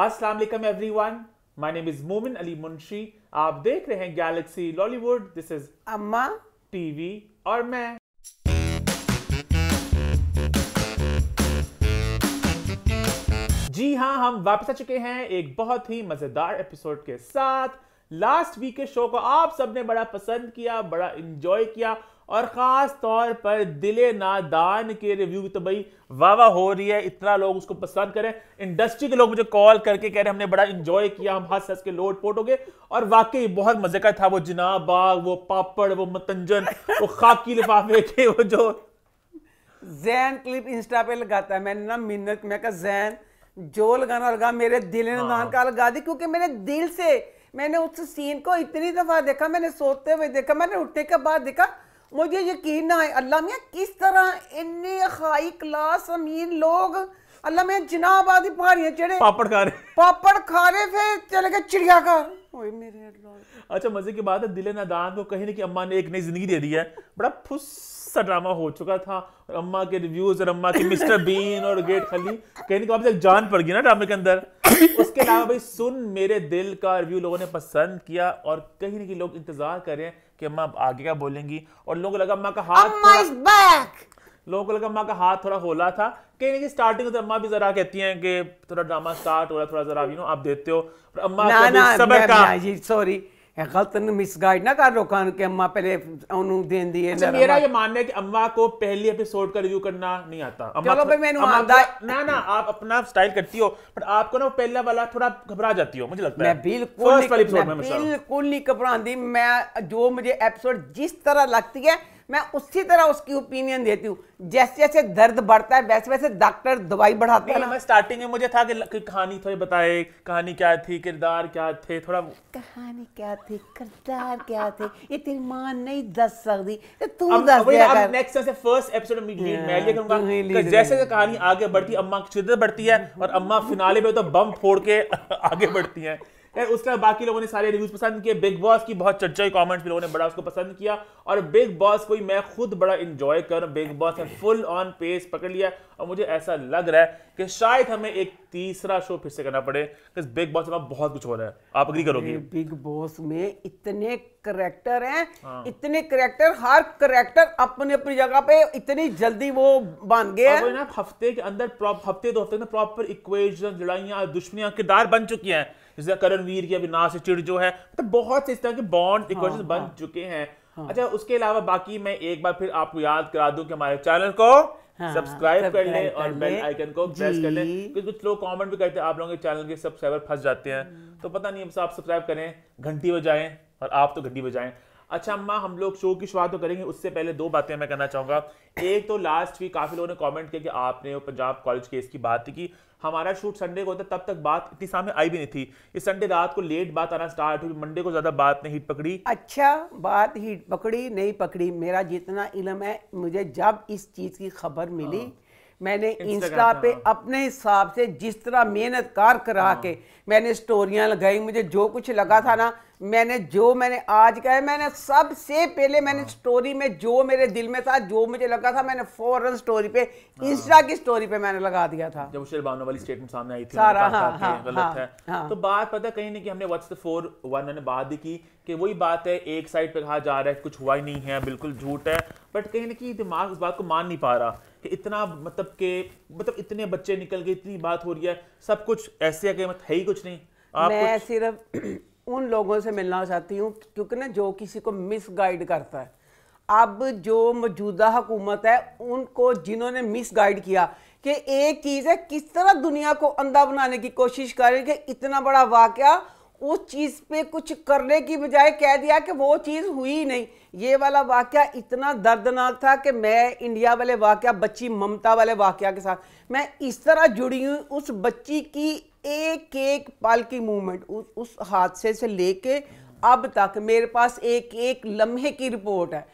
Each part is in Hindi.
अस्सलाम वालेकुम एवरीवन माय नेम इज मोमिन अली मुंशी आप देख रहे हैं galaxy Lollywood this is Amma TV और मैं जी हाँ हम वापस आ चुके हैं एक बहुत ही मजेदार एपिसोड के साथ लास्ट वीक के शो को आप सबने बड़ा पसंद किया बड़ा इंजॉय किया और ख़ास तौर पर दिले नादान के रिव्यू तो भाई वाह वाह हो रही है इतना लोग उसको पसंद करें इंडस्ट्री के लोग मुझे कॉल करके कह रहे हमने बड़ा इंजॉय किया हम हंस हंस के लोट पोट हो गए और वाकई बहुत मज़े का था वो जिनाब बाग वो पापड़ वो मतंजन वो खाकी लिफाफे के वो जो जैन क्लिप इंस्टा पे लगाता है मैंने ना मिन्नत मैं का जैन जो लगाना लगा मेरे दिल ने हाँ। का लगा दी क्योंकि मैंने दिल से मैंने उस सीन को इतनी दफा देखा मैंने सोते हुए देखा मैंने उठने के बाद देखा मुझे यकीन ना है अल्लाह मियाँ किस तरह इन्ने हाई क्लास अमीर लोग अल्लाह मियाँ जनाब आदि पहाड़ियाँ चढ़े पापड़ खा रहे पापड़ खा रहे फिर चले गए चिड़िया चिड़ियाघर अच्छा मजे की बात है दिले नादान को कहीं ना कि अम्मा ने एक नई जिंदगी दे दी है बड़ा फुस्सा ड्रामा हो चुका था और अम्मा के रिव्यूज और अम्मा के मिस्टर बीन और गेट खली कहीं ना कहीं जान पड़ गई ना ड्रामे के अंदर उसके अलावा भाई सुन मेरे दिल का रिव्यू लोगों ने पसंद किया और कहीं ना कहीं लोग इंतजार कर रहे हैं कि अम्मा आप आगे क्या बोलेंगी और लोगों को लगा अम्मा का हाथ लोगों को लगा अम्मा का हाथ थोड़ा होला था कहीं ना कहीं स्टार्टिंग से अम्मा भी जरा कहती हैं कि थोड़ा ड्रामा स्टार्ट हो रहा है थोड़ा जरा यू नो आप देते हो अम्मा सॉरी गलत मिस गाइड ना कर लो के अम्मा पहले ਉਹਨੂੰ दिए अच्छा, मेरा ये मानना है कि अम्मा को पहली एपिसोड का रिव्यू करना नहीं आता अम्मा चलो भाई, मैंने अम्मा आंदा- को- ना ना आप अपना स्टाइल करती हो पर आपको ना पहला वाला थोड़ा घबरा जाती हो मुझे लगता है बिल्कुल बिल्कुल नहीं घबरा मैं जो मुझे एपिसोड जिस तरह लगती है मैं उसी तरह उसकी ओपिनियन देती हूँ जैसे जैसे दर्द बढ़ता है वैसे वैसे डॉक्टर दवाई बढ़ाते है मैं स्टार्टिंग में मुझे था कि कहानी थोड़ी बताए कहानी क्या थी किरदार क्या थे थोड़ा कहानी क्या थी किरदार क्या थे ये तेरी माँ नहीं दस सकती तो तू दस नेक्स्ट से फर्स्ट एपिसोड में मैं ये हाँ, करूंगा जैसे कहानी आगे बढ़ती अम्मा की बढ़ती है और अम्मा फिनाले में तो बम फोड़ के आगे बढ़ती है उसके बाद बाकी लोगों ने सारे रिव्यूज पसंद किए बिग बॉस की बहुत चर्चा कॉमेंट्स लोगों ने बड़ा उसको पसंद किया और बिग बॉस को मैं खुद बड़ा इंजॉय कर बिग बॉस ने फुल ऑन पेस पकड़ लिया और मुझे ऐसा लग रहा है कि शायद हमें एक तीसरा शो फिर से करना पड़े बिग बॉस में बहुत कुछ हो रहा है आप अग्री करोगे बिग बॉस में इतने करेक्टर हैं हाँ। इतने करेक्टर हर करेक्टर अपने अपनी जगह पे इतनी जल्दी वो बन गए हैं हफ्ते के अंदर हफ्ते दो हफ्ते प्रॉपर इक्वेशन लड़ाइयाँ दुश्मनियाँ किरदार बन चुकी हैं जैसे करणवीर की अविनाश चिड़ जो है मतलब तो बहुत से इस तरह के बॉन्ड इक्वेशन हाँ, बन हाँ। चुके हैं हाँ। अच्छा उसके अलावा बाकी मैं एक बार फिर आपको याद करा दूं कि हमारे चैनल को सब्सक्राइब हाँ, कर लें और बेल आइकन को प्रेस कर लें क्योंकि कुछ लोग कमेंट भी करते हैं आप लोगों के चैनल के सब्सक्राइबर फंस जाते हैं हम्म। तो पता नहीं अब आप सब्सक्राइब करें घंटी बजाएं और आप तो घंटी बजाएं अच्छा अम्मा हम लोग शो की शुरुआत तो करेंगे उससे पहले दो बातें मैं करना चाहूंगा एक तो लास्ट वीक काफी लोगों ने कमेंट किया कि आपने पंजाब कॉलेज केस की बात की हमारा शूट संडे को होता तब तक बात इतनी सामने आई भी नहीं थी इस संडे रात को लेट बात आना स्टार्ट हुई मंडे को ज्यादा बात नहीं पकड़ी अच्छा बात ही पकड़ी नहीं पकड़ी मेरा जितना इलम है मुझे जब इस चीज की खबर मिली हाँ। मैंने इंस्टा पे हाँ। अपने हिसाब से जिस तरह मेहनत कार करा हाँ। के मैंने स्टोरियां लगाई मुझे जो कुछ लगा था ना मैंने जो मैंने आज कहा है मैंने सबसे पहले मैंने स्टोरी हाँ। में जो मेरे दिल में था जो मुझे लगा था मैंने फौरन स्टोरी पे इंस्टा हाँ। की स्टोरी पे मैंने लगा दिया था जब शेरबानो वाली स्टेटमेंट सामने आई थी सारा हाँ, हाँ, गलत हाँ, है हाँ, तो बात पता कहीं नहीं कि हमने व्हाट्स द फोर वन मैंने बात की कि वही बात है एक साइड पे कहा जा रहा है कुछ हुआ ही नहीं है बिल्कुल झूठ है बट कहीं ना कहीं दिमाग इस बात को मान नहीं पा रहा कि इतना मतलब के मतलब इतने बच्चे निकल गए इतनी बात हो रही है सब कुछ ऐसे है कि मतलब है ही कुछ नहीं मैं सिर्फ उन लोगों से मिलना चाहती हूँ क्योंकि ना जो किसी को मिस गाइड करता है अब जो मौजूदा हुकूमत है उनको जिन्होंने मिस गाइड किया कि एक चीज़ है किस तरह दुनिया को अंधा बनाने की कोशिश कर रही कि इतना बड़ा वाक्य उस चीज़ पे कुछ करने की बजाय कह दिया कि वो चीज़ हुई नहीं ये वाला वाक्य इतना दर्दनाक था कि मैं इंडिया वाले वाक़ बच्ची ममता वाले वाक़ के साथ मैं इस तरह जुड़ी हूँ उस बच्ची की एक एक पल की मूवमेंट उस, उस हादसे से लेके अब तक मेरे पास एक एक लम्हे की रिपोर्ट है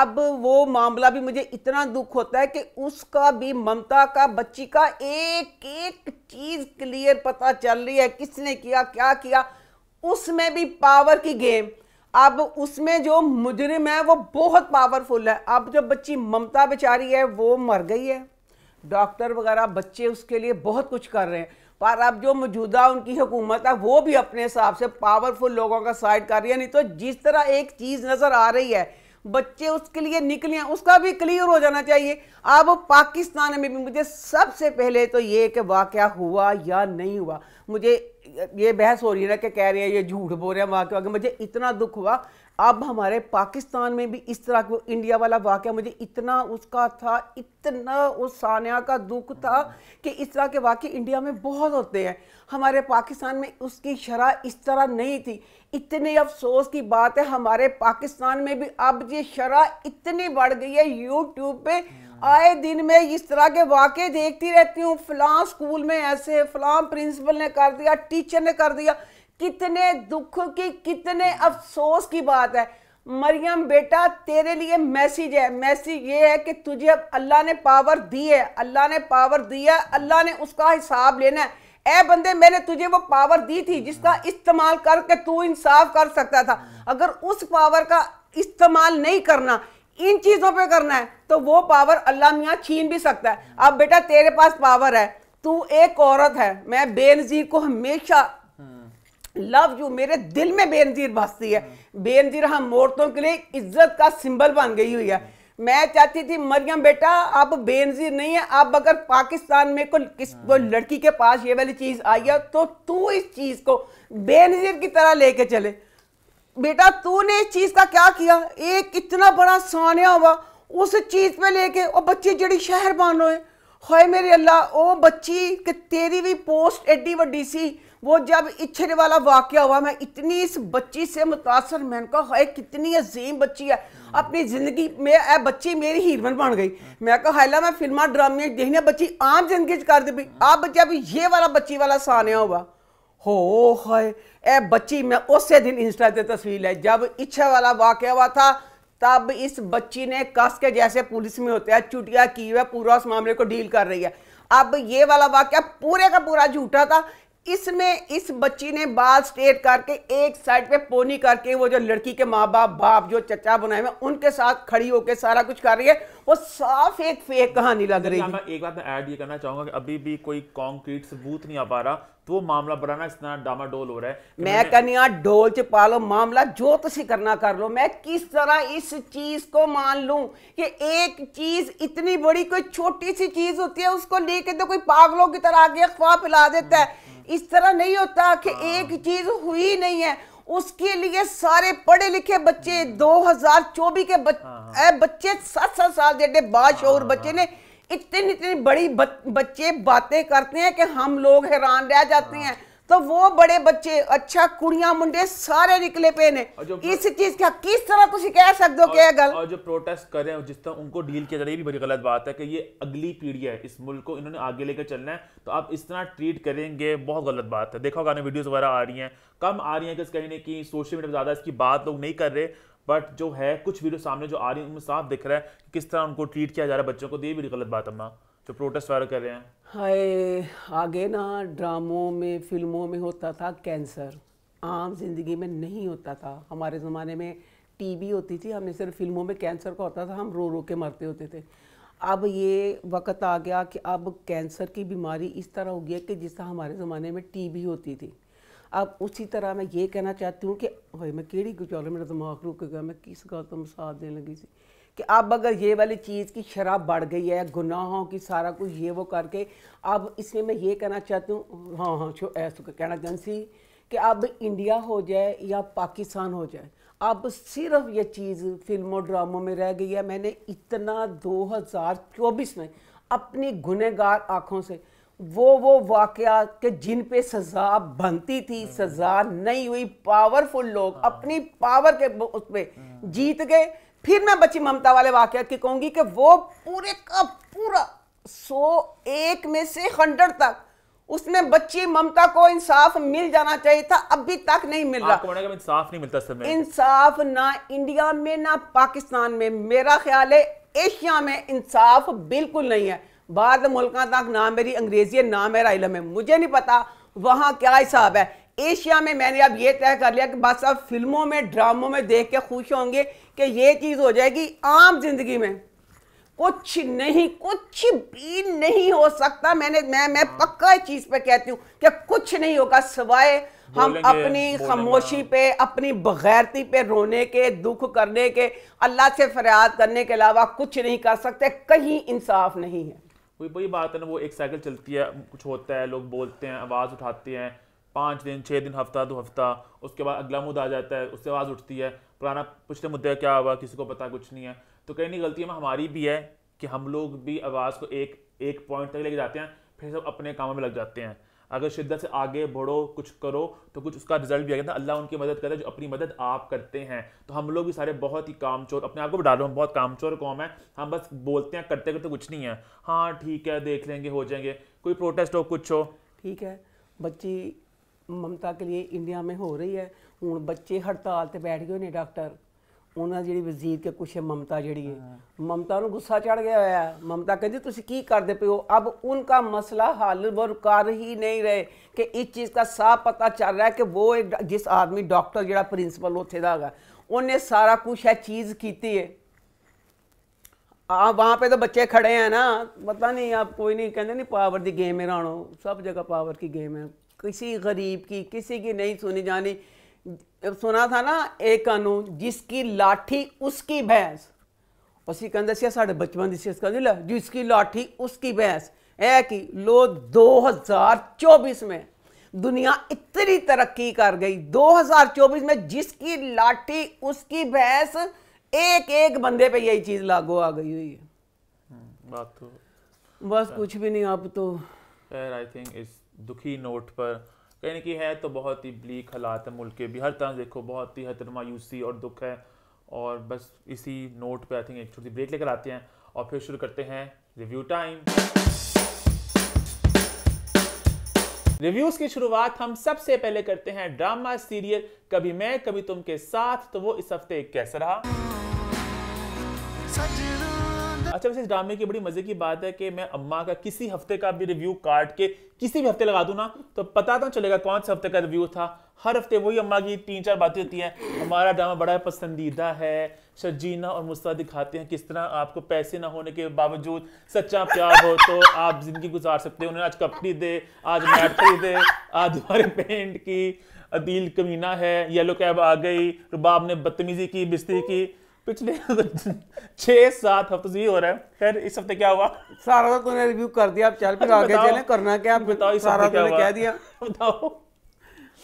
अब वो मामला भी मुझे इतना दुख होता है कि उसका भी ममता का बच्ची का एक एक चीज क्लियर पता चल रही है किसने किया क्या किया उसमें भी पावर की गेम अब उसमें जो मुजरिम है वो बहुत पावरफुल है अब जो बच्ची ममता बेचारी है वो मर गई है डॉक्टर वगैरह बच्चे उसके लिए बहुत कुछ कर रहे हैं पर अब जो मौजूदा उनकी हुकूमत है वो भी अपने हिसाब से पावरफुल लोगों का साइड कर रही है नहीं तो जिस तरह एक चीज़ नज़र आ रही है बच्चे उसके लिए निकले हैं उसका भी क्लियर हो जाना चाहिए अब पाकिस्तान में भी मुझे सबसे पहले तो ये कि वाक़ हुआ या नहीं हुआ मुझे ये बहस हो रही है ना कि कह रहे हैं ये झूठ बोल रहे हैं वाक्य मुझे इतना दुख हुआ अब हमारे पाकिस्तान में भी इस तरह का इंडिया वाला वाक्य मुझे इतना उसका था इतना उस सानिया का दुख था कि इस तरह के वाक्य इंडिया में बहुत होते हैं हमारे पाकिस्तान में उसकी शरह इस तरह नहीं थी इतने अफसोस की बात है हमारे पाकिस्तान में भी अब ये शरह इतनी बढ़ गई है यूट्यूब पे आए दिन में इस तरह के वाक्य देखती रहती हूँ फ़लाँ स्कूल में ऐसे फ़लाँ प्रिंसिपल ने कर दिया टीचर ने कर दिया कितने दुख की कितने अफसोस की बात है मरियम बेटा तेरे लिए मैसेज है मैसेज ये है कि तुझे अब अल्लाह ने पावर दी है अल्लाह ने पावर दिया अल्लाह ने उसका हिसाब लेना है ए बंदे मैंने तुझे वो पावर दी थी जिसका इस्तेमाल करके तू इंसाफ कर सकता था अगर उस पावर का इस्तेमाल नहीं करना इन चीज़ों पे करना है तो वो पावर अल्लाह मियाँ छीन भी सकता है अब बेटा तेरे पास पावर है तू एक औरत है मैं बेनजीर को हमेशा लव यू मेरे दिल में बेनजीर बसती है बेनजीर हम मोरतों के लिए इज्जत का सिंबल बन गई हुई है मैं चाहती थी मरियम बेटा आप बेनजीर नहीं है आप अगर पाकिस्तान में को किस को हाँ। लड़की के पास ये वाली चीज़ आई है तो तू इस चीज़ को बेनजीर की तरह लेके चले बेटा तूने इस चीज़ का क्या किया एक इतना बड़ा सानिया हुआ उस चीज़ पे लेके और बच्चे जड़ी शहर बन रहे हाय मेरे अल्लाह ओ बच्ची कि तेरी भी पोस्ट एड्डी वड्डी सी वो जब इच्छे वाला वाक्य हुआ मैं इतनी इस बच्ची से मुतासर मैंने कहा हाय कितनी अजीम बच्ची है अपनी ज़िंदगी में ए बच्ची मेरी हीरोइन बन गई मैं कहा हायला मैं फिल्मा ड्रामे देखने बच्ची आम जिंदगी कर दी आप बच्चे अभी ये वाला बच्ची वाला सान्या हुआ हो हाय ए बच्ची मैं उस दिन इंस्टा से तस्वीर लाई जब इच्छा वाला वाक़ हुआ था तब इस बच्ची ने कस के जैसे पुलिस में होते है चुटिया की हुआ पूरा उस मामले को डील कर रही है अब ये वाला वाक्य पूरे का पूरा झूठा था इसमें इस बच्ची ने बाल स्ट्रेट करके एक साइड पे पोनी करके वो जो लड़की के माँ बाप बाप जो चचा बनाए हुए उनके साथ खड़ी होकर सारा कुछ कर रही है वो साफ एक फेक कहानी लग रही है एक बात मैं ऐड ये करना चाहूंगा कि अभी भी कोई कॉन्क्रीट सबूत नहीं आ पा रहा तो वो मामला बनाना इतना डामाडोल हो रहा है मैं कन्या डोल च पा लो मामला जो तुम करना कर लो मैं किस तरह इस चीज को मान लू कि एक चीज इतनी बड़ी कोई छोटी सी चीज होती है उसको लेके तो कोई पागलों की तरह आगे अफवाह पिला देता है इस तरह नहीं होता कि हाँ। एक चीज हुई नहीं है उसके लिए सारे पढ़े लिखे बच्चे हम्म। दो हजार चौबीस के हाँ, हाँ। बच्चे बच्चे सात सात साल जैसे बादशोर बच्चे ने इतनी इतनी बड़ी बच्चे बातें करते हैं कि हम लोग हैरान रह जाते हैं तो वो बड़े बच्चे अच्छा कुड़िया मुंडे सारे निकले पे ने इस चीज का किस तरह कुछ कह सकते हो क्या गल और जो प्रोटेस्ट कर रहे हैं जिस तरह उनको डील किया जा रहा है ये भी बड़ी गलत बात है कि ये अगली पीढ़ी है इस मुल्क को इन्होंने आगे लेकर चलना है तो आप इस तरह ट्रीट करेंगे बहुत गलत बात है देखा गाने वीडियो वीडियोज वगैरह आ रही है कम आ रही है कि कहीं ना कहीं सोशल मीडिया पर ज़्यादा इसकी बात लोग नहीं कर रहे बट जो है कुछ वीडियो सामने जो आ रही है उनमें साफ दिख रहा है किस तरह उनको ट्रीट किया जा रहा है बच्चों को तो ये भी गलत बात है अम्मा तो प्रोटेस्ट वगैरह कर रहे हैं हाय आगे ना ड्रामों में फिल्मों में होता था कैंसर आम जिंदगी में नहीं होता था हमारे ज़माने में टीवी होती थी हमने सिर्फ फिल्मों में कैंसर का होता था हम रो रो के मरते होते थे अब ये वक्त आ गया कि अब कैंसर की बीमारी इस तरह हो गया कि जिस तरह हमारे ज़माने में टीबी होती थी अब उसी तरह मैं ये कहना चाहती हूँ कि भाई मैं केड़ी कुछ मेरा दिमाग रुक गया मैं किस गलत साथ देने लगी थी कि अब अगर ये वाली चीज़ की शराब बढ़ गई है गुनाहों की सारा कुछ ये वो करके अब इसमें मैं ये कहना चाहती हूँ हाँ हाँ छो ऐसा कहना एजेंसी कि अब इंडिया हो जाए या पाकिस्तान हो जाए अब सिर्फ ये चीज़ फिल्मों ड्रामों में रह गई है मैंने इतना 2024 में अपनी गुनहगार आँखों से वो वो वाक़ के जिन पे सज़ा बनती थी सज़ा नहीं हुई पावरफुल लोग हाँ। अपनी पावर के उस पर हाँ। जीत गए फिर मैं बची ममता वाले वाक्य की कहूंगी कि वो पूरे का पूरा सो एक में से हंड्रेड तक उसमें बच्ची ममता को इंसाफ मिल जाना चाहिए था अभी तक नहीं मिल रहा इंसाफ नहीं मिलता सर इंसाफ ना इंडिया में ना पाकिस्तान में मेरा ख्याल है एशिया में इंसाफ बिल्कुल नहीं है बाद मुल्क तक ना मेरी अंग्रेजी है ना मेरा इलम है मुझे नहीं पता वहां क्या हिसाब है एशिया में मैंने अब ये तय कर लिया कि बस अब फिल्मों में ड्रामों में देख के खुश होंगे कि ये चीज़ हो जाएगी आम जिंदगी में कुछ नहीं कुछ भी नहीं हो सकता मैंने मैं मैं पक्का इस चीज़ पे कहती हूँ कि कुछ नहीं होगा सिवाय हम अपनी खामोशी पे अपनी बगैरती पे रोने के दुख करने के अल्लाह से फरियाद करने के अलावा कुछ नहीं कर सकते कहीं इंसाफ नहीं है वही वही बात है ना वो एक साइकिल चलती है कुछ होता है लोग बोलते हैं आवाज़ उठाते हैं पाँच दिन छः दिन हफ्ता दो हफ्ता उसके बाद अगला मुद्दा आ जाता है उससे आवाज़ उठती है पुराना पिछले मुद्दे क्या हुआ किसी को पता कुछ नहीं है तो कहीं नहीं गलती में हमारी भी है कि हम लोग भी आवाज़ को एक एक पॉइंट तक लेके जाते हैं फिर सब अपने कामों में लग जाते हैं अगर शिद्दत से आगे बढ़ो कुछ करो तो कुछ उसका रिजल्ट भी आ गया अल्लाह उनकी मदद करता है जो अपनी मदद आप करते हैं तो हम लोग भी सारे बहुत ही कामचोर अपने आप को भी लो हम बहुत काम चोर कौम है हम बस बोलते हैं करते करते कुछ नहीं है हाँ ठीक है देख लेंगे हो जाएंगे कोई प्रोटेस्ट हो कुछ हो ठीक है बच्ची ਮਮਤਾ ਕੇ ਲਈ ਇੰਡੀਆ ਮੇ ਹੋ ਰਹੀ ਹੈ ਹੁਣ ਬੱਚੇ ਹੜਤਾਲ ਤੇ ਬੈਠ ਗਏ ਨੇ ਡਾਕਟਰ ਉਹਨਾਂ ਜਿਹੜੀ ਵਜ਼ੀਰ ਕੇ ਕੁਛ ਮਮਤਾ ਜਿਹੜੀ ਹੈ ਮਮਤਾ ਨੂੰ ਗੁੱਸਾ ਚੜ ਗਿਆ ਹੋਇਆ ਮਮਤਾ ਕਹਿੰਦੀ ਤੁਸੀਂ ਕੀ ਕਰਦੇ ਪਏ ਹੋ ਅਬ ਉਨ੍ਹਾਂ ਮਸਲਾ ਹੱਲ ਵਰ ਕਰ ਹੀ ਨਹੀਂ ਰਹੇ ਕਿ ਇਸ ਚੀਜ਼ ਦਾ ਸਾਫ ਪਤਾ ਚੱਲ ਰਿਹਾ ਕਿ ਉਹ ਇੱਕ ਜਿਸ ਆਦਮੀ ਡਾਕਟਰ ਜਿਹੜਾ ਪ੍ਰਿੰਸੀਪਲ ਉੱਥੇ ਦਾ ਹੈਗਾ ਉਹਨੇ ਸਾਰਾ ਕੁਝ ਇਹ ਚੀਜ਼ ਕੀਤੀ ਹੈ ਆ ਵਾਹਾਂ ਪੇ ਤਾਂ ਬੱਚੇ ਖੜੇ ਆ ਨਾ ਪਤਾ ਨਹੀਂ ਆਪ ਕੋਈ ਨਹੀਂ ਕਹਿੰਦੇ ਨਹੀਂ ਪਾਵਰ ਦੀ ਗੇਮ ਹੈ ਰਾਣੋ ਸਭ ਜਗ੍ਹਾ ਪਾਵਰ ਕੀ ਗੇਮ ਹੈ किसी गरीब की किसी की नहीं सुनी जानी सुना था ना एक कानून जिसकी लाठी उसकी भैंस उसी कहते अंदर से साढ़े बचपन दिस जिसकी लाठी उसकी भैंस है कि लो 2024 में दुनिया इतनी तरक्की कर गई 2024 में जिसकी लाठी उसकी भैंस एक एक बंदे पे यही चीज़ लागू आ गई हुई है हम्म, बात तो बस कुछ भी नहीं अब तो आई थिंक इस दुखी नोट पर यानी कि है तो बहुत ही ब्लीक हालात है मुल्क के भी हर तरह देखो बहुत ही हतर मायूसी और दुख है और बस इसी नोट पे आई थिंक एक छोटी ब्रेक लेकर आते हैं और फिर शुरू करते हैं रिव्यू टाइम रिव्यूज की शुरुआत हम सबसे पहले करते हैं ड्रामा सीरियल कभी मैं कभी तुम के साथ तो वो इस हफ्ते कैसा रहा अच्छा वैसे इस ड्रामे की बड़ी मजे की बात है कि मैं अम्मा का किसी हफ्ते का भी रिव्यू काट के किसी भी हफ्ते लगा दू ना तो पता तो चलेगा कौन से हफ्ते का रिव्यू था हर हफ्ते वही अम्मा की तीन चार बातें होती हैं हमारा ड्रामा बड़ा पसंदीदा है शजीना और मुस्ता दिखाते हैं किस तरह आपको पैसे ना होने के बावजूद सच्चा प्यार हो तो आप जिंदगी गुजार सकते हो उन्हें आज कपड़ी दे आज मैट खरीदे आज हमारे पेंट की अदील कमीना है येलो कैब आ गई रुबाब ने बदतमीजी की बिस्ती की पिछले छह सात हफ्ते से ये हो रहा है खैर इस हफ्ते क्या हुआ सारा तो तूने रिव्यू कर दिया आप चल फिर आगे चले करना क्या आप बताओ इस सारा तूने कह दिया बताओ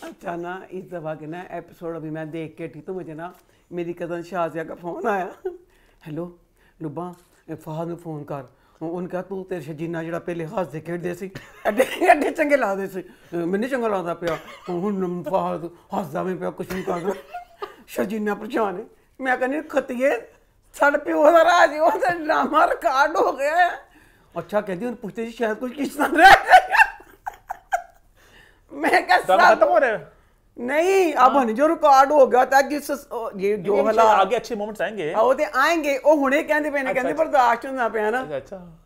अच्छा ना इस दफा के ना एपिसोड अभी मैं देख के ठीक तो मुझे ना मेरी कज़न शाजिया का फ़ोन आया हेलो लुबा फहद में फ़ोन कर उनका तू तेरे जिन्ना ਸ਼ਜੀਨਾ ਜਿਹੜਾ ਪਹਿਲੇ ਹੱਸਦੇ ਖੇਡਦੇ ਸੀ ਐਡੇ ਐਡੇ ਚੰਗੇ ਲੱਗਦੇ ਸੀ चंगा लाता पाया ਪਿਆ ਹੁਣ हसदा भी पाया कुछ नहीं कर शजीना परेशान है मैं कहनी खतिए साढ़े प्यो का राज ड्रामा रिकॉर्ड हो गया है अच्छा कहती हूँ पूछते जी शायद कुछ किस तरह मैं क्या हो रहे नहीं अब हाँ। जो रिकॉर्ड हो गया था ताकि ये जो हला आगे अच्छे मोमेंट्स आएंगे हाँ ते तो आएंगे वो हुने कहते पे अच्छा, कहते अच्छा। बर्दाश्त होना पे है ना अच्छा अच्छा,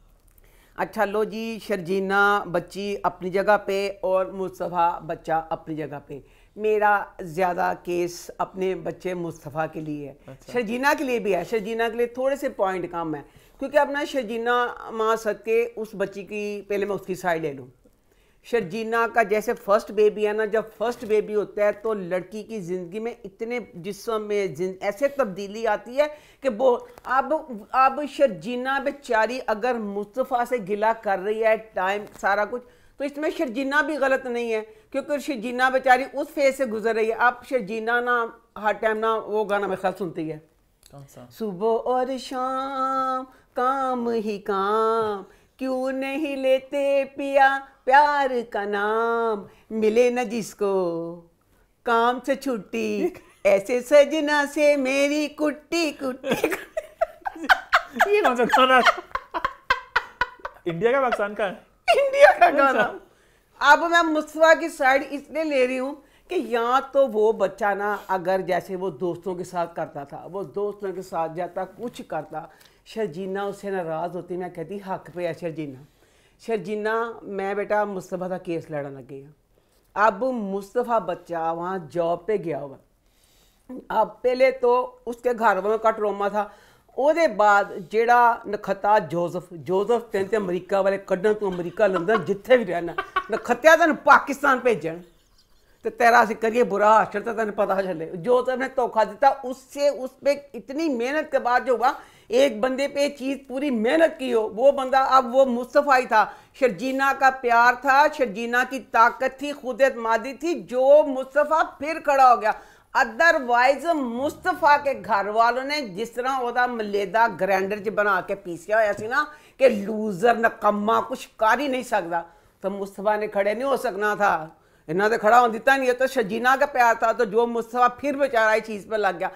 अच्छा लो जी शर्जीना बच्ची अपनी जगह पे और मुस्तफ़ा बच्चा अपनी जगह पे मेरा ज़्यादा केस अपने बच्चे मुस्तफ़ा के लिए है अच्छा। शर्जीना के लिए भी है शर्जीना के लिए थोड़े से पॉइंट कम है क्योंकि अब ना शर्जीना माँ सके उस बच्ची की पहले मैं उसकी साइड ले लूँ शर्जीना का जैसे फर्स्ट बेबी है ना जब फर्स्ट बेबी होता है तो लड़की की ज़िंदगी में इतने जिसम में ऐसे तब्दीली आती है कि वो अब अब शर्जीना बेचारी अगर मुस्तफ़ा से गिला कर रही है टाइम सारा कुछ तो इसमें शर्जीना भी गलत नहीं है क्योंकि शर्जीना बेचारी उस फेज से गुजर रही है अब शर्जीना ना हर टाइम ना वो गाना मेरे ख्याल सुनती है सुबह और शाम काम ही काम क्यों नहीं लेते पिया प्यार का नाम मिले ना जिसको काम से छुट्टी ऐसे सजना से मेरी कुट्टी कुट्टी, ये ना गाना इंडिया का पाकिस्तान का इंडिया का गाना अब मैं मुस्तफ़ा की साइड इसलिए ले रही हूँ कि या तो वो बच्चा ना अगर जैसे वो दोस्तों के साथ करता था वो दोस्तों के साथ जाता कुछ करता शर्जीना उससे नाराज़ होती मैं कहती हक पे है शर्जीना शर्जीना मैं बेटा मुस्तफ़ा का केस लड़ने लग गई अब मुस्तफ़ा बच्चा वहाँ जॉब पे गया हुआ अब पहले तो उसके घर वालों का ट्रोमा था ਉਹਦੇ बाद ਜਿਹੜਾ ਨਖਤਾ ਜੋਜ਼ਫ ਜੋਜ਼ਫ ਤੈਨੂੰ ਤੇ अमरीका वाले ਕੱਢਣ ਤੂੰ अमरीका ਲੰਦਨ ਜਿੱਥੇ भी रहना ਨਖਤਿਆ ਤੈਨੂੰ पाकिस्तान भेजन तो तेरा से करिए बुरा अक्षर तो तेने पता चले जो तुमने धोखा दिता उससे उस पर इतनी मेहनत के बाद जो हुआ एक बंदे पे चीज़ पूरी मेहनत की हो वो बंदा अब वो मुस्तफ़ा ही था शर्जीना का प्यार था शर्जीना की ताकत थी खुदत मादी थी जो मुस्तफ़ा फिर खड़ा हो गया अदरवाइज मुस्तफा के घर वालों ने जिस तरह वह मलेदा ग्रैंडर च बना के पीसिया हो ना कि लूजर नकम्मा कुछ कर ही नहीं सकता तो मुस्तफा ने खड़े नहीं हो सकना था इन्होंने खड़ा होने दिता नहीं है तो शजीना का प्यार था तो जो मुस्तफ़ा फिर बेचारा इस चीज़ पर लग गया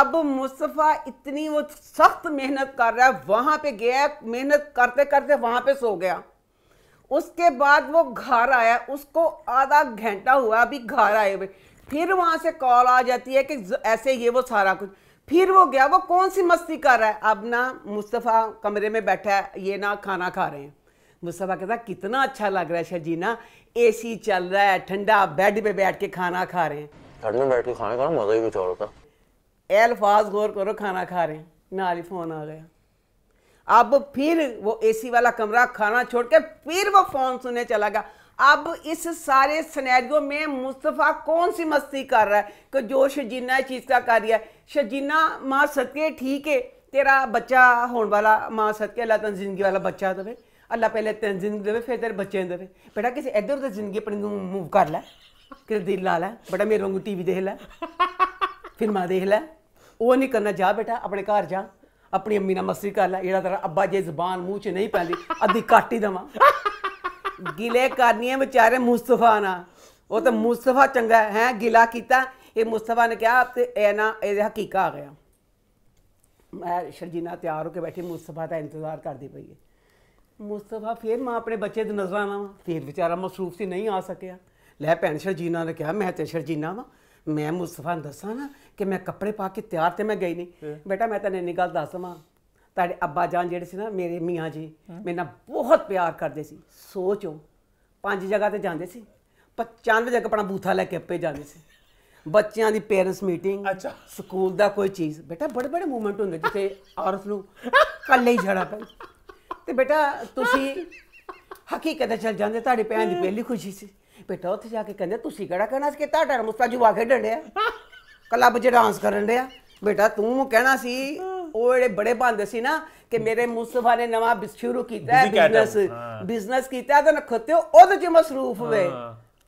अब मुस्तफ़ा इतनी वो सख्त मेहनत कर रहा है वहाँ पर गया मेहनत करते करते वहाँ पर सो गया उसके बाद वो घर आया उसको आधा घंटा हुआ अभी घर आए हुए फिर वहां से कॉल आ जाती है कि ऐसे ये वो सारा कुछ फिर वो गया वो कौन सी मस्ती कर रहा है अब ना मुस्तफ़ा कमरे में बैठा है ये ना खाना खा रहे हैं मुस्तफ़ा कहता कितना अच्छा लग रहा है शाह जी ए सी चल रहा है ठंडा बेड पे बैठ के खाना खा रहे हैं बेड में बैठ के खाना खा मज़ा ही कुछ और होता अल्फाज गौर करो खाना खा रहे हैं ना ही फ़ोन आ गया अब फिर वो एसी वाला कमरा खाना छोड़ के फिर वो फ़ोन सुनने चला गया अब इस सारे सनेरियो में मुस्तफ़ा कौन सी मस्ती कर रहा है कि जो शजीना चीज़ का कर रही है शजीना माँ सदके ठीक है तेरा बच्चा होने वाला माँ सदके अल्लाह तेन जिंदगी वाला बच्चा दे अल्लाह पहले तेन जिंदगी दे फिर तेरे बच्चे दे बेटा किसी इधर उधर जिंदगी अपनी मूव कर लै कि दिल ला लै बेटा मेरे वांगू टी वी देख लै फिल्मा देख लै ओह् नहीं करना जा बेटा अपने घर जा अपनी अम्मी ने मस्ती कर लै जेह्ड़ा तेरा अब्बा जे जबान मूँह च नहीं पैंदी अद्धी काटी देवां ਗਿਲੇ ਕਰਨੀਆਂ ਵਿਚਾਰੇ ਮੁਸਤਫਾ ਨਾ ਉਹ ਤਾਂ ਮੁਸਤਫਾ ਚੰਗਾ ਹੈ ਗਿਲਾ ਕੀਤਾ ਇਹ ਮੁਸਤਫਾ ਨੇ ਕਿਹਾ ਤੇ ਇਹ ਨਾ ਇਹਦੇ ਹਕੀਕਾ ਆ ਗਿਆ ਮੈਂ ਸ਼ਰਜੀਨਾ ਤਿਆਰ ਹੋ ਕੇ ਬੈਠੀ ਮੁਸਤਫਾ ਦਾ ਇੰਤਜ਼ਾਰ ਕਰਦੀ ਪਈ ਹੈ ਮੁਸਤਫਾ ਫੇਰ ਮਾਂ ਆਪਣੇ ਬੱਚੇ ਦੇ ਨਜ਼ਰਾਂ ਨਾਲ ਫੇਰ ਵਿਚਾਰਾ ਮਸਰੂਫ ਸੀ ਨਹੀਂ ਆ ਸਕਿਆ ਲੈ ਭੈਣ ਸ਼ਰਜੀਨਾ ਨੇ ਕਿਹਾ ਮੈਂ ਤੇ ਸ਼ਰਜੀਨਾ ਵਾਂ ਮੈਂ ਮੁਸਤਫਾ ਨੂੰ ਦੱਸਾਂ ਨਾ ਕਿ ਮੈਂ ਕੱਪੜੇ ਪਾ ਕੇ ਤਿਆਰ ਤੇ ਮੈਂ ਗਈ ਨਹੀਂ ਬੇਟਾ ਮੈਂ ਤਾਂ ਇੰਨੀ ਗੱਲ ਦੱਸਾਂ ਮਾਂ ਸਾਡੇ ਅੱਬਾ ਜਾਨ ਜਿਹੜੇ ਸੀ ਨਾ ਮੇਰੇ ਮੀਆਂ ਜੀ ਮੇਰੇ ਨਾਲ ਬਹੁਤ ਪਿਆਰ ਕਰਦੇ ਸੀ ਸੋਚੋ ਪੰਜ ਜਗ੍ਹਾ ਤੇ ਜਾਂਦੇ ਸੀ 95 ਜਗ੍ਹਾ ਆਪਣਾ ਬੂਥਾ ਲੈ ਕੇ ਆਪੇ ਜਾਂਦੇ ਸੀ ਬੱਚਿਆਂ ਦੀ ਪੇਰੈਂਟਸ ਮੀਟਿੰਗ ਅੱਛਾ ਸਕੂਲ ਦਾ ਕੋਈ ਚੀਜ਼ ਬੇਟਾ ਬੜੇ ਬੜੇ ਮੂਮੈਂਟ ਹੁੰਦੇ ਜਿੱਥੇ ਔਰਤ ਨੂੰ ਕੱਲੇ ਹੀ ਝੜਾ ਪਈ ਤੇ ਬੇਟਾ ਤੁਸੀਂ ਹਕੀਕਤ ਚਲ ਜਾਂਦੇ ਤੁਹਾਡੇ ਭੈਣ ਦੀ ਪਹਿਲੀ ਖੁਸ਼ੀ ਸੀ ਬੇਟਾ ਉੱਥੇ ਜਾ ਕੇ ਕਹਿੰਦੇ ਤੁਸੀਂ ਕਿਹੜਾ ਕਹਿਣਾ ਸੀ ਕਿ ਤੁਹਾਡਾ ਮੁਸਤਾ ਜੁਵਾ ਖੇਡਣ ਡਿਆ ਕਲੱਬ 'ਚ ਡਾਂਸ ਕਰਨ ਡਿਆ ਬੇਟਾ ਤੂੰ ਕਹਿਣਾ ਸੀ ਉਹ ਜਿਹੜੇ ਬੜੇ ਭਾਂਦੇ ਸੀ ਨਾ ਕਿ ਮੇਰੇ ਮੁਸਤਫਾ ਨੇ ਨਵਾਂ ਸ਼ੁਰੂ ਕੀਤਾ ਹੈ ਬਿਜ਼ਨਸ ਬਿਜ਼ਨਸ ਕੀਤਾ ਤਾਂ ਖੱਤੇ ਉਹਦੇ ਚ ਮਸਰੂਫ ਵੇ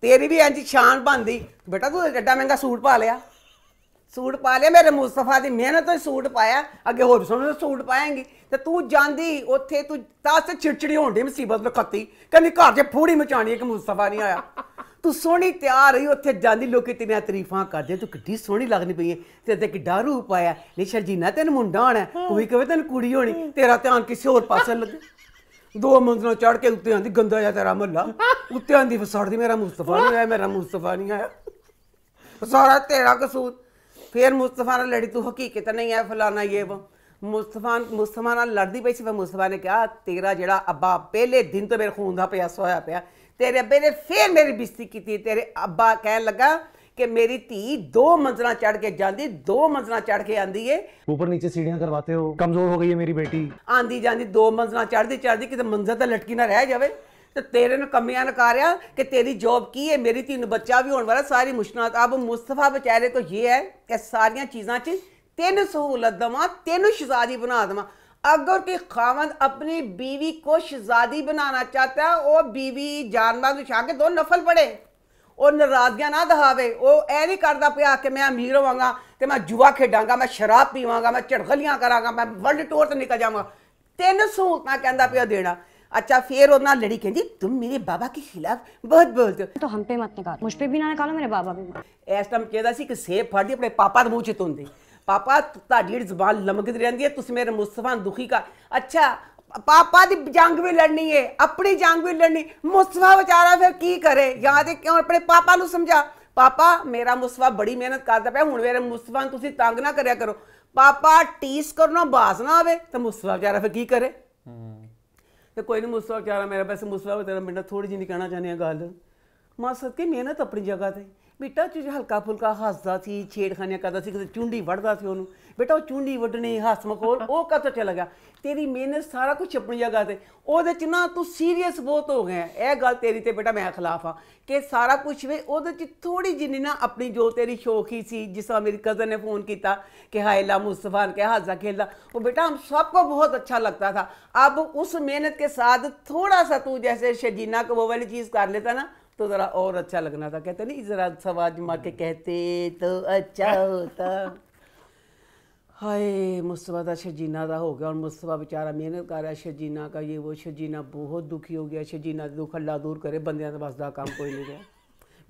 ਤੇਰੀ ਵੀ ਇੰਜ ਸ਼ਾਨ ਬੰਦੀ ਬੇਟਾ ਤੂੰ ਐਡਾ ਮਹਿੰਗਾ ਸੂਟ ਪਾ ਲਿਆ ਸੂਟ ਪਾ ਲਿਆ ਮੇਰੇ ਮੁਸਤਫਾ ਦੀ ਮਿਹਨਤ ਤੋਂ ਸੂਟ ਪਾਇਆ ਅੱਗੇ ਹੋਰ ਸੋਹਣੇ ਸੂਟ ਪਾਏਂਗੀ ਤੇ ਤੂੰ ਜਾਂਦੀ ਉੱਥੇ ਤੂੰ ਤਾਂ ਸੇ ਚਿੜਚਿੜੀ ਹੋਣ ਦੀ ਮੁਸੀਬਤ ਲਖਤੀ ਕਹਿੰਦੀ ਘਰ ਦੇ ਫੂੜੀ ਮਚਾਣੀ ਕਿ ਮੁਸਤਫਾ ਨਹੀਂ ਆਇਆ ਤੂੰ ਸੋਹਣੀ ਤਿਆਰ ਹੋਈ ਉੱਥੇ ਜਾਂਦੀ ਲੋਕੀ ਤੇਰੀਆਂ ਤਾਰੀਫਾਂ ਕਰਦੇ ਤੂੰ ਕਿੱਡੀ ਸੋਹਣੀ ਲੱਗਣੀ ਪਈ ਐ ਤੇ ਤੇ ਕਿੱਡਾ ਰੂਪ ਆਇਆ ਨਿਸ਼ਰ ਜੀ ਨਾ ਤੈਨੂੰ ਮੁੰਡਾ ਹੋਣਾ ਕੋਈ ਕਹੇ ਤੈਨੂੰ ਕੁੜੀ ਹੋਣੀ ਤੇਰਾ ਧਿਆਨ ਕਿਸੇ ਹੋਰ ਪਾਸੇ ਲੱਗੇ ਦੋ ਮੰਜ਼ਲਾਂ ਚੜ ਕੇ ਉੱਤੇ ਆਂਦੀ ਗੰਦਾ ਜਿਹਾ ਤੇਰਾ ਮੁੱਲਾ ਉੱਤੇ ਆਂਦੀ ਫਸੜਦੀ ਮੇਰਾ ਮੁਸਤਫਾ ਨਹੀਂ ਆਇਆ ਮੇਰਾ ਮੁਸਤਫਾ ਨਹੀਂ ਆਇਆ ਸਾਰਾ ਤੇਰਾ ਕਸੂਰ ਫੇਰ ਮੁਸਤਫਾ ਨਾਲ ਲੜੀ ਤੂੰ ਹਕੀਕਤ ਨਹੀਂ ਐ ਫਲਾਣਾ ਇਹ ਵਾ ਮੁਸਤਫਾ ਮੁਸਤਫਾ ਨਾਲ ਲੜਦੀ ਪਈ ਸੀ ਫੇ ਮੁਸਤਫਾ ਨੇ ਕਿਹਾ ਤੇਰਾ ਜਿਹੜਾ ਅੱਬਾ ਪਹਿਲੇ ਦਿਨ ਤੋਂ ਮੇਰੇ ਖੂਨ ਦਾ ਪਿਆਸਾ ਹੋਇਆ ਪਿਆ तेरे अब्बे ने फिर मेरी बिस्ती की तेरे अब्बा कह लगा कि मेरी धी दो मंजिला चढ़ के जाती दो मंजिला चढ़ के आंदी है ऊपर नीचे सीढ़ियां करवाते हो कमजोर हो गई है मेरी बेटी आंदी जाती दो मंजिला चढ़ती चढ़ती किसी मंजिल तो लटकी ना रह जाए तो तेरे ने कमियां नकारिया कि तेरी जॉब की है मेरी तीन बच्चा भी होने वाला सारी मुश्किल अब मुस्तफ़ा बेचारे को ये है कि सारिया चीजा 'च तीन सहूलत दवा तीन शजादी बना देव अगर कोई खावन अपनी बीवी को शहजादी बनाना चाहता है वो बीवी जानबाज ਵਿਛਾ ਕੇ ਦੋ ਨਫਲ ਪੜੇ ਉਹ ਨਰਾਜ਼ੀਆਂ ਨਾ ਦਿਖਾਵੇ ਉਹ ਐ ਨਹੀਂ ਕਰਦਾ ਪਿਆ ਕਿ ਮੈਂ ਅਮੀਰ ਹੋਵਾਂਗਾ ਤੇ ਮੈਂ ਜੁਆ ਖੇਡਾਂਗਾ ਮੈਂ ਸ਼ਰਾਬ ਪੀਵਾਂਗਾ ਮੈਂ ਚੜਗਲੀਆਂ ਕਰਾਂਗਾ ਮੈਂ ਵਰਲਡ ਟੂਰ ਤੇ ਨਿਕਲ ਜਾਵਾਂਗਾ ਤਿੰਨ ਸਹੂਲਤਾਂ ਕਹਿੰਦਾ ਪਿਆ ਦੇਣਾ अच्छा फिर वो ना लड़ी कहती तुम मेरे बाबा के खिलाफ बहुत बोलते हो तो हम पे मत निकालो मुझ पे भी ना निकालो मेरे बाबा भी इस टाइम कहता सी कि सेब फाड़ दी अपने पापा के मुंह च तुम दी ਪਾਪਾ ਤੁਹਾਡੀ ਜ਼ੁਬਾਨ ਲਮਕਦੀ ਰਹਿੰਦੀ ਹੈ ਤੁਸੀਂ ਮੇਰੇ ਮੁਸਤਫਾ ਦੁਖੀ ਕਰ ਅੱਛਾ ਪਾਪਾ ਦੀ ਜੰਗ ਵੀ ਲੜਨੀ ਹੈ ਆਪਣੀ ਜੰਗ ਵੀ ਲੜਨੀ ਮੁਸਤਫਾ ਵਿਚਾਰਾ ਫਿਰ ਕੀ ਕਰੇ ਯਾਦ ਹੈ ਕਿਉਂ ਆਪਣੇ ਪਾਪਾ ਨੂੰ ਸਮਝਾ ਪਾਪਾ ਮੇਰਾ ਮੁਸਤਫਾ ਬੜੀ ਮਿਹਨਤ ਕਰਦਾ ਪਿਆ ਹੁਣ ਮੇਰੇ ਮੁਸਤਫਾ ਨੂੰ ਤੁਸੀਂ ਤੰਗ ਨਾ ਕਰਿਆ ਕਰੋ ਪਾਪਾ ਟੀਸ ਕਰਨਾ ਬਾਸ ਨਾ ਆਵੇ ਤਾਂ ਮੁਸਤਫਾ ਵਿਚਾਰਾ ਫਿਰ ਕੀ ਕਰੇ ਤੇ ਕੋਈ ਨਹੀਂ ਮੁਸਤਫਾ ਵਿਚਾਰਾ ਮੇਰਾ ਬਸ ਮੁਸਤਫਾ ਤੇਰਾ ਮਿੰਨਾ ਥੋੜੀ ਜਿਹੀ ਨਹੀਂ ਕਹਿਣਾ ਚਾਹੁੰਦੀ ਆ ਗੱਲ मां सदके महिनत अपनी जॻह ते बेटा तुझे हल्का फुल्का हसदासीं छेड़खानियां करदासीं किथे चूंडी वढंदासीं ਉਹਨੂੰ ਬੇਟਾ ਉਹ ਚੂੰਡੀ ਵੱਢਣੀ ਹੱਸ ਮਖੌਲ ਉਹ ਕਦ ਚਲਾ ਗਿਆ ਤੇਰੀ ਮਿਹਨਤ ਸਾਰਾ ਕੁਝ ਆਪਣੀ ਜਗ੍ਹਾ ਤੇ ਉਹਦੇ ਚ ਨਾ ਤੂੰ ਸੀਰੀਅਸ ਬਹੁਤ ਹੋ ਗਿਆ ਇਹ ਗੱਲ ਤੇਰੀ ਤੇ ਬੇਟਾ ਮੈਂ ਖਿਲਾਫ ਆ ਕਿ ਸਾਰਾ ਕੁਝ ਵੇ ਉਹਦੇ ਚ ਥੋੜੀ ਜਿੰਨੀ ਨਾ ਆਪਣੀ ਜੋ ਤੇਰੀ ਸ਼ੌਕ ਹੀ ਸੀ ਜਿਸ ਤਰ੍ਹਾਂ ਮੇਰੀ ਕਜ਼ਨ ਨੇ ਫੋਨ ਕੀਤਾ ਕਿ ਹਾਏ ਲਾ ਮੁਸਤਫਾ ਨੇ ਕਿਹਾ ਹੱਸਾ ਖੇਲਦਾ ਉਹ ਬੇਟਾ ਹਮ ਸਭ ਕੋ ਬਹੁਤ ਅੱਛਾ ਲੱਗਤਾ ਥਾ ਅਬ ਉਸ ਮਿਹਨਤ ਕੇ ਸਾਥ ਥੋੜਾ सा तू जैसे शजीना को वो वाली चीज़ कर लेता ना तो ज़रा और अच्छा लगना था कहते नहीं ज़रा सवाज माँ के कहते तो अच्छा होता हाय मुस्तफ़ा का शजीना का हो गया और मुस्तफ़ा बेचारा मेहनत कर रहा है शजीना का ये वो शजीना बहुत दुखी हो गया शजीना दुख अल्लाह दूर करे बंद का बस का काम कोई नहीं गया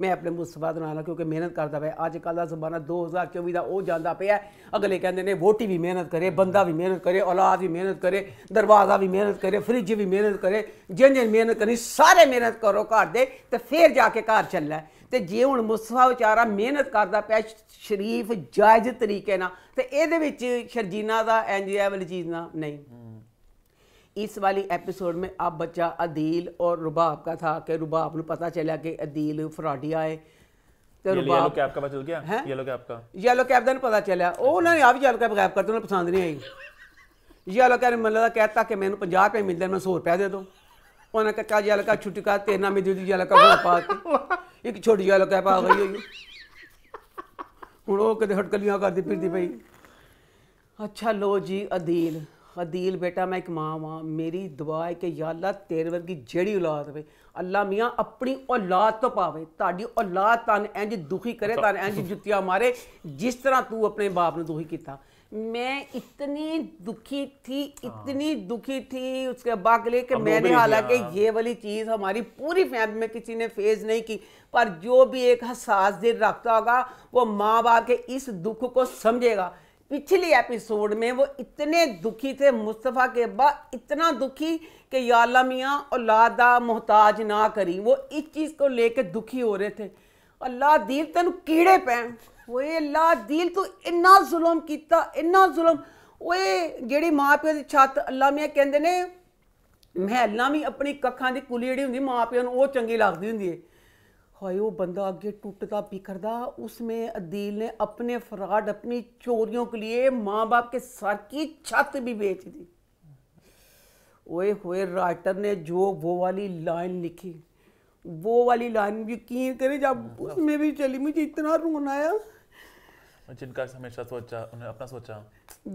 ਮੈਂ ਆਪਣੇ ਮੁਸਤਫਾ ਦਾ ਲਾ ਕਿਉਂਕਿ ਮਿਹਨਤ ਕਰਦਾ ਪਿਆ ਅੱਜ ਕੱਲ ਦਾ ਜ਼ਮਾਨਾ 2024 ਦਾ ਉਹ ਜਾਂਦਾ ਪਿਆ ਅਗਲੇ ਕਹਿੰਦੇ ਨੇ ਵੋਟੀ ਵੀ ਮਿਹਨਤ ਕਰੇ ਬੰਦਾ ਵੀ ਮਿਹਨਤ ਕਰੇ ਔਲਾਦ ਵੀ ਮਿਹਨਤ ਕਰੇ ਦਰਵਾਜ਼ਾ ਵੀ ਮਿਹਨਤ ਕਰੇ ਫ੍ਰਿਜ ਵੀ ਮਿਹਨਤ ਕਰੇ ਜਿੰਨ ਜਿੰਨ ਮਿਹਨਤ ਕਰੀ ਸਾਰੇ ਮਿਹਨਤ ਕਰੋ ਘਰ ਦੇ ਤੇ ਫੇਰ ਜਾ ਕੇ ਘਰ ਚੱਲਣਾ ਤੇ ਜੇ ਹੁਣ ਮੁਸਤਫਾ ਵਿਚਾਰਾ ਮਿਹਨਤ ਕਰਦਾ ਪਿਆ ਸ਼ਰੀਫ ਜਾਇਜ਼ ਤਰੀਕੇ ਨਾਲ ਤੇ ਇਹਦੇ ਵਿੱਚ ਸ਼ਰਜੀਨਾ ਦਾ ਐਂਜੀਆ ਵਾਲੀ ਚੀਜ਼ ਨਾ ਨਹੀਂ ਇਸ ਵਾਲੀ ਐਪੀਸੋਡ ਮੇਂ ਆਪ ਬੱਚਾ ਅਦੀਲ ਔਰ ਰੁਬਾਬ ਦਾ ਥਾ ਕਿ ਰੁਬਾਬ ਨੂੰ ਪਤਾ ਚੱਲਿਆ ਕਿ ਅਦੀਲ ਫਰਾਡੀਆ ਹੈ ਤੇ ਰੁਬਾਬ ਯੈਲੋ ਕੈਪ ਦਾ ਪਤਾ ਚੱਲ ਗਿਆ ਯੈਲੋ ਕੈਪ ਦਾ ਯੈਲੋ ਕੈਪ ਦਾ ਨਹੀਂ ਪਤਾ ਚੱਲਿਆ ਉਹ ਉਹਨਾਂ ਨੇ ਆ ਵੀ ਯੈਲੋ ਕੈਪ ਗਾਇਬ ਕਰਤੇ ਉਹਨਾਂ ਪਸੰਦ ਨਹੀਂ ਆਈ ਯੈਲੋ ਕੈਪ ਮੈਨੂੰ ਲੱਗਦਾ ਕਹਿਤਾ ਕਿ ਮੈਨੂੰ 50 ਰੁਪਏ ਮਿਲਦੇ ਮੈਂ 100 ਰੁਪਏ ਦੇ ਦੋ ਉਹਨਾਂ ਕਾ ਕਾ ਯੈਲੋ ਕੈਪ ਛੁੱਟੀ ਕਰ ਤੇਰੇ ਨਾਲ ਮੇਰੀ ਯੈਲੋ ਕੈਪ ਪਾ ਇੱਕ ਛੋਟੀ ਯੈਲੋ ਕੈਪ ਆ ਗਈ ਹੋਈ ਹੁਣ ਉਹ ਕਿਤੇ ਹਟਕਲੀਆਂ ਕਰਦੀ ਫਿਰਦੀ ਪਈ ਅੱਛਾ ਲੋ ਜੀ ਅਦੀਲ खदील बेटा मैं एक माँ वहाँ मेरी दुआ है कि याल्ला तेरे वर्गी जड़ी औलाद वे अल्लाह मियाँ अपनी औलाद तो पावे ताड़ी औलाद तन इंज दुखी करे तन इंज अच्छा। जुतिया मारे जिस तरह तू अपने बाप ने दुखी किया मैं इतनी दुखी थी इतनी हाँ। दुखी थी उसके बाद के लिए कि मैंने हालांकि ये वाली चीज़ हमारी पूरी फैमिली में किसी ने फेस नहीं की पर जो भी एक हसास दिल रखता होगा वो माँ बाप के इस दुख को समझेगा ਐਪੀਸੋਡ पिछली एपिसोड में वो इतने दुखी थे मुस्तफ़ा के अब्बा इतना दुखी ਮੀਆਂ ਔਲਾਦ ਦਾ औलादा ਨਾ ਕਰੀ ਉਹ वो ਚੀਜ਼ ਕੋ ਲੈ ਕੇ ਦੁਖੀ ਹੋ ਰਹੇ थे ਅੱਲਾ ਦੀਲ तेन ਕੀੜੇ ਪੈਣ ਓਏ ਅੱਲਾ ਦੀਲ ਤੂੰ ਇੰਨਾ ਜ਼ੁਲਮ ਕੀਤਾ ਇੰਨਾ ਜ਼ੁਲਮ ਓਏ ਜਿਹੜੀ ਮਾਂ ਪਿਓ ਦੀ ਛੱਤ ਅੱਲਾ ਮੀਆਂ ਕਹਿੰਦੇ ਨੇ ਮਹਿਲਾਂ ਵੀ ਆਪਣੀ ਕੱਖਾਂ ਦੀ ਕੁਲੀ ਜਿਹੜੀ ਹੁੰਦੀ ਮਾਂ ਪਿਓ ਨੂੰ ਉਹ ਚੰਗੀ ਲੱਗਦੀ ਹੁੰਦੀ ਏ ਹਾਏ वो बंदा ਅੱਗੇ टूटता ਬਿਖਰਦਾ उसमें अदील ने अपने फराड अपनी चोरियों के लिए माँ बाप के सर की छत भी बेच दी ओए होए राइटर ने जो वो वाली लाइन लिखी वो वाली लाइन यकीन करे जब उसमें भी चली मुझे इतना रोना आया जिनका हमेशा सोचा उन्हें अपना सोचा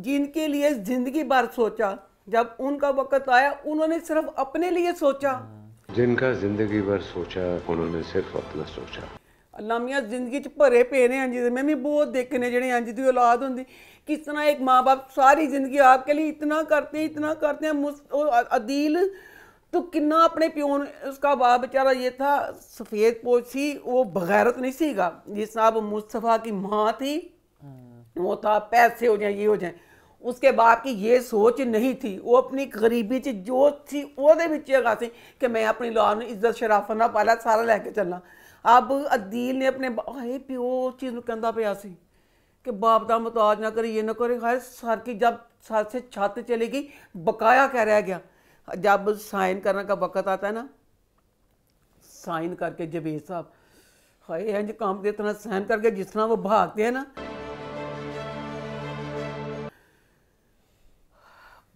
जिनके लिए जिंदगी भर सोचा जब उनका वक्त आया उन्होंने सिर्फ अपने लिए सोचा हम्म। जिनका जिंदगी भर सोचा उन्होंने सिर्फ अपना सोचा लामिया जिंदगी भरे पे ने हां जी मैं भी बहुत देखे ने जेने जी दी औलाद होंगी किस तरह एक माँ बाप सारी जिंदगी आपके लिए इतना करते हैं इतना करते हैं अदील तो किन्ना अपने प्यो उसका बाप बेचारा ये था सफ़ेद पोच सी वो बगैरत नहीं सीगा जिस साहब मुस्तफ़ा की माँ थी वो था पैसे हो जाए ये हो जाए उसके बाप की ये सोच नहीं थी वो अपनी गरीबी से जो थी वो ਵਿੱਚ ਹੈਗਾ कि मैं अपनी ਆਪਣੀ ਲਾਨ ਨੂੰ ਇੱਜ਼ਤ ਸ਼ਰਾਫਤ सारा लैके चलना अब अदील ने अपने प्यो उस चीज़ को कहता पाया कि बाप का मुताज ना करे ये ना करे हर सर की जब सर से छत चली गई बकाया कह रहा गया जब साइन करने का वक़्त आता है ना साइन करके जबेर साहब हाई इंज काम के इतना साइन करके जिस तरह वो भागते हैं ना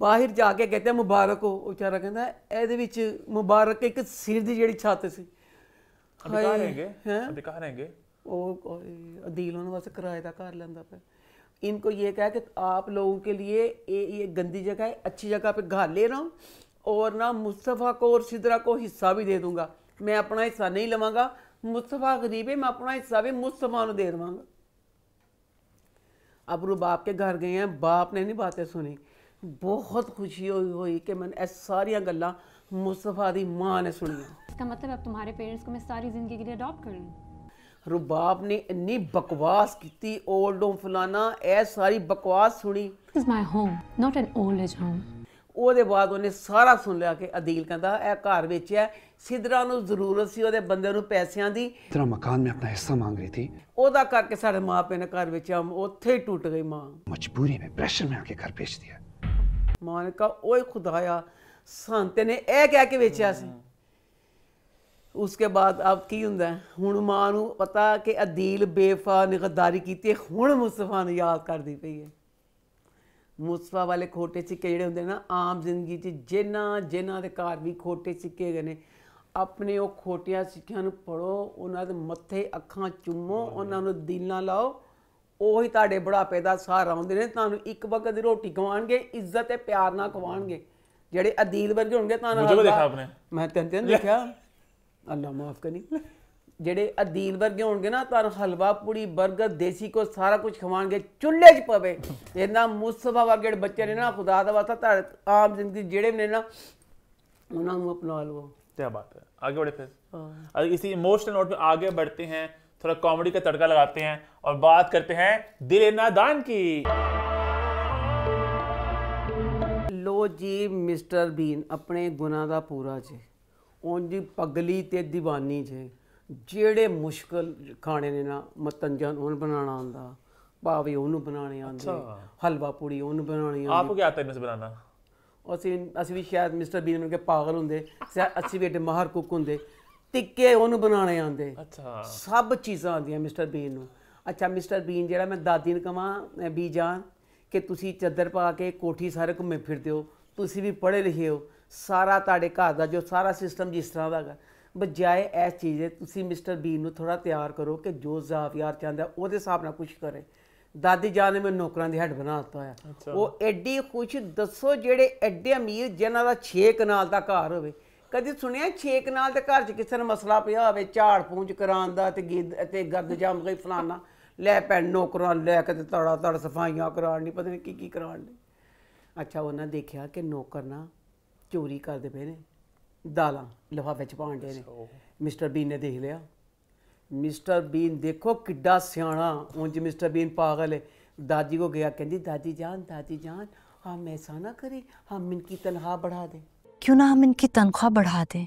बाहर जाके कहते हैं मुबारक हो बेचारा ਕਹਿੰਦਾ ਇਹਦੇ ਵਿੱਚ ਮੁਬਾਰਕ ਇੱਕ ਸਿਰ ਦੀ ਜਿਹੜੀ ਛੱਤ ਸੀ ਅਧਿਕਾਰ ਹੈਗੇ ਅਧਿਕਾਰ ਹੈਗੇ ਉਹ ਅਦੀਲ ਉਹਨਾਂ इनको ये कहा कि आप लोगों के लिए ये ये गंदी जगह है अच्छी जगह पे घर ले रहा हूँ और ना मुस्तफ़ा को और सिदरा को हिस्सा भी दे दूंगा मैं अपना हिस्सा नहीं लवागा मुस्तफ़ा गरीब है मैं अपना हिस्सा भी मुस्तफ़ा ने दे दवांगा अब रू बाप के घर गए हैं बाप ने नहीं बातें सुनी ਬਹੁਤ ਖੁਸ਼ੀ ਹੋਈ ਹੋਈ ਕਿ ਮੈਂ ਇਹ ਸਾਰੀਆਂ ਗੱਲਾਂ ਮੁਸਤਫਾ ਦੀ ਮਾਂ ਨੇ ਸੁਣੀਆਂ इसका मतलब अब तुम्हारे पेरेंट्स को मैं सारी ज़िंदगी के लिए अडॉप्ट कर लूँ ਰਬਾਬ ਨੇ ਇੰਨੀ ਬਕਵਾਸ ਕੀਤੀ 올ਡ ਹੋਮ ਫਲਾਣਾ ਇਹ ਸਾਰੀ ਬਕਵਾਸ ਸੁਣੀ this is my home not an old age home ਉਹਦੇ ਬਾਅਦ ਉਹਨੇ ਸਾਰਾ ਸੁਣ ਲਿਆ ਕਿ ਅਦੀਲ ਕਹਿੰਦਾ ਇਹ ਘਰ ਵੇਚਿਆ ਸਿਦਰਾ ਨੂੰ ਜ਼ਰੂਰਤ ਸੀ ਉਹਦੇ ਬੰਦੇ ਨੂੰ ਪੈਸਿਆਂ ਦੀ तेरा मकान में अपना हिस्सा मांग रही थी ਉਹਦਾ ਕਰਕੇ ਸਾਡੇ ਮਾਪੇ ਨੇ ਘਰ ਵੇਚਿਆ ਉੱਥੇ ਹੀ ਟੁੱਟ ਗਈ ਮਾਂ ਮਜਬੂਰੀ में प्रेशर में आके घर बेच दिया ਮਾਂ ਓਏ ਖੁਦਾਇਆ ਸੰਤੇ ਨੇ ਇਹ ਕਹਿ ਕੇ ਵੇਚਿਆ ਸੀ ਉਸਕੇ ਬਾਅਦ ਆਪ ਕੀ ਹੁੰਦਾ ਹੁਣ ਮਾਂ ਨੂੰ ਪਤਾ ਕਿ ਅਦੀਲ ਬੇਫਾ ਨਿਗਦਾਰੀ ਕੀਤੀ ਹੁਣ ਮੁਸਤਫਾ ਨੂੰ ਯਾਦ ਕਰਦੀ ਪਈ ਹੈ ਮੁਸਤਫਾ ਵਾਲੇ ਖੋਟੇ ਸਿੱਕੇ ਜਿਹੜੇ ਹੁੰਦੇ ਨਾ ਆਮ ਜ਼ਿੰਦਗੀ 'ਚ ਜਿਨ੍ਹਾਂ ਜਿਨ੍ਹਾਂ ਦੇ ਘਰ ਵੀ ਖੋਟੇ ਸਿੱਕੇ ਗਏ ਨੇ ਆਪਣੇ ਉਹ ਖੋਟਿਆਂ ਸਿੱਕਿਆਂ ਨੂੰ ਪੜੋ ਉਹਨਾਂ ਦੇ ਮੱਥੇ ਅੱਖਾਂ ਚੁੰਮੋ ਉਹਨਾਂ ਨੂੰ ਦੀਨਾ ਲਾਓ ਉਹੀ ਤੁਹਾਡੇ ਬੁਢਾਪੇ ਦਾ ਸਹਾਰਾ ਹੁੰਦੇ ਨੇ ਤੁਹਾਨੂੰ ਇੱਕ ਵਕਤ ਦੀ ਰੋਟੀ ਖਵਾਣਗੇ ਇੱਜ਼ਤ ਤੇ ਪਿਆਰ ਨਾਲ ਖਵਾਣਗੇ ਜਿਹੜੇ ਅਦੀਲ ਵਰਗੇ ਹੋਣਗੇ ਤੁਹਾਨੂੰ ਮੈਂ ਦੇਖਾ ਆਪਨੇ ਮੈਂ ਤੈਨੂੰ ਤੈਨੂੰ ਦੇਖਿਆ ਅੱਲਾ ਮਾਫ ਕਰੀ ਜਿਹੜੇ ਅਦੀਲ ਵਰਗੇ ਹੋਣਗੇ ਨਾ ਤੁਹਾਨੂੰ ਹਲਵਾ ਪੂੜੀ 버ਗਰ ਦੇਸੀ ਕੋ ਸਾਰਾ ਕੁਝ ਖਵਾਣਗੇ ਚੁੱਲ੍ਹੇ 'ਚ ਪਵੇ ਇਹਨਾਂ ਮੁਸਫਾ ਵਰਗੇ ਬੱਚੇ ਨੇ ਨਾ ਖੁਦਾ ਦਾ ਵਾਸਤਾ ਤਾਂ ਆਮ ਜ਼ਿੰਦਗੀ ਜਿਹੜੇ ਨੇ ਨਾ ਉਹਨਾਂ ਨੂੰ ਅਪਣਾ ਲਵੋ ਕੀ ਬਾਤ ਹੈ ਅੱਗੇ ਵੜੇ ਫਿਰ फिर ਇਸੀ ਇਮੋਸ਼ਨਲ ਨੋਟ पे ਅੱਗੇ बढ़ते ਹਾਂ थोड़ा कॉमेडी का तड़का लगाते हैं और बात करते हैं दिल नादान की लो जी मिस्टर बीन अपने गुना ਦਾ ਪੂਰਾ ਜੇ ਉਹਦੀ ਪਗਲੀ ਤੇ دیਵਾਨੀ ਜੇ ਜਿਹੜੇ ਮੁਸ਼ਕਲ ਖਾਣੇ ਨੇ ਨਾ ਮਤੰਜਨ ਉਹਨ ਬਣਾਉਣਾ ਆਂਦਾ ਭਾਵੇਂ ਉਹਨੂੰ ਬਣਾਉਣੇ ਆਂਦੇ ਹਲਵਾ ਪੂੜੀ ਉਹਨੂੰ ਬਣਾਉਣੀ ਆਂਦੀ ਆਪ ਕੀ ਆਤਾ ਇਹਨੂੰ ਬਣਾਉਣਾ ਅਸੀਂ ਅਸੀਂ ਵੀ ਸ਼ਾਇਦ ਮਿਸਟਰ ਬੀਨ ਨੂੰ ਕੇ ਪਾਗਲ ਹੁੰਦੇ ਅਸੀਂ ਵੀ ਮਾਹਰ ਕੁੱਕ ਹੁੰਦੇ ਟਿੱਕੇ ਉਹਨੂੰ ਬਣਾਉਣੇ ਆਉਂਦੇ ਅੱਛਾ ਸਭ ਚੀਜ਼ਾਂ ਆਉਂਦੀਆਂ ਮਿਸਟਰ ਬੀਨ ਨੂੰ ਅੱਛਾ ਮਿਸਟਰ ਬੀਨ ਜਿਹੜਾ ਮੈਂ ਦਾਦੀ ਨੂੰ ਕਹਾਂ ਬੀ ਜਾਨ ਕਿ ਤੁਸੀਂ ਚੱਦਰ ਪਾ ਕੇ ਕੋਠੀ ਸਾਰੇ ਘੁੰਮੇ ਫਿਰਦੇ ਹੋ ਤੁਸੀਂ ਵੀ ਪੜ੍ਹੇ ਲਿਖੇ ਹੋ ਸਾਰਾ ਤੁਹਾਡੇ ਘਰ ਦਾ ਜੋ ਸਾਰਾ ਸਿਸਟਮ ਜਿਸ ਤਰ੍ਹਾਂ ਦਾ ਹੈ ਬਜਾਏ ਇਸ ਚੀਜ਼ ਦੇ ਤੁਸੀਂ ਮਿਸਟਰ ਬੀਨ ਨੂੰ ਥੋੜਾ ਤਿਆਰ ਕਰੋ ਕਿ ਜੋ ਜ਼ਾਫਿਆਰ ਚਾਹੁੰਦਾ ਉਹਦੇ ਹਿਸਾਬ ਨਾਲ ਕੁਝ ਕਰੇ ਦਾਦੀ ਜਾਨ ਨੇ ਮੈਂ ਨੌਕਰਾਂ ਦੀ ਹੱਡ ਬਣਾ ਦਿੱਤਾ ਆ ਉਹ ਐਡੀ ਖੁਸ਼ ਦੱਸੋ ਜਿਹੜੇ ਐਡੇ ਅਮੀਰ ਜਿਨ੍ਹਾਂ ਦਾ 6 ਕਨਾਲ ਦਾ ਘਰ ਹੋਵੇ ਕਦੀ ਸੁਣਿਆ ਛੇਕ ਨਾਲ ਤੇ ਘਰ 'ਚ ਕਿਸੇ ਨੂੰ ਮਸਲਾ ਪਿਆ ਹੋਵੇ ਝਾੜ ਪੂੰਝ ਕਰਾਉਣ ਦਾ ਤੇ ਗਿੱਦ ਤੇ ਗਰਦ ਜੰਮ ਗਈ ਫਲਾਣਾ ਲੈ ਪੈਣ ਨੌਕਰਾਂ ਲੈ ਕੇ ਤੇ ਤੜਾ ਤੜ ਸਫਾਈਆਂ ਕਰਾਉਣ ਨਹੀਂ ਪਤਾ ਨਹੀਂ ਕੀ ਕੀ ਕਰਾਉਣ ਲਈ ਅੱਛਾ ਉਹਨਾਂ ਦੇਖਿਆ ਕਿ ਨੌਕਰ ਨਾ ਚੋਰੀ ਕਰਦੇ ਪਏ ਨੇ ਦਾਲਾਂ ਲਿਫਾਫੇ 'ਚ ਪਾਉਣ ਦੇ ਨੇ ਮਿਸਟਰ ਬੀਨ ਨੇ ਦੇਖ ਲਿਆ ਮਿਸਟਰ ਬੀਨ ਦੇਖੋ ਕਿੱਡਾ ਸਿਆਣਾ ਉਂਝ ਮਿਸਟਰ ਬੀਨ ਪਾਗਲ ਹੈ ਦਾਦੀ ਕੋ ਗਿਆ ਕਹਿੰਦੀ ਦਾਦੀ ਜਾਨ ਦਾਦੀ ਜਾਨ ਹਮ ਐਸਾ ਨਾ ਕਰੇ ਹਮ ਇਨਕੀ ਤਨਹਾ ਬੜਾ ਦੇ ਕਿਉਂ ਨਾ ਹਮ ਇਨਕੀ ਤਨਖਾਹ ਬੜਾ ਦੇ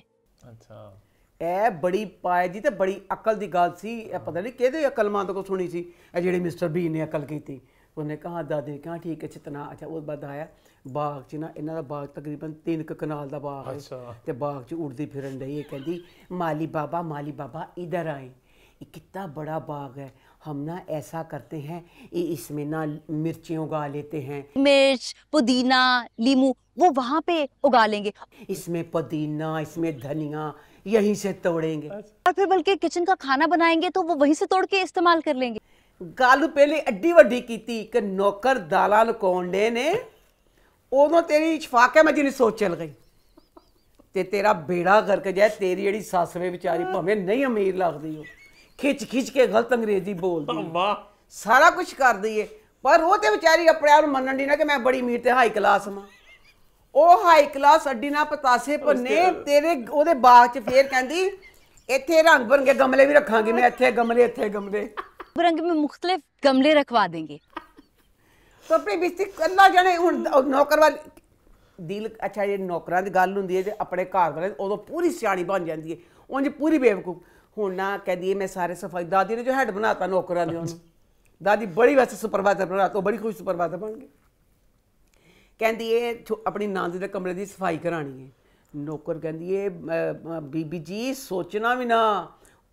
ਅੱਛਾ ਇਹ ਬੜੀ ਪਾਇ ਦੀ ਤੇ ਬੜੀ ਅਕਲ ਦੀ ਗੱਲ ਸੀ ਇਹ ਪਤਾ ਨਹੀਂ ਕਿਹਦੇ ਅਕਲਮੰਦ ਕੋ ਸੁਣੀ ਸੀ ਇਹ ਜਿਹੜੇ ਮਿਸਟਰ ਬੀ ਨੇ ਅਕਲ ਕੀਤੀ ਉਹਨੇ ਕਹਾ ਦਾਦੇ ਕਹਾ ਠੀਕ ਹੈ ਚਿਤਨਾ ਅੱਛਾ ਉਹ ਬਾਅਦ ਆਇਆ ਬਾਗ ਚ ਨਾ ਇਹਨਾਂ ਦਾ ਬਾਗ ਤਕਰੀਬਨ 3 ਕ ਕਨਾਲ ਦਾ ਬਾਗ ਹੈ ਤੇ ਬਾਗ ਚ ਉੜਦੀ ਫਿਰਨ ਰਹੀ ਹੈ ਕਹਿੰਦੀ ਮਾਲੀ ਬਾਬਾ ਮਾਲੀ ਬਾਬਾ ਇਧਰ ਆਏ ਇਹ ਕਿੰਨਾ ਬੜਾ ਬਾਗ ਹੈ हम ना ऐसा करते हैं इसमें ना मिर्ची उगा लेते हैं मिर्च पुदीना लीमू वो वहाँ पे उगा लेंगे इसमें पुदीना इसमें धनिया यहीं से तोड़ेंगे और फिर बल्कि किचन का खाना बनाएंगे तो वो वहीं से तोड़ के इस्तेमाल कर लेंगे गालू पहले अड्डी वड्डी की थी कि नौकर दालाल कोंडे ने ओनो तेरी फाके में जिन्हें सोच चल गई ते तेरा बेड़ा करके जाए तेरी जड़ी ਸੱਸ ਵੇ ਵਿਚਾਰੀ ਭਾਵੇਂ ਨਹੀਂ ਅਮੀਰ ਲੱਗਦੀ ਹੋ ਖਿੱਚ ਖਿੱਚ ਕੇ ਗਲਤ ਅੰਗਰੇਜ਼ੀ ਬੋਲਦੀ ਵਾਹ ਸਾਰਾ ਕੁਝ ਕਰਦੀ ਏ ਪਰ ਉਹ ਤੇ ਵਿਚਾਰੀ ਆਪਣੇ ਆਪ ਨੂੰ ਮੰਨਣ ਦੀ ਨਾ ਕਿ ਮੈਂ ਬੜੀ ਮੀਰ ਤੇ ਹਾਈ ਕਲਾਸ ਮਾਂ ਉਹ ਹਾਈ ਕਲਾਸ ਅੱਡੀ ਨਾ ਪਤਾਸੇ ਭੰਨੇ ਤੇਰੇ ਉਹਦੇ ਬਾਗ 'ਚ ਫੇਰ ਕਹਿੰਦੀ ਇੱਥੇ ਰੰਗ ਬਰੰਗੇ ਗਮਲੇ ਵੀ ਰੱਖਾਂਗੇ ਮੈਂ ਇੱਥੇ ਗਮਲੇ ਇੱਥੇ ਗਮਲੇ ਬਿਰੰਗ ਮੈਂ ਮੁਖਤਲਫ ਗਮਲੇ ਰਖਵਾ ਦੇਂਗੇ ਤਾਂ ਆਪਣੀ ਬਿਸਤੀ ਅੱਲਾ ਜਣੇ ਹੁਣ ਨੌਕਰ ਵਾਲ ਦਿਲ ਅੱਛਾ ਇਹ ਨੌਕਰਾਂ ਦੀ ਗੱਲ ਹੁੰਦੀ ਹੈ ਜੇ ਆਪਣੇ ਘਰ ਵਾਲੇ ਉਦੋਂ ਪੂਰੀ ਸਿਆਣੀ ਬਣ ਜਾਂਦੀ ਹੈ ਉਂਝ ਪੂਰੀ ਬੇਵਕੂਫ ਹੁਣ ਨਾ ਕਹਿ ਦਈਏ ਮੈਂ ਸਾਰੇ ਸਫਾਈ ਦਾਦੀ ਨੇ ਜੋ ਹੈਡ ਬਣਾਤਾ ਨੌਕਰਾਂ ਦੇ ਉਹਨੂੰ ਦਾਦੀ ਬੜੀ ਵੈਸੇ ਸੁਪਰਵਾਈਜ਼ਰ ਬਣਾ ਤੋ ਬੜੀ ਖੁਸ਼ ਸੁਪਰਵਾਈਜ਼ਰ ਬਣ ਗਈ ਕਹਿੰਦੀ ਇਹ ਆਪਣੀ ਨਾਨੀ ਦੇ ਕਮਰੇ ਦੀ ਸਫਾਈ ਕਰਾਣੀ ਹੈ ਨੌਕਰ ਕਹਿੰਦੀ ਇਹ ਬੀਬੀ ਜੀ ਸੋਚਣਾ ਵੀ ਨਾ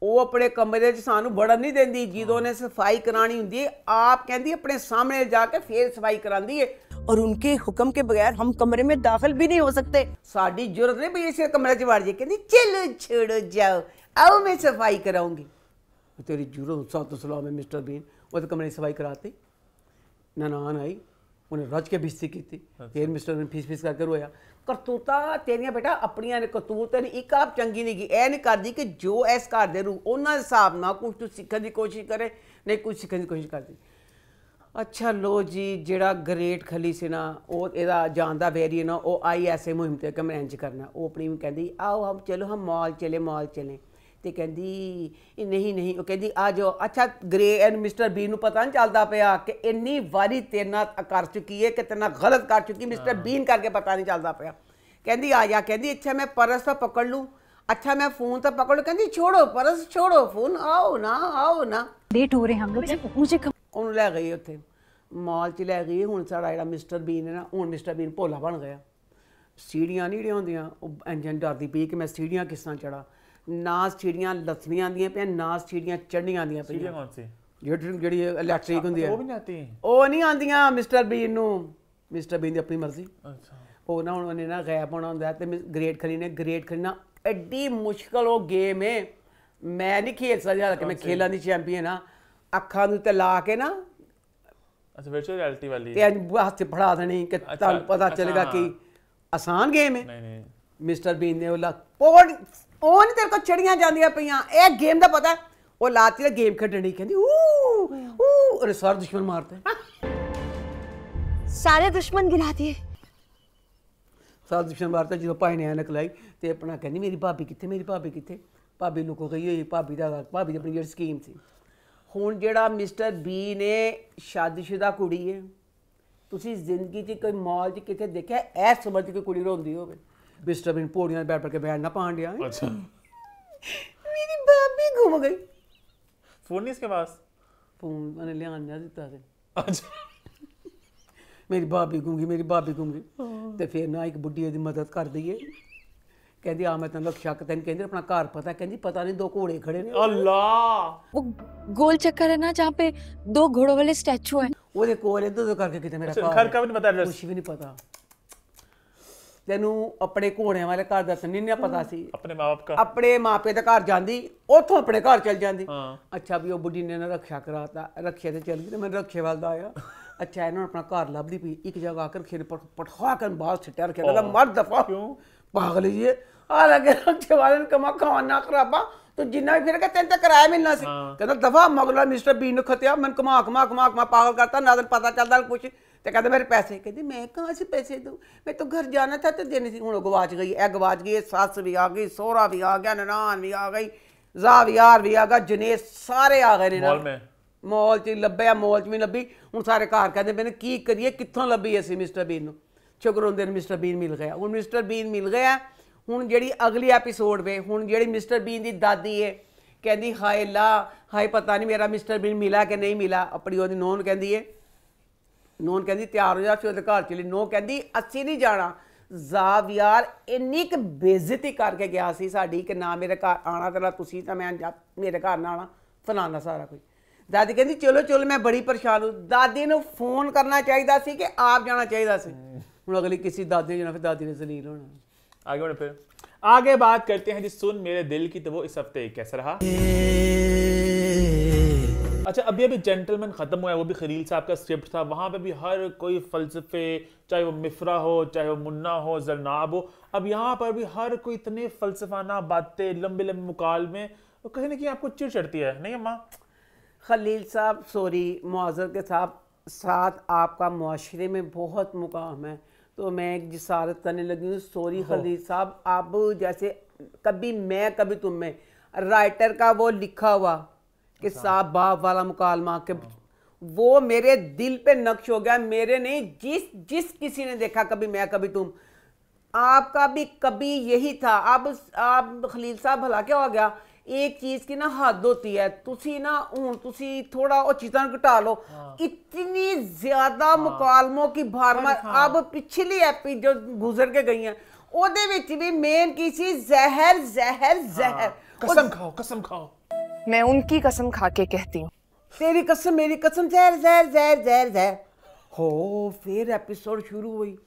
ਉਹ ਆਪਣੇ ਕਮਰੇ 'ਚ ਸਾਨੂੰ ਬੜਾ ਨਹੀਂ ਦਿੰਦੀ ਜਦੋਂ ਨੇ ਸਫਾਈ ਕਰਾਣੀ ਹੁੰਦੀ ਹੈ ਆਪ ਕਹਿੰਦੀ ਆਪਣੇ ਸਾਹਮਣੇ ਜਾ ਕੇ ਫੇਰ ਸਫਾਈ ਕਰਾਂਦੀ ਹੈ ਔਰ ਉਨਕੇ ਹੁਕਮ ਕੇ ਬਗੈਰ ਹਮ ਕਮਰੇ ਮੇ ਦਾਖਲ ਵੀ ਨਹੀਂ ਹੋ ਸਕਤੇ ਸਾਡੀ ਜੁਰਤ ਨਹੀਂ ਬਈ ਇਸ ਕਮਰੇ 'ਚ ਵੜ ਜੇ ਕਹਿੰਦੀ ਚਲ छोड़ो ਜਾਓ अब मैं सफाई कराऊंगी तेरी जूरो सात सलाम ਮਿਸਟਰ ਬੀਨ ਉਹ ਉਹਦੇ ਕਮਰੇ ਸਫਾਈ ਕਰਾਤੀ ਨਨਾਣ ਆਈ ਉਹਨੇ ਰੱਜ ਕੇ ਬਿਸਤੀ ਕੀਤੀ ਫਿਰ ਮਿਸਟਰ ਨੇ ਫੀਸ ਫੀਸ ਕਰਕੇ ਰੋਇਆ ਕਰਤੂਤਾ ਤੇਰੀਆਂ ਬੇਟਾ ਆਪਣੀਆਂ ਨੇ ਕਰਤੂਤ ਨੇ ਇੱਕ ਆਪ ਚੰਗੀ ਨਹੀਂ ਗਈ ਐ ਨਹੀਂ ਕਰਦੀ ਕਿ ਜੋ ਐਸ ਘਰ ਦੇ ਰੂ ਉਹਨਾਂ ਦੇ ਹਿਸਾਬ ਨਾਲ ਕੁਝ ਤੂੰ ਸਿੱਖਣ ਦੀ ਕੋਸ਼ਿਸ਼ ਕਰੇ ਨਹੀਂ ਕੁਝ ਸਿੱਖਣ ਦੀ ਕੋਸ਼ਿਸ਼ ਕਰਦੀ ਅੱਛਾ ਲੋ ਜੀ ਜਿਹੜਾ ਗ੍ਰੇਟ ਖਲੀ ਸੀ ਨਾ ਉਹ ਇਹਦਾ ਜਾਣਦਾ ਵੈਰੀ ਨਾ ਉਹ ਆਈ ਐਸ ਐਸੇ ਮੁਹਿੰਮ ਤੇ ਕਮਰੇ ਕਮੈਂਜ ਕਰਨਾ ਉਹ ਆਪਣੀ ਵੀ ਕਹਿੰਦੀ ਆਓ ਹਮ ਚਲੋ ਹਮ ਮਾਲ ਚਲੇ ਮਾਲ ਚਲੇ ਤੇ ਕਹਿੰਦੀ ਨਹੀਂ ਨਹੀਂ ਉਹ ਕਹਿੰਦੀ ਆ ਜੋ ਅੱਛਾ ਗ੍ਰੇ ਐਂਡ ਮਿਸਟਰ ਬੀ ਨੂੰ ਪਤਾ ਨਹੀਂ ਚੱਲਦਾ ਪਿਆ ਕਿ ਇੰਨੀ ਵਾਰੀ ਤੇਰੇ ਨਾਲ ਕਰ ਚੁੱਕੀ ਹੈ ਕਿ ਤੇਰੇ ਨਾਲ ਗਲਤ ਕਰ ਚੁੱਕੀ ਮਿਸਟਰ ਬੀਨ ਕਰਕੇ ਪਤਾ ਨਹੀਂ ਚੱਲਦਾ ਪਿਆ ਕਹਿੰਦੀ ਆ ਜਾ ਕਹਿੰਦੀ ਅੱਛਾ ਮੈਂ ਪਰਸ ਤਾਂ ਪਕੜ ਲੂੰ अच्छा मैं फोन तो पकड़ो कहती छोड़ो ਛੋੜੋ छोड़ो फोन आओ ਆਓ ਨਾ ना लेट हो रहे हम लोग ਮੈਨੂੰ ਉਹਨੂੰ ਲੈ ਗਈ ਉੱਥੇ ਮਾਲ 'ਚ ਲੈ ਗਈ ਹੁਣ ਸਾਡਾ ਜਿਹੜਾ ਮਿਸਟਰ ਬੀਨ ਹੈ ਨਾ ਹੁਣ ਮਿਸਟਰ ਬੀਨ ਭੋਲਾ ਬਣ ਗਿਆ ਸੀੜੀਆਂ ਨਹੀਂ ਜਿਹੜੀਆਂ ਉਹ ਇੰਜਨ ਡਰਦੀ ਪਈ ਕਿ ਮੈਂ ਸੀੜੀਆਂ ਕਿਸ ਤਰ੍ਹਾਂ ਚੜਾ ਨਾਸ ਛੀੜੀਆਂ ਲਸਣੀਆਂ ਦੀਆਂ ਪਿਆ ਨਾਸ ਛੀੜੀਆਂ ਚੜੀਆਂ ਦੀਆਂ ਪਈਆਂ ਕੌਣ ਸੀ ਜਿਹੜੀ ਜਿਹੜੀ ਇਲੈਕਟ੍ਰਿਕ ਹੁੰਦੀ ਹੈ ਉਹ ਵੀ ਨਹੀਂ ਆਤੀ ਉਹ ਨਹੀਂ ਆਂਦੀਆਂ ਮਿਸਟਰ ਬੀਨ ਨੂੰ ਮਿਸਟਰ ਬੀਨ ਦੀ ਆਪਣੀ ਮਰਜ਼ੀ ਅੱਛਾ ਉਹ ਨਾ ਉਹਨੇ ਨਾ ਗਾਇਬ ਹੋਣਾ ਹੁੰਦਾ ਤੇ ਗ੍ਰੇਟ ਖਲੀ ਨੇ ਗ੍ਰੇਟ ਖਲੀ ਨਾ ਐਡੀ ਮੁਸ਼ਕਲ ਉਹ ਗੇਮ ਹੈ ਮੈਂ ਨਹੀਂ ਖੇਡ ਸਕਦਾ ਕਿ ਮੈਂ ਖੇਲਾਂ ਦੀ ਚੈਂਪੀਅਨ ਆ ਅੱਖਾਂ ਨੂੰ ਤੇ ਲਾ ਕੇ ਨਾ ਅੱਛਾ ਵਰਚੁਅਲ ਰਿਐਲਿਟੀ ਵਾਲੀ ਤੇ ਹੱਥ ਤੇ ਫੜਾ ਦੇਣੀ ਕਿ ਤੁਹਾਨੂੰ ਪਤਾ ਚੱਲੇਗਾ ਕਿ ਆਸਾਨ ਗੇਮ ਹੈ ਨਹੀਂ ਨਹੀਂ ਮਿਸਟਰ ਬੀਨ ਨੇ ਉਹ ਲਾ ਪੋੜ ਉਹ ਨਹੀਂ ਤੇਰੇ ਕੋ ਚੜੀਆਂ ਜਾਂਦੀਆਂ ਪਈਆਂ ਇਹ ਗੇਮ ਦਾ ਪਤਾ ਉਹ ਲਾਤੀ ਦਾ ਗੇਮ ਖੇਡਣ ਦੀ ਕਹਿੰਦੀ ਊ ਊ ਅਰੇ ਸਾਰੇ ਦੁਸ਼ਮਣ ਮਾਰਤੇ ਸਾਰੇ ਦੁਸ਼ਮਣ ਗਿਰਾ ਦਿਏ ਸਾਰੇ ਦੁਸ਼ਮਣ ਮਾਰਤੇ ਜਦੋਂ ਭਾਈ ਨੇ ਐਨਕ ਲਾਈ ਤੇ ਆਪਣਾ ਕਹਿੰਦੀ ਮੇਰੀ ਭਾਬੀ ਕਿੱਥੇ ਮੇਰੀ ਭਾਬੀ ਕਿੱਥੇ ਭਾਬੀ ਲੁਕੋ ਗਈ ਹੋਈ ਭਾਬੀ ਦਾ ਭਾਬੀ ਦੀ ਆਪਣੀ ਜਿਹੜੀ ਸਕੀਮ ਸੀ ਹੁਣ ਜਿਹੜਾ ਮਿਸਟਰ ਬੀ ਨੇ ਸ਼ਾਦੀशुदा ਕੁੜੀ ਹੈ ਤੁਸੀਂ ਜ਼ਿੰਦਗੀ 'ਚ ਕੋਈ ਮਾਲ 'ਚ ਕਿਤੇ ਦੇਖਿਆ ਐ ਸਮਝ ਕੇ ਕੁੜੀ ਰੋਂਦੀ ਹੋਵੇ बिस्टर में पौड़ियाँ बैठ बैठ के बैठ ना पाँड दिया अच्छा मेरी बाप घूम गई फोन नहीं इसके पास फोन मैंने ले आने दिता से अच्छा मेरी बाप घूम गई मेरी बाप घूम गई तो फिर ना एक बुढ़ी यदि मदद कर दी है कहती आ मैं तेन शक तेन कहते अपना घर पता कहें पता नहीं दो घोड़े खड़े ने अल्लाह वो गोल चक्कर है ना जहाँ पे दो घोड़ों वाले स्टैचू है वो कोल है तो करके कितने मेरा अच्छा, कुछ भी नहीं पता ਤੈਨੂੰ ਆਪਣੇ ਘੋੜਿਆਂ ਵਾਲੇ ਘਰ ਦਾ ਨਹੀਂ ਪਤਾ ਸੀ ਆਪਣੇ ਮਾਪੇ ਦਾ ਆਪਣੇ ਮਾਪੇ ਦਾ ਘਰ ਜਾਂਦੀ ਉੱਥੋਂ ਆਪਣੇ ਘਰ ਚਲ ਜਾਂਦੀ ਹਾਂ ਅੱਛਾ ਵੀ ਉਹ ਬੁੱਢੀ ਨੇ ਨਾ ਰੱਖਿਆ ਕਰਾਤਾ ਰੱਖਿਆ ਤੇ ਚਲ ਗਈ ਤੇ ਮੈਂ ਰੱਖੇ ਵਾਲਦਾ ਆਇਆ ਅੱਛਾ ਇਹਨਾਂ ਆਪਣਾ ਘਰ ਲੱਭਦੀ ਪਈ ਇੱਕ ਜਗ੍ਹਾ ਆ ਕੇ ਖੇਰ ਪਟਖਾ ਕਰਨ ਬਾਹਰ ਸਿੱਟਿਆ ਰੱਖਿਆ ਕਹਿੰਦਾ ਮਰ ਦਫਾ ਕਿਉਂ ਪਾਗਲ ਜੀ ਆ ਲੱਗੇ ਰੱਖੇ ਵਾਲਨ ਕਮਾ ਖਾਣਾ ਖਰਾਬਾ ਤੂੰ ਜਿੰਨਾ ਵੀ ਫਿਰ ਕੇ ਤੈਨੂੰ ਤਾਂ ਕਿਰਾਇਆ ਮਿਲਣਾ ਸੀ ਕਹਿੰਦਾ ਦਫਾ ਮਗਲਾ ਮਿਸਟਰ ਬੀਨ ਨੂੰ ਖਤਿਆ ਮਨ ਕਮਾ ਕਮਾ ਕਮਾ ਪਾਗਲ ਕਰਤਾ ਨਾ ਪਤਾ ਚੱਲਦਾ ਕੁਛ ਤੇ ਕਹਿੰਦਾ ਮੇਰੇ ਪੈਸੇ ਕਹਿੰਦੀ ਮੈਂ ਕਹਾਂ ਸੀ ਪੈਸੇ ਦੂੰ ਮੈਂ ਤਾਂ ਘਰ ਜਾਣਾ ਥਾ ਤੇ ਦੇਣੀ ਸੀ ਹੁਣ ਗਵਾਚ ਗਈ ਐ ਗਵਾਚ ਗਈ ਸੱਸ ਵੀ ਆ ਗਈ ਸੋਹਰਾ ਵੀ ਆ ਗਿਆ ਨਨਾਨ ਵੀ ਆ ਗਈ ਜ਼ਾ ਵੀ ਯਾਰ ਵੀ ਆ ਗਿਆ ਜਨੇਸ ਸਾਰੇ ਆ ਗਏ ਨੇ ਮਾਲ ਮੈਂ 'ਚ ਲੱਭਿਆ ਮੌਲ 'ਚ ਵੀ ਲੱਭੀ ਹੁਣ ਸਾਰੇ ਘਰ ਕਹਿੰਦੇ ਮੈਨੂੰ ਕੀ ਕਰੀਏ ਕਿੱਥੋਂ ਲੱਭੀ ਅਸੀਂ ਮਿਸਟਰ ਬੀਨ ਨੂੰ ਸ਼ੁਕਰ ਹੁੰਦੇ ਨੇ ਮਿਸਟਰ ਬੀਨ ਮਿਲ ਗਿਆ ਹੁਣ ਮਿਸਟਰ ਬੀਨ ਮਿਲ ਗਿਆ ਹੁਣ ਜਿਹੜੀ ਅਗਲੀ ਐਪੀਸੋਡ ਵੇ ਹੁਣ ਜਿਹੜੀ ਮਿਸਟਰ ਬੀਨ ਦੀ ਦਾਦੀ ਏ ਕਹਿੰਦੀ ਹਾਏ ਲਾ ਹਾਏ ਪਤਾ ਨਹੀਂ ਮੇਰਾ ਮਿਸਟਰ ਬੀਨ ਮਿਲਾ ਕਿ ਨਹੀਂ ਮਿਲਾ ਆਪਣੀ ਉਹਦੀ ਨੋਨ ਕਹਿੰਦੀ ਏ ਨੋਨ ਕਹਿੰਦੀ ਤਿਆਰ ਹੋ ਜਾ ਅਸੀਂ ਉਹਦੇ ਘਰ ਚਲੀ ਨੋ ਕਹਿੰਦੀ ਅਸੀਂ ਨਹੀਂ ਜਾਣਾ ਜ਼ਾਵਿਆਰ ਇੰਨੀ ਕਿ ਬੇਇੱਜ਼ਤੀ ਕਰਕੇ ਗਿਆ ਸੀ ਸਾਡੀ ਕਿ ਨਾ ਮੇਰੇ ਘਰ ਆਣਾ ਤੇਰਾ ਤੁਸੀਂ ਤਾਂ ਮੈਂ ਮੇਰੇ ਘਰ ਨਾ ਆਣਾ ਫਲਾਣਾ ਸਾਰਾ ਕੁਝ ਦਾਦੀ ਕਹਿੰਦੀ ਚਲੋ ਚਲੋ ਮੈਂ ਬੜੀ ਪਰੇਸ਼ਾਨ ਹਾਂ ਦਾਦੀ ਨੂੰ ਫੋਨ ਕਰਨਾ ਚਾਹੀਦਾ ਸੀ ਕਿ ਆਪ ਜਾਣਾ ਚਾਹੀਦਾ ਸੀ ਹੁਣ ਅਗਲੀ ਕਿਸੇ ਦਾਦੀ ਜਣਾ ਫਿਰ ਦਾਦੀ ਨੇ ਜ਼ਲੀਲ ਹੋਣਾ ਆਗੇ ਹੁਣ ਫਿਰ ਆਗੇ ਬਾਤ ਕਰਤੇ ਹਾਂ ਜੀ ਸੁਣ ਮੇਰੇ ਦਿਲ ਕੀ तो ਉਹ ਇਸ ਹਫਤੇ ਕਿਹਸਾ ਰਹਾ अच्छा अभी अभी जेंटलमैन खत्म हुआ है वो भी खलील साहब का स्क्रिप्ट था वहाँ पे भी हर कोई फलसफे चाहे वो मिफ्रा हो चाहे वो मुन्ना हो जरनाब हो अब यहाँ पर भी हर कोई इतने फलसफाना बातें लंबे लंबे मुकाल में तो कहीं ना कहीं आपको चिड़ चढ़ती है नहीं अम्मा खलील साहब सॉरी मुआजर के साथ साथ आपका माशरे में बहुत मुकाम है तो मैं एक जिसारत करने लगी हूँ सॉरी खलील साहब आप जैसे कभी मैं कभी तुम में राइटर का वो लिखा हुआ कि अच्छा। साहब बाप वाला मुकालमा के हाँ। वो मेरे दिल पे नक्श हो गया मेरे नहीं जिस जिस किसी ने देखा कभी मैं कभी तुम आपका भी कभी यही था अब आप खलील साहब भला क्या हो गया एक चीज की ना हद होती है तुसी ना हूं तुसी थोड़ा और चीजा घटा लो हाँ। इतनी ज्यादा हाँ। मुकालमो की भारमत हाँ। अब पिछली एपी जो गुजर के गई है ओदे भी मेन की सी जहर जहर जहर कसम खाओ कसम खाओ मैं उनकी कसम खा के कहती हूँ तेरी कसम मेरी कसम जहर जहर जहर जहर जहर हो फिर एपिसोड शुरू हुई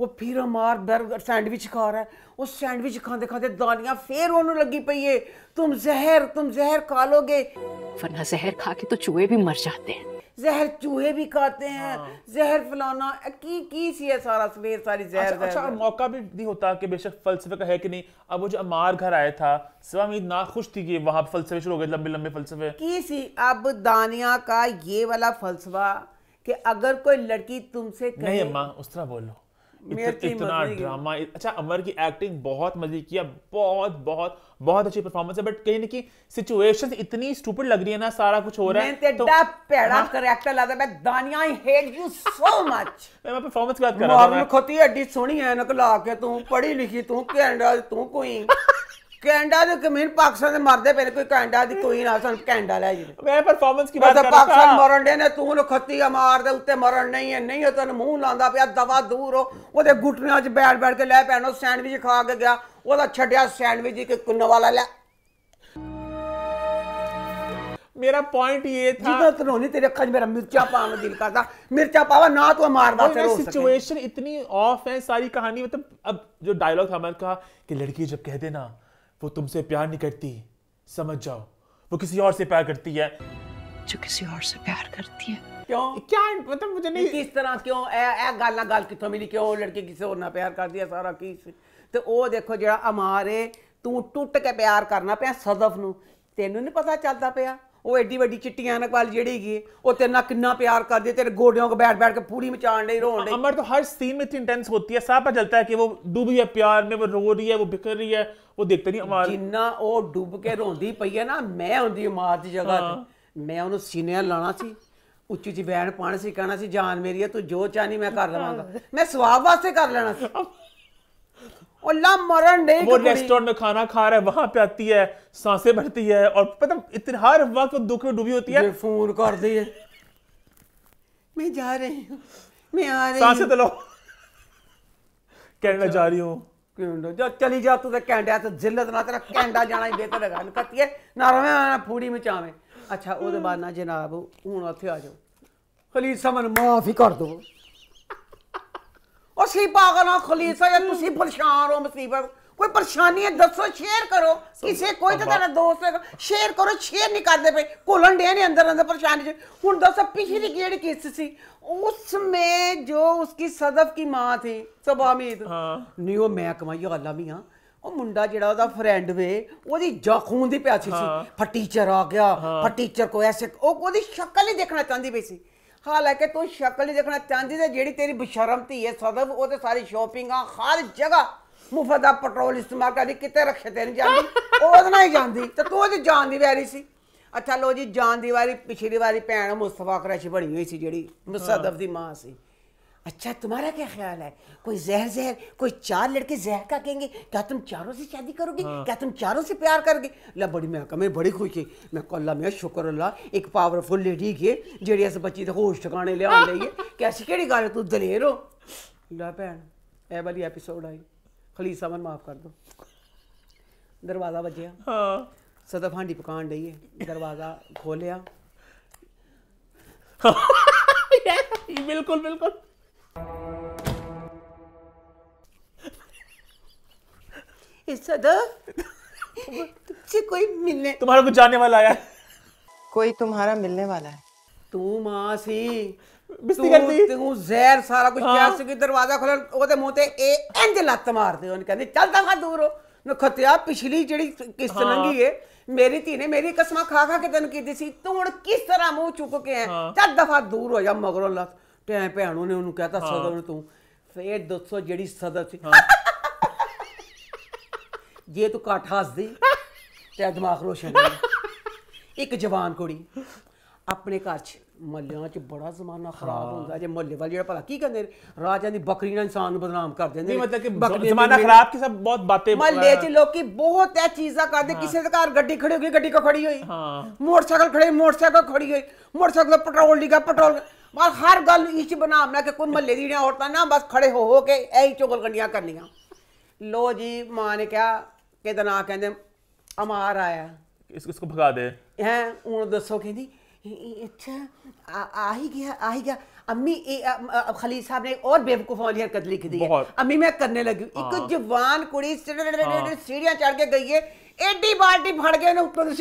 वो फिर हमार बर्गर सैंडविच खा रहा है उस सैंडविच खाते खाते दानियाँ फिर उन्होंने लगी पई है तुम जहर तुम जहर खा लोगे वरना जहर खा के तो चूहे भी मर जाते हैं जहर चूहे भी खाते हैं हाँ। जहर फलाना की की सी है सारा सवेर सारी जहर अच्छा, अच्छा जहर, अच्छा जहर। मौका भी नहीं होता कि बेशक फलसफे का है कि नहीं अब वो जो अमार घर आया था स्वामी ना खुश थी कि वहां फलसफे शुरू हो गए लंबे लंबे फलसफे की सी अब दानिया का ये वाला फलसफा कि अगर कोई लड़की तुमसे कहे नहीं अम्मा उस तरह बोलो इतना ड्रामा अच्छा अमर की एक्टिंग बहुत मजे है बहुत बहुत बहुत अच्छी परफॉर्मेंस है बट कहीं ना कहीं सिचुएशन इतनी स्टूपिड लग रही है ना सारा कुछ हो रहा है तो पेड़ा हाँ। करैक्टर लादा मैं Dania I hate you so much मैं परफॉर्मेंस की बात कर रहा हूं मैं खोती हड्डी सोनी है नकला के तू पढ़ी लिखी तू कैनेडा तू कोई ਕੈਨੇਡਾ ਦੇ ਕਮੀਨ ਪਾਕਿਸਤਾਨ ਦੇ ਮਰਦੇ ਪਏ ਨੇ ਕੋਈ ਕੈਨੇਡਾ ਦੀ ਕੋਈ ਨਾ ਸਾਨੂੰ ਕੈਨੇਡਾ ਲੈ ਜੀ ਮੈਂ ਪਰਫਾਰਮੈਂਸ ਕੀ ਬਾਤ ਕਰ ਰਿਹਾ ਪਾਕਿਸਤਾਨ ਮਰਨ ਦੇ ਨੇ ਤੂੰ ਨੂੰ ਖੱਤੀ ਆ ਮਾਰ ਦੇ ਉੱਤੇ ਮਰਨ ਨਹੀਂ ਹੈ ਨਹੀਂ ਤੈਨੂੰ ਮੂੰਹ ਲਾਂਦਾ ਪਿਆ ਦਵਾ ਦੂਰ ਹੋ ਉਹਦੇ ਗੁੱਟੀਆਂ 'ਚ ਬੈਠ ਬੈਠ ਕੇ ਲੈ ਪੈਣੋ ਸੈਂਡਵਿਚ ਖਾ ਕੇ ਗਿਆ ਉਹਦਾ ਛੱਡਿਆ ਸੈਂਡਵਿਚ ਇੱਕ ਕੁੰਨ ਵਾਲਾ ਲੈ मेरा पॉइंट ये था जितना तो नहीं तेरे अखा मेरा मिर्चा पावा दिल करता मिर्चा पावा ना तो मार बात सिचुएशन इतनी ऑफ है सारी कहानी मतलब अब जो डायलॉग था मैंने कहा कि लड़की जब कह देना वो तुमसे प्यार नहीं करती समझ जाओ वो किसी और से प्यार करती है जो किसी और से प्यार करती है क्यों क्या मतलब मुझे नहीं किस तरह क्यों ए ना गल कितों मिली क्यों लड़के किसी और ना प्यार कर दिया सारा किस ਤੇ ਉਹ ਦੇਖੋ ਜਿਹੜਾ ਹਮਾਰੇ ਤੂੰ ਟੁੱਟ ਕੇ ਪਿਆਰ ਕਰਨਾ ਪਿਆ ਸਦਫ ਨੂੰ ਤੈਨੂੰ ਨਹੀਂ ਪਤਾ ਚੱਲਦਾ ਪਿਆ ਉਹ ਐਡੀ ਵੱਡੀ ਚਿੱਟੀ ਐਨਕ ਜਿਹੜੀ ਗਈ ਉਹ ਤੇਰੇ ਨਾਲ ਕਿੰਨਾ ਪਿਆਰ ਕਰਦੀ ਤੇਰੇ ਗੋਡਿਆਂ 'ਤੇ ਬੈਠ ਬੈਠ ਕੇ ਪੂਰੀ ਮਚਾਣ ਲਈ ਰੋਣ ਲਈ ਅਮਰ ਤਾਂ ਹਰ ਸੀਨ ਵਿੱਚ ਇੰਟੈਂਸ ਹੁੰਦੀ ਹੈ है ਜਲਤਾ ਹੈ ਕਿ ਉਹ कि वो डूबी है प्यार में वो रो रही है वो बिखर रही है वो देखते ਜਿੰਨਾ ਉਹ ਡੁੱਬ ਕੇ ਰੋਂਦੀ ਪਈ ਹੈ ਨਾ ਮੈਂ ਹੁੰਦੀ ਮਾਂ ਦੀ ਜਗ੍ਹਾ ਤੇ ਮੈਂ ਉਹਨੂੰ ਸੀਨੇ ਲਾਣਾ ਸੀ ਉੱਚੀ ਜੀ ਬੈਣ ਪਾਣੀ ਸੀ ਕਹਿਣਾ ਸੀ ਜਾਨ ਮੇਰੀ ਹੈ ਤੂੰ ਜੋ ਚਾਹਨੀ ਮੈਂ ਕਰ ਲਵਾਂਗਾ ਮੈਂ ਸਵਾਬ ਵਾਸਤੇ ਕਰ ਲੈਣਾ ਸੀ मरण नहीं वो रेस्टोरेंट में खाना खा रहा है वहां पे आती है सांसें भरती है और पता इतने हर वक्त दुख में डूबी होती है फोन कर दी है मैं जा रही हूँ मैं आ रही सांसें तो लो कैनेडा जा रही हूँ चली जा तू तो कैनेडा तो जिल्लत ना तेरा कैनेडा जाना ही बेहतर है ना रवे ना फूड़ी मचावे अच्छा बाद ना जनाब हूँ आ जाओ खलीद समन माफ ही कर दो ਉਹ ਸੀਬਾ ਗਲਾ ਖਲੀਸਾ ਜਾਂ ਤੁਸੀਂ ਪਰੇਸ਼ਾਨ ਹੋ ਮੁਸੀਬਤ ਕੋਈ ਪਰੇਸ਼ਾਨੀ ਹੈ ਦੱਸੋ ਸ਼ੇਅਰ ਕਰੋ ਕਿਸੇ ਕੋਈ ਤਾਂ ਤੁਹਾਡਾ ਦੋਸਤ ਹੈ ਸ਼ੇਅਰ ਕਰੋ ਸ਼ੇਅਰ ਨਹੀਂ ਕਰਦੇ ਪਏ ਘੁਲਣ ਡੇ ਨੇ ਅੰਦਰ ਅੰਦਰ ਪਰੇਸ਼ਾਨੀ ਹੁਣ ਦੱਸੋ ਪਿਛਲੀ ਕਿਹੜੀ ਕਿਸ ਸੀ ਉਸ ਮੇ ਜੋ ਉਸकी ਸਦਫ ਕੀ ਮਾਂ थी सब ਹਾਂ ਨਹੀਂ ਉਹ ਮੈਂ ਕਮਾਈ ਉਹ ਅੱਲਾ ਮੀਆਂ ਉਹ ਮੁੰਡਾ ਜਿਹੜਾ ਉਹਦਾ ਫਰੈਂਡ ਵੇ ਉਹਦੀ ਜਖੂਨ ਦੀ ਪਿਆਸੀ ਸੀ ਫਟੀਚਰ ਆ ਗਿਆ ਫਟੀਚਰ ਕੋ ਐਸੇ ਉਹ ਉਹਦੀ ਸ਼ਕਲ ਹੀ ਦੇਖਣਾ ਚਾਹੁੰਦੀ ਪਈ ਸੀ ਹਾਲਾਂਕਿ ਤੂੰ ਸ਼ਕਲ ਨਹੀਂ ਦੇਖਣਾ ਚਾਹੁੰਦੀ ਤੇ ਜਿਹੜੀ ਤੇਰੀ ਬਸ਼ਰਮਤੀ ਹੈ ਸਦਬ ਉਹ ਤੇ ਸਾਰੀ ਸ਼ਾਪਿੰਗਾਂ ਹਰ ਜਗ੍ਹਾ ਮੁਫਤ ਦਾ ਪੈਟਰੋਲ ਇਸਤੇਮਾਲ ਕਰਦੀ ਕਿਤੇ ਰੱਖੇ ਤੇ ਨਹੀਂ ਜਾਂਦੀ ਉਹਦੇ ਨਾਲ ਹੀ ਜਾਂਦੀ ਤੇ ਤੂੰ ਉਹਦੀ ਜਾਨ ਦੀ ਵੈਰੀ ਸੀ ਅੱਛਾ ਲੋ ਜੀ ਜਾਨ ਦੀ ਵਾਰੀ ਪਿਛਲੀ ਵਾਰੀ ਭੈਣ ਮੁਸਤਫਾ ਕਰਾਸ਼ੀ ਬਣੀ ਹੋਈ ਸੀ ਜਿਹੜੀ ਮੁਸਦਫ ਦੀ ਮਾਂ ਸੀ अच्छा तुम्हारा क्या ख्याल है कोई जहर जहर कोई चार लड़के जहर का कहेंगे क्या तुम चारों से शादी करोगे हाँ। क्या तुम चारों से प्यार करोगे ला बड़ी मैं मैं बड़ी खुश है मैं कल मैं शुक्र अल्लाह एक पावरफुल लेडी के जेडी अस बच्ची दे होश ठिकाने ले आन लेइए कैसी केड़ी गल्ल तू दलेर हो ला भैन ए वाली एपिसोड आई खलीसा मन माफ कर दो दरवाजा बजया हां सदा हांडी पकान डई दरवाजा खोलिया बिल्कुल बिल्कुल सदा कोई मिलने तुम्हारा कुछ तो जाने वाला आया कोई तुम्हारा मिलने वाला है तू माँ सी बिस्ती करती तू जहर सारा कुछ हाँ? प्यास की दरवाजा खोल ओदे मुंह ते ए इंज लत मारदे उन कहंदे चल ता दूर हो नखतिया पिछली जेड़ी किस्त हाँ? लंगी है मेरी धी ने मेरी कसमा खा खा के तन की सी तू हुन किस तरह मुंह चुक के है हाँ? चल दफा दूर हो जा मगरों लत ਤੇ ਐ ਭੈਣ ਉਹਨੇ ਉਹਨੂੰ ਕਹਤਾ ਸਦਰ ਤੂੰ ਫੇਰ ਦੱਸੋ ਜਿਹੜੀ ਸਦਰ ਸੀ ਜੇ ਤੂੰ ਘੱਟ ਹੱਸਦੀ ਤੇ ਦਿਮਾਗ ਰੋਸ਼ਨ ਇੱਕ ਜਵਾਨ ਕੁੜੀ ਆਪਣੇ ਘਰ 'ਚ ਮੱਲਿਆਂ 'ਚ ਬੜਾ ਜ਼ਮਾਨਾ ਖਰਾਬ ਹੁੰਦਾ ਜੇ ਮੱਲੇ ਵਾਲੇ ਜਿਹੜਾ ਭਲਾ ਕੀ ਕਹਿੰਦੇ ਰਾਜਾਂ ਦੀ ਬੱਕਰੀ ਨਾਲ ਇਨਸਾਨ ਨੂੰ ਬਦਨਾਮ ਕਰ ਦਿੰਦੇ ਨਹੀਂ ਮਤਲਬ ਕਿ ਜ਼ਮਾਨਾ ਖਰਾਬ ਕੀ ਸਭ ਬਹੁਤ ਬਾਤੇ ਮੱਲੇ 'ਚ ਲੋਕੀ ਬਹੁਤ ਐ ਚੀਜ਼ਾਂ ਕਰਦੇ ਕਿਸੇ ਦੇ ਘਰ ਗੱਡੀ ਖੜੀ ਹੋ ਗਈ ਗੱਡੀ ਕੋ ਖੜੀ ਹੋਈ ਹਾਂ ਮੋਟਰਸਾਈਕਲ ਖੜੇ ਮੋਟਰਸਾਈਕਲ ਖੜੀ ਹੋਈ ਮੋਟਰਸਾਈਕਲ ਦਾ ਪੈਟਰੋਲ ਲਿਗਾ ਪੈਟਰੋਲ ਮਾਰ ਹਰ ਗੱਲ ਇੰਚ ਬਣਾ ਬਣਾ ਕੇ ਕੋਈ ਮਹੱਲੇ ਦੀਆਂ ਔਰਤਾਂ ਨਾ ਬਸ ਖੜੇ ਹੋ ਹੋ ਕੇ ਇਹ ਹੀ ਚੁਗਲ ਗੰਡੀਆਂ ਕਰਨੀਆਂ ਲੋ ਜੀ ਮਾਂ ਨੇ ਕਿਹਾ ਕਿਹਦਾ ਨਾਂ ਕਹਿੰਦੇ ਅਮਾਰ ਆਇਆ ਇਸ ਇਸ ਭਗਾ ਦੇ ਹੈ ਹੁਣ ਦੱਸੋ अच्छा आ ही गया आ ही गया अम्मी अब खलील साहब ने और बेवकूफ वाली हरकत लिख दी है अम्मी मैं करने लगी एक हाँ। जवान कुड़ी सीढ़ियां चढ़ के गई है एडी बाल्टी फड़ गए ना ऊपर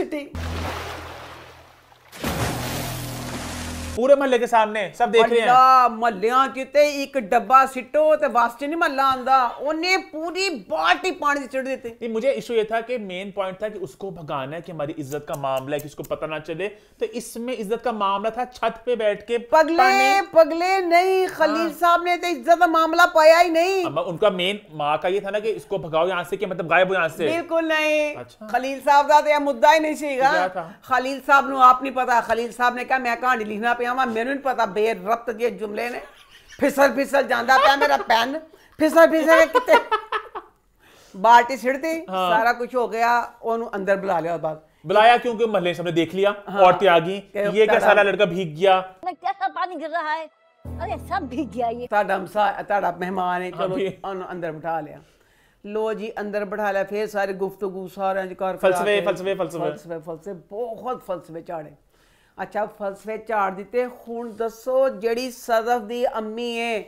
पूरे महल के सामने सब देख रहे ਹਨ ਅੱਲਾ ਮਹੱਲਿਆਂ ਚ ਤੇ ਇੱਕ ਡੱਬਾ ਸਿੱਟੋ ਤੇ ਵਾਸਤੇ ਨਹੀਂ ਮਹੱਲਾ ਆਂਦਾ ਉਹਨੇ ਪੂਰੀ ਬਾਲਟੀ ਪਾਣੀ मुझे इशू ये था कि मेन पॉइंट था कि उसको भगाना है कि हमारी इज्जत का मामला है कि उसको पता ना चले तो इसमें इज्जत का मामला था छत पे बैठ के पगले पगले नहीं खलील हाँ। साहब ने तो इज्जत का मामला पाया ही नहीं उनका मेन माँ का ये था ना कि इसको भगाओ यहाँ से मतलब गायब हो यहाँ से बिल्कुल नहीं अच्छा। खलील साहब का तो मुद्दा ही नहीं सीगा खलील साहब नु आप नहीं पता खलील साहब ने कहा मैं कहानी लिखना ਪਿਆਵਾਂ ਮੈਨੂੰ ਨਹੀਂ पता ਬੇਰਬਤ ਜੇ ਜੁਮਲੇ ਨੇ ਫਿਸਲ फिसल ਜਾਂਦਾ ਪਿਆ ਮੇਰਾ ਪੈਨ ਫਿਸਲ फिसल ਕਿਤੇ बाल्टी छिड़ हाँ। सारा कुछ हो गया ओनू अंदर बुला लिया बाद बुलाया क्योंकि महल सबने देख लिया हाँ, औरतें आ गई ये क्या सारा लड़का भीग गया कैसा पानी गिर रहा है अरे सब भीग गया ये ताड़ा मेहमान है चलो हाँ, अंदर बिठा लिया लो जी अंदर बिठा लिया फिर सारे गुफ्तगु सारे फलसफे फलसफे फलसफे फलसफे बहुत फलसफे चाड़े ਅੱਛਾ ਫਲਸਫੇ ਝਾੜ ਦਿੱਤੇ ਹੁਣ ਦੱਸੋ ਜਿਹੜੀ ਸਦਫ ਦੀ ਅੰਮੀ ਏ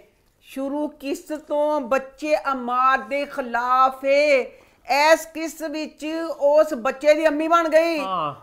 ਸ਼ੁਰੂ ਕਿਸ ਤੋਂ ਬੱਚੇ ਅਮਾਰ ਦੇ ਖਿਲਾਫ ਏ ਐਸ ਕਿਸ ਵਿੱਚ ਉਸ ਬੱਚੇ ਦੀ ਅੰਮੀ ਬਣ ਗਈ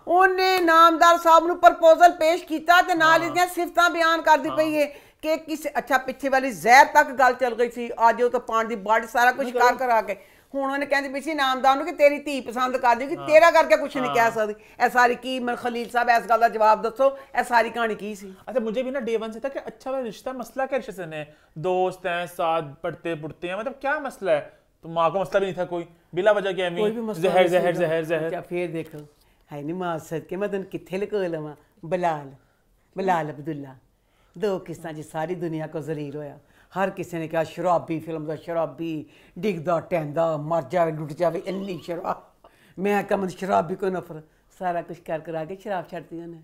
ਉਹਨੇ ਨਾਮਦਾਰ ਸਾਹਿਬ ਨੂੰ ਪ੍ਰਪੋਜ਼ਲ ਪੇਸ਼ ਕੀਤਾ ਤੇ ਨਾਲ ਇਹਦੀਆਂ ਸਿਫਤਾਂ ਬਿਆਨ ਕਰਦੀ ਪਈ ਏ ਕਿ ਕਿਸ ਅੱਛਾ ਪਿੱਛੇ ਵਾਲੀ ਜ਼ਹਿਰ ਤੱਕ ਗੱਲ ਚੱਲ ਗਈ ਸੀ ਅੱਜ ਉਹ ਤਾਂ ਪਾਣ ਦੀ ਬਾੜ ਸਾਰਾ ਕੁਝ ਕਰ ਕਰਾ ਕੇ ਹੁਣ ਉਹਨੇ ਕਹਿੰਦੀ ਪਿੱਛੇ ਸੀ ਨਾਮਦਾਨ ਨੂੰ ਕਿ ਤੇਰੀ ਧੀ ਪਸੰਦ ਕਰ ਕਿ ਤੇਰਾ ਕਰਕੇ ਕੁਝ ਨਹੀਂ ਕਹਿ ਸਕਦੀ ਇਹ ਸਾਰੀ ਕੀ ਮਨ ਖਲੀਲ ਸਾਹਿਬ ਇਸ ਗੱਲ ਦਾ ਜਵਾਬ ਦੱਸੋ ਇਹ ਸਾਰੀ ਕਹਾਣੀ ਕੀ ਸੀ ਅੱਛਾ ਮੁੰਜੇ ਵੀ ਨਾ ਡੇ 1 ਸੇ था ਅੱਛਾ ਵਾ ਰਿਸ਼ਤਾ ਮਸਲਾ मसला क्या रिश्ते से नहीं है? ਪੜਤੇ हैं साथ पढ़ते पढ़ते हैं मतलब क्या मसला है तो माँ को मसला भी नहीं था कोई ਵੀ ਐਵੇਂ ਜ਼ਹਿਰ ਜ਼ਹਿਰ ਜ਼ਹਿਰ ਕੀ ਫੇਰ ਦੇਖੋ ਹੈ ਨਹੀਂ ਮਾਸਰ ਕਿ ਮੈਂ ਤੈਨੂੰ ਕਿੱਥੇ ਲਕੋ ਲਵਾਂ ਬਲਾਲ ਬਲਾਲ ਅਬਦੁੱਲਾ ਦੋ ਕਿਸਾਂ ਜੀ ਸਾਰੀ ਦੁਨੀਆ ਕੋ ਜ਼ਲੀਲ ਹੋਇਆ ਹਰ ਕਿਸੇ ਨੇ ਕਿਹਾ ਸ਼ਰਾਬੀ ਫਿਲਮ ਦਾ ਸ਼ਰਾਬੀ ਡਿੱਗਦਾ ਟੈਂਦਾ ਮਰ ਜਾਵੇ ਲੁੱਟ ਜਾਵੇ ਇੰਨੀ ਸ਼ਰਾਬ ਮੈਂ ਕਮਨ ਸ਼ਰਾਬ ਵੀ ਕੋਈ ਨਫਰ ਸਾਰਾ ਕੁਝ ਕਰ ਕਰਾ ਕੇ ਸ਼ਰਾਬ ਛੱਡਦੀਆਂ ਨੇ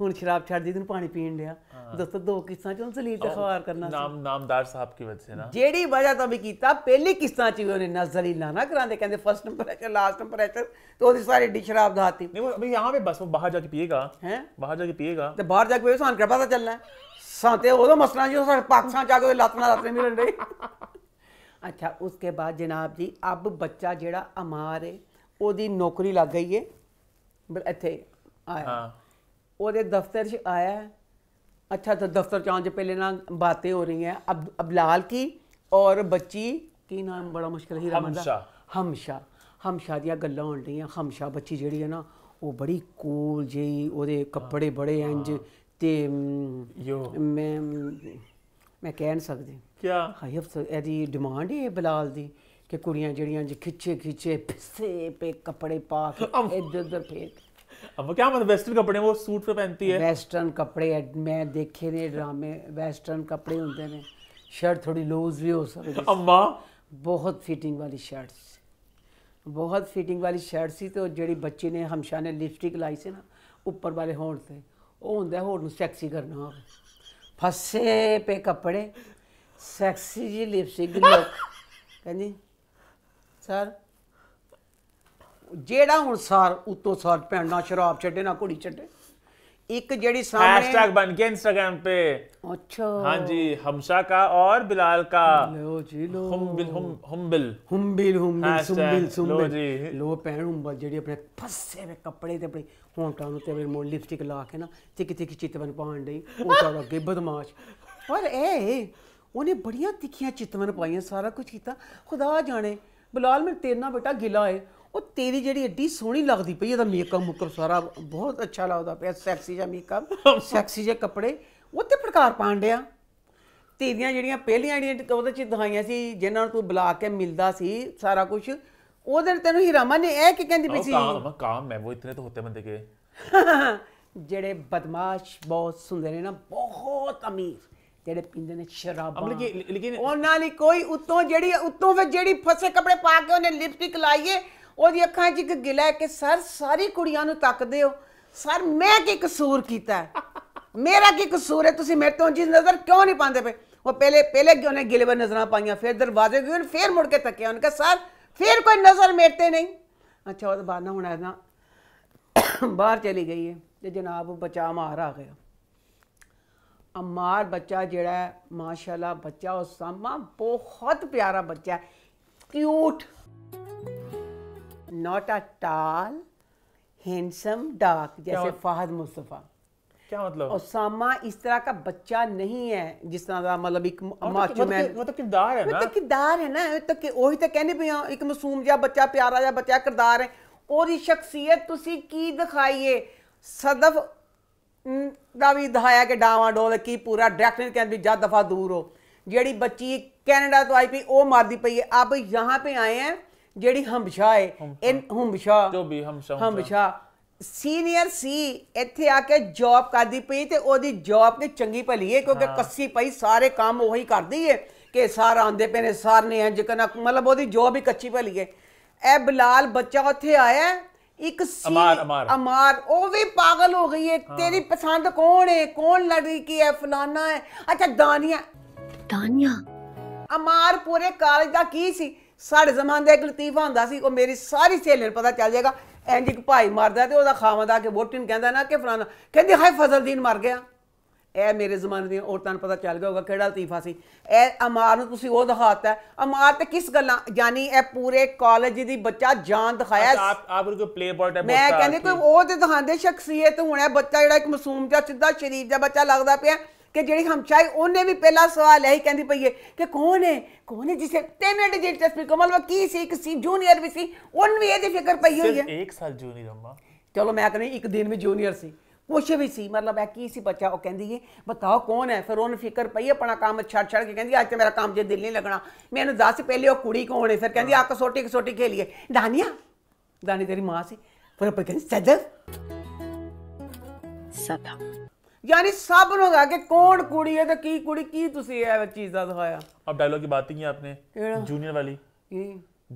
ਹੁਣ ਸ਼ਰਾਬ ਛੱਡ ਦੀ ਤੈਨੂੰ ਪਾਣੀ ਪੀਣ ਲਿਆ ਦੋਸਤੋ ਦੋ ਕਿਸਾਂ ਚੋਂ ਜ਼ਲੀਲ ਤੇ ਖਵਾਰ ਕਰਨਾ ਨਾਮ ਨਾਮਦਾਰ ਸਾਹਿਬ ਕੀ ਵਜ੍ਹਾ ਨਾ ਜਿਹੜੀ ਵਜ੍ਹਾ ਤੋਂ ਵੀ ਕੀਤਾ ਪਹਿਲੀ ਕਿਸਾਂ ਚ ਵੀ ਉਹਨੇ ਨਾ ਜ਼ਲੀਲ ਨਾ ਕਰਾਂਦੇ ਕਹਿੰਦੇ ਫਰਸਟ ਟੈਂਪਰੇਚਰ ਲਾਸਟ ਟੈਂਪਰੇਚਰ ਤੇ ਉਹਦੀ ਸਾਰੀ ਡਿਸ਼ ਸ਼ਰਾਬ ਦਹਾਤੀ नहीं वो अभी यहाँ पे बस वो बाहर जाके पिएगा हैं बाहर जाके पिएगा तो बाहर जाके सान कर पता चलना है ਸਾਂ ਤੇ ਉਹਦਾ ਮਸਲਾ ਜੀ ਸਾਡੇ ਪਾਕਸਾਂ ਚ ਆ ਕੇ ਲੱਤ ਨਾਲ ਨਹੀਂ ਮਿਲਣ ਰਹੀ ਅੱਛਾ ਉਸ ਕੇ ਬਾਅਦ ਜਨਾਬ ਜੀ ਅਬ ਬੱਚਾ ਜਿਹੜਾ ਅਮਾਰ ਹੈ ਉਹਦੀ ਨੌਕਰੀ ਲੱਗ ਗਈ ਏ ਇੱਥੇ ਆਇਆ ਹਾਂ ਉਹਦੇ ਦਫ਼ਤਰ ਚ ਆਇਆ ਅੱਛਾ ਤਾਂ ਦਫ਼ਤਰ ਚਾਂਜ ਪਹਿਲੇ ਨਾਲ ਬਾਤਾਂ ਹੋ ਰਹੀਆਂ ਅਬ ਅਬਲਾਲ ਕੀ ਔਰ ਬੱਚੀ ਕੀ ਨਾਮ ਬੜਾ ਮੁਸ਼ਕਲ ਹੀ ਰਮਨ ਦਾ ਹਮਸ਼ਾ ਹਮਸ਼ਾ ਦੀਆਂ ਗੱਲਾਂ ਹੋਣ ਰਹੀਆਂ ਹਮਸ਼ਾ ਬੱਚੀ ਜਿਹੜੀ ਹੈ ਨਾ ਉਹ ਬੜੀ ਕੂਲ ਜਿਹੀ ਉਹਦੇ ਕੱਪੜੇ ਬੜੇ ਇੰਜ ਤੇ ਯੋ ਮੈਂ ਮੈਂ ਕਹਿ ਨਹੀਂ ਸਕਦੀ ਕੀ ਹਾਈ ਹਫ ਇਹਦੀ ਡਿਮਾਂਡ ਹੈ ਬਲਾਲ ਦੀ ਕਿ ਕੁੜੀਆਂ ਜਿਹੜੀਆਂ ਜੀ ਖਿੱਚੇ ਖਿੱਚੇ ਪਿੱਸੇ ਪੇ ਕੱਪੜੇ ਪਾ ਕੇ ਇੱਧਰ ਉੱਧਰ ਫੇਕ अब क्या मतलब वेस्टर्न कपड़े वो सूट पे पहनती है वेस्टर्न कपड़े मैं देखे ने ड्रामे वेस्टर्न कपड़े होते ने शर्ट थोड़ी लूज भी हो सकती अम्मा बहुत फिटिंग वाली शर्ट बहुत फिटिंग वाली शर्ट सी तो जड़ी बच्चे ने हमशा ने लिपस्टिक लाई से ना ऊपर वाले होंठ थे ਉਹ ਹੁੰਦਾ ਹੋਰ ਨੂੰ ਸੈਕਸੀ ਕਰਨਾ ਹੋਵੇ ਫੱਸੇ ਪੇ ਕੱਪੜੇ ਸੈਕਸੀ ਜੀ ਲਿਪਸਟਿਕ ਲੋਕ ਕਹਿੰਦੀ ਸਰ ਜਿਹੜਾ ਹੁਣ ਸਰ ਉਤੋਂ ਸਾਰ ਪੈਣਾ ਸ਼ਰਾਬ ਛੱਡੇ ਨਾ ਕੁੜੀ ਛੱਡੇ ਇੱਕ ਜਿਹੜੀ ਸਾਹਮਣੇ #ਬਣ ਕੇ ਇੰਸਟਾਗ੍ਰam ਤੇ ਅੱਛਾ ਹਾਂਜੀ ਹਮਸ਼ਾ ਕਾ ਔਰ ਬਿਲਾਲ ਕਾ ਲੋ ਜੀ ਲੋ ਹਮ ਬਿਲ ਹਮ ਹਮ ਬਿਲ ਹਮ ਬਿਲ ਹਮ ਬਿਲ ਸੁਮ ਬਿਲ ਸੁਮ ਬਿਲ ਲੋ ਜੀ ਲੋ ਪਹਿਣ ਹਮ ਬਲ ਜਿਹੜੀ ਆਪਣੇ ਫੱਸੇ ਵੇ ਕੱਪੜੇ ਤੇ ਆਪਣੀ ਹੋਂਟਾਂ ਨੂੰ ਤੇ ਆਪਣੀ ਮੋਲ ਲਿਪਸਟਿਕ ਲਾ ਕੇ ਨਾ ਤੇ ਤਿੱਕ ਤਿੱਕ ਚਿਤਵਨ ਪਾਉਣ ਲਈ ਉਹ ਤਾਂ ਅੱਗੇ ਬਦਮਾਸ਼ ਪਰ ਇਹ ਉਹਨੇ ਬੜੀਆਂ ਤਿੱਖੀਆਂ ਚਿਤਵਨ ਪਾਈਆਂ ਸਾਰਾ ਕੁਝ ਕੀਤਾ ਖੁਦਾ ਜਾਣੇ ਬਿਲਾਲ ਮੇਰੇ ਤੇਰਾ ਬੇਟਾ ਗਿਲਾ ਹੈ ਉਹ ਤੇਰੀ ਜਿਹੜੀ ਏਡੀ ਸੋਹਣੀ ਲੱਗਦੀ ਪਈ ਇਹਦਾ ਮੇਕਅਪ ਮੁਕਰ ਸਾਰਾ ਬਹੁਤ ਅੱਛਾ ਲੱਗਦਾ ਪਿਆ ਸੈਕਸੀ ਜਿਹਾ ਮੇਕਅਪ ਸੈਕਸੀ ਜਿਹੇ ਕੱਪੜੇ ਉਹ ਤੇ ਪ੍ਰਕਾਰ ਪਾਂਡਿਆ ਤੇਰੀਆਂ ਜਿਹੜੀਆਂ ਪਹਿਲੀਆਂ ਜਿਹੜੀਆਂ ਉਹਦੇ ਚ ਦਿਖਾਈਆਂ ਸੀ ਜਿਨ੍ਹਾਂ ਨੂੰ ਤੂੰ ਬੁਲਾ ਕੇ ਮਿਲਦਾ ਸੀ ਸਾਰਾ ਕੁਝ ਉਹ ਦਿਨ ਤੈਨੂੰ ਹੀਰਾਮਾ ਨੇ ਇਹ ਕੀ ਕਹਿੰਦੀ ਪਈ ਸੀ ਕਾਮ ਮੈਂ ਹੈ ਉਹ ਇਤਨੇ ਤਾਂ ਹੁੰਦੇ ਬੰਦੇ ਕੇ ਜਿਹੜੇ ਬਦਮਾਸ਼ ਬਹੁਤ ਸੁੰਦਰ ਨੇ ਨਾ ਬਹੁਤ ਅਮੀਰ ਜਿਹੜੇ ਪਿੰਦੇ ਨੇ ਸ਼ਰਾਬ ਲੇਕਿਨ ਉਹਨਾਂ ਲਈ ਕੋਈ ਉਤੋਂ ਜਿਹੜੀ ਉਤੋਂ ਫਿਰ ਜਿਹੜੀ ਫਸੇ ਕੱਪੜੇ ਪਾ ਕੇ ਉਹਨੇ ਲਿਪਸਟਿਕ ਲਾਈਏ और अखा च एक गिला है कि सर सारी कुड़िया ਨੂੰ ਤੱਕਦੇ सर मैं कि कसूर किया मेरा की कसूर है तुम मेरे तो उन नज़र क्यों नहीं पाते पे वो पहले पहले उन्हें गिले पर नजर पाइया फिर दरवाजे गए फिर मुड़ के उन्हें कहा सर फिर कोई नज़र मेरते नहीं अच्छा वो तो बाना होना ना बाहर चली गई है तो जनाब बच्चा मार आ गया अमार बच्चा जड़ा है माशाला बच्चा उस समा बहुत प्यारा बच्चा है क्यूट नॉट अ टाल हैंडसम डार्क जैसे फहद मुस्तफ़ा क्या मतलब ओसामा इस तरह का बच्चा नहीं है जिस तरह का मतलब एक मतलब माचो मतलब मैन वो मतलब किरदार है ना तो किरदार है ना तो वही तो कहने पे एक मासूम जा बच्चा प्यारा जा बच्चा किरदार है और ये शख्सियत ਤੁਸੀਂ ਕੀ ਦਿਖਾਈਏ ਸਦਫ ਦਾ ਵੀ ਦਿਖਾਇਆ ਕਿ ਡਾਵਾ ਡੋਲ ਕੀ ਪੂਰਾ ਡਾਇਰੈਕਟਰ ਕਹਿੰਦੇ ਵੀ ਜਦ ਦਫਾ ਦੂਰ ਹੋ ਜਿਹੜੀ ਬੱਚੀ ਕੈਨੇਡਾ ਤੋਂ ਆਈ ਪਈ ਉਹ ਮਾਰਦੀ ਪਈ ਹੈ ਆਪ ਯਹਾਂ ਪੇ ਆਏ हैं ਜਿਹੜੀ ਹਮਸ਼ਾ ਹੈ ਇਹ ਹਮਸ਼ਾ ਜੋ ਵੀ ਹਮਸ਼ਾ ਹਮਸ਼ਾ ਸੀਨੀਅਰ ਸੀ ਇੱਥੇ ਆ ਕੇ ਜੌਬ ਕਰਦੀ ਪਈ ਤੇ ਉਹਦੀ ਜੌਬ ਤੇ ਚੰਗੀ ਭਲੀ ਏ ਕਿਉਂਕਿ ਕੱਸੀ ਪਈ ਸਾਰੇ ਕੰਮ ਉਹੀ ਕਰਦੀ ਏ ਕਿ ਸਾਰ ਆਂਦੇ ਪਏ ਨੇ ਸਾਰ ਨੇ ਇੰਜ ਕਰਨਾ ਮਤਲਬ ਉਹਦੀ ਜੌਬ ਹੀ ਕੱਚੀ ਭਲੀ ਏ ਐ ਬਲਾਲ ਬੱਚਾ ਉੱਥੇ ਆਇਆ ਇੱਕ ਅਮਾਰ ਅਮਾਰ ਅਮਾਰ ਉਹ ਵੀ ਪਾਗਲ ਹੋ ਗਈ ਏ ਤੇਰੀ ਪਸੰਦ ਕੌਣ ਏ ਕੌਣ ਲੜੀ ਕੀ ਹੈ ਫਲਾਨਾ ਹੈ ਅੱਛਾ ਦਾਨੀਆ ਦਾਨੀਆ ਅਮਾਰ ਪੂਰੇ ਕਾਲਜ ਦਾ ਕੀ ਸੀ ਸਾਡੇ ਜ਼ਮਾਨੇ ਦਾ ਇੱਕ ਲਤੀਫਾ ਹੁੰਦਾ ਸੀ ਉਹ ਮੇਰੀ ਸਾਰੀ ਸਹੇਲੀ ਨੂੰ ਪਤਾ ਚੱਲ ਜਾਏਗਾ ਇੰਜ ਇੱਕ ਭਾਈ ਮਰਦਾ ਤੇ ਉਹਦਾ ਦਾ ਕਿ ਵੋਟੀ ਨੂੰ ਕਹਿੰਦਾ ਨਾ ਕਿ ਫਲਾਣਾ ਕਹਿੰਦੀ ਹਾਏ ਫਜ਼ਲਦੀਨ ਮਰ ਗਿਆ ਇਹ ਮੇਰੇ ਜ਼ਮਾਨੇ ਦੀਆਂ ਔਰਤਾਂ ਨੂੰ ਪਤਾ ਚੱਲ ਗਿਆ ਹੋਗਾ ਕਿਹੜਾ ਲਤੀਫਾ ਸੀ ਇਹ ਅਮਾਰ ਨੂੰ ਤੁਸੀਂ ਉਹ ਦਿਖਾਤਾ ਅਮਾਰ ਤੇ ਕਿਸ ਗੱਲਾਂ ਯਾਨੀ ਇਹ ਪੂਰੇ ਕਾਲਜ ਦੀ ਬੱਚਾ ਜਾਨ ਦਿਖਾਇਆ ਆਪ ਆਪ ਕੋਈ ਪਲੇ ਬੋਰਡ ਹੈ ਮੈਂ ਕਹਿੰਦੀ ਕੋਈ ਉਹ ਤੇ ਦਿਖਾਉਂਦੇ ਸ਼ਖਸੀਅਤ ਹੁਣ ਇਹ ਬੱਚਾ ਜਿਹੜਾ ਇੱਕ ਮਾਸੂਮ ਜਿਹਾ ਸਿੱਧਾ ਸ਼ਰੀਫ ਜਿਹਾ ਬੱਚਾ ਲੱਗਦਾ ਪਿਆ ਕਿ ਜਿਹੜੀ ਹਮਚਾਈ ਉਹਨੇ ਵੀ ਪਹਿਲਾ ਸਵਾਲ ਹੈ ਕਹਿੰਦੀ ਪਈ ਹੈ ਕਿ ਕੌਣ ਹੈ ਕੌਣ ਹੈ ਜਿਸੇ 10 ਡਿਜਿਟ ਤਸਵੀਰ ਕਮਲ ਵਾ ਕੀ ਸੀ ਇੱਕ ਸੀ ਜੂਨੀਅਰ ਵੀ ਸੀ ਉਹਨ ਵੀ ਇਹਦੀ ਫਿਕਰ ਪਈ ਹੋਈ ਹੈ ਇੱਕ ਸਾਲ ਜੂਨੀਅਰ ਅੰਮਾ ਚਲੋ ਮੈਂ ਕਹਿੰਦੀ ਇੱਕ ਦਿਨ ਵੀ ਜੂਨੀਅਰ ਸੀ ਕੁਛ ਵੀ ਸੀ ਮਤਲਬ ਹੈ ਕੀ ਸੀ ਬੱਚਾ ਉਹ ਕਹਿੰਦੀ ਹੈ ਬਤਾਓ ਕੌਣ ਹੈ ਫਿਰ ਉਹਨ ਫਿਕਰ ਪਈ ਆਪਣਾ ਕੰਮ ਛੱਡ ਛੱਡ ਕੇ ਕਹਿੰਦੀ ਅੱਜ ਤੇ ਮੇਰਾ ਕੰਮ ਜੇ ਦਿਲ ਨਹੀਂ ਲੱਗਣਾ ਮੈਨੂੰ ਦੱਸ ਪਹਿਲੇ ਉਹ ਕੁੜੀ ਕੌਣ ਹੈ ਫਿਰ ਕਹਿੰਦੀ ਆ ਕਸੋਟੀ ਕਸੋਟੀ ਖੇਲੀਏ ਦਾਨੀਆ ਦਾਨੀ ਤੇਰੀ ਮਾਂ ਸੀ ਫਿਰ ਉਹ ਕਹਿੰਦੀ ਸਦਫ ਸਦਫ यानी सब ਨੂੰ ਹੈਗਾ कौन कुड़ी है तो की कुड़ी की तुसी है ਇਹ चीज दा दिखाया अब डायलॉग की बात ही नहीं आपने जूनियर वाली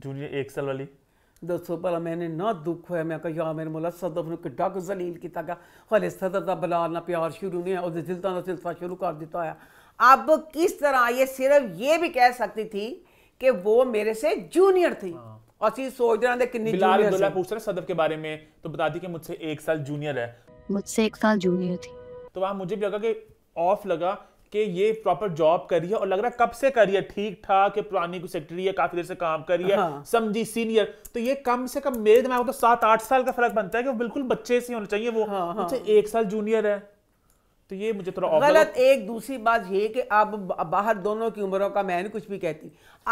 जूनियर एक साल वाली दसो भला ਮੈਨੇ ना दुख ਹੋਇਆ मैं ਕਿਹਾ मेरे ਮੇਰੇ ਮੌਲਾ ਸਦਫ ਨੂੰ ਕਿੱਡਾ जलील किया गया हले सदर ਸਦਰ बलाल ना प्यार शुरू नहीं है ਆ दिलता ਦਿਲਤਾਂ सिलसिला शुरू कर ਕਰ ਦਿੱਤਾ अब किस तरह ये सिर्फ ये भी कह सकती थी कि वो मेरे से जूनियर थी हाँ। असली सोच रहे थे कितनी बिलाल पूछ रहे सदफ के बारे में तो बता दी कि मुझसे एक साल जूनियर है मुझसे एक साल जूनियर थी तो वहां मुझे भी लगा कि ऑफ लगा कि ये प्रॉपर जॉब कर रही है और लग रहा है कब से कर रही है ठीक ठाक पुरानी को सेक्रेटरी है काफी देर से काम कर रही है हाँ। समझी सीनियर तो ये कम से कम मेरे दिमाग में तो सात आठ साल का फर्क बनता है कि वो बिल्कुल बच्चे से होना चाहिए वो हाँ, हाँ। एक साल जूनियर है तो ये मुझे थोड़ा गलत एक दूसरी बात ये कि आप बाहर दोनों की उम्रों का मैं कुछ भी कहती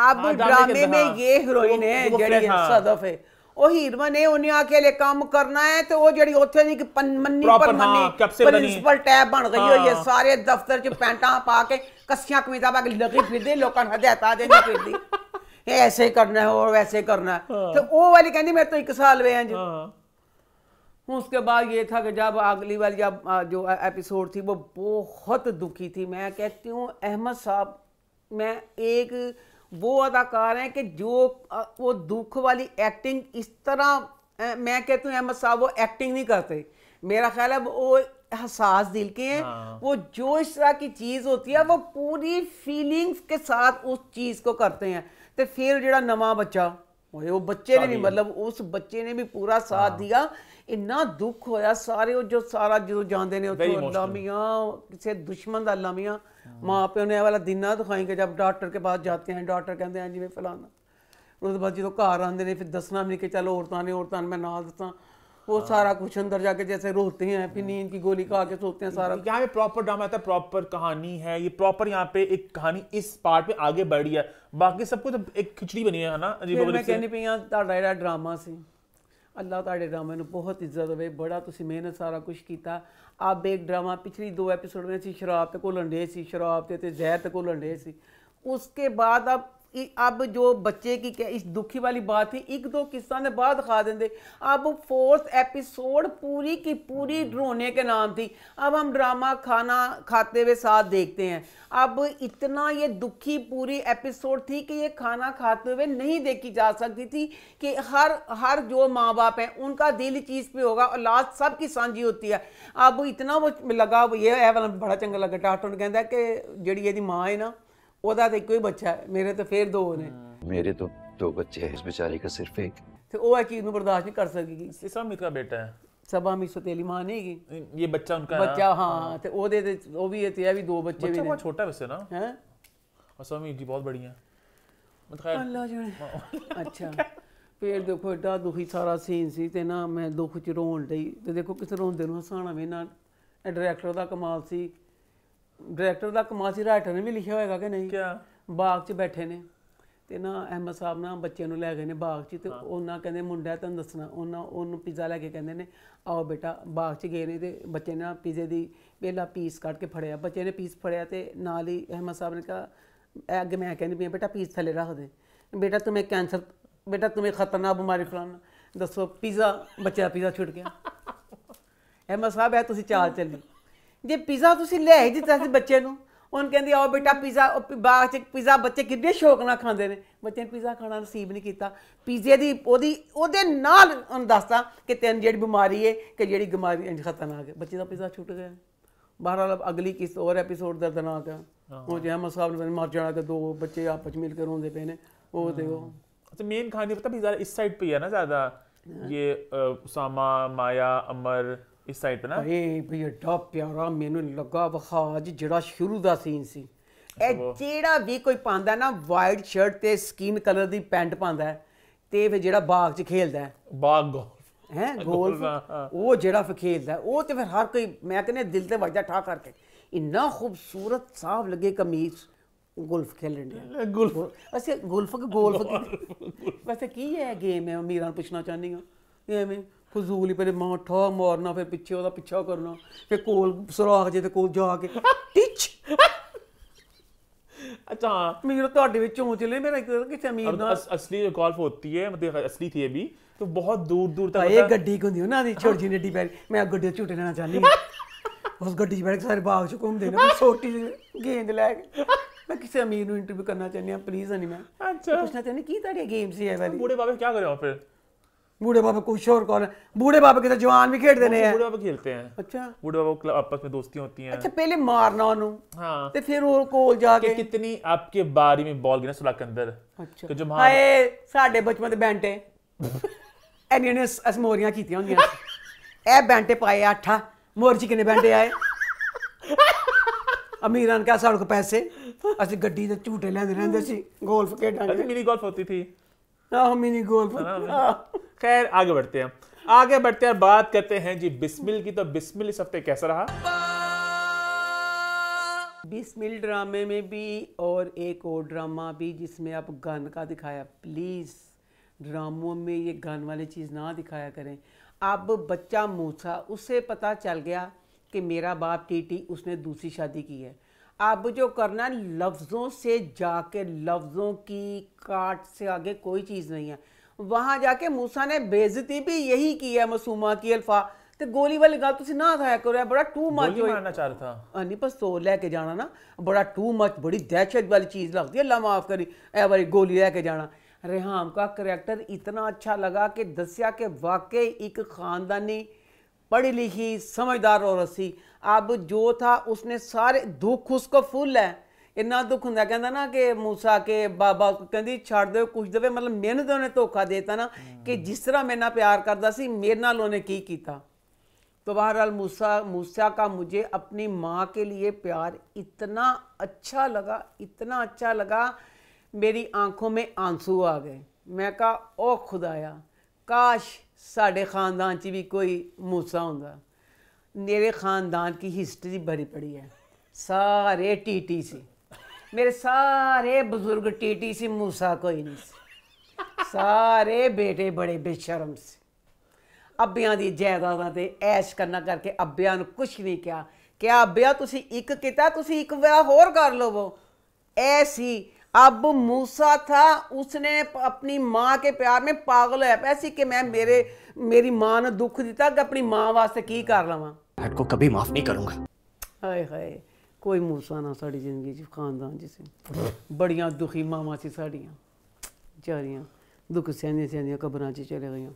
आप हाँ, ड्रामे में हाँ। ये हीरोइन है जड़ी हाँ। सदफ है ਉਹੀ ਹੀਰਮਨ ਨੇ ਉਹਨੇ ਆ ਕੇ ਲੈ ਕੰਮ ਕਰਨਾ ਹੈ ਤੇ ਉਹ ਜਿਹੜੀ ਉੱਥੇ ਦੀ ਕਿ ਮੰਨੀ ਪਰ ਮੰਨੀ ਪ੍ਰਿੰਸੀਪਲ ਟੈਬ ਬਣ ਗਈ ਹੋਈ ਹੈ ਸਾਰੇ ਦਫ਼ਤਰ 'ਚ ਪੈਂਟਾਂ ਪਾ ਕੇ ਕਸੀਆਂ ਕਮੀਜ਼ਾਂ ਪਾ ਕੇ ਲੱਗੀ ਫਿਰਦੇ ਲੋਕਾਂ ਨੂੰ ਹਦਾਇਤਾਂ ਦੇਣੀ ਫਿਰਦੀ ਇਹ ਐਸੇ ਕਰਨਾ ਹੈ ਔਰ ਵੈਸੇ ਕਰਨਾ ਤੇ ਉਹ ਵਾਲੀ ਕਹਿੰਦੀ ਮੇਰੇ ਤੋਂ 1 ਸਾਲ ਵੇ ਹਾਂ ਜੀ उसके बाद ये था कि जब अगली वाली जब जो एपिसोड थी वो बहुत दुखी थी मैं कहती हूँ अहमद साहब मैं एक वो अदाकार हैं कि जो वो दुख वाली एक्टिंग इस तरह मैं कहती हूँ अहमद साहब वो एक्टिंग नहीं करते मेरा ख्याल है वो हसास दिल के हैं हाँ। वो जो इस तरह की चीज़ होती है वो पूरी फीलिंग्स के साथ उस चीज़ को करते हैं तो फिर जो नवा बच्चा वो बच्चे ने भी मतलब उस बच्चे ने भी पूरा साथ हाँ। दिया इन्ना दुख होया सारे ਉਹ ਜੋ ਸਾਰਾ ਜਦੋਂ ਜਾਂਦੇ ਨੇ ਉੱਥੋਂ ਲਾਮੀਆਂ ਕਿਸੇ ਦੁਸ਼ਮਣ ਦਾ माँ प्यो ने वाला दिन ना दिखाई कि जब डॉक्टर के पास जाते हैं डॉक्टर कहते हैं हाँ जिम्मे फैलाना उस बाद जो घर आते हैं फिर दसना भी कि चलो औरतान ने औरतान मैं ना दसा वो हाँ। सारा कुछ अंदर जाके जैसे रोते हैं फिर नींद की गोली खा के सोते हैं सारा यहाँ पे प्रॉपर ड्रामा आता है प्रॉपर तो कहानी है ये प्रॉपर यहाँ पे एक कहानी इस पार्ट पे आगे बढ़ी है बाकी सब कुछ तो एक खिचड़ी बनी है ना मैं कहनी पे यहाँ ड्रामा सी ਅੱਲਾ ਤੁਹਾਡੇ ਡਰਾਮੇ ਨੂੰ ਬਹੁਤ ਇੱਜ਼ਤ ਦੇਵੇ ਬੜਾ ਤੁਸੀਂ ਮਿਹਨਤ ਸਾਰਾ ਕੁਝ ਕੀਤਾ ਆਬ ਇੱਕ ਡਰਾਮਾ ਪਿਛਲੀ ਦੋ ਐਪੀਸੋਡ ਵਿੱਚ ਸੀ ਸ਼ਰਾਬ ਤੇ ਘੋਲਣ ਡੇ ਸੀ ਸ਼ਰਾਬ ਤੇ ਤੇ ਜ਼ਹਿਰ ਤੇ ਘੋਲਣ ਡੇ ਸੀ ਉਸਕੇ ਬਾਅਦ ਆ अब जो बच्चे की क्या इस दुखी वाली बात थी एक दो किस्सा ने बाद खा देंगे अब फोर्थ एपिसोड पूरी की पूरी हम्म। रोने के नाम थी अब हम ड्रामा खाना खाते हुए साथ देखते हैं अब इतना ये दुखी पूरी एपिसोड थी कि ये खाना खाते हुए नहीं देखी जा सकती थी कि हर हर जो माँ बाप हैं उनका दिल चीज़ पे होगा और लास्ट सबकी सांझी होती है अब इतना वो लगा ये है बड़ा चंगा लगा डॉक्टर कहता है कि जी माँ है ना ਉਹਦਾ ਤੇ ਕੋਈ ਬੱਚਾ ਹੈ ਮੇਰੇ ਤੇ ਫੇਰ ਦੋ ਨੇ ਮੇਰੇ ਤੋਂ ਦੋ ਬੱਚੇ ਇਸ इस बेचारे ਸਿਰਫ ਇੱਕ ਤੇ ਉਹ ਇਹ ਚੀਜ਼ ਨੂੰ ਬਰਦਾਸ਼ਤ ਨਹੀਂ ਕਰ ਸਕੇਗੀ ਇਸ अमित ਦਾ ਬੇਟਾ ਹੈ ਸਭਾ ਮਿਸੋ ਮਾਂ ਨਹੀਂ ਗਈ ਇਹ ਬੱਚਾ उनका ਦਾ ਬੱਚਾ ਹਾਂ ਤੇ ਉਹਦੇ ਤੇ ਉਹ ਵੀ ਹੈ ਤੇ ਇਹ ਵੀ ਦੋ ਬੱਚੇ ਵੀ ਬੱਚਾ ਛੋਟਾ ਬਹੁਤ ਨਾ ਹੈ और स्वामी ਬਹੁਤ ਬੜੀਆਂ ਮਤਲਬ ਅੱਲਾ ਜੀ ਅੱਛਾ ਫੇਰ ਦੇਖੋ ਏਡਾ ਦੁਖੀ ਸਾਰਾ ਸੀਨ ਸੀ ਤੇ ਨਾ ਮੈਂ ਦੁੱਖ ਚ ਰੋਣ ਲਈ ਤੇ ਦੇਖੋ ਕਿਸੇ ਰੋਂਦੇ ਨੂੰ ਹਸਾਣਾ ਵੇ ਨਾ ਡਾਇਰੈਕਟਰ ਦਾ ਕਮਾਲ ਸੀ ਡਾਇਰੈਕਟਰ ਦਾ ਸੀ ਰਾਈਟਰ ਨੇ ਵੀ ਲਿਖਿਆ ਹੋਏਗਾ ਕਿ ਨਹੀਂ ਕੀ ਬਾਗ 'ਚ ਬੈਠੇ ਨੇ ਤੇ ਨਾ ਅਹਿਮਦ ਸਾਹਿਬ ਨਾ ਬੱਚਿਆਂ ਨੂੰ ਲੈ ਗਏ ਨੇ ਬਾਗ 'ਚ ਤੇ ਉਹਨਾਂ ਕਹਿੰਦੇ ਮੁੰਡਾ ਤੁਹਾਨੂੰ ਦੱਸਣਾ ਉਹਨਾਂ ਉਹਨੂੰ ਪੀਜ਼ਾ ਲੈ ਕੇ ਕਹਿੰਦੇ ਨੇ ਆਓ ਬੇਟਾ ਬਾਗ 'ਚ ਗਏ ਨੇ ਤੇ ਬੱਚੇ ਨੇ ਪੀਜ਼ੇ ਦੀ ਪਹਿਲਾ ਪੀਸ ਕੱਟ ਕੇ ਫੜਿਆ ਬੱਚੇ ਨੇ ਪੀਸ ਫੜਿਆ ਤੇ ਨਾਲ ਹੀ ਅਹਿਮਦ ਸਾਹਿਬ ਨੇ ਕਿਹਾ ਅੱਗੇ ਮੈਂ ਕਹਿੰਦੀ ਪਈ ਬੇਟਾ ਪੀਸ ਥੱਲੇ ਰੱਖ ਦੇ ਬੇਟਾ ਤੁਮੇ ਕੈਂਸਰ ਬੇਟਾ ਤੁਮੇ ਖਤਰਨਾਕ ਬਿਮਾਰੀ ਫਲਾਣਾ ਦੱਸੋ ਪੀਜ਼ਾ ਬੱਚਾ ਪੀਜ਼ਾ ਛੁੱਟ ਗਿਆ ਅਹਿਮਦ ਸਾਹਿਬ ਐ ਤੁਸੀਂ ਚਾਲ ਚੱਲੀ ਜੇ ਪੀਜ਼ਾ ਤੁਸੀਂ ਲੈ ਆਈ ਦਿੱਤਾ ਸੀ ਬੱਚੇ ਨੂੰ ਉਹਨ ਕਹਿੰਦੀ ਆਓ ਬੇਟਾ ਪੀਜ਼ਾ ਬਾਗ ਚ ਪੀਜ਼ਾ ਬੱਚੇ ਕਿੰਨੇ ਸ਼ੌਕ ਨਾਲ ਖਾਂਦੇ ਨੇ ਬੱਚੇ ਪੀਜ਼ਾ ਖਾਣਾ ਨਸੀਬ ਨਹੀਂ ਕੀਤਾ ਪੀਜ਼ੇ ਦੀ ਉਹਦੀ ਉਹਦੇ ਨਾਲ ਉਹਨੂੰ ਦੱਸਦਾ ਕਿ ਤੈਨੂੰ ਜਿਹੜੀ ਬਿਮਾਰੀ ਹੈ ਕਿ ਜਿਹੜੀ ਬਿਮਾਰੀ ਇੰਜ ਖਤਰਨਾਕ ਹੈ ਬੱਚੇ ਦਾ ਪੀਜ਼ਾ ਛੁੱਟ ਗਿਆ ਬਹਰਾਲ ਅਗਲੀ ਕਿਸ ਹੋਰ ਐਪੀਸੋਡ ਦਰਦਨਾਕ ਹੈ ਉਹ ਜੇ ਅਮਰ ਸਾਹਿਬ ਨੇ ਮਰ ਜਾਣਾ ਤੇ ਦੋ ਬੱਚੇ ਆਪਸ ਮਿਲ ਕੇ ਰੋਂਦੇ ਪਏ ਨੇ ਉਹ ਤੇ ਉਹ तो मेन कहानी पता भी ज़्यादा इस साइड ਨਾ ਜ਼ਿਆਦਾ ਇਹ ज़्यादा ਮਾਇਆ ਅਮਰ ਇਸ ਸਾਈਡ ਤੇ ਨਾ ਭਈ ਭਈ ਏਡਾ ਪਿਆਰਾ ਮੈਨੂੰ ਲੱਗਾ ਵਖਾਜ ਜਿਹੜਾ ਸ਼ੁਰੂ ਦਾ ਸੀਨ ਸੀ ਇਹ ਜਿਹੜਾ ਵੀ ਕੋਈ ਪਾਉਂਦਾ ਨਾ ਵਾਈਟ ਸ਼ਰਟ ਤੇ ਸਕੀਨ ਕਲਰ ਦੀ ਪੈਂਟ ਪਾਉਂਦਾ ਤੇ ਫਿਰ ਜਿਹੜਾ ਬਾਗ 'ਚ ਖੇਲਦਾ ਬਾਗ ਗੋਲ ਹੈ ਗੋਲ ਉਹ ਜਿਹੜਾ ਫਿਰ ਖੇਲਦਾ ਉਹ ਤੇ ਫਿਰ ਹਰ ਕੋਈ ਮੈਂ ਕਹਿੰਦੇ ਦਿਲ ਤੇ ਵੱਜਦਾ ਠਾ ਕਰਕੇ ਇੰਨਾ ਖੂਬਸੂਰਤ ਸਾਫ ਲੱਗੇ ਕਮੀਜ਼ ਗੋਲਫ ਖੇਲਣ ਦੇ ਗੋਲਫ ਅਸੀਂ ਗੋਲਫ ਗੋਲਫ ਵੈਸੇ ਕੀ ਹੈ ਗੇਮ ਹੈ ਮੀਰਾਂ ਨੂੰ ਪੁੱਛਣਾ ਚਾਹੁੰਦੀ ਹਾਂ ਐਵੇਂ ਫਜ਼ੂਲ ਹੀ ਪਰੇ ਮਾਠਾ ਮਾਰਨਾ ਫਿਰ ਪਿੱਛੇ ਉਹਦਾ ਪਿੱਛਾ ਕਰਨਾ ਫਿਰ ਕੋਲ ਸੁਰਾਖ ਜੇ ਤੇ ਕੋਲ ਜਾ ਕੇ ਟਿਚ अच्छा हाँ मेरा ਤੁਹਾਡੇ ਵਿੱਚੋਂ ਚਲੇ ਮੇਰਾ ਕਿਸੇ ਅਮੀਰ ਨਾਲ ਅਸਲੀ ਜੋ ਹੁੰਦੀ ਹੈ ਮਤਲਬ ਅਸਲੀ ਥੀ ਇਹ ਵੀ तो बहुत दूर दूर तक हाँ, ये मतलब गड्डी की होंगी ना छोटी जी गड्डी बैठ मैं गड्डी झूटे लेना चाहनी उस गड्डी बैठ के सारे बाग च घूमते ना छोटी गेंद लैके मैं किसी अमीर इंटरव्यू करना चाहनी प्लीज हनी मैं अच्छा पूछना चाहनी की गेम्स है बूढ़े बाबे क्या करें फिर बूढ़े बाबा कुछ और कौन बूढ़े बाबा के तो जवान भी खेड हैं बूढ़े बाबा खेलते हैं अच्छा बूढ़े बाबा आपस में दोस्तियां होती हैं अच्छा पहले मारना उन्हों हाँ ते फिर वो कोल जाके कितनी आपके बारी में बॉल गिरा सुला के अंदर अच्छा तो जो हाय साडे बचपन ते बैंटे ਐਨੀ ਨੇ ਅਸਮੋਰੀਆਂ ਕੀਤੀਆਂ ਹੁੰਦੀਆਂ ਇਹ ਬੈਂਟੇ ਪਾਏ ਅੱਠਾ ਮੋਰਜੀ ਕਿੰਨੇ ਬੈਂਟੇ ਆਏ ਅਮੀਰਾਂ ਕਾ ਸਾਡੇ ਕੋ ਪੈਸੇ ਅਸੀਂ ਗੱਡੀ ਦੇ ਝੂਟੇ ਲੈਂਦੇ ਰਹਿੰਦੇ ਸੀ ਗੋਲਫ ਖੇਡਾਂਗੇ ਮਿਨੀ ਗੋਲਫ ਹੁੰਦੀ ਸੀ मिनी गोल हाँ, हाँ। खैर आगे बढ़ते हैं आगे बढ़ते हैं बात करते हैं जी बिस्मिल की तो बिस्मिल इस हफ्ते कैसा रहा बिस्मिल ड्रामे में भी और एक और ड्रामा भी जिसमें आप गन का दिखाया प्लीज़ ड्रामों में ये गन वाली चीज़ ना दिखाया करें अब बच्चा मूसा उसे पता चल गया कि मेरा बाप टीटी उसने दूसरी शादी की है अब जो करना है लफ्ज़ों से जाके लफ्ज़ों की काट से आगे कोई चीज़ नहीं है वहाँ जाके मूसा ने बेजती भी यही की है मसूमा की अल्फा तो गोली वाली गल तुम ना खाया करो हाँ है बड़ा टू मच ਮਾਰਨਾ ਚਾਹ ਰਿਹਾ ਹਾਂ ਨਹੀਂ ਬਸ ਤੋ ਲੈ ਕੇ ਜਾਣਾ ਨਾ ਬੜਾ ਟੂ ਮਚ ਬੜੀ ਦਹਿਸ਼ਤ ਵਾਲੀ ਚੀਜ਼ ਲੱਗਦੀ ਹੈ ਅੱਲਾ ਮਾਫ ਕਰੀ रेहाम का करेक्टर इतना अच्छा लगा कि दसिया के वाकई एक ख़ानदानी पढ़ी लिखी समझदार औरत सी अब जो था उसने सारे दुख उसको फुल है इन्ना दुख ਹੁੰਦਾ ਕਹਿੰਦਾ ਨਾ ਕਿ ਮੂਸਾ ਕੇ ਬਾਬਾ ਕਹਿੰਦੀ दे कुछ दे मतलब मेहनत तो उन्हें धोखा देता ना कि मतलब हम्म। जिस तरह मेरे ना प्यार करता सी मेरे ਨਾਲ उन्हें की किया तो बहरहाल मूसा मूसा का मुझे अपनी माँ के लिए प्यार इतना अच्छा लगा इतना अच्छा लगा मेरी आंखों में आंसू आ गए मैं कहा ओ खुदाया काश ਸਾਡੇ ਖਾਨਦਾਨ 'ਚ ਵੀ ਕੋਈ ਮੂਸਾ ਹੁੰਦਾ ਮੇਰੇ ਖਾਨਦਾਨ ਦੀ ਹਿਸਟਰੀ ਬੜੀ ਪੜੀ ਹੈ ਸਾਰੇ ਟੀਟੀ ਸੀ ਮੇਰੇ ਸਾਰੇ ਬਜ਼ੁਰਗ ਟੀਟੀ ਸੀ ਮੂਸਾ ਕੋਈ ਨਹੀਂ ਸੀ ਸਾਰੇ ਬੇਟੇ ਬੜੇ ਬੇਸ਼ਰਮ ਸੀ ਅੱਬਿਆਂ ਦੀ ਜਾਇਦਾਦਾਂ ਤੇ ਐਸ਼ ਕਰਨਾ ਕਰਕੇ ਅੱਬਿਆਂ ਨੂੰ ਕੁਝ ਨਹੀਂ ਕਿਹਾ ਕਿ ਅੱਬਿਆ ਤੁਸੀਂ ਇੱਕ ਕੀਤਾ ਤੁਸੀਂ ਇੱਕ ਵਿਆਹ ਹੋਰ ਕਰ ਲਵੋ ਐਸੀ अब मूसा था उसने अपनी माँ के प्यार में पागल होया ऐसी कि मैं मेरे मेरी माँ ने दुख दिता कि अपनी माँ वास्ते की कर लवा को कभी माफ नहीं करूंगा हाय हाय कोई मूसा ना साड़ी जिंदगी खानदान जिसे बड़िया दुखी मावा सी साड़ियाँ बेचारियाँ दुख सहदियाँ सहदियां कबर च चले गई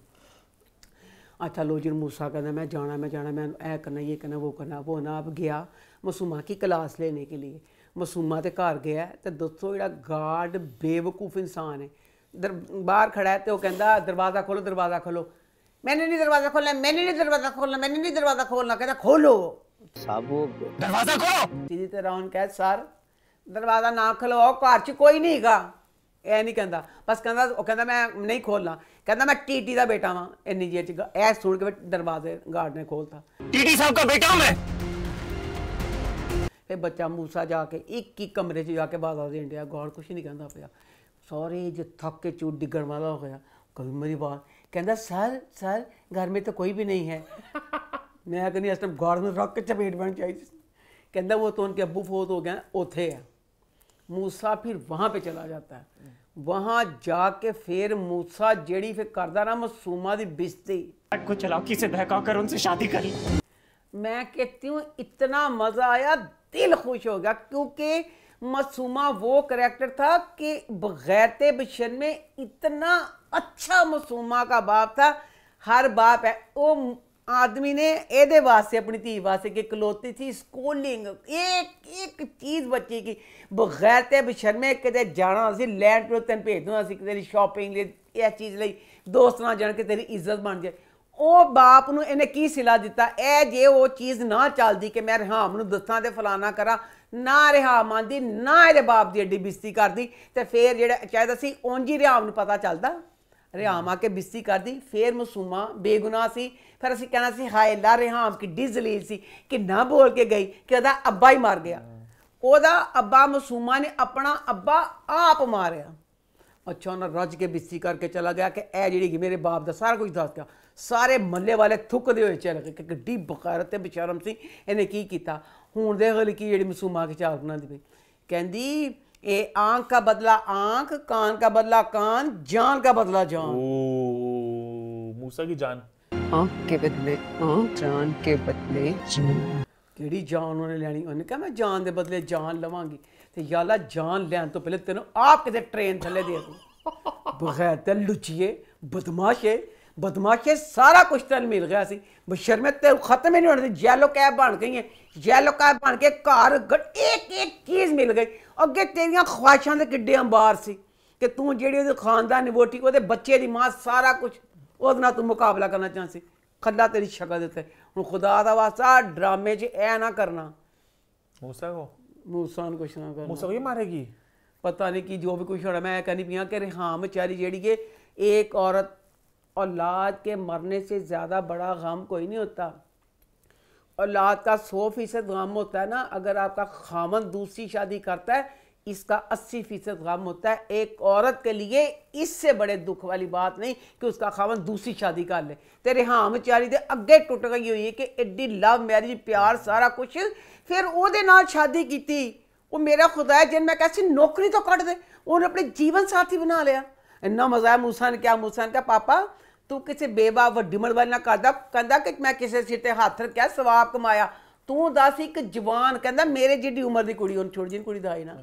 अच्छा लो जी मूसा कहना मैं जाना मैं जाना मैं ऐ करना ये करना वो करना वो ना अब गया मसूमा की क्लास लेने के लिए ਮਸੂਮਾ ਤੇ ਘਰ ਗਿਆ ਤੇ ਦੱਸੋ ਜਿਹੜਾ ਗਾਰਡ ਬੇਵਕੂਫ ਇਨਸਾਨ ਹੈ ਬਾਹਰ ਖੜਾ ਹੈ ਤੇ ਉਹ ਕਹਿੰਦਾ ਦਰਵਾਜ਼ਾ ਖੋਲੋ ਦਰਵਾਜ਼ਾ ਖੋਲੋ ਮੈਨੇ ਨਹੀਂ ਦਰਵਾਜ਼ਾ ਖੋਲਣਾ ਮੈਨੇ ਨਹੀਂ ਦਰਵਾਜ਼ਾ ਖੋਲਣਾ ਮੈਨੇ ਨਹੀਂ ਦਰਵਾਜ਼ਾ ਖੋਲਣਾ ਕਹਿੰਦਾ ਖੋਲੋ ਸਾਬੂ ਦਰਵਾਜ਼ਾ ਖੋਲੋ ਜੀ ਤੇ ਰੌਣ ਕਹਿ ਸਰ ਦਰਵਾਜ਼ਾ ਨਾ ਉਹ ਘਰ 'ਚ ਕੋਈ ਨਹੀਂ ਹੈਗਾ ਐ ਨਹੀਂ ਕਹਿੰਦਾ ਬਸ ਕਹਿੰਦਾ ਉਹ ਕਹਿੰਦਾ ਮੈਂ ਨਹੀਂ ਖੋਲਣਾ ਕਹਿੰਦਾ ਮੈਂ ਟੀਟੀ ਦਾ ਬੇਟਾ ਵਾਂ ਇੰਨੀ ਜੇ ਚ ਐ ਸੁਣ ਕੇ ਦਰਵਾਜ਼ੇ ਗਾਰਡ ਨੇ ਖੋਲਤਾ ਟੀਟੀ ਸਾਹਿਬ ਦਾ ਬੇਟਾ ਮੈਂ फिर बच्चा मूसा जाके एक ਇੱਕ ਹੀ ਕਮਰੇ 'ਚ ਜਾ ਕੇ ਬਾਜ਼ਾ ਦੇਣ ਡਿਆ ਗੋਲ ਕੁਛ ਨਹੀਂ ਕਹਿੰਦਾ ਪਿਆ ਸਾਰੇ ਜੇ ਥੱਕ ਕੇ ਚੂਟ ਡਿੱਗਣ ਵਾਲਾ कभी मेरी बात कहता सर सर घर में तो कोई भी नहीं है मैं कहीं इस टाइम गाड़ में रख के चपेट बन चाहिए कहता वो तो उनके अबू फोत हो गए उथे है मूसा फिर वहाँ पर चला जाता है वहाँ जाके फिर मूसा जेड़ी फिर करता ना मसूमा दी बिजती को चलाकी से बहका कर उनसे शादी करी मैं कहती हूँ इतना मज़ा आया दिल खुश हो गया क्योंकि मासूमा वो करेक्टर था कि बगैरत बशन में इतना अच्छा मासूमा का बाप था हर बाप है वो आदमी ने एदे वास्ते अपनी धी वास्ते कि कलोती थी स्कूलिंग एक एक चीज़ बच्ची की बगैरत बशरमे कदें जाना असी लैंड पर तेन भेज देना असी तेरी शॉपिंग ले इस चीज़ लिए दोस्त ना जान के तेरी इज्जत बन जाए ਉਹ ਬਾਪ ਨੂੰ ਇਹਨੇ ਕੀ ਸਿਲਾ ਦਿੱਤਾ ਇਹ ਜੇ ਉਹ ਚੀਜ਼ ਨਾ ਚੱਲਦੀ ਕਿ ਮੈਂ ਰਹਾਮ ਨੂੰ ਦੱਸਾਂ ਤੇ ਫਲਾਣਾ ਕਰਾਂ ਨਾ ਰਿਹਾ ਮੰਨਦੀ ਨਾ ਇਹਦੇ ਬਾਪ ਦੀ ਏਡੀ ਬਿਸਤੀ ਕਰਦੀ ਤੇ ਫੇਰ ਜਿਹੜਾ ਚਾਹੀਦਾ ਸੀ ਉਂਝੀ ਰਿਹਾਮ ਨੂੰ ਪਤਾ ਚੱਲਦਾ ਰਿਹਾਮ ਆ ਕੇ ਬਿਸਤੀ ਕਰਦੀ ਫੇਰ ਮਸੂਮਾ ਬੇਗੁਨਾਹ ਸੀ ਫਿਰ ਅਸੀਂ ਕਹਿਣਾ ਸੀ ਹਾਏ ਲਾ ਰਿਹਾਮ ਕਿੱਡੀ ਜ਼ਲੀਲ ਸੀ ਕਿ ਨਾ ਬੋਲ ਕੇ ਗਈ ਕਿ ਉਹਦਾ ਅੱਬਾ ਹੀ ਮਰ ਗਿਆ ਉਹਦਾ ਅੱਬਾ ਮਸੂਮਾ ਨੇ ਆਪਣਾ ਅੱਬਾ ਆਪ ਮਾਰਿਆ ਅੱਛਾ ਉਹਨਾਂ ਰੱਜ ਕੇ ਬਿਸਤੀ ਕਰਕੇ ਚਲਾ ਗਿਆ ਕਿ ਇਹ ਜਿਹੜੀ ਕਿ ਮੇਰੇ ਬਾਪ ਦਾ ਸਾਰਾ ਕੁਝ ਦੱਸ ਗਿਆ ਸਾਰੇ ਮੱਲੇ ਵਾਲੇ ਥੁੱਕਦੇ ਹੋਏ ਚਲ ਗਏ ਕਿ ਗੱਡੀ ਬਗੈਰਤ ਤੇ ਬੇਚਾਰਮ ਸੀ ਇਹਨੇ ਕੀ ਕੀਤਾ ਹੁਣ ਦੇਖ ਲਈ ਕੀ ਜਿਹੜੀ ਮਸੂਮਾ ਕੇ ਚਾਲ ਬਣਾਉਂਦੀ ਪਈ ਕਹਿੰਦੀ ਇਹ ਆਂਖ ਦਾ ਬਦਲਾ ਆਂਖ ਕਾਨ ਦਾ ਬਦਲਾ कान जान का बदला जान ओ मूसा की जान आंख के बदले आंख जान के बदले ਕਿਹੜੀ ਜਾਨ ਉਹਨੇ ਲੈਣੀ ਉਹਨੇ ਕਿਹਾ ਮੈਂ ਜਾਨ ਦੇ ਬਦਲੇ ਜਾਨ ਲਵਾਂਗੀ ਤੇ ਯਾਲਾ ਜਾਨ ਲੈਣ ਤੋਂ ਪਹਿਲੇ ਤੈਨੂੰ ਆਪ ਕਿਤੇ ਟ੍ਰੇਨ ਥੱਲੇ ਦੇ ਦੂੰ ਬਗੈਰ ਤੇ ਲੁੱਚੀਏ ਬਦਮਾਸ਼ੇ बदमाशे सारा कुछ तेन मिल गया से बशर में तेरू खत्म ही नहीं होने जैलो कैब बन गई है जैलो कैब बन के घर एक एक चीज़ मिल गई अगे तेरिया ख्वाहिशा के किडे अंबार से कि तू जी खानदान वोटी वो बच्चे की माँ सारा कुछ वो तू मुकाबला करना चाहसी खला तेरी शकल उत्तर हूँ खुदा का वास्ता ड्रामे च ए ना करना मूसा कुछ ना कर मूसा को मारेगी पता नहीं कि जो भी कुछ होना मैं कहनी पी हाँ बेचारी जी एक औरत औलाद के मरने से ज़्यादा बड़ा गम कोई नहीं होता औलाद का सौ फीसद गम होता है ना अगर आपका खामन दूसरी शादी करता है इसका अस्सी फीसद गम होता है एक औरत के लिए इससे बड़े दुख वाली बात नहीं कि उसका खामन दूसरी शादी कर ले तेरे हाँ हम चारी दे अगे टुट गई हुई है कि एड्डी लव मैरिज प्यार सारा कुछ फिर ਉਹਦੇ ਨਾਲ ਸ਼ਾਦੀ ਕੀਤੀ वो मेरा खुदा है जिन मैं ਕਿਸੇ नौकरी तो कट दे उन्हें अपने जीवन साथी बना लिया इन्ना मजा है मूसा ने क्या मूसा ने क्या पापा तू किसी बेबा ਵੱਡੀ ਵਾਲਾ ਕਰਦਾ ਕਹਿੰਦਾ ਕਿ ਮੈਂ ਕਿਸੇ ਸਿਰ ਤੇ ਹੱਥ ਰੱਖਿਆ ਸਵਾਬ ਕਮਾਇਆ ਤੂੰ ਦੱਸ ਇੱਕ ਜਵਾਨ ਕਹਿੰਦਾ ਮੇਰੇ ਜਿੱਡੀ ਉਮਰ ਦੀ ਕੁੜੀ ਉਹਨੂੰ ਛੋੜ ਜਿੰਨ ਕੁੜੀ ਦਾ ਹੈ ਨਾ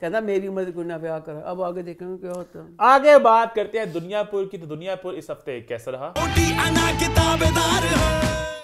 कहता मेरी उम्र को ना ब्याह कर अब आगे देखेंगे क्या होता है आगे बात करते हैं दुनियापुर की तो दुनियापुर इस हफ्ते कैसा रहा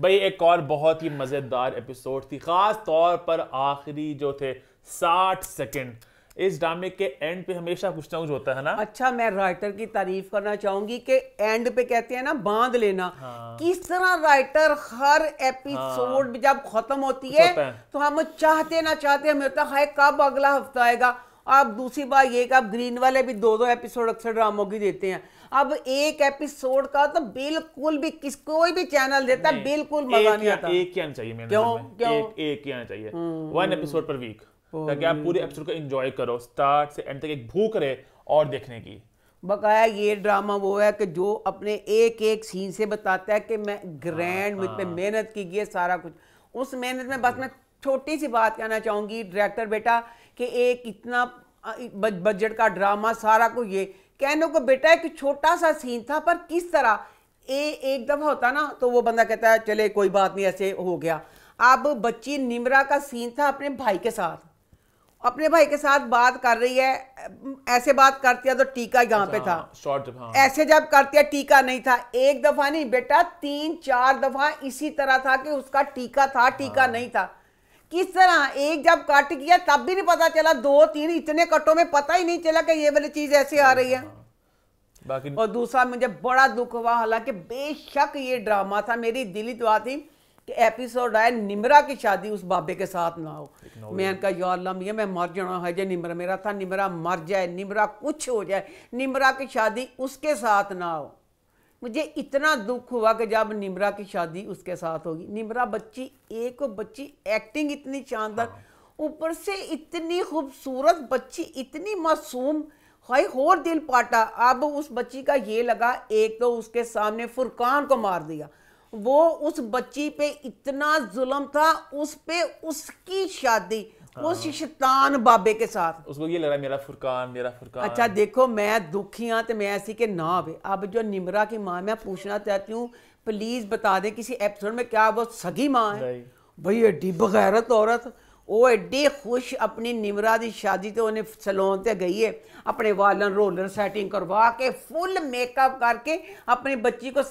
भाई एक और बहुत ही मजेदार एपिसोड थी खास तौर पर आखिरी जो थे साठ सेकेंड इस ड्रामे के एंड पे हमेशा कुछ ना कुछ होता है ना अच्छा मैं राइटर की तारीफ करना चाहूंगी कि एंड पे कहते हैं ना बांध लेना हाँ। किस तरह राइटर हर एपिसोड हाँ। जब खत्म होती है, है तो हम चाहते ना चाहते हमें होता है कब अगला हफ्ता आएगा अब दूसरी बात ये कि अब ग्रीन वाले भी दो दो एपिसोड अक्सर ड्रामों की देते हैं अब एक एपिसोड का तो बिल्कुल भी किस कोई भी चैनल देता बिल्कुल मजा नहीं आता एक ही आना चाहिए क्यों क्यों एक ही आना चाहिए वन एपिसोड पर वीक ताकि आप पूरे एपिसोड को एंजॉय करो स्टार्ट से एंड तक एक भूख रहे और देखने की बकाया ये ड्रामा वो है कि जो अपने एक एक सीन से बताता है कि मैं ग्रैंड हाँ, हाँ। मेहनत की गई है सारा कुछ उस मेहनत में बस मैं छोटी सी बात कहना चाहूंगी डायरेक्टर बेटा कि एक इतना बजट का ड्रामा सारा कुछ ये कहने को बेटा एक छोटा सा सीन था पर किस तरह ए एक दफ़ा होता ना तो वो बंदा कहता है चले कोई बात नहीं ऐसे हो गया अब बच्ची निमरा का सीन था अपने भाई के साथ अपने भाई के साथ बात कर रही है ऐसे बात करती है तो टीका यहाँ पे अच्छा, था हाँ, शॉर्ट हाँ। ऐसे जब करती है टीका नहीं था एक दफा नहीं बेटा तीन चार दफा इसी तरह था कि उसका टीका था टीका हाँ। नहीं था किस तरह एक जब कट किया तब भी नहीं पता चला दो तीन इतने कटों में पता ही नहीं चला कि ये वाली चीज ऐसी आ रही है हाँ, हाँ, बाकी और दूसरा मुझे बड़ा दुख हुआ हालांकि बेशक ये ड्रामा था मेरी दिली दुआ थी कि एपिसोड आए निमरा की शादी उस बाबे के साथ ना हो मैं कहा यो अल्लाह मियाँ मैं मर जाना है जे निमरा मेरा था निमरा मर जाए निमरा कुछ हो जाए निमरा की शादी उसके साथ ना हो मुझे इतना दुख हुआ कि जब निमरा की शादी उसके साथ होगी निमरा बच्ची एक बच्ची एक्टिंग इतनी शानदार हाँ। ऊपर हाँ। से इतनी खूबसूरत बच्ची इतनी मासूम भाई और दिल पाटा अब उस बच्ची का ये लगा एक तो उसके सामने फुरकान को मार दिया वो उस बच्ची पे इतना जुल्म था उस पे उसकी शादी उस हाँ। शैतान बाबे के साथ उसको ये लग रहा मेरा फुरकान मेरा फुरकान अच्छा देखो मैं दुखी हाँ तो मैं ऐसी के ना आवे अब जो निमरा की माँ मैं पूछना चाहती हूँ प्लीज बता दे किसी एपिसोड में क्या वो सगी माँ है भाई एडी बगैरत औरत ਉਹ ਐਡੇ ਖੁਸ਼ ਆਪਣੀ ਨਿਮਰਾ ਦੀ ਸ਼ਾਦੀ ਤੇ ਉਹਨੇ ਸਲੂਨ ਤੇ ਗਈ ਹੈ ਆਪਣੇ ਵਾਲਾਂ ਰੋਲਰ ਸੈਟਿੰਗ ਕਰਵਾ ਕੇ ਫੁੱਲ ਮੇਕਅਪ ਕਰਕੇ ਆਪਣੀ ਬੱਚੀ ਕੋ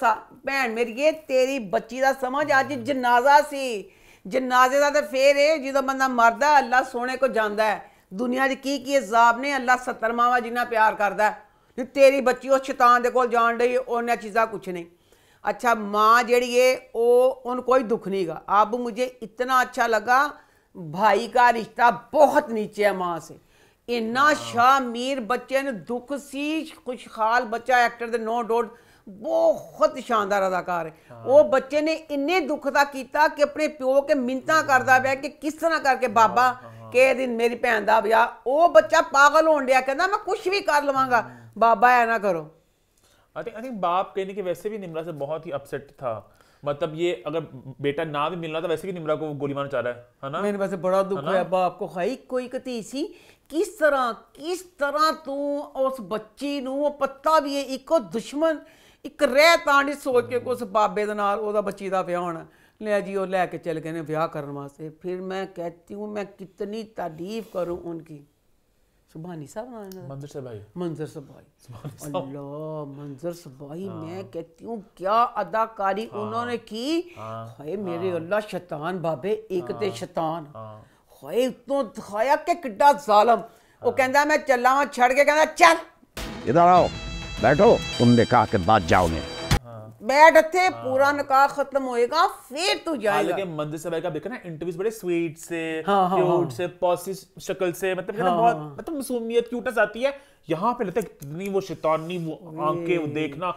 ਭੈਣ ਮੇਰੀਏ ਤੇਰੀ ਬੱਚੀ ਦਾ ਸਮਝ ਅੱਜ ਜਨਾਜ਼ਾ ਸੀ ਜਨਾਜ਼ੇ ਦਾ ਤਾਂ ਫੇਰ ਹੈ ਜਦੋਂ ਬੰਦਾ ਮਰਦਾ ਅੱਲਾ ਸੋਹਣੇ ਕੋ ਜਾਂਦਾ ਹੈ ਦੁਨੀਆ 'ਚ ਕੀ ਕੀ ਅਜ਼ਾਬ ਨੇ ਅੱਲਾ ਸੱਤਰ ਮਾਵਾ ਜਿੰਨਾ ਪਿਆਰ ਕਰਦਾ ਤੇ ਤੇਰੀ ਬੱਚੀ ਉਹ ਸ਼ੈਤਾਨ ਦੇ ਕੋਲ ਜਾਣ ਲਈ ਉਹਨਾਂ ਚੀਜ਼ਾਂ ਕੁਛ नहीं अच्छा माँ जड़ी है वो उन कोई दुख नहीं का अब मुझे इतना अच्छा लगा भाई का रिश्ता बहुत नीचे है मां से इन्ना हाँ। शाह मीर बच्चे ने दुख सी खुशहाल बच्चा एक्टर दे नो डोट बहुत शानदार अदाकार है हाँ। वो बच्चे ने इन्ने दुख का किया कि अपने प्यो के मिन्नत करता पे कि किस तरह करके हाँ, बाबा के दिन मेरी भैन का ब्याह वो बच्चा पागल हो क्या मैं कुछ भी कर लवागा बाबा ऐ ना करो आई थिंक बाप कहने के वैसे भी निमरा से बहुत ही अपसेट था मतलब ये अगर बेटा ना भी मिल था तो वैसे भी निमरा को गोली मारना चाह रहा है है ना मेरे पास बड़ा दुख है अब्बा आपको खाई कोई कती सी किस तरह किस तरह ਤੂੰ ਉਸ ਬੱਚੀ ਨੂੰ ਪੱਤਾ ਵੀ ਹੈ ਇੱਕੋ ਦੁਸ਼ਮਣ ਇੱਕ ਰਹਿ ਤਾਂ ਨਹੀਂ ਸੋਚ ਕੇ ਉਸ ਬਾਬੇ ਦੇ ਨਾਲ ਉਹਦਾ ਬੱਚੀ ਦਾ ਵਿਆਹ ले जी वो लैके चल गए ने ब्याह करने वास्ते फिर मैं कहती हूँ मैं कितनी तारीफ करूँ उनकी सुबहानी साहब मंजर मंजर अल्लाह मंजर हाँ। मैं कहती हूँ क्या अदाकारी हाँ। उन्होंने की हाँ। हाय मेरे अल्लाह शैतान बाबे एक ते शैतान हाय तो के किड्डा वो कहता मैं चला छड़ के कहता चल इधर आओ बैठो तुमने कहा के बाद जाओ बैठ थे हाँ। पूरा नकार खत्म होएगा फिर तू हाँ, जाएगा लेकिन मंदिर से भाई का देखा ना इंटरव्यूज बड़े स्वीट से हाँ, हाँ, हाँ, से पॉसिस शक्ल से मतलब हाँ, बहुत हाँ, मतलब मासूमियत क्यूटनेस आती है यहाँ पे लगता है कितनी वो शैतानी वो आंखें वो देखना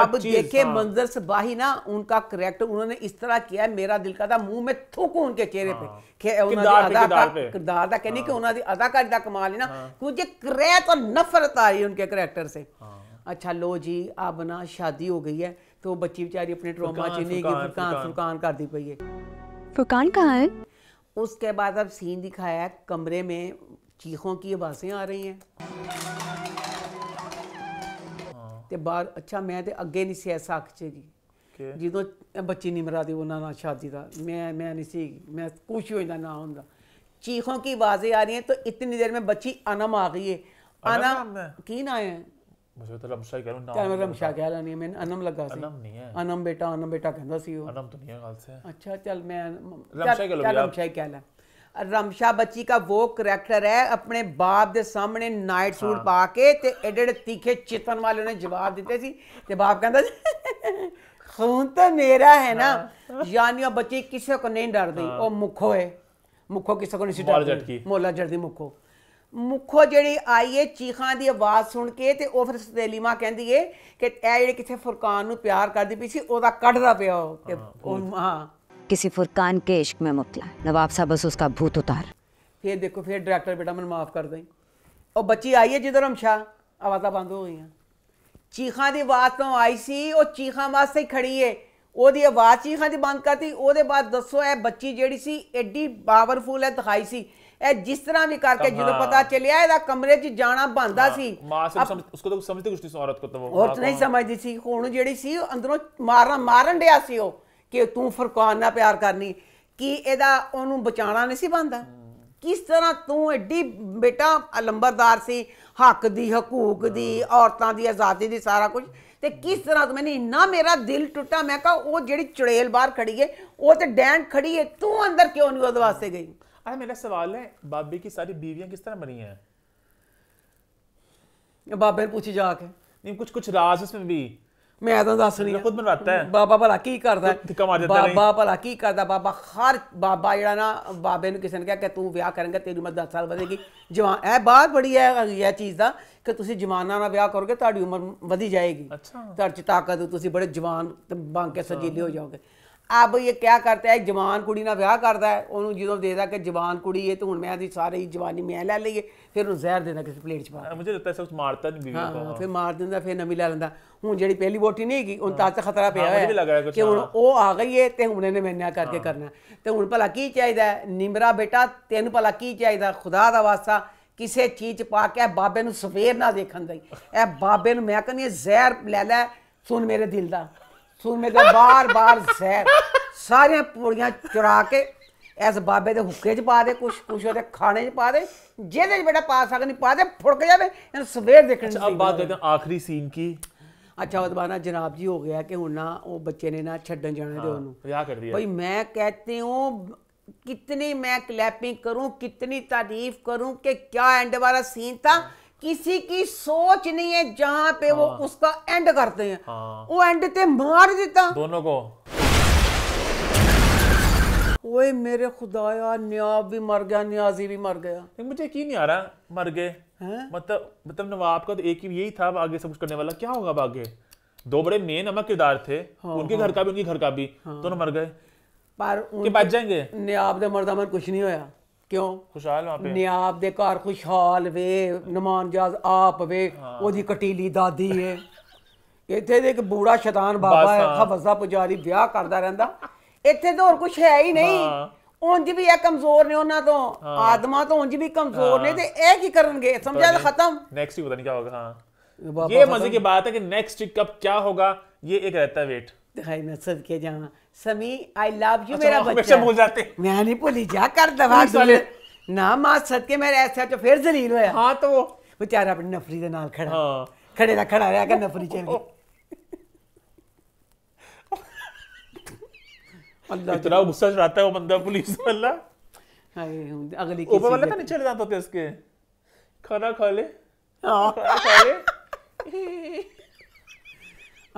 अब देखे मंजर से बाही ना उनका करेक्टर उन्होंने इस तरह किया मेरा दिल का था मुंह में थूकू उनके चेहरे पे किरदार था कहने की उन्होंने अदाकारी का कमाल है ना मुझे क्रैत और नफरत आ रही है उनके करेक्टर से अच्छा लो जी आप ना शादी हो गई है तो बच्ची बेचारी अपने ट्रोमा च नहीं गई फुकान फुकान करती पई है फुकान कहाँ है उसके बाद अब सीन दिखाया कमरे में चीखों की आवाज़ें आ रही हैं हाँ। ते बाहर अच्छा मैं ते अगे नहीं सी ऐसा जी सकचेगी बच्ची नहीं मरा दी उन्होंने शादी का मैं मैं नहीं सी मैं कुछ हो जाता ना हों हाँ चीखों की आवाजें आ रही हैं तो इतनी देर में बच्ची अनम आ गई है अनम की ना है ਮੁਝੇ ਤਾਂ ਰਮਸ਼ਾ ਹੀ ਕਹਿੰਦਾ ਕਿਆ ਕਹਿੰਦਾ ਰਮਸ਼ਾ ਕਹਿ ਲੈਣੀ ਮੈਂ ਅਨਮ ਲੱਗਾ ਸੀ ਅਨਮ ਨਹੀਂ ਹੈ ਅਨਮ ਬੇਟਾ ਅਨਮ ਬੇਟਾ ਕਹਿੰਦਾ ਸੀ ਉਹ ਅਨਮ ਹੈ ਗੱਲ ਸੇ ਅੱਛਾ ਚਲ ਮੈਂ ਰਮਸ਼ਾ ਕਹ ਲੋ ਰਮਸ਼ਾ ਹੀ ਕਹਿ ਲੈ ਰਮਸ਼ਾ ਬੱਚੀ ਦਾ ਉਹ ਕੈਰੈਕਟਰ ਹੈ ਆਪਣੇ ਬਾਪ ਦੇ ਸਾਹਮਣੇ ਨਾਈਟ ਸੂਟ ਪਾ ਕੇ ਤੇ ਐਡੇ ਐਡੇ ਤੀਖੇ ਚਿਤਨ ਵਾਲੇ ਨੇ ਜਵਾਬ ਦਿੱਤੇ ਸੀ ਤੇ ਬਾਪ ਕਹਿੰਦਾ ਖੂਨ ਤਾਂ ਮੇਰਾ ਹੈ ਨਾ ਯਾਨੀ ਉਹ ਬੱਚੀ ਕਿਸੇ ਕੋ ਨਹੀਂ ਡਰਦੀ ਉਹ ਮੁਖੋ ਹੈ ਮੁਖੋ ਕਿਸੇ ਕੋ ਨਹੀਂ ਡਰਦੀ ਮੋਲਾ ਜੜਦੀ ਮੁਖੋ ਮੁੱਖੋ ਜਿਹੜੀ ਆਈ ਏ ਚੀਖਾਂ ਦੀ ਆਵਾਜ਼ ਸੁਣ ਕੇ ਤੇ ਉਹ ਫਿਰ ਮਾਂ ਕਹਿੰਦੀ ਏ ਕਿ ਇਹ ਜਿਹੜੇ ਕਿਸੇ ਫੁਰਕਾਨ ਨੂੰ ਪਿਆਰ ਕਰਦੀ ਪਈ ਸੀ ਉਹਦਾ ਕੱਢਦਾ ਪਿਆ ਉਹ ਕਿ ਉਹ ਹਾਂ ਕਿਸੇ ਫੁਰਕਾਨ ਕੇ ਇਸ਼ਕ ਮੇ ਮੁਕਲਾ ਨਵਾਬ ਸਾਹਿਬ ਬਸ ਉਸਕਾ ਭੂਤ ਉਤਾਰ ਫੇਰ ਦੇਖੋ ਫੇਰ ਡਾਇਰੈਕਟਰ ਬੇਟਾ ਮੈਨੂੰ ਮਾਫ ਕਰ ਦੇ ਉਹ ਬੱਚੀ ਆਈ ਏ ਜਿੱਧਰ ਹਮਸ਼ਾ ਆਵਾਜ਼ਾਂ ਬੰਦ ਹੋ ਗਈਆਂ ਚੀਖਾਂ ਦੀ ਆਵਾਜ਼ ਤੋਂ ਆਈ ਸੀ ਉਹ ਚੀਖਾਂ ਵਾਸਤੇ ਖੜੀ ਏ ਉਹਦੀ ਆਵਾਜ਼ ਚੀਖਾਂ ਦੀ ਬੰਦ ਕਰਤੀ ਉਹਦੇ ਬਾਅਦ ਦੱਸੋ ਇਹ ਬੱਚੀ ਜਿਹੜੀ ਸੀ ਐਡੀ ਪਾਵਰਫੁਲ ਹੈ ਦਿਖਾਈ ਸੀ ਇਹ ਜਿਸ ਤਰ੍ਹਾਂ ਵੀ ਕਰਕੇ ਜਦੋਂ ਪਤਾ ਚੱਲਿਆ ਇਹਦਾ ਕਮਰੇ 'ਚ ਜਾਣਾ ਬੰਦਾ ਸੀ ਮਾਂ ਸਮਝ ਉਸਕੋ ਤਾਂ ਸਮਝਦੇ ਕੁਛ ਨਹੀਂ ਔਰਤ ਕੋ ਤਾਂ ਉਹ ਔਰਤ ਨਹੀਂ ਸਮਝਦੀ ਸੀ ਹੁਣ ਜਿਹੜੀ ਸੀ ਅੰਦਰੋਂ ਮਾਰਨ ਮਾਰਨ ਡਿਆ ਸੀ ਉਹ ਕਿ ਤੂੰ ਫਰਕਾਨ ਨਾਲ ਪਿਆਰ ਕਰਨੀ ਕਿ ਇਹਦਾ ਉਹਨੂੰ ਬਚਾਣਾ ਨਹੀਂ ਸੀ ਬੰਦਾ ਕਿਸ ਤਰ੍ਹਾਂ ਤੂੰ ਐਡੀ ਬੇਟਾ ਅਲੰਬਰਦਾਰ ਸੀ ਹੱਕ ਦੀ ਹਕੂਕ ਦੀ ਔਰਤਾਂ ਦੀ ਆਜ਼ਾਦੀ ਦੀ ਸਾਰਾ ਕੁਝ ਤੇ ਕਿਸ ਤਰ੍ਹਾਂ ਤੂੰ ਮੈਨੂੰ ਇੰਨਾ ਮੇਰਾ ਦਿਲ ਟੁੱਟਾ ਮੈਂ ਕਹਾ ਉਹ ਜਿਹੜੀ ਚੁੜੇਲ ਬਾਹਰ ਖੜੀ ਏ ਉਹ ਤੇ ਡੈਂਡ ਖੜੀ ਏ ਤੂੰ ਅੰਦਰ ਕਿਉਂ ਨਹੀਂ ਉਹਦੇ ਵਾਸਤੇ ਗਈ अरे मेरा सवाल है बाबे की सारी बीवियां किस तरह बनी हैं बाबे पूछी जाके नहीं कुछ कुछ राज उसमें भी मैं ऐसा तो दस नहीं खुद बनवाता है बाबा भला की करता है बाबा भला की करता बाबा हर बाबा जड़ा ना बाबे ने किसी ने कहा कि तू ब्याह करेंगे तेरी उम्र 10 साल बढ़ेगी जवान ए बात बड़ी है ये चीज का कि तुसी जवाना ना ब्याह करोगे ताड़ी उम्र बढ़ी जाएगी अच्छा ताड़ ताकत तुसी बड़े जवान बन के अच्छा। सजीले हो जाओगे ਆਬ ਇਹ ਕਿਆ ਕਰਦਾ ਹੈ ਜਵਾਨ ਕੁੜੀ ਨਾਲ ਵਿਆਹ ਕਰਦਾ ਹੈ ਉਹਨੂੰ ਜਦੋਂ ਦੇਦਾ ਕਿ ਜਵਾਨ ਕੁੜੀ ਹੈ ਤੇ ਹੁਣ ਮੈਂ ਆਦੀ ਸਾਰੀ ਜਵਾਨੀ ਮੈਂ ਲੈ ਲਈਏ ਫਿਰ ਉਹ ਜ਼ਹਿਰ ਦੇਦਾ ਕਿਸੇ ਪਲੇਟ 'ਚ ਪਾ ਮੈਨੂੰ ਲੱਗਦਾ ਸਭ ਮਾਰਤਾ ਨਹੀਂ ਬੀਵੀ ਕੋ ਫਿਰ ਮਾਰ ਦਿੰਦਾ ਫਿਰ ਨਵੀਂ ਲੈ ਲੈਂਦਾ ਹੁਣ ਜਿਹੜੀ ਪਹਿਲੀ ਵੋਟੀ ਨਹੀਂ ਹੈਗੀ ਹੁਣ ਤਾਂ ਖਤਰਾ ਪਿਆ ਹੋਇਆ ਕਿ ਹੁਣ ਉਹ ਆ ਗਈ ਹੈ ਤੇ ਹੁਣ ਇਹਨੇ ਮੈਨਿਆ ਕਰਕੇ ਕਰਨਾ ਤੇ ਹੁਣ ਭਲਾ ਕੀ ਚਾਹੀਦਾ ਹੈ ਨਿਮਰਾ ਬੇਟਾ ਤੈਨੂੰ ਭਲਾ ਕੀ ਚਾਹੀਦਾ ਖੁਦਾ ਦਾ ਵਾਸਤਾ ਕਿਸੇ ਚੀਜ਼ ਪਾ ਕੇ ਬਾਬੇ ਨੂੰ ਸਵੇਰ ਨਾ ਦੇਖਣ ਦੇ ਇਹ ਬਾਬੇ ਨੂੰ ਮੈਂ ਕਹਿੰਦੀ ਜ਼ਹਿਰ ਲੈ ਲੈ ਸੁਣ ਮੇਰੇ ਦਿਲ ਦਾ ਸੂਰਮੇ ਦੇ ਬਾਰ-ਬਾਰ ਜ਼ਹਿਰ ਸਾਰੀਆਂ ਪੂੜੀਆਂ ਚੁਰਾ ਕੇ ਇਸ ਬਾਬੇ ਦੇ ਹੁੱਕੇ 'ਚ ਪਾ ਦੇ ਕੁਛ ਕੁਛ ਉਹਦੇ ਖਾਣੇ 'ਚ ਪਾ ਦੇ ਜਿਹਦੇ 'ਚ ਬੇਟਾ ਪਾ ਸਕਣੀ ਪਾ ਦੇ ਫੁੜਕ ਜਾਵੇ ਇਹਨੂੰ ਸਵੇਰ ਦੇਖਣ ਦੀ ਅੱਛਾ ਅਬ ਬਾਤ ਕਰਦੇ ਆਖਰੀ ਸੀਨ ਕੀ ਅੱਛਾ ਉਹਦਾ ਜਨਾਬ ਜੀ ਹੋ ਗਿਆ ਕਿ ਹੁਣ ਨਾ ਉਹ ਬੱਚੇ ਨੇ ਨਾ ਛੱਡਣ ਜਾਣਾ ਤੇ ਉਹਨੂੰ ਵਿਆਹ ਕਰ ਦਿਆ ਭਈ ਮੈਂ ਕਹਤੇ ਹੂੰ ਕਿਤਨੀ ਮੈਂ ਕਲੈਪਿੰਗ ਕਰੂੰ ਕਿਤਨੀ ਤਾਰੀਫ ਕਰੂੰ ਕਿ ਕਿਆ ਐਂਡ ਵਾਲਾ ਸੀਨ ਤਾਂ किसी की सोच नहीं है जहां पे हाँ। वो उसका एंड करते हैं हाँ। वो एंड ते मार देता दोनों को ओए मेरे खुदाया नियाब भी मर गया नियाजी भी मर गया मुझे यकीन नहीं आ रहा मर गए मतलब मतलब नवाब का तो एक ही यही था आगे सब कुछ करने वाला क्या होगा अब आगे दो बड़े मेन अमक किरदार थे हाँ, उनके घर हाँ, का भी उनके घर का भी हाँ, दोनों मर गए पर उनके बच जाएंगे नियाब दे मरदा मन कुछ नहीं होया ਕਿਉਂ ਖੁਸ਼ਹਾਲ ਵਾਂ ਪੇ ਨਿਆਬ ਦੇ ਘਰ ਖੁਸ਼ਹਾਲ ਵੇ ਨਮਾਨਜਾਜ਼ ਆਪ ਵੇ ਉਹਦੀ ਕਟੀਲੀ ਦਾਦੀ ਏ ਇੱਥੇ ਦੇ ਇੱਕ ਬੂੜਾ ਸ਼ੈਤਾਨ ਬਾਬਾ ਹੈ ਖਵਜ਼ਾ ਪੁਜਾਰੀ ਵਿਆਹ ਕਰਦਾ ਰਹਿੰਦਾ ਇੱਥੇ ਤਾਂ ਹੋਰ ਕੁਝ ਹੈ ਹੀ ਨਹੀਂ ਉਂਝ ਵੀ ਇਹ ਕਮਜ਼ੋਰ ਨੇ ਉਹਨਾਂ ਤੋਂ ਆਦਮਾ ਤੋਂ ਉਂਝ ਵੀ ਕਮਜ਼ੋਰ ਨੇ ਤੇ ਇਹ ਕੀ ਕਰਨਗੇ ਸਮਝਿਆ ਖਤਮ ਨੈਕਸਟ ਹੀ ਪਤਾ ਨਹੀਂ ਕੀ ਹੋਗਾ ਹਾਂ ये मजे की बात है कि नेक्स्ट कब क्या होगा ये एक रहता है वेट दिखाई नसद के जहाँ समी आई लव यू मेरा बच्चा भूल जाते मैं नहीं भूली जा कर दवा ना मां ਸਦਕੇ के मेरे ਚ तो फिर जलील होया हां तो बेचारा अपनी नफरी ਦੇ नाल खड़ा हां खड़े ਦਾ खड़ा रहया ਕਿ नफरी चल गई अल्लाह इतना गुस्सा चढ़ाता है वो बंदा पुलिस वाला हाय अगली ऊपर वाला तो नीचे जाता जाते उसके खाना खा ले हां खा ले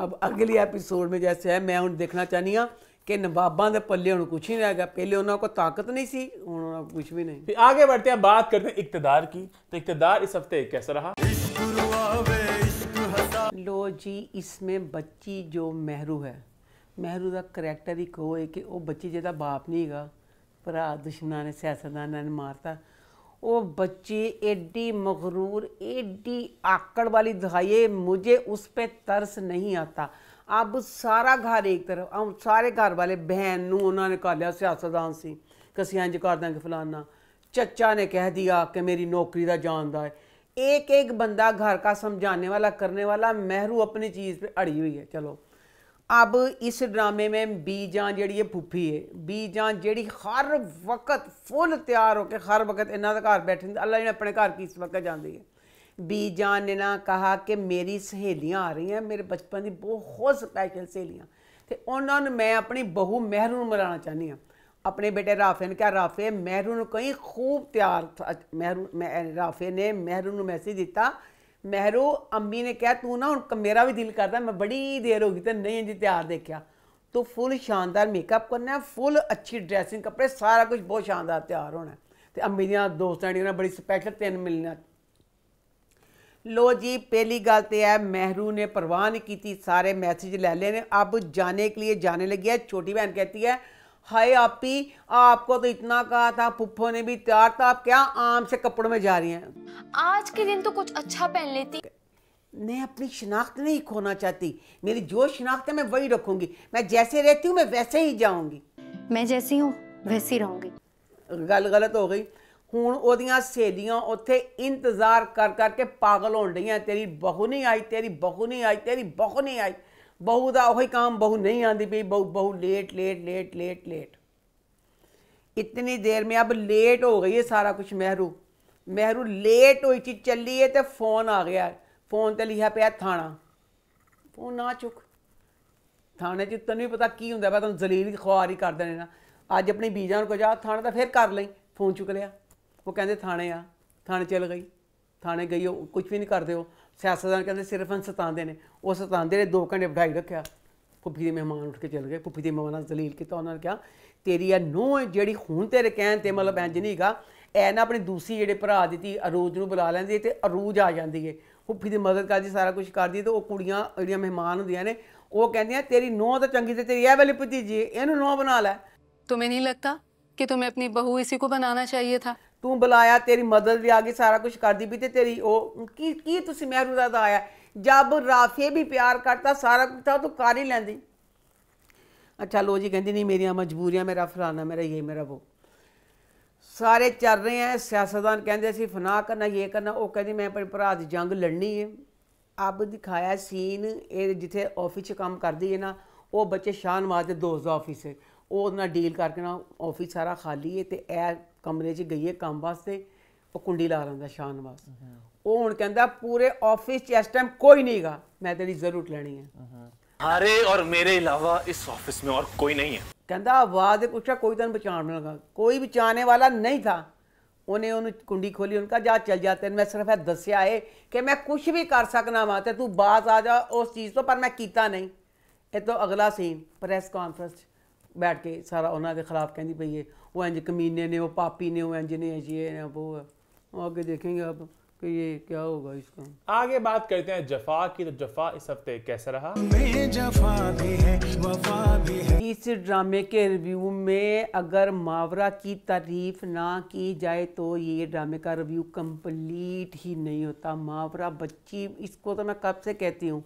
अब अगले एपिसोड में जैसे है मैं उन देखना चाहनी हाँ ਕਿ ਨਵਾਬਾਂ ਦੇ ਪੱਲੇ ਹੁਣ ਕੁਛ ਨਹੀਂ ਰਹੇਗਾ ਪਹਿਲੇ ਉਹਨਾਂ ਕੋਲ ਤਾਕਤ ਨਹੀਂ ਸੀ ਹੁਣ ਉਹਨਾਂ ਕੋਲ ਕੁਛ ਵੀ ਨਹੀਂ ਫਿਰ ਅੱਗੇ ਵਧਦੇ ਆ ਬਾਤ ਕਰਦੇ ਆ ਇਕਤਦਾਰ ਕੀ ਤੇ ਇਕਤਦਾਰ ਇਸ ਹਫਤੇ ਕਿਹਸਾ ਰਹਾ ਲੋ ਜੀ ਇਸ ਵਿੱਚ ਬੱਚੀ ਜੋ ਮਹਿਰੂ ਹੈ ਮਹਿਰੂ ਦਾ ਕੈਰੈਕਟਰ ਹੀ ਕੋਈ ਕਿ ਉਹ ਬੱਚੀ ਜਿਹਦਾ ਬਾਪ ਨਹੀਂ ਹੈਗਾ ਭਰਾ ਦੁਸ਼ਮਣਾਂ ਨੇ ਸਿਆਸਤਦਾਨਾਂ ਨੇ ਮਾਰਤਾ ਉਹ ਬੱਚੀ ਐਡੀ ਮਗਰੂਰ ਐਡੀ ਆਕੜ ਵਾਲੀ ਦਿਖਾਈਏ ਮੁਝੇ ਉਸ ਪੇ ਤਰਸ ਨਹੀਂ ਆਤਾ अब सारा घर एक तरफ ਆ ਸਾਰੇ ਘਰ ਵਾਲੇ ਬਹਿਨ ਨੂੰ ਉਹਨਾਂ ਨੇ ਕਰ ਲਿਆ ਸਿਆਸਤਦਾਨ ਸੀ ਕਿ ਅਸੀਂ ਇੰਜ ਕਰ चचा ने कह दिया कि मेरी नौकरी का जानदा है एक एक बंदा घर का समझाने वाला करने वाला महरू अपनी चीज़ पे अड़ी हुई है चलो अब इस ड्रामे में बी जान जी फुफी है बी जान जी हर वक्त फुल तैयार होकर हर वक्त इन्हों का घर बैठे अल्लाह जी अपने घर किस वक्त जाती है ਬੀਜਾਂ ਨੇ ਨਾ ਕਿਹਾ ਕਿ ਮੇਰੀ ਸਹੇਲੀਆਂ ਆ ਰਹੀਆਂ ਮੇਰੇ ਬਚਪਨ ਦੀ ਬਹੁਤ ਸਪੈਸ਼ਲ ਸਹੇਲੀਆਂ ਤੇ ਉਹਨਾਂ ਨੂੰ ਮੈਂ ਆਪਣੀ ਬਹੂ ਮਹਿਰੂ ਨੂੰ ਮਿਲਾਉਣਾ ਚਾਹਨੀ ਆ ਆਪਣੇ ਬੇਟੇ ਰਾਫੇ ਨੇ ਕਿਹਾ ਰਾਫੇ ਮਹਿਰੂ ਨੂੰ ਕਈ ਖੂਬ ਪਿਆਰ ਮਹਿਰੂ ਰਾਫੇ ਨੇ ਮਹਿਰੂ ਨੂੰ ਮੈਸੇਜ ਦਿੱਤਾ ਮਹਿਰੂ ਅੰਮੀ ਨੇ ਕਿਹਾ ਤੂੰ ਨਾ ਹੁਣ ਮੇਰਾ ਵੀ ਦਿਲ ਕਰਦਾ ਮੈਂ ਬੜੀ ਦੇਰ ਹੋ ਗਈ ਤੇ ਨਹੀਂ ਜੀ ਤਿਆਰ ਦੇਖਿਆ ਤੂੰ ਫੁੱਲ ਸ਼ਾਨਦਾਰ ਮੇਕਅਪ ਕਰਨਾ ਫੁੱਲ ਅੱਛੀ ਡਰੈਸਿੰਗ ਕੱਪੜੇ ਸਾਰਾ ਕੁਝ ਬਹੁਤ ਸ਼ਾਨਦਾਰ ਤਿਆਰ ਹੋਣਾ ਤੇ ਅੰਮੀ ਦੀਆਂ ਦੋਸਤਾਂ ਨੇ ਉਹਨਾਂ ਬੜੀ ਸਪੈਸ਼ਲ ਤਿੰਨ ਮਿਲਣਾ लो जी पहली गल तो है मेहरू ने परवाह नहीं की ਸਾਰੇ ਮੈਸੇਜ ਲੈ ਲਏ ਨੇ ਅਬ ਜਾਣੇ ਕੇ ਲਈ ਜਾਣੇ ਲੱਗੀ ਹੈ ਛੋਟੀ बहन कहती है हाय आपी आपको तो इतना कहा था पुप्पो ने भी तैयार था आप क्या आम से कपड़ों में जा रही हैं आज के दिन तो कुछ अच्छा पहन लेती मैं अपनी शिनाख्त नहीं खोना चाहती मेरी जो शिनाख्त है मैं वही रखूंगी मैं जैसे रहती हूँ मैं वैसे ही जाऊंगी मैं जैसी हूँ वैसी रहूंगी गल गलत हो गई ਹੁਣ ਉਹਦੀਆਂ ਸੇਦੀਆਂ ਉੱਥੇ ਇੰਤਜ਼ਾਰ ਕਰ ਕਰਕੇ ਪਾਗਲ ਹੋਣ ਡੀਆਂ ਤੇਰੀ ਬਹੂ ਨਹੀਂ ਆਈ ਤੇਰੀ ਬਹੂ ਨਹੀਂ ਆਈ ਤੇਰੀ ਬਹੂ ਨਹੀਂ ਆਈ ਬਹੂ ਦਾ ਉਹ ਹੀ ਕੰਮ ਬਹੂ ਨਹੀਂ ਆਂਦੀ ਪਈ ਬਹੂ ਬਹੂ late late late late late ਇਤਨੀ ਦੇਰ में ਅਬ ਲੇਟ ਹੋ ਗਈ ਹੈ ਸਾਰਾ ਕੁਝ ਮਹਿਰੂ ਮਹਿਰੂ ਲੇਟ ਹੋਈ ਚ ਚੱਲੀ ਹੈ ਤੇ ਫੋਨ ਆ ਗਿਆ ਫੋਨ ਤੇ ਲਿਖਿਆ ਪਿਆ ਥਾਣਾ ਫੋਨ ਨਾ ਚੁੱਕ ਥਾਣੇ 'ਚ ਤੈਨੂੰ ਵੀ ਪਤਾ ਕੀ ਹੁੰਦਾ ਵਾ ਤੁਹਾਨੂੰ ਜ਼ਲੀਲ ਖੁਆਰੀ ਕਰ ਦੇਣੇ ਨਾ ਅੱਜ ਆਪਣੀ ਬੀਜਾਂ ਨੂੰ ਕੋ ਜਾ ਥਾਣੇ ਦਾ ਫੇਰ ਕਰ ਲਈ ਫੋਨ ਚੁੱਕ ਲਿਆ ਉਹ ਕਹਿੰਦੇ ਥਾਣੇ ਆ ਥਾਣੇ ਚਲ ਗਈ ਥਾਣੇ ਗਈ ਉਹ ਕੁਝ ਵੀ ਨਹੀਂ ਕਰਦੇ ਉਹ ਸਿਆਸਤਦਾਨ ਕਹਿੰਦੇ ਸਿਰਫ ਹਨ ਸਤਾਉਂਦੇ ਨੇ ਉਹ ਸਤਾਉਂਦੇ ਨੇ 2 ਘੰਟੇ ਬਿਠਾਈ ਰੱਖਿਆ ਭੁੱਫੀ ਦੇ ਮਹਿਮਾਨ ਉੱਠ ਕੇ ਚਲ ਗਏ ਭੁੱਫੀ ਦੇ ਮਹਿਮਾਨਾਂ ਨੂੰ ਜ਼ਲੀਲ ਕੀਤਾ ਉਹਨਾਂ ਨੇ ਕਿਹਾ ਤੇਰੀ ਇਹ ਨੋ ਜਿਹੜੀ ਹੁਣ ਤੇਰੇ ਕਹਿਣ ਤੇ ਮਤਲਬ ਇੰਜ ਨਹੀਂਗਾ ਐ ਨਾ ਆਪਣੀ ਦੂਸਰੀ ਜਿਹੜੇ ਭਰਾ ਦਿੱਤੀ ਅਰੂਜ ਨੂੰ ਬੁਲਾ ਲੈਂਦੀ ਤੇ ਅਰੂਜ ਆ ਜਾਂਦੀ ਏ ਭੁੱਫੀ ਦੀ ਮਦਦ ਕਰਦੀ ਸਾਰਾ ਕੁਝ ਕਰਦੀ ਤੇ ਉਹ ਕੁੜੀਆਂ ਜਿਹੜੀਆਂ ਮਹਿਮਾਨ ਹੁੰਦੀਆਂ ਨੇ ਉਹ ਕਹਿੰਦੀਆਂ ਤੇਰੀ ਨੋ ਤਾਂ ਚੰਗੀ ਤੇ ਤੇਰੀ ਇਹ ਵਾਲੀ ਭਤੀਜੀ ਇਹਨੂੰ ਨੋ ਬਣਾ ਲੈ ਤੁਮੇ ਨਹੀਂ ਲੱਗਦਾ ਕਿ ਤੁਮੇ ਆਪਣੀ ਬਹੂ ਇਸੇ ਕੋ ਬਣਾਉਣਾ ਚਾਹੀਏ ਥਾ ਤੂੰ ਬੁਲਾਇਆ ਤੇਰੀ ਮਦਦ ਵੀ ਆ ਗਈ ਸਾਰਾ ਕੁਝ ਕਰਦੀ ਵੀ ਤੇ ਤੇਰੀ ਉਹ ਕੀ ਕੀ ਤੁਸੀਂ ਮਹਿਰੂ ਦਾ ਆਇਆ ਜਦ ਰਾਫੇ ਵੀ ਪਿਆਰ ਕਰਤਾ ਸਾਰਾ ਕੁਝ ਤਾਂ ਤੂੰ ਕਰ ਹੀ ਲੈਂਦੀ ਅੱਛਾ ਲੋ ਜੀ ਕਹਿੰਦੀ ਨਹੀਂ ਮੇਰੀਆਂ ਮਜਬੂਰੀਆਂ ਮੇਰਾ ਫਲਾਣਾ ਮੇਰਾ ਇਹ ਮੇਰਾ ਉਹ ਸਾਰੇ ਚੱਲ ਰਹੇ ਆ ਸਿਆਸਤਦਾਨ ਕਹਿੰਦੇ ਸੀ ਫਨਾ ਕਰਨਾ ਇਹ ਕਰਨਾ ਉਹ ਕਹਿੰਦੀ ਮੈਂ ਆਪਣੇ ਭਰਾ ਦੀ ਜੰਗ ਲੜਨੀ ਹੈ ਆਪ ਦਿਖਾਇਆ ਸੀਨ ਇਹ ਜਿੱਥੇ ਆਫਿਸ 'ਚ ਕੰਮ ਕਰਦੀ ਹੈ ਨਾ ਉਹ ਬੱਚੇ ਸ਼ਾਨਵਾਜ ਦੇ ਦੋਸਤ ਦਾ ਆਫਿਸ ਹੈ ਉਹ ਉਹਨਾਂ ਡੀਲ ਕਰਕੇ ਨਾ ਆਫਿਸ ਸਾਰਾ ਖਾਲੀ ਹੈ ਤੇ ਇਹ ਕਮਰੇ 'ਚ ਗਈਏ ਕੰਮ ਵਾਸਤੇ ਉਹ ਕੁੰਡੀ ਲਾ ਰਹਿੰਦਾ ਸ਼ਾਨ ਵਾਸਤੇ ਉਹ ਹੁਣ ਕਹਿੰਦਾ ਪੂਰੇ ਆਫਿਸ 'ਚ ਇਸ ਟਾਈਮ ਕੋਈ ਨਹੀਂਗਾ ਮੈਂ ਤੇਰੀ ਜ਼ਰੂਰਤ ਲੈਣੀ ਹੈ ਹਾਰੇ ਔਰ ਮੇਰੇ ਇਲਾਵਾ ਇਸ ਆਫਿਸ 'ਮੇ ਔਰ ਕੋਈ ਨਹੀਂ ਹੈ ਕਹਿੰਦਾ ਆਵਾਜ਼ ਦੇ ਪੁੱਛਿਆ ਕੋਈ ਤੈਨੂੰ ਬਚਾਉਣ ਲਗਾ ਕੋਈ ਬਚਾਣੇ ਵਾਲਾ ਨਹੀਂ ਥਾ ਉਹਨੇ ਉਹਨੂੰ ਕੁੰਡੀ ਖੋਲੀ ਉਹਨਾਂ ਕਹਾ ਜਾ ਚਲ ਜਾ ਮੈਂ ਸਿਰਫ ਇਹ ਦੱਸਿਆ ਏ ਕਿ ਮੈਂ ਕੁਝ ਵੀ ਕਰ ਸਕਣਾ ਵਾ ਤੇ ਤੂੰ ਬਾਜ਼ ਆ ਜਾ ਉਸ ਚੀਜ਼ ਤੋਂ ਪਰ ਮੈਂ ਕੀਤਾ ਨਹੀਂ ਇਹ ਤੋਂ ਅਗਲਾ ਸੀਨ ਪ੍ਰੈਸ ਕਾਨਫਰੰਸ ਬੈਠ ਕੇ ਸਾਰਾ ਉਹਨਾਂ ਦੇ ਖਿਲਾਫ ਕਹਿੰਦੀ ਪਈ ਏ वो इंज कमीने ने वो पापी ने वो इंज ने ये ने वो है आगे देखेंगे अब कि ये क्या होगा इसका आगे बात करते हैं जफा की तो जफा इस हफ्ते कैसा रहा जफा भी है वफा भी है इस ड्रामे के रिव्यू में अगर मावरा की तारीफ ना की जाए तो ये ड्रामे का रिव्यू कंप्लीट ही नहीं होता मावरा बच्ची इसको तो मैं कब से कहती हूँ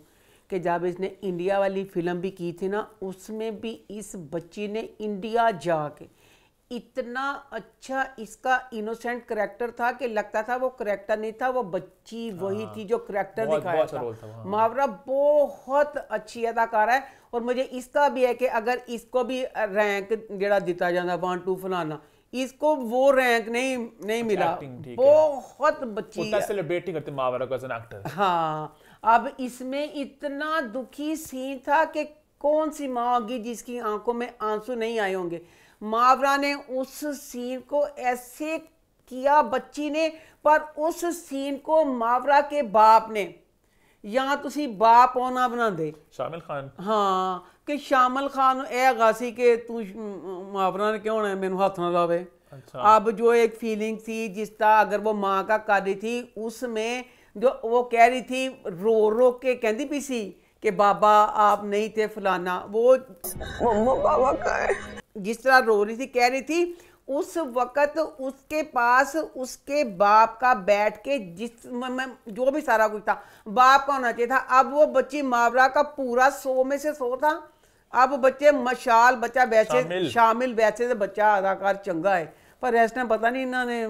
कि जब इसने इंडिया वाली फिल्म भी की थी ना उसमें भी इस बच्ची ने इंडिया जाके इतना अच्छा इसका इनोसेंट करेक्टर था कि लगता था वो करेक्टर नहीं था वो बच्ची वही हाँ। थी जो करेक्टर दिखाया था, था हाँ। मावरा बहुत अच्छी अदाकार है और मुझे इसका भी है कि अगर इसको भी रैंक जरा दिता जाता वन टू फलाना इसको वो रैंक नहीं नहीं अच्छा, मिला बहुत बच्ची करते मावरा एक्टर हाँ अब इसमें इतना दुखी सीन था कि कौन सी माँ होगी जिसकी आंखों में आंसू नहीं आए होंगे मावरा ने उस सीन को ऐसे किया बच्ची ने पर उस सीन को मावरा के बाप ने ਜਾਂ ਤੁਸੀਂ ਬਾਪ ਹੋਣਾ ਬਣਾਉਂਦੇ ਸ਼ਾਮਿਲ ਖਾਨ ਹਾਂ ਕਿ ਸ਼ਾਮਿਲ ਖਾਨ ਇਹ ਗਾਸੀ ਕਿ ਤੂੰ ਮਾਵਰਾ ਨੇ ਕਿਉਂ ਨਾ हाथ ना लावे अच्छा। अब जो एक फीलिंग थी जिस तरह अगर वो माँ का कर रही थी उसमें जो वो कह रही थी रो रो के कहती पी सी कि बाबा आप नहीं थे फलाना वो मम्मा बाबा का है जिस तरह रो रही थी कह रही थी उस वक़्त उसके पास उसके बाप का बैठ के जिस में जो भी सारा कुछ था बाप का होना चाहिए था अब वो बच्ची मावरा का पूरा सो में से सो था अब बच्चे मशाल बच्चा वैसे शामिल, शामिल वैसे से तो बच्चा अदाकार चंगा है पर इस टाइम पता नहीं इन्होंने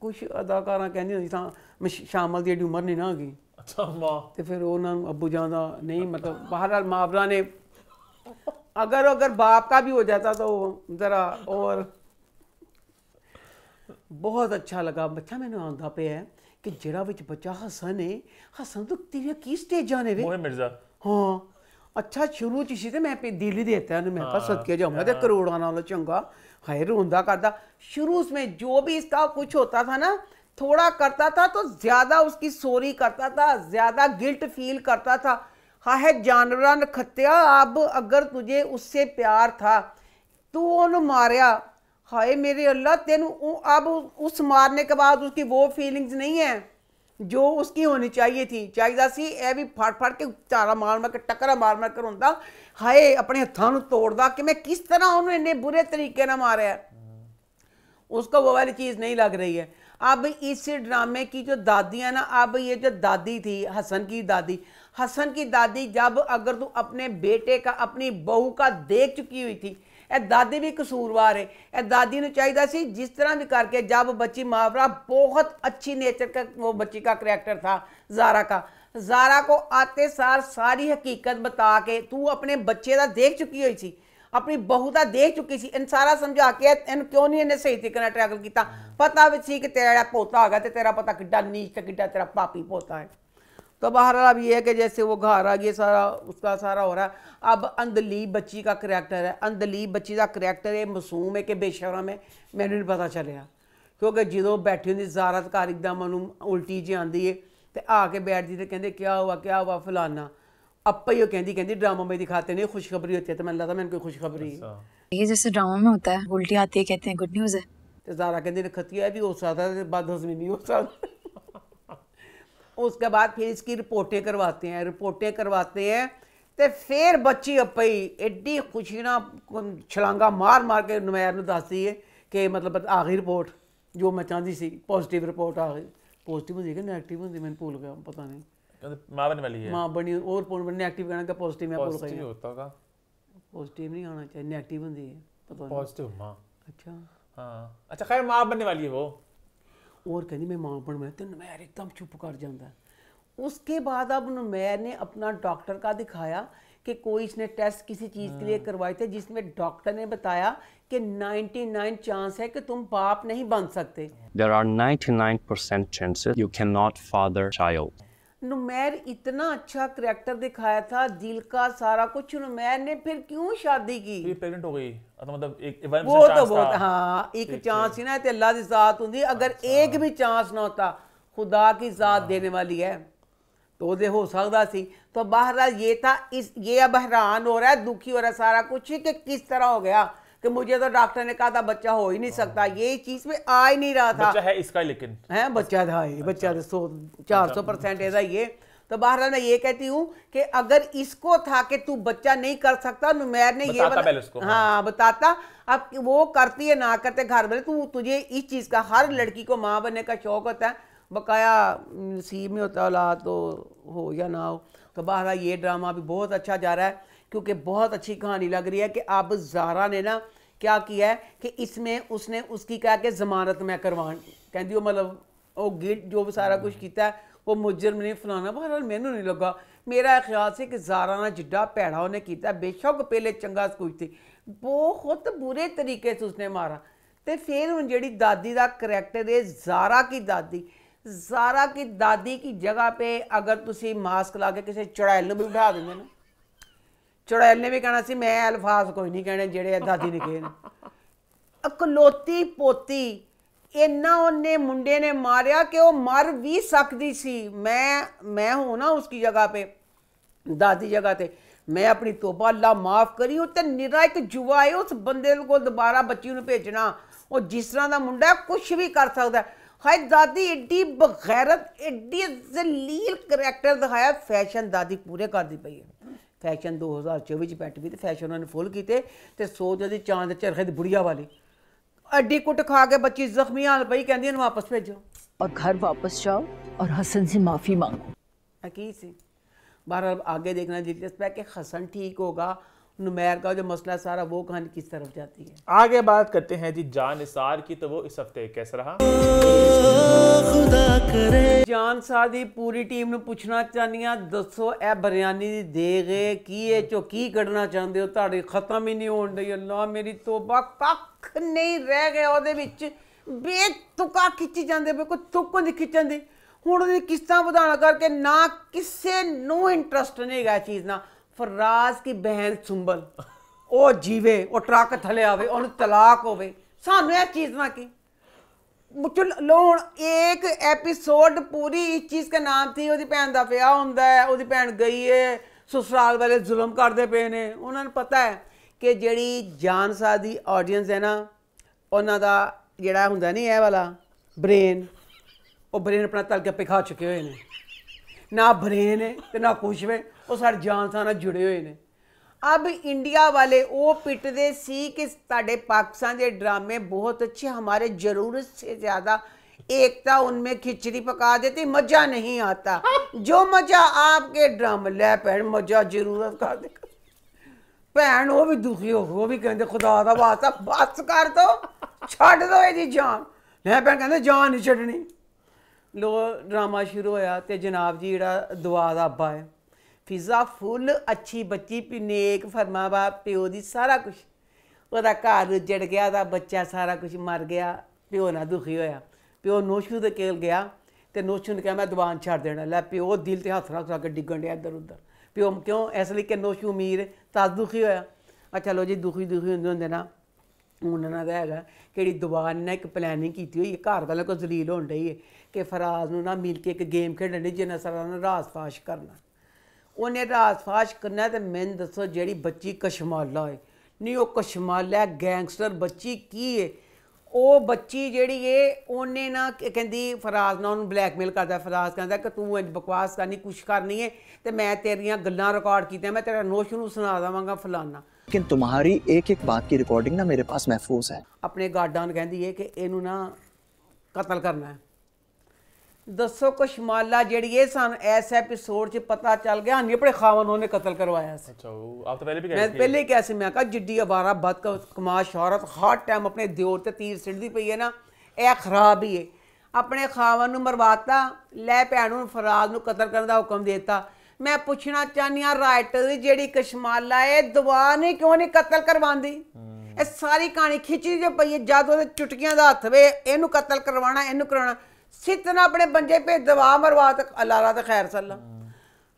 कुछ ਅਦਾਕਾਰਾਂ ਕਹਿੰਦੀ ਹੁੰਦੀ ਤਾਂ ਸ਼ਾਮਲ ਦੀ ਜਿਹੜੀ ਉਮਰ ਨਹੀਂ ਨਾ ਆ ਗਈ ਅੱਛਾ ਵਾਹ ਤੇ ਫਿਰ ਉਹਨਾਂ ਨੂੰ ਅੱਬੂ ਜਾਨ ਦਾ अगर अगर बाप का भी हो जाता तो जरा और बहुत अच्छा लगा बच्चा मैंने आंदा पे है कि जेड़ा विच बच्चा हसन है हसन तो तेरे की स्टेज जाने वे मिर्ज़ा हाँ अच्छा शुरू चीज़ मैं पे दिल्ली देता है ना मैं कहा सत्य जाऊँगा तो करोड़ आना वाला चंगा हाय रोंदा करता शुरू में जो भी इसका कुछ होता था ना थोड़ा करता था तो ज़्यादा उसकी सोरी करता था ज़्यादा गिल्ट फील करता था हाँ है जानवरा नखत्या अब अगर तुझे उससे प्यार था तू उन्हें मारिया हाय मेरे अल्लाह तेन अब उस मारने के बाद उसकी वो फीलिंग्स नहीं है जो उसकी होनी चाहिए थी चाहिए ਸੀ ਇਹ ਵੀ ਫੜ ਫੜ ਕੇ ਝਾੜਾ ਮਾਰ ਮਾਰ ਕੇ ਟੱਕਰਾ ਮਾਰ ਮਾਰ ਕੇ ਰੋਂਦਾ ਹਾਏ ਆਪਣੇ ਹੱਥਾਂ ਨੂੰ ਤੋੜਦਾ ਕਿ ਮੈਂ ਕਿਸ ਤਰ੍ਹਾਂ ਉਹਨੂੰ ਇੰਨੇ ਬੁਰੇ ਤਰੀਕੇ ਨਾਲ ਮਾਰਿਆ उसको वो वाली चीज़ नहीं लग रही है अब इस ड्रामे की जो दादी है ना अब ये जो दादी थी हसन की दादी हसन की दादी जब अगर तू अपने बेटे का अपनी बहू का देख चुकी हुई थी ए दादी भी कसूरवार है ए दादी ਨੂੰ ਚਾਹੀਦਾ ਸੀ ਜਿਸ ਤਰ੍ਹਾਂ ਵੀ ਕਰਕੇ ਜਬ ਬੱਚੀ ਮਾਵਰਾ बहुत अच्छी नेचर का वो बच्ची का करैक्टर था ज़ारा का ज़ारा को आते सार सारी हकीकत बता के तू अपने बच्चे का देख चुकी हुई थी अपनी बहू का देख चुकी थी इन सारा समझा के इन क्यों नहीं इन्हें सही तरीके ट्रैवल किया पता भी सी कि तेरा पोता है तेरा पता कि नीच तो कि तेरा पापी पोता है तो बाहर अब ये है कि जैसे वो घर आ गया सारा उसका सारा हो रहा है अब अंधली बच्ची का करैक्टर है अंधली बच्ची का करैक्टर ये मासूम है कि बेशरम है मैंने नहीं पता चलिया क्योंकि जो बैठी होंगी जारत घर एकदम उन्होंने उल्टी जी आती है तो आके बैठ बैठती तो कहें क्या हुआ क्या हुआ फलाना अपा ही कहती कहती ड्रामा में दिखाते नहीं खुशखबरी होती है तो मैंने लगता मैंने कोई खुशखबरी अच्छा। ये जैसे ड्रामा में होता है उल्टी आती है कहते हैं गुड न्यूज़ है तो जारा कहती खती है भी हो सकता है बदहजमी नहीं हो सकता उसके बाद फिर इसकी रिपोर्टें करवाते हैं रिपोर्टें करवाते हैं तो फिर बच्ची अपई एड्डी खुशी ना छलांगा मार मार के नमैर में दसती है कि मतलब आखिरी रिपोर्ट जो मैं चाहती सी पॉजिटिव रिपोर्ट आ गई पॉजिटिव होंगी कि नैगेटिव होंगी मैंने भूल गया पता नहीं माँ बनने वाली है माँ बनी और रिपोर्ट बनी नेगेटिव कहना का पॉजिटिव है पॉजिटिव होता होगा पॉजिटिव नहीं आना चाहिए नेगेटिव होती है पता नहीं पॉजिटिव माँ अच्छा हाँ अच्छा खैर माँ बनने वाली है वो और कहनी मैं माँ बन मैं तो नमैर एकदम चुप कर जाता है उसके बाद अब नमैर ने अपना डॉक्टर का दिखाया कि कोई इसने टेस्ट किसी चीज़ के लिए हाँ। करवाए थे जिसमें डॉक्टर ने बताया कि 99 चांस है कि तुम बाप नहीं बन सकते there are 99 chances you can not father child Numair इतना अच्छा करेक्टर दिखाया था दिल का सारा कुछ नुमैर ने फिर क्यों शादी की प्रेग्नेंट हो गई मतलब एक वो तो बहुत हाँ एक चांस ही ना तो अल्लाह की जात होंगी अगर अच्छा। एक भी चांस ना होता खुदा की जात हाँ। देने वाली है तो दे हो सकता सी तो ये था इस ये अब हैरान हो रहा है दुखी हो रहा है सारा कुछ कि किस तरह हो गया कि मुझे तो डॉक्टर ने कहा था बच्चा हो ही नहीं सकता हाँ। ये चीज में आ ही नहीं रहा था बच्चा है इसका लेकिन है बच्चा था ये अच्छा। बच्चा तो चार सौ अच्छा। परसेंट ऐसा ये तो बहरहाल मैं ये कहती हूँ कि अगर इसको था कि तू बच्चा नहीं कर सकता नुमैर ने ये बता, उसको, हाँ।, हाँ बताता अब वो करती है ना करते घर में तू तुझे इस चीज़ का हर लड़की को माँ बनने का शौक होता है बकाया नसीब में होता औलाद तो हो या ना हो तो बहरहाल ये ड्रामा भी बहुत अच्छा जा रहा है क्योंकि बहुत अच्छी कहानी लग रही है कि अब जारा ने ना क्या किया है कि इसमें उसने उसकी क्या कि जमानत मैं करवा कहती हूँ मतलब वो गिट जो भी सारा कुछ हम्म। किया है ਉਹ ਮੁਜਰਮ ਨੇ ਫਲਾਣਾ ਬਹਰਾਲ ਮੈਨੂੰ ਨਹੀਂ ਲੱਗਾ ਮੇਰਾ ਖਿਆਲ ਸੀ ਕਿ ਜ਼ਾਰਾ ਨਾਲ ਜਿੱਡਾ ਭੈੜਾ ਉਹਨੇ ਕੀਤਾ ਬੇਸ਼ੱਕ ਪਹਿਲੇ ਚੰਗਾ ਸਕੂਜ ਸੀ ਬਹੁਤ ਬੁਰੇ ਤਰੀਕੇ ਸੇ ਉਸਨੇ ਮਾਰਾ ਤੇ ਫਿਰ ਹੁਣ ਜਿਹੜੀ ਦਾਦੀ ਦਾ ਕੈਰੈਕਟਰ ਹੈ ਜ਼ਾਰਾ ਕੀ ਦਾਦੀ ਜ਼ਾਰਾ ਕੀ ਦਾਦੀ ਕੀ ਜਗ੍ਹਾ 'ਤੇ ਅਗਰ ਤੁਸੀਂ ਮਾਸਕ ਲਾ ਕੇ ਕਿਸੇ ਚੜੈਲ ਨੂੰ ਬਿਠਾ ਦਿੰਦੇ ਨਾ ਚੜੈਲ ਨੇ ਵੀ ਕਹਿਣਾ ਸੀ ਮੈਂ ਅਲਫਾਜ਼ ਕੋਈ ਨਹੀਂ ਕਹਿਣੇ ਜਿਹੜੇ ਦਾਦੀ ਨੇ ਕਹੇ ਇਕਲੋਤੀ ਪੋਤੀ ਇੰਨਾ ਉਹਨੇ ਮੁੰਡੇ ਨੇ ਮਾਰਿਆ ਕਿ ਉਹ ਮਰ ਵੀ ਸਕਦੀ ਸੀ ਮੈਂ ਮੈਂ ਹੂੰ ਨਾ ਦੀ ਜਗ੍ਹਾ ਤੇ ਦਾਦੀ ਜਗ੍ਹਾ ਤੇ ਮੈਂ ਆਪਣੀ ਤੋਬਾ ਅੱਲਾ ਮਾਫ ਕਰੀ ਉਹ ਤੇ ਨਿਰਾ ਇੱਕ ਜੁਵਾ ਹੈ ਉਸ ਬੰਦੇ ਕੋਲ ਦੁਬਾਰਾ ਬੱਚੀ ਨੂੰ ਭੇਜਣਾ ਉਹ ਜਿਸ ਤਰ੍ਹਾਂ ਦਾ ਮੁੰਡਾ ਕੁਝ ਵੀ ਕਰ ਸਕਦਾ ਹਾਏ ਦਾਦੀ ਏਡੀ ਬਗੈਰਤ ਏਡੀ ਜ਼ਲੀਲ ਕੈਰੈਕਟਰ ਦਿਖਾਇਆ ਫੈਸ਼ਨ ਦਾਦੀ ਪੂਰੇ ਕਰਦੀ ਪਈ ਹੈ ਫੈਸ਼ਨ 2024 ਚ ਪੈਟ ਵੀ ਤੇ ਫੈਸ਼ਨ ਉਹਨਾਂ ਨੇ ਫੁੱਲ ਕੀਤੇ ਤੇ ਸੋਚ ਜਦੀ ਚਾਂਦ ਚਰਖੇ ਦੀ ਬੁੜੀਆ ਵਾਲੀ अड्डी कुट खा के बच्ची जख्मी हाल ਪਈ ਕਹਿੰਦੀ वापस भेजो और घर वापस जाओ और हसन से माफ़ी मांगो अकीद से बहरहाल आगे देखना दिलचस्प है कि हसन ठीक होगा नुमैर का जो मसला सारा वो कहानी किस तरफ जाती है आगे बात करते हैं जी जान निसार की तो वो इस हफ्ते कैसा रहा खुदा करे जान सादी पूरी टीम ने पूछना चाहनी हाँ दसो ए बरयानी दे गए की है जो की करना चाहते हो ताड़ी खत्म ही नहीं हो रही अल्लाह मेरी तोबा तक ਕੱਖ ਨਹੀਂ ਰਹਿ ਗਿਆ ਉਹਦੇ ਵਿੱਚ ਬੇਤੁਕਾ ਖਿੱਚੀ ਜਾਂਦੇ ਬਈ ਕੋਈ ਤੁੱਕ ਨਹੀਂ ਖਿੱਚਦੇ ਹੁਣ ਉਹਦੀ ਕਿਸ਼ਤਾਂ ਵਧਾਉਣ ਕਰਕੇ ਨਾ ਕਿਸੇ ਨੂੰ ਇੰਟਰਸਟ ਨਹੀਂ ਗਿਆ ਚੀਜ਼ ਨਾਲ ਫਰਾਜ਼ ਕੀ ਬਹਿਨ ਸੁੰਬਲ ਉਹ ਜੀਵੇ ਉਹ ਟਰੱਕ ਥਲੇ ਆਵੇ ਉਹਨੂੰ ਤਲਾਕ ਹੋਵੇ ਸਾਨੂੰ ਇਹ ਚੀਜ਼ ਨਾ ਕੀ ਮੁਚਲ ਲੋਣ ਇੱਕ ਐਪੀਸੋਡ ਪੂਰੀ ਇਸ ਚੀਜ਼ ਦਾ ਨਾਮ ਸੀ ਉਹਦੀ ਭੈਣ ਦਾ ਵਿਆਹ ਹੁੰਦਾ ਹੈ ਉਹਦੀ ਭੈਣ ਗਈ ਹੈ ਸਸੁਰਾਲ ਵਾਲੇ ਜ਼ੁਲਮ ਕਰਦੇ ਪਏ ਨੇ ਉਹਨਾਂ ਨੂੰ ਪਤਾ ਹੈ કે જેડી જાન સાધી ઓડિયન્સ હે ના ઓના દા જેڑا હોnda નહી એવાલા બ્રેન ઓ બ્રેન અપના તલકે પિખા ચુકે હોયે ને ના બ્રેન ને તના કુછ વે ઓ સર જાન સાના જુડે હોયે ને અબ ઇન્ડિયા વાલે ઓ પિટ દે સી કે તાડે પાકિસ્તાન દે ડ્રામે બહોત અચ્છે હમારે જરૂરત સે જ્યાદા એકતા ઉનમે ખીચડી પકા દેતી મજા નહીં આતા જો મજા આપકે ડ્રમ લે પેડ મજા જરૂરત કા ਭੈਣ ਉਹ ਵੀ ਦੁਖੀ ਹੋ ਗਈ ਉਹ ਵੀ ਕਹਿੰਦੇ ਖੁਦਾ ਦਾ ਵਾਸਤਾ ਬਸ ਕਰ ਦੋ ਛੱਡ ਦੋ ਇਹਦੀ ਜਾਨ ਲੈ ਭੈਣ ਕਹਿੰਦੇ ਜਾਨ ਨਹੀਂ ਛੱਡਣੀ ਲੋ ਡਰਾਮਾ ਸ਼ੁਰੂ ਹੋਇਆ ਤੇ ਜਨਾਬ ਜੀ ਜਿਹੜਾ ਦੁਆ ਦਾ ਅੱਬਾ ਹੈ ਫਿਜ਼ਾ ਫੁੱਲ ਅੱਛੀ ਬੱਚੀ ਫਰਮਾ ਫਰਮਾਵਾ ਪਿਓ ਦੀ ਸਾਰਾ ਕੁਝ ਉਹਦਾ ਘਰ ਜੜ ਗਿਆ ਦਾ ਬੱਚਾ ਸਾਰਾ ਕੁਝ ਮਰ ਗਿਆ ਪਿਓ ਨਾ ਦੁਖੀ ਹੋਇਆ ਪਿਓ ਨੋਸ਼ੂ ਦੇ ਕੇਲ ਗਿਆ ਤੇ ਨੋਸ਼ੂ ਨੇ ਕਿਹਾ ਮੈਂ ਦੁਬਾਨ ਛੱਡ ਦੇਣਾ ਲੈ ਪਿਓ ਦਿਲ ਤੇ ਹੱਥ ਰੱਖ ਰੱਖ ਕੇ ਡਿੱਗਣ ਡਿਆ ਇੱਧਰ ਉੱਧਰ ਪਿਓ ਕਿਉਂ ਇਸ ਲਈ ਕਿ ਨੋਸ਼ੂ ਉਮੀਰ ਤਾਂ ਦੁਖੀ ਹੋਇਆ ਅੱਛਾ ਚਲੋ ਜੀ ਦੁਖੀ ਦੁਖੀ ਹੁੰਦੇ ਹੁੰਦੇ ਨਾ ਉਹਨਾਂ ਦਾ ਹੈਗਾ ਕਿਹੜੀ ਦੁਬਾਰ ਨੇ ਇੱਕ ਪਲੈਨਿੰਗ ਕੀਤੀ ਹੋਈ ਹੈ ਘਰ ਵਾਲਾ ਕੋ ਜ਼ਲੀਲ ਹੋਣ ਰਹੀ ਹੈ ਕਿ ਫਰਾਜ਼ ਨੂੰ ਨਾ ਮਿਲ ਕੇ ਇੱਕ ਗੇਮ ਖੇਡਣ ਦੀ ਜਿਹਨਾਂ ਸਾਰਾ ਨੂੰ ਫਾਸ਼ ਕਰਨਾ ਉਹਨੇ ਫਾਸ਼ ਕਰਨਾ ਤੇ ਮੈਂ ਦੱਸੋ ਜਿਹੜੀ ਬੱਚੀ ਕਸ਼ਮਾਲਾ ਹੈ ਨਹੀਂ ਉਹ ਕਸ਼ਮਾਲਾ ਗੈਂਗਸਟਰ ਬੱਚੀ ਕੀ ਹੈ ਉਹ ਬੱਚੀ ਜਿਹੜੀ ਏ ਉਹਨੇ ਨਾ ਕਹਿੰਦੀ ਫਰਾਜ਼ ਨਾਲ ਉਹਨੂੰ ਬਲੈਕਮੇਲ ਕਰਦਾ ਫਰਾਜ਼ ਕਹਿੰਦਾ ਕਿ ਤੂੰ ਇੰਜ ਬਕਵਾਸ ਕਰਨੀ ਕੁਛ ਕਰਨੀ ਏ ਤੇ ਮੈਂ ਤੇਰੀਆਂ ਗੱਲਾਂ ਰਿਕਾਰਡ ਕੀਤੀਆਂ ਮੈਂ ਤੇਰਾ ਨੋਸ਼ ਨੂੰ ਸੁਣਾ ਦਵਾਂਗਾ ਫਲਾਨਾ लेकिन तुम्हारी एक एक बात की रिकॉर्डिंग ना मेरे पास महफूज है अपने गार्डान कहती है कि इनू ना कत्ल करना है ਦੱਸੋ ਕੁਛ ਮਾਲਾ ਜਿਹੜੀ ਇਹ ਸਾਨੂੰ ਇਸ ਐਪੀਸੋਡ 'ਚ ਪਤਾ ਚੱਲ ਗਿਆ ਹਾਨੀ ਆਪਣੇ ਖਾਵਨ ਉਹਨੇ ਕਤਲ ਕਰਵਾਇਆ ਸੀ ਅੱਛਾ ਉਹ ਆਪ ਤਾਂ ਪਹਿਲੇ ਵੀ ਕਹਿ ਮੈਂ ਪਹਿਲੇ ਕਿਹਾ ਸੀ ਮੈਂ ਕਹਾ ਜਿੱਡੀ ਅਵਾਰਾ ਬਦ ਕਮਾ ਸ਼ੌਹਰਤ ਹਰ ਟਾਈਮ ਆਪਣੇ ਦਿਓਰ ਤੇ ਤੀਰ ਸਿੱਟਦੀ ਪਈ ਹੈ ਨਾ ਇਹ ਖਰਾਬ ਹੀ ਹੈ ਆਪਣੇ ਖਾਵਨ ਨੂੰ ਮਰਵਾਤਾ ਲੈ ਭੈਣ ਨੂੰ ਫਰਾਜ਼ ਨੂੰ ਕਤਲ ਕਰਨ ਦਾ ਹੁਕਮ ਦਿੱਤਾ ਮੈਂ ਪੁੱਛਣਾ ਚਾਹਨੀ ਆ ਰਾਈਟਰ ਦੀ ਜਿਹੜੀ ਕਸ਼ਮਾਲਾ ਇਹ ਦਵਾ ਨਹੀਂ ਕਿਉਂ ਨਹੀਂ ਕਤਲ ਕਰਵਾਉਂਦੀ ਇਹ ਸਾਰੀ ਕਹਾਣੀ ਖਿੱਚੀ ਜੇ ਪਈ ਜਦ ਉਹਦੇ ਚੁਟਕੀਆਂ ਦਾ ਹੱਥ ਵੇ ਇਹਨੂੰ ਕਤਲ ਕਰਵਾਉਣਾ ਇਹਨੂੰ ਕਰਾਉਣਾ ਸਿੱਧਾ ਆਪਣੇ ਬੰਜੇ ਭੇ ਦਵਾ ਮਰਵਾ ਤੱਕ ਅੱਲਾਹ ਦਾ ਖੈਰ ਸੱਲਾ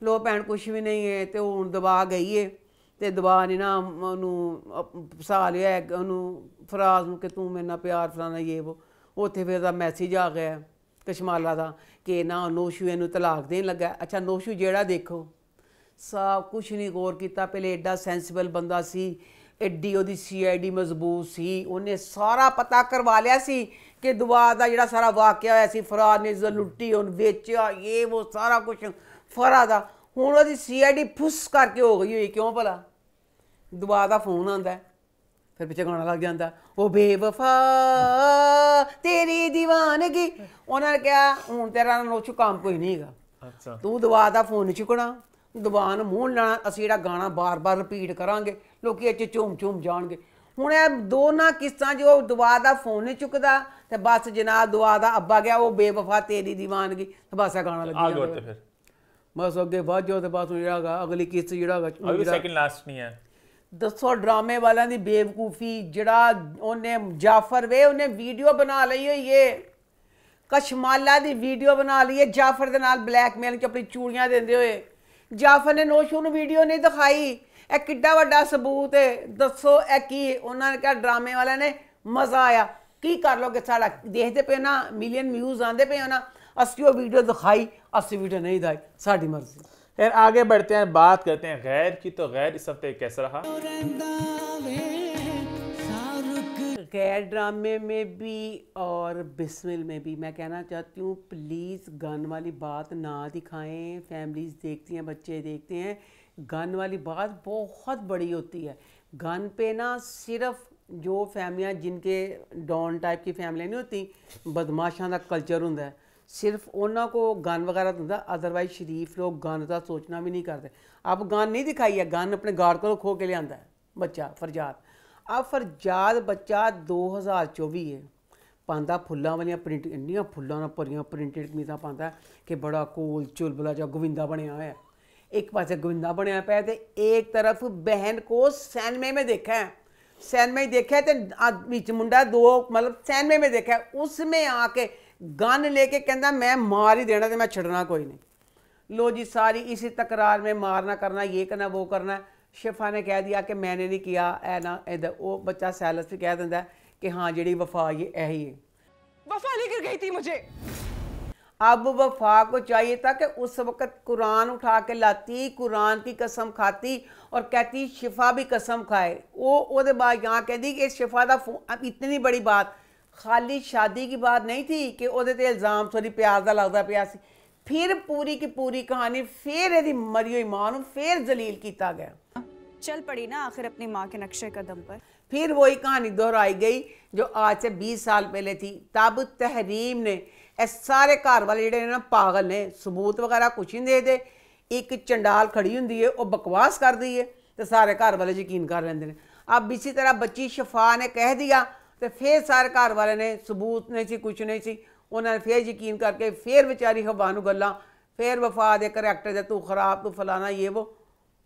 ਲੋ ਭੈਣ ਕੁਛ ਵੀ ਨਹੀਂ ਹੈ ਤੇ ਹੁਣ ਦਵਾ ਗਈ ਏ ਤੇ ਦਵਾ ਨੇ ਨਾ ਉਹਨੂੰ ਫਸਾ ਲਿਆ ਉਹਨੂੰ ਫਰਾਜ਼ ਨੂੰ ਕਿ ਤੂੰ ਮੇਰੇ ਨਾਲ ਪਿਆਰ ਫਲਾਣਾ ਇਹ ਉਹ ਉੱਥੇ ਫਿਰ ਦਾ ਮੈਸੇਜ ਆ ਗਿਆ ਕਸ਼ਮਾਲਾ ਦਾ ਕਿ ਨਾ ਨੋਸ਼ੂ ਇਹਨੂੰ ਤਲਾਕ ਦੇਣ ਲੱਗਾ ਅੱਛਾ ਨੋਸ਼ੂ ਜਿਹੜਾ ਦੇਖੋ ਸਭ ਕੁਝ ਨਹੀਂ ਗੌਰ ਕੀਤਾ ਪਹਿਲੇ ਐਡਾ ਸੈਂਸਿਬਲ ਬੰਦਾ ਸੀ ਐਡੀ ਉਹਦੀ ਸੀਆਈਡੀ ਮਜ਼ਬੂਤ ਸੀ ਉਹਨੇ ਸਾਰਾ ਪਤਾ ਕਰਵਾ ਲਿਆ ਸੀ ਕਿ ਦੁਆ ਦਾ ਜਿਹੜਾ ਸਾਰਾ ਵਾਕਿਆ ਹੋਇਆ ਸੀ ਫਰਾਦ ਨੇ ਜ਼ਰ ਲੁੱਟੀ ਉਹਨ ਵੇਚਿਆ ਇਹ ਉਹ ਸਾਰਾ ਕੁਝ ਫਰਾਦ ਦਾ ਹੁਣ ਉਹਦੀ ਸੀਆਈਡੀ ਫੁੱਸ ਕਰਕੇ ਹੋ ਗਈ ਹੋਈ ਕਿਉਂ ਭਲਾ ਦੁਆ ਦਾ ਫੋਨ ਆਉਂਦਾ ਫਿਰ ਪਿੱਛੇ ਗਾਣਾ ਲੱਗ ਜਾਂਦਾ ਉਹ ਬੇਵਫਾ ਤੇਰੀ دیਵਾਨਗੀ ਉਹਨਾਂ ਨੇ ਕਿਹਾ ਹੁਣ ਤੇਰਾ ਨਾ ਨੋਚੂ ਕੰਮ ਕੋਈ ਨਹੀਂ ਹੈਗਾ ਅੱਛਾ ਤੂੰ ਦੁਆ ਦਾ ਫੋਨ ਚੁਕਣਾ ਦੁਬਾਨ ਮੂੰਹ ਲਾਣਾ ਅਸੀਂ ਜਿਹੜਾ ਗਾਣਾ ਬਾਰ-ਬਾਰ ਰਿਪੀਟ ਕਰਾਂਗੇ ਲੋਕੀ ਇੱਥੇ ਝੂਮ-ਝੂਮ ਜਾਣਗੇ ਹੁਣ ਇਹ ਦੋਨਾਂ ਕਿਸਾਂ ਜੋ ਦੁਆ ਦਾ ਫੋਨ ਨਹੀਂ ਚੁੱਕਦਾ ਤੇ ਬਸ ਜਨਾਬ ਦੁਆ ਦਾ ਅੱਬਾ ਗਿਆ ਉਹ ਬੇਵਫਾ ਤੇਰੀ دیਵਾਨਗੀ ਤੇ ਬਸ ਗਾਣਾ ਲੱਗ ਗਿਆ ਤੇ ਫਿਰ ਬਸ ਅੱਗੇ ਵਾਜੋ ਤੇ ਬਸ ਜਿਹੜਾਗਾ ਅਗਲੀ ਕਿਸ਼ਤ ਜਿਹੜਾਗਾ ਅਗਲੀ ਸੈਕਿੰਡ ਲਾਸਟ ਨਹੀਂ ਹੈ ਦੱਸੋ ਡਰਾਮੇ ਵਾਲਿਆਂ ਦੀ ਬੇਵਕੂਫੀ ਜਿਹੜਾ ਉਹਨੇ ਜਾਫਰ ਵੇ ਉਹਨੇ ਵੀਡੀਓ ਬਣਾ ਲਈ ਹੋਈ ਏ ਕਸ਼ਮਾਲਾ ਦੀ ਵੀਡੀਓ ਬਣਾ ਲਈ ਏ ਜਾਫਰ ਦੇ ਨਾਲ ਬਲੈਕਮੇਲ ਕੇ ਆਪਣੀ ਚੂੜੀਆਂ ਦਿੰਦੇ ਹੋਏ ਜਾਫਰ ਨੇ ਨੋਸ਼ੂ ਨੂੰ ਵੀਡੀਓ ਨਹੀਂ ਦਿਖਾਈ ਇਹ ਕਿੱਡਾ ਵੱਡਾ ਸਬੂਤ ਏ ਦੱਸੋ ਇਹ ਕੀ ਉਹਨਾਂ ਨੇ ਕਿਹਾ ਡਰਾਮੇ ਵਾਲਿਆਂ ਨੇ ਮਜ਼ਾ ਆਇਆ ਕੀ ਕਰ ਲੋਗੇ ਸਾਡਾ ਦੇਖਦੇ ਪਏ ਨਾ ਮਿਲੀਅਨ ਵਿਊਜ਼ ਆਂਦੇ ਪਏ ਨਾ ਅਸੀਂ वो वीडियो दिखाई ਅਸੀਂ वीडियो नहीं दिखाई साड़ी मर्जी फिर आगे बढ़ते हैं बात करते हैं गैर की तो गैर इस हफ्ते कैसा रहा गैर ड्रामे में भी और बिस्मिल में भी मैं कहना चाहती हूँ प्लीज़ गन वाली बात ना दिखाएं फैमिलीज़ देखती हैं बच्चे देखते हैं गन वाली बात बहुत बड़ी होती है गन पे ना सिर्फ जो ਫੈਮਲੀਆਂ जिनके डॉन टाइप की ਫੈਮਲੀ नहीं होती बदमाशों का कल्चर हों सिर्फ उन्हों को गन वगैरह होंगे अदरवाइज शरीफ लोग गन का सोचना भी नहीं करते अब गन नहीं दिखाई है गन अपने गार्ड को खो के लिया बच्चा फरजाद अब फरजाद बच्चा दो हज़ार चौबी है पाता फुल्लों वाली प्रिंट इन फुल्लों भरिया प्रिंटेड कमीजा पाता कि बड़ा कोल चुलबुला जहा गोविंदा बनया हो एक पास गोविंदा बनया पे तो एक तरफ बहन को सैनमे में देखा है सैनमे में तो बीच मुंडा दो मतलब सैनमे में, देखे देखा उसमें आके गन लेके कहता मैं मार ही देना तो मैं छड़ना कोई नहीं लो जी सारी इसी तकरार में मारना करना ये करना वो करना शिफा ने कह दिया कि मैंने नहीं किया ऐ ना इधर वो बच्चा सैलस भी कह दिता है कि हाँ जी वफा ये यही है वफा लेकर गई थी मुझे अब वफा को चाहिए था कि उस वक़्त कुरान उठा के लाती कुरान की कसम खाती और कहती शिफा भी कसम खाए वो वो बाद यहाँ कहती कि शिफा का अब इतनी बड़ी बात खाली शादी की बात नहीं थी कि वो इल्ज़ाम सॉरी प्याज का लगता पिया फिर पूरी की पूरी कहानी फिर यदि मरियो ईमान फिर जलील किया गया चल पड़ी ना आखिर अपनी माँ के नक्शे कदम पर फिर वही कहानी दोहराई गई जो आज से 20 साल पहले थी तब तहरीम ने ਇਹ ਸਾਰੇ ਘਰ ਵਾਲੇ ਜਿਹੜੇ ਨੇ ਨਾ ਪਾਗਲ ਨੇ ਸਬੂਤ ਵਗੈਰਾ ਕੁਝ ਨਹੀਂ ਦੇਦੇ ਇੱਕ ਚੰਡਾਲ ਖੜੀ ਹੁੰਦੀ ਏ ਉਹ ਬਕਵਾਸ ਕਰਦੀ ਏ ਤੇ ਸਾਰੇ ਘਰ ਵਾਲੇ ਯਕੀਨ ਕਰ ਲੈਂਦੇ ਨੇ ਆਪ ਬੀਸੀ ਤਰ੍ਹਾਂ ਬੱਚੀ ਸ਼ਫਾ ਨੇ ਕਹਿ ਦਿਆ ਤੇ ਫੇਰ ਸਾਰੇ ਘਰ ਵਾਲੇ ਨੇ ਸਬੂਤ ਨਹੀਂ ਸੀ ਕੁਝ ਨਹੀਂ ਸੀ ਉਹਨਾਂ ਨੇ ਫੇਰ ਯਕੀਨ ਕਰਕੇ ਫੇਰ ਵਿਚਾਰੀ ਹਵਾ ਨੂੰ ਗੱਲਾਂ ਫੇਰ ਵਫਾ ਦੇ ਕਰੈਕਟਰ ਦੇ ਤੂੰ ਖਰਾਬ ਤੂੰ ਫਲਾਣਾ ਇਹ ਉਹ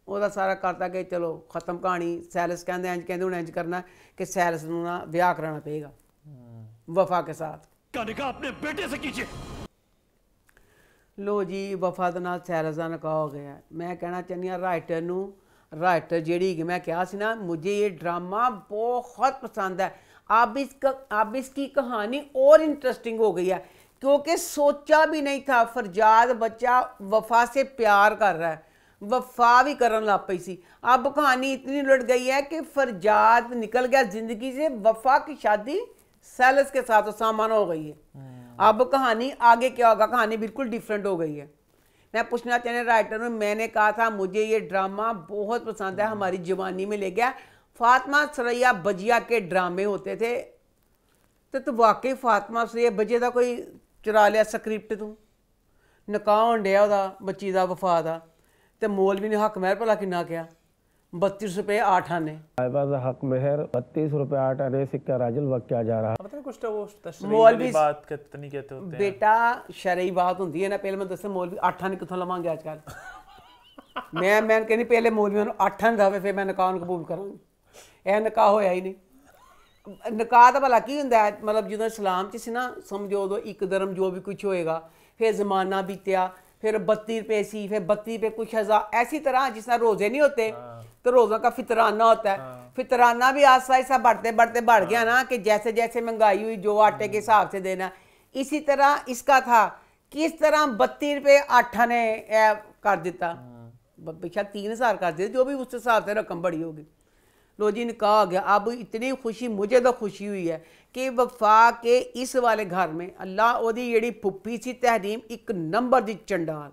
ਉਹਦਾ ਸਾਰਾ ਕਰਤਾ ਕਿ ਚਲੋ ਖਤਮ ਕਹਾਣੀ ਸੈਲਸ ਕਹਿੰਦੇ ਅੰਜ ਕਹਿੰਦੇ ਹੁਣ ਅੰਜ ਕਰਨਾ ਕਿ ਸੈਲਸ ਨੂੰ ਨਾ ਵਿਆਹ ਕਰਾਉਣਾ ਪਏਗਾ ਵਫਾ ਕੇ ਸਾਥ का निकाह अपने बेटे से कीजिए ਲੋ ਜੀ ਵਫਦ ਨਾਲ ਸਹਿਰਜ਼ਾ ਨਿਕਾਹ ਹੋ ਗਿਆ ਮੈਂ ਕਹਿਣਾ ਚਾਹੁੰਦੀ ਹਾਂ ਰਾਈਟਰ ਨੂੰ राइटर जी मैं क्या ना मुझे ये ड्रामा बहुत पसंद है अब इस अब इसकी कहानी और इंटरेस्टिंग हो गई है क्योंकि सोचा भी नहीं था फरजाद बच्चा वफा से प्यार कर रहा है वफा भी कर लग पई सी अब कहानी इतनी उलट गई है कि फरजाद निकल गया ज़िंदगी से वफा की शादी सेल्स के साथ तो सामान हो गई है अब कहानी आगे क्या होगा कहानी बिल्कुल डिफरेंट हो गई है मैं पूछना चाहिए राइटर में मैंने कहा था मुझे ये ड्रामा बहुत पसंद है हमारी जवानी में ले गया फातमा सरैया बजिया के ड्रामे होते थे तो तो वाकई फातमा सरैया बजिया का कोई चुरा लिया स्क्रिप्ट तू नकाह बच्ची का वफा तो मोल भी ने हक मैहर भला कि क्या बत्तीस रुपये आठ आने हक मेहर बत्तीस रुपये आठ आने सिक्का राजल वक्त क्या जा रहा मतलब कुछ तो वो मौलवी बात कहते कहते होते बेटा शरई बात होती है ना पहले मैं दस्से मौलवी आठ आने कितों लवांगे अजकल मैं मैं कहनी पहले मौलवी अठ आने दवे फिर मैं निकाह कबूल करांगी यह निकाह होया ही नहीं निकाह तो भला की होंगे मतलब जो इस्लाम च ना समझो उदो तो एक धर्म जो भी कुछ होएगा फिर जमाना बीत्या फिर बत्ती रुपये सी फिर बत्ती रुपये कुछ हजार ऐसी तरह जिस तरह रोजे नहीं होते हाँ। तो रोजों का फितराना होता है हाँ। फितराना भी आस्ता आस्ता बढ़ते बढ़ते बढ़ गया ना कि जैसे जैसे महंगाई हुई जो आटे के हिसाब से देना इसी तरह इसका था किस तरह बत्ती रुपये आठा ने कर दिता पिछा हाँ। तीन हजार कर दिया जो भी उस हिसाब से रकम बड़ी होगी ਲੋ ਜੀ ਨਿਕਾਹ ਹੋ ਗਿਆ ਅਬ ਇਤਨੀ ਖੁਸ਼ੀ ਮੁਝੇ ਤਾਂ ਖੁਸ਼ੀ ਹੋਈ ਹੈ ਕਿ ਵਫਾ ਕੇ ਇਸ ਵਾਲੇ ਘਰ ਮੇ ਅੱਲਾ ਉਹਦੀ ਜਿਹੜੀ ਫੁੱਪੀ ਸੀ ਤਹਰੀਮ ਇੱਕ ਨੰਬਰ ਦੀ ਚੰਡਾਲ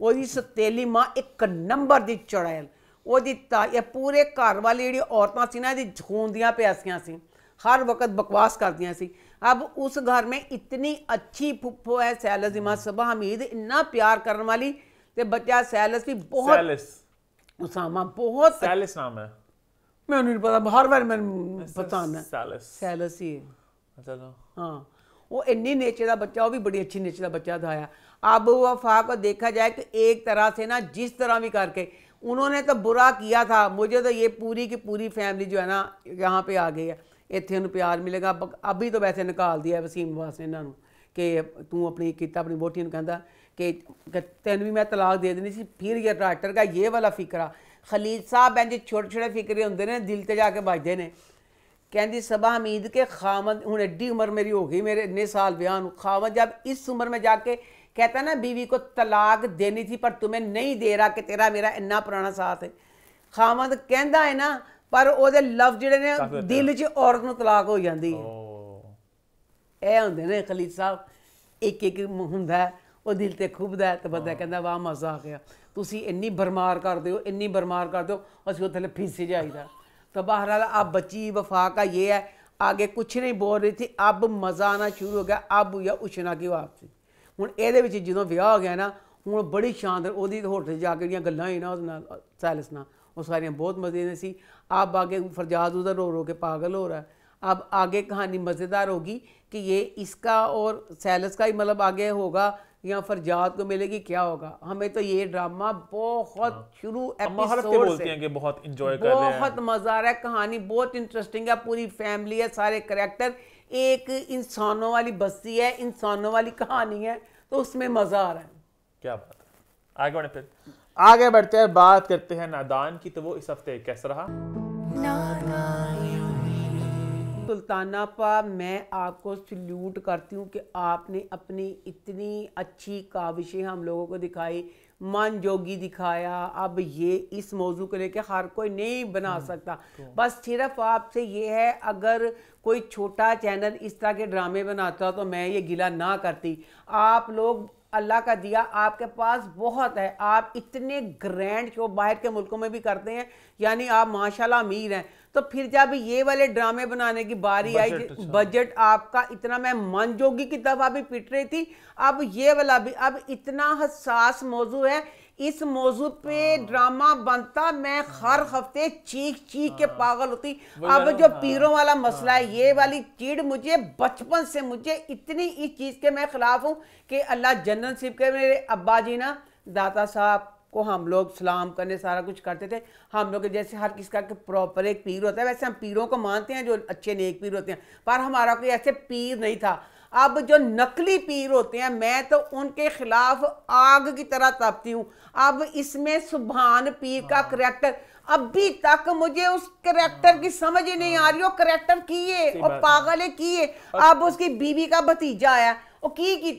ਉਹਦੀ ਸਤੇਲੀ ਮਾਂ ਇੱਕ ਨੰਬਰ ਦੀ ਚੜੈਲ ਉਹਦੀ ਤਾਂ ਇਹ ਪੂਰੇ ਘਰ ਵਾਲੀ ਜਿਹੜੀ ਔਰਤਾਂ ਸੀ ਨਾ ਇਹਦੀ ਖੂਨ ਦੀਆਂ ਪਿਆਸੀਆਂ ਸੀ ਹਰ ਵਕਤ ਬਕਵਾਸ ਕਰਦੀਆਂ ਸੀ ਅਬ ਉਸ ਘਰ ਮੇ ਇਤਨੀ ਅੱਛੀ ਫੁੱਪੋ ਹੈ ਮਾਂ ਸਬਾ ਹਮੀਦ ਇੰਨਾ ਪਿਆਰ ਕਰਨ ਵਾਲੀ ਤੇ ਬੱਚਾ ਸੈਲਸ ਵੀ ਬਹੁਤ ਸੈਲਸ ਉਸਾਮਾ ਬਹੁਤ ਸੈਲਸ ਨਾਮ ਹੈ मैं उन्हें नहीं पता हार्वर्ड मैं पता ना सैलस सैलस ही चलो हाँ वो इन्नी नेचर का बच्चा वो भी बड़ी अच्छी नेचर का बच्चा था आया अब वफा को देखा जाए तो एक तरह से ना जिस तरह भी करके उन्होंने तो बुरा किया था मुझे तो ये पूरी की पूरी फैमिली जो है ना यहाँ पे आ गई है इतने उन्हें प्यार मिलेगा अभी तो वैसे निकाल दिया वसीम वास ने इन्हों के तू अपनी किता अपनी वोटी कहता कि तेन भी मैं तलाक दे देनी सी फिर ਫਿਰ ट्रैक्टर का ये वाला फिक्रा ਖਲੀਦ ਸਾਹਿਬ ਇੰਜ ਛੋਟੇ ਛੋਟੇ ਫਿਕਰੇ ਹੁੰਦੇ ਨੇ ਦਿਲ ਤੇ ਜਾ ਕੇ ਵੱਜਦੇ ਨੇ ਕਹਿੰਦੀ ਸਬਾ ਉਮੀਦ ਕੇ ਖਾਮਦ ਹੁਣ ਏਡੀ ਉਮਰ ਮੇਰੀ ਹੋ ਗਈ ਮੇਰੇ ਇੰਨੇ ਸਾਲ ਵਿਆਹ ਨੂੰ ਖਾਮਦ ਜਦ ਇਸ ਉਮਰ ਮੇ ਜਾ ਕੇ ਕਹਤਾ ਨਾ ਬੀਵੀ ਕੋ ਤਲਾਕ ਦੇਣੀ थी ਪਰ ਤੁਮੇ ਨਹੀਂ ਦੇ ਰਾ ਕਿ ਤੇਰਾ ਮੇਰਾ ਇੰਨਾ ਪੁਰਾਣਾ ਸਾਥ ਹੈ ਖਾਮਦ ਕਹਿੰਦਾ ਹੈ ਨਾ ਪਰ ਉਹਦੇ ਲਫ਼ਜ਼ ਜਿਹੜੇ ਨੇ ਦਿਲ 'ਚ ਔਰਤ ਨੂੰ ਤਲਾਕ ਹੋ ਜਾਂਦੀ ਹੈ ਇਹ ਹੁੰਦੇ ਨੇ ਖਲੀਦ ਸਾਹਿਬ ਇੱਕ ਇੱਕ ਹੁੰਦਾ ਉਹ ਦਿਲ ਤੇ ਖੁਬਦਾ ਤੇ ਬੰਦਾ ਕਹਿੰਦਾ ਵਾਹ ਮਜ਼ਾ ਆ ਗਿਆ ਤੁਸੀਂ ਇੰਨੀ ਬਰਮਾਰ ਕਰਦੇ ਹੋ ਇੰਨੀ ਬਰਮਾਰ ਕਰਦੇ ਹੋ ਅਸੀਂ ਉੱਥੇ ਫਿਸ ਜਾਈਦਾ तो बहरहाल अब बची वफा का ये है आगे कुछ नहीं बोल रही थी अब मज़ा आना शुरू हो गया अब या उछना की वापसी हूँ ये जो विह हो गया ना हूँ बड़ी शानदार वो होटल जाके जो गल् ही ना सैलस ना वो सारिया बहुत मजे ने सी अब आगे फरजाद उधर रो रो के पागल हो रहा है अब आगे कहानी मज़ेदार होगी कि ये इसका और सैलस का ही मतलब आगे होगा या फरजात को मिलेगी क्या होगा हमें तो ये ड्रामा बहुत हाँ। शुरू एपिसोड बोलती हैं कि बहुत एंजॉय कर रहे हैं बहुत मजा आ रहा है कहानी बहुत इंटरेस्टिंग है पूरी फैमिली है सारे करेक्टर एक इंसानों वाली बस्ती है इंसानों वाली कहानी है तो उसमें मजा आ रहा है क्या बात है आगे बढ़े फिर आगे बढ़ते हैं बात करते हैं नादान की तो वो इस हफ्ते कैसा रहा नादान सुल्ताना पा मैं आपको सल्यूट करती हूँ कि आपने अपनी इतनी अच्छी काविशें हम लोगों को दिखाई मन जोगी दिखाया अब ये इस मौजू को लेकर हर कोई नहीं बना हम्म, सकता तो बस सिर्फ आपसे ये है अगर कोई छोटा चैनल इस तरह के ड्रामे बनाता तो मैं ये गिला ना करती आप लोग अल्लाह का दिया आपके पास बहुत है आप इतने ग्रैंड शो बाहर के मुल्कों में भी करते हैं यानी आप माशाल्लाह अमीर हैं तो फिर जब ये वाले ड्रामे बनाने की बारी आई बजट अच्छा। आपका इतना मैं मन जोगी की तब अभी पिट रही थी अब ये वाला भी अब इतना हसास मौजू है इस मौजू पे हाँ। ड्रामा बनता मैं हर हाँ। हफ्ते चीख चीख के हाँ। पागल होती अब जो पीरों वाला मसला है ये वाली चीड़ मुझे बचपन से मुझे इतनी इस चीज़ के मैं ख़िलाफ़ हूँ कि अल्लाह जनरल सिप के मेरे अब्बा जी ना दाता साहब को हम लोग सलाम करने सारा कुछ करते थे हम लोग जैसे हर किसी का प्रॉपर एक पीर होता है वैसे हम पीरों को मानते हैं जो अच्छे नेक पीर होते हैं पर हमारा कोई ऐसे पीर नहीं था अब जो नकली पीर होते हैं मैं तो उनके खिलाफ आग की तरह तपती हूँ अब इसमें सुबहान पीर का करेक्टर हाँ। अभी तक मुझे उस करेक्टर की समझ ही नहीं आ रही हाँ। करैक्टर करेक्टर है और पागल है अब उसकी बीवी का भतीजा आया की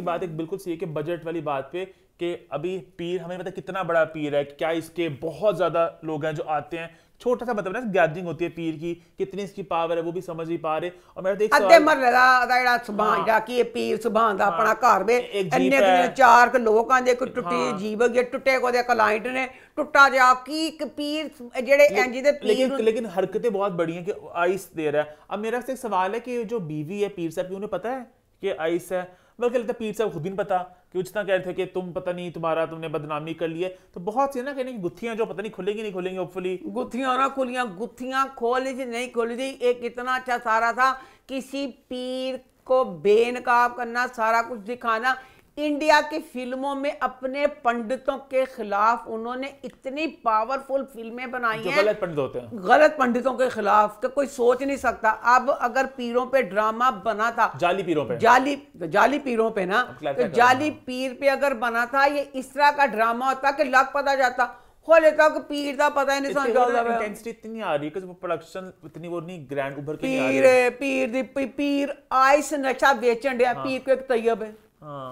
बात बिल्कुल सही बजट वाली बात पे अभी पीर हमें पता कितना बड़ा पीर है क्या इसके बहुत ज़्यादा लोग हैं जो आते हैं छोटा सा मतलब ना गैदरिंग होती है पीर की कितनी इसकी पावर है वो भी समझ ही पा रहे और मेरा देख ਅੱਧੇ ਮਹੱਲੇ ਦਾ ਉਹਦਾ ਜਿਹੜਾ ਸੁਭਾਨ ਜਿਹੜਾ ਕੀ ਇਹ ਪੀਰ ਸੁਭਾਨ अपना हाँ। घर में इतने दिन चार के लोग आंदे ਦੇ टूटी ਟੁੱਟੀ ਜੀਵ ਗਿਆ ਟੁੱਟੇ ਕੋ ਦੇ ਕਲਾਇੰਟ ਨੇ ਟੁੱਟਾ ਜਾ ਕੀ ਇੱਕ ਪੀਰ ਜਿਹੜੇ ਇੰਜ दे पीर लेकिन लेकिन हरकतें बहुत बड़ी हैं कि आइस दे रहा है अब मेरा से सवाल है कि जो बीवी है पीर साहब की उन्हें पता है कि आइस है बल्कि लगता पीर साहब खुद ही नहीं पता कि उस कह रहे थे कि तुम पता नहीं तुम्हारा तुमने बदनामी कर ली है तो बहुत सी ना कहने की गुत्थियां जो पता नहीं खुलेंगी नहीं खुलेंगी होपफुली गुत्थियां ना खुलियां गुत्थियां खोल थी नहीं खोल थी एक इतना अच्छा सारा था किसी पीर को बेनकाब करना सारा कुछ दिखाना इंडिया की फिल्मों में अपने पंडितों के खिलाफ उन्होंने इतनी पावरफुल फिल्में बनाई हैं गलत पंडित होते हैं गलत पंडितों के खिलाफ कि तो कोई सोच नहीं सकता अब अगर पीरों पे ड्रामा बना था जाली पीरों पे जाली जाली पीरों पे ना तो जाली पीर पे अगर बना था ये इस तरह का ड्रामा होता कि लग पता जाता हो लेता तो कि पीर दा पता ही नहीं समझ इंटेंसिटी इतनी आ रही है कि प्रोडक्शन इतनी वो नहीं ग्रैंड उभर के पीर पीर दी पीर आइस नशा बेचन डे हाँ। पीर को एक तैयब है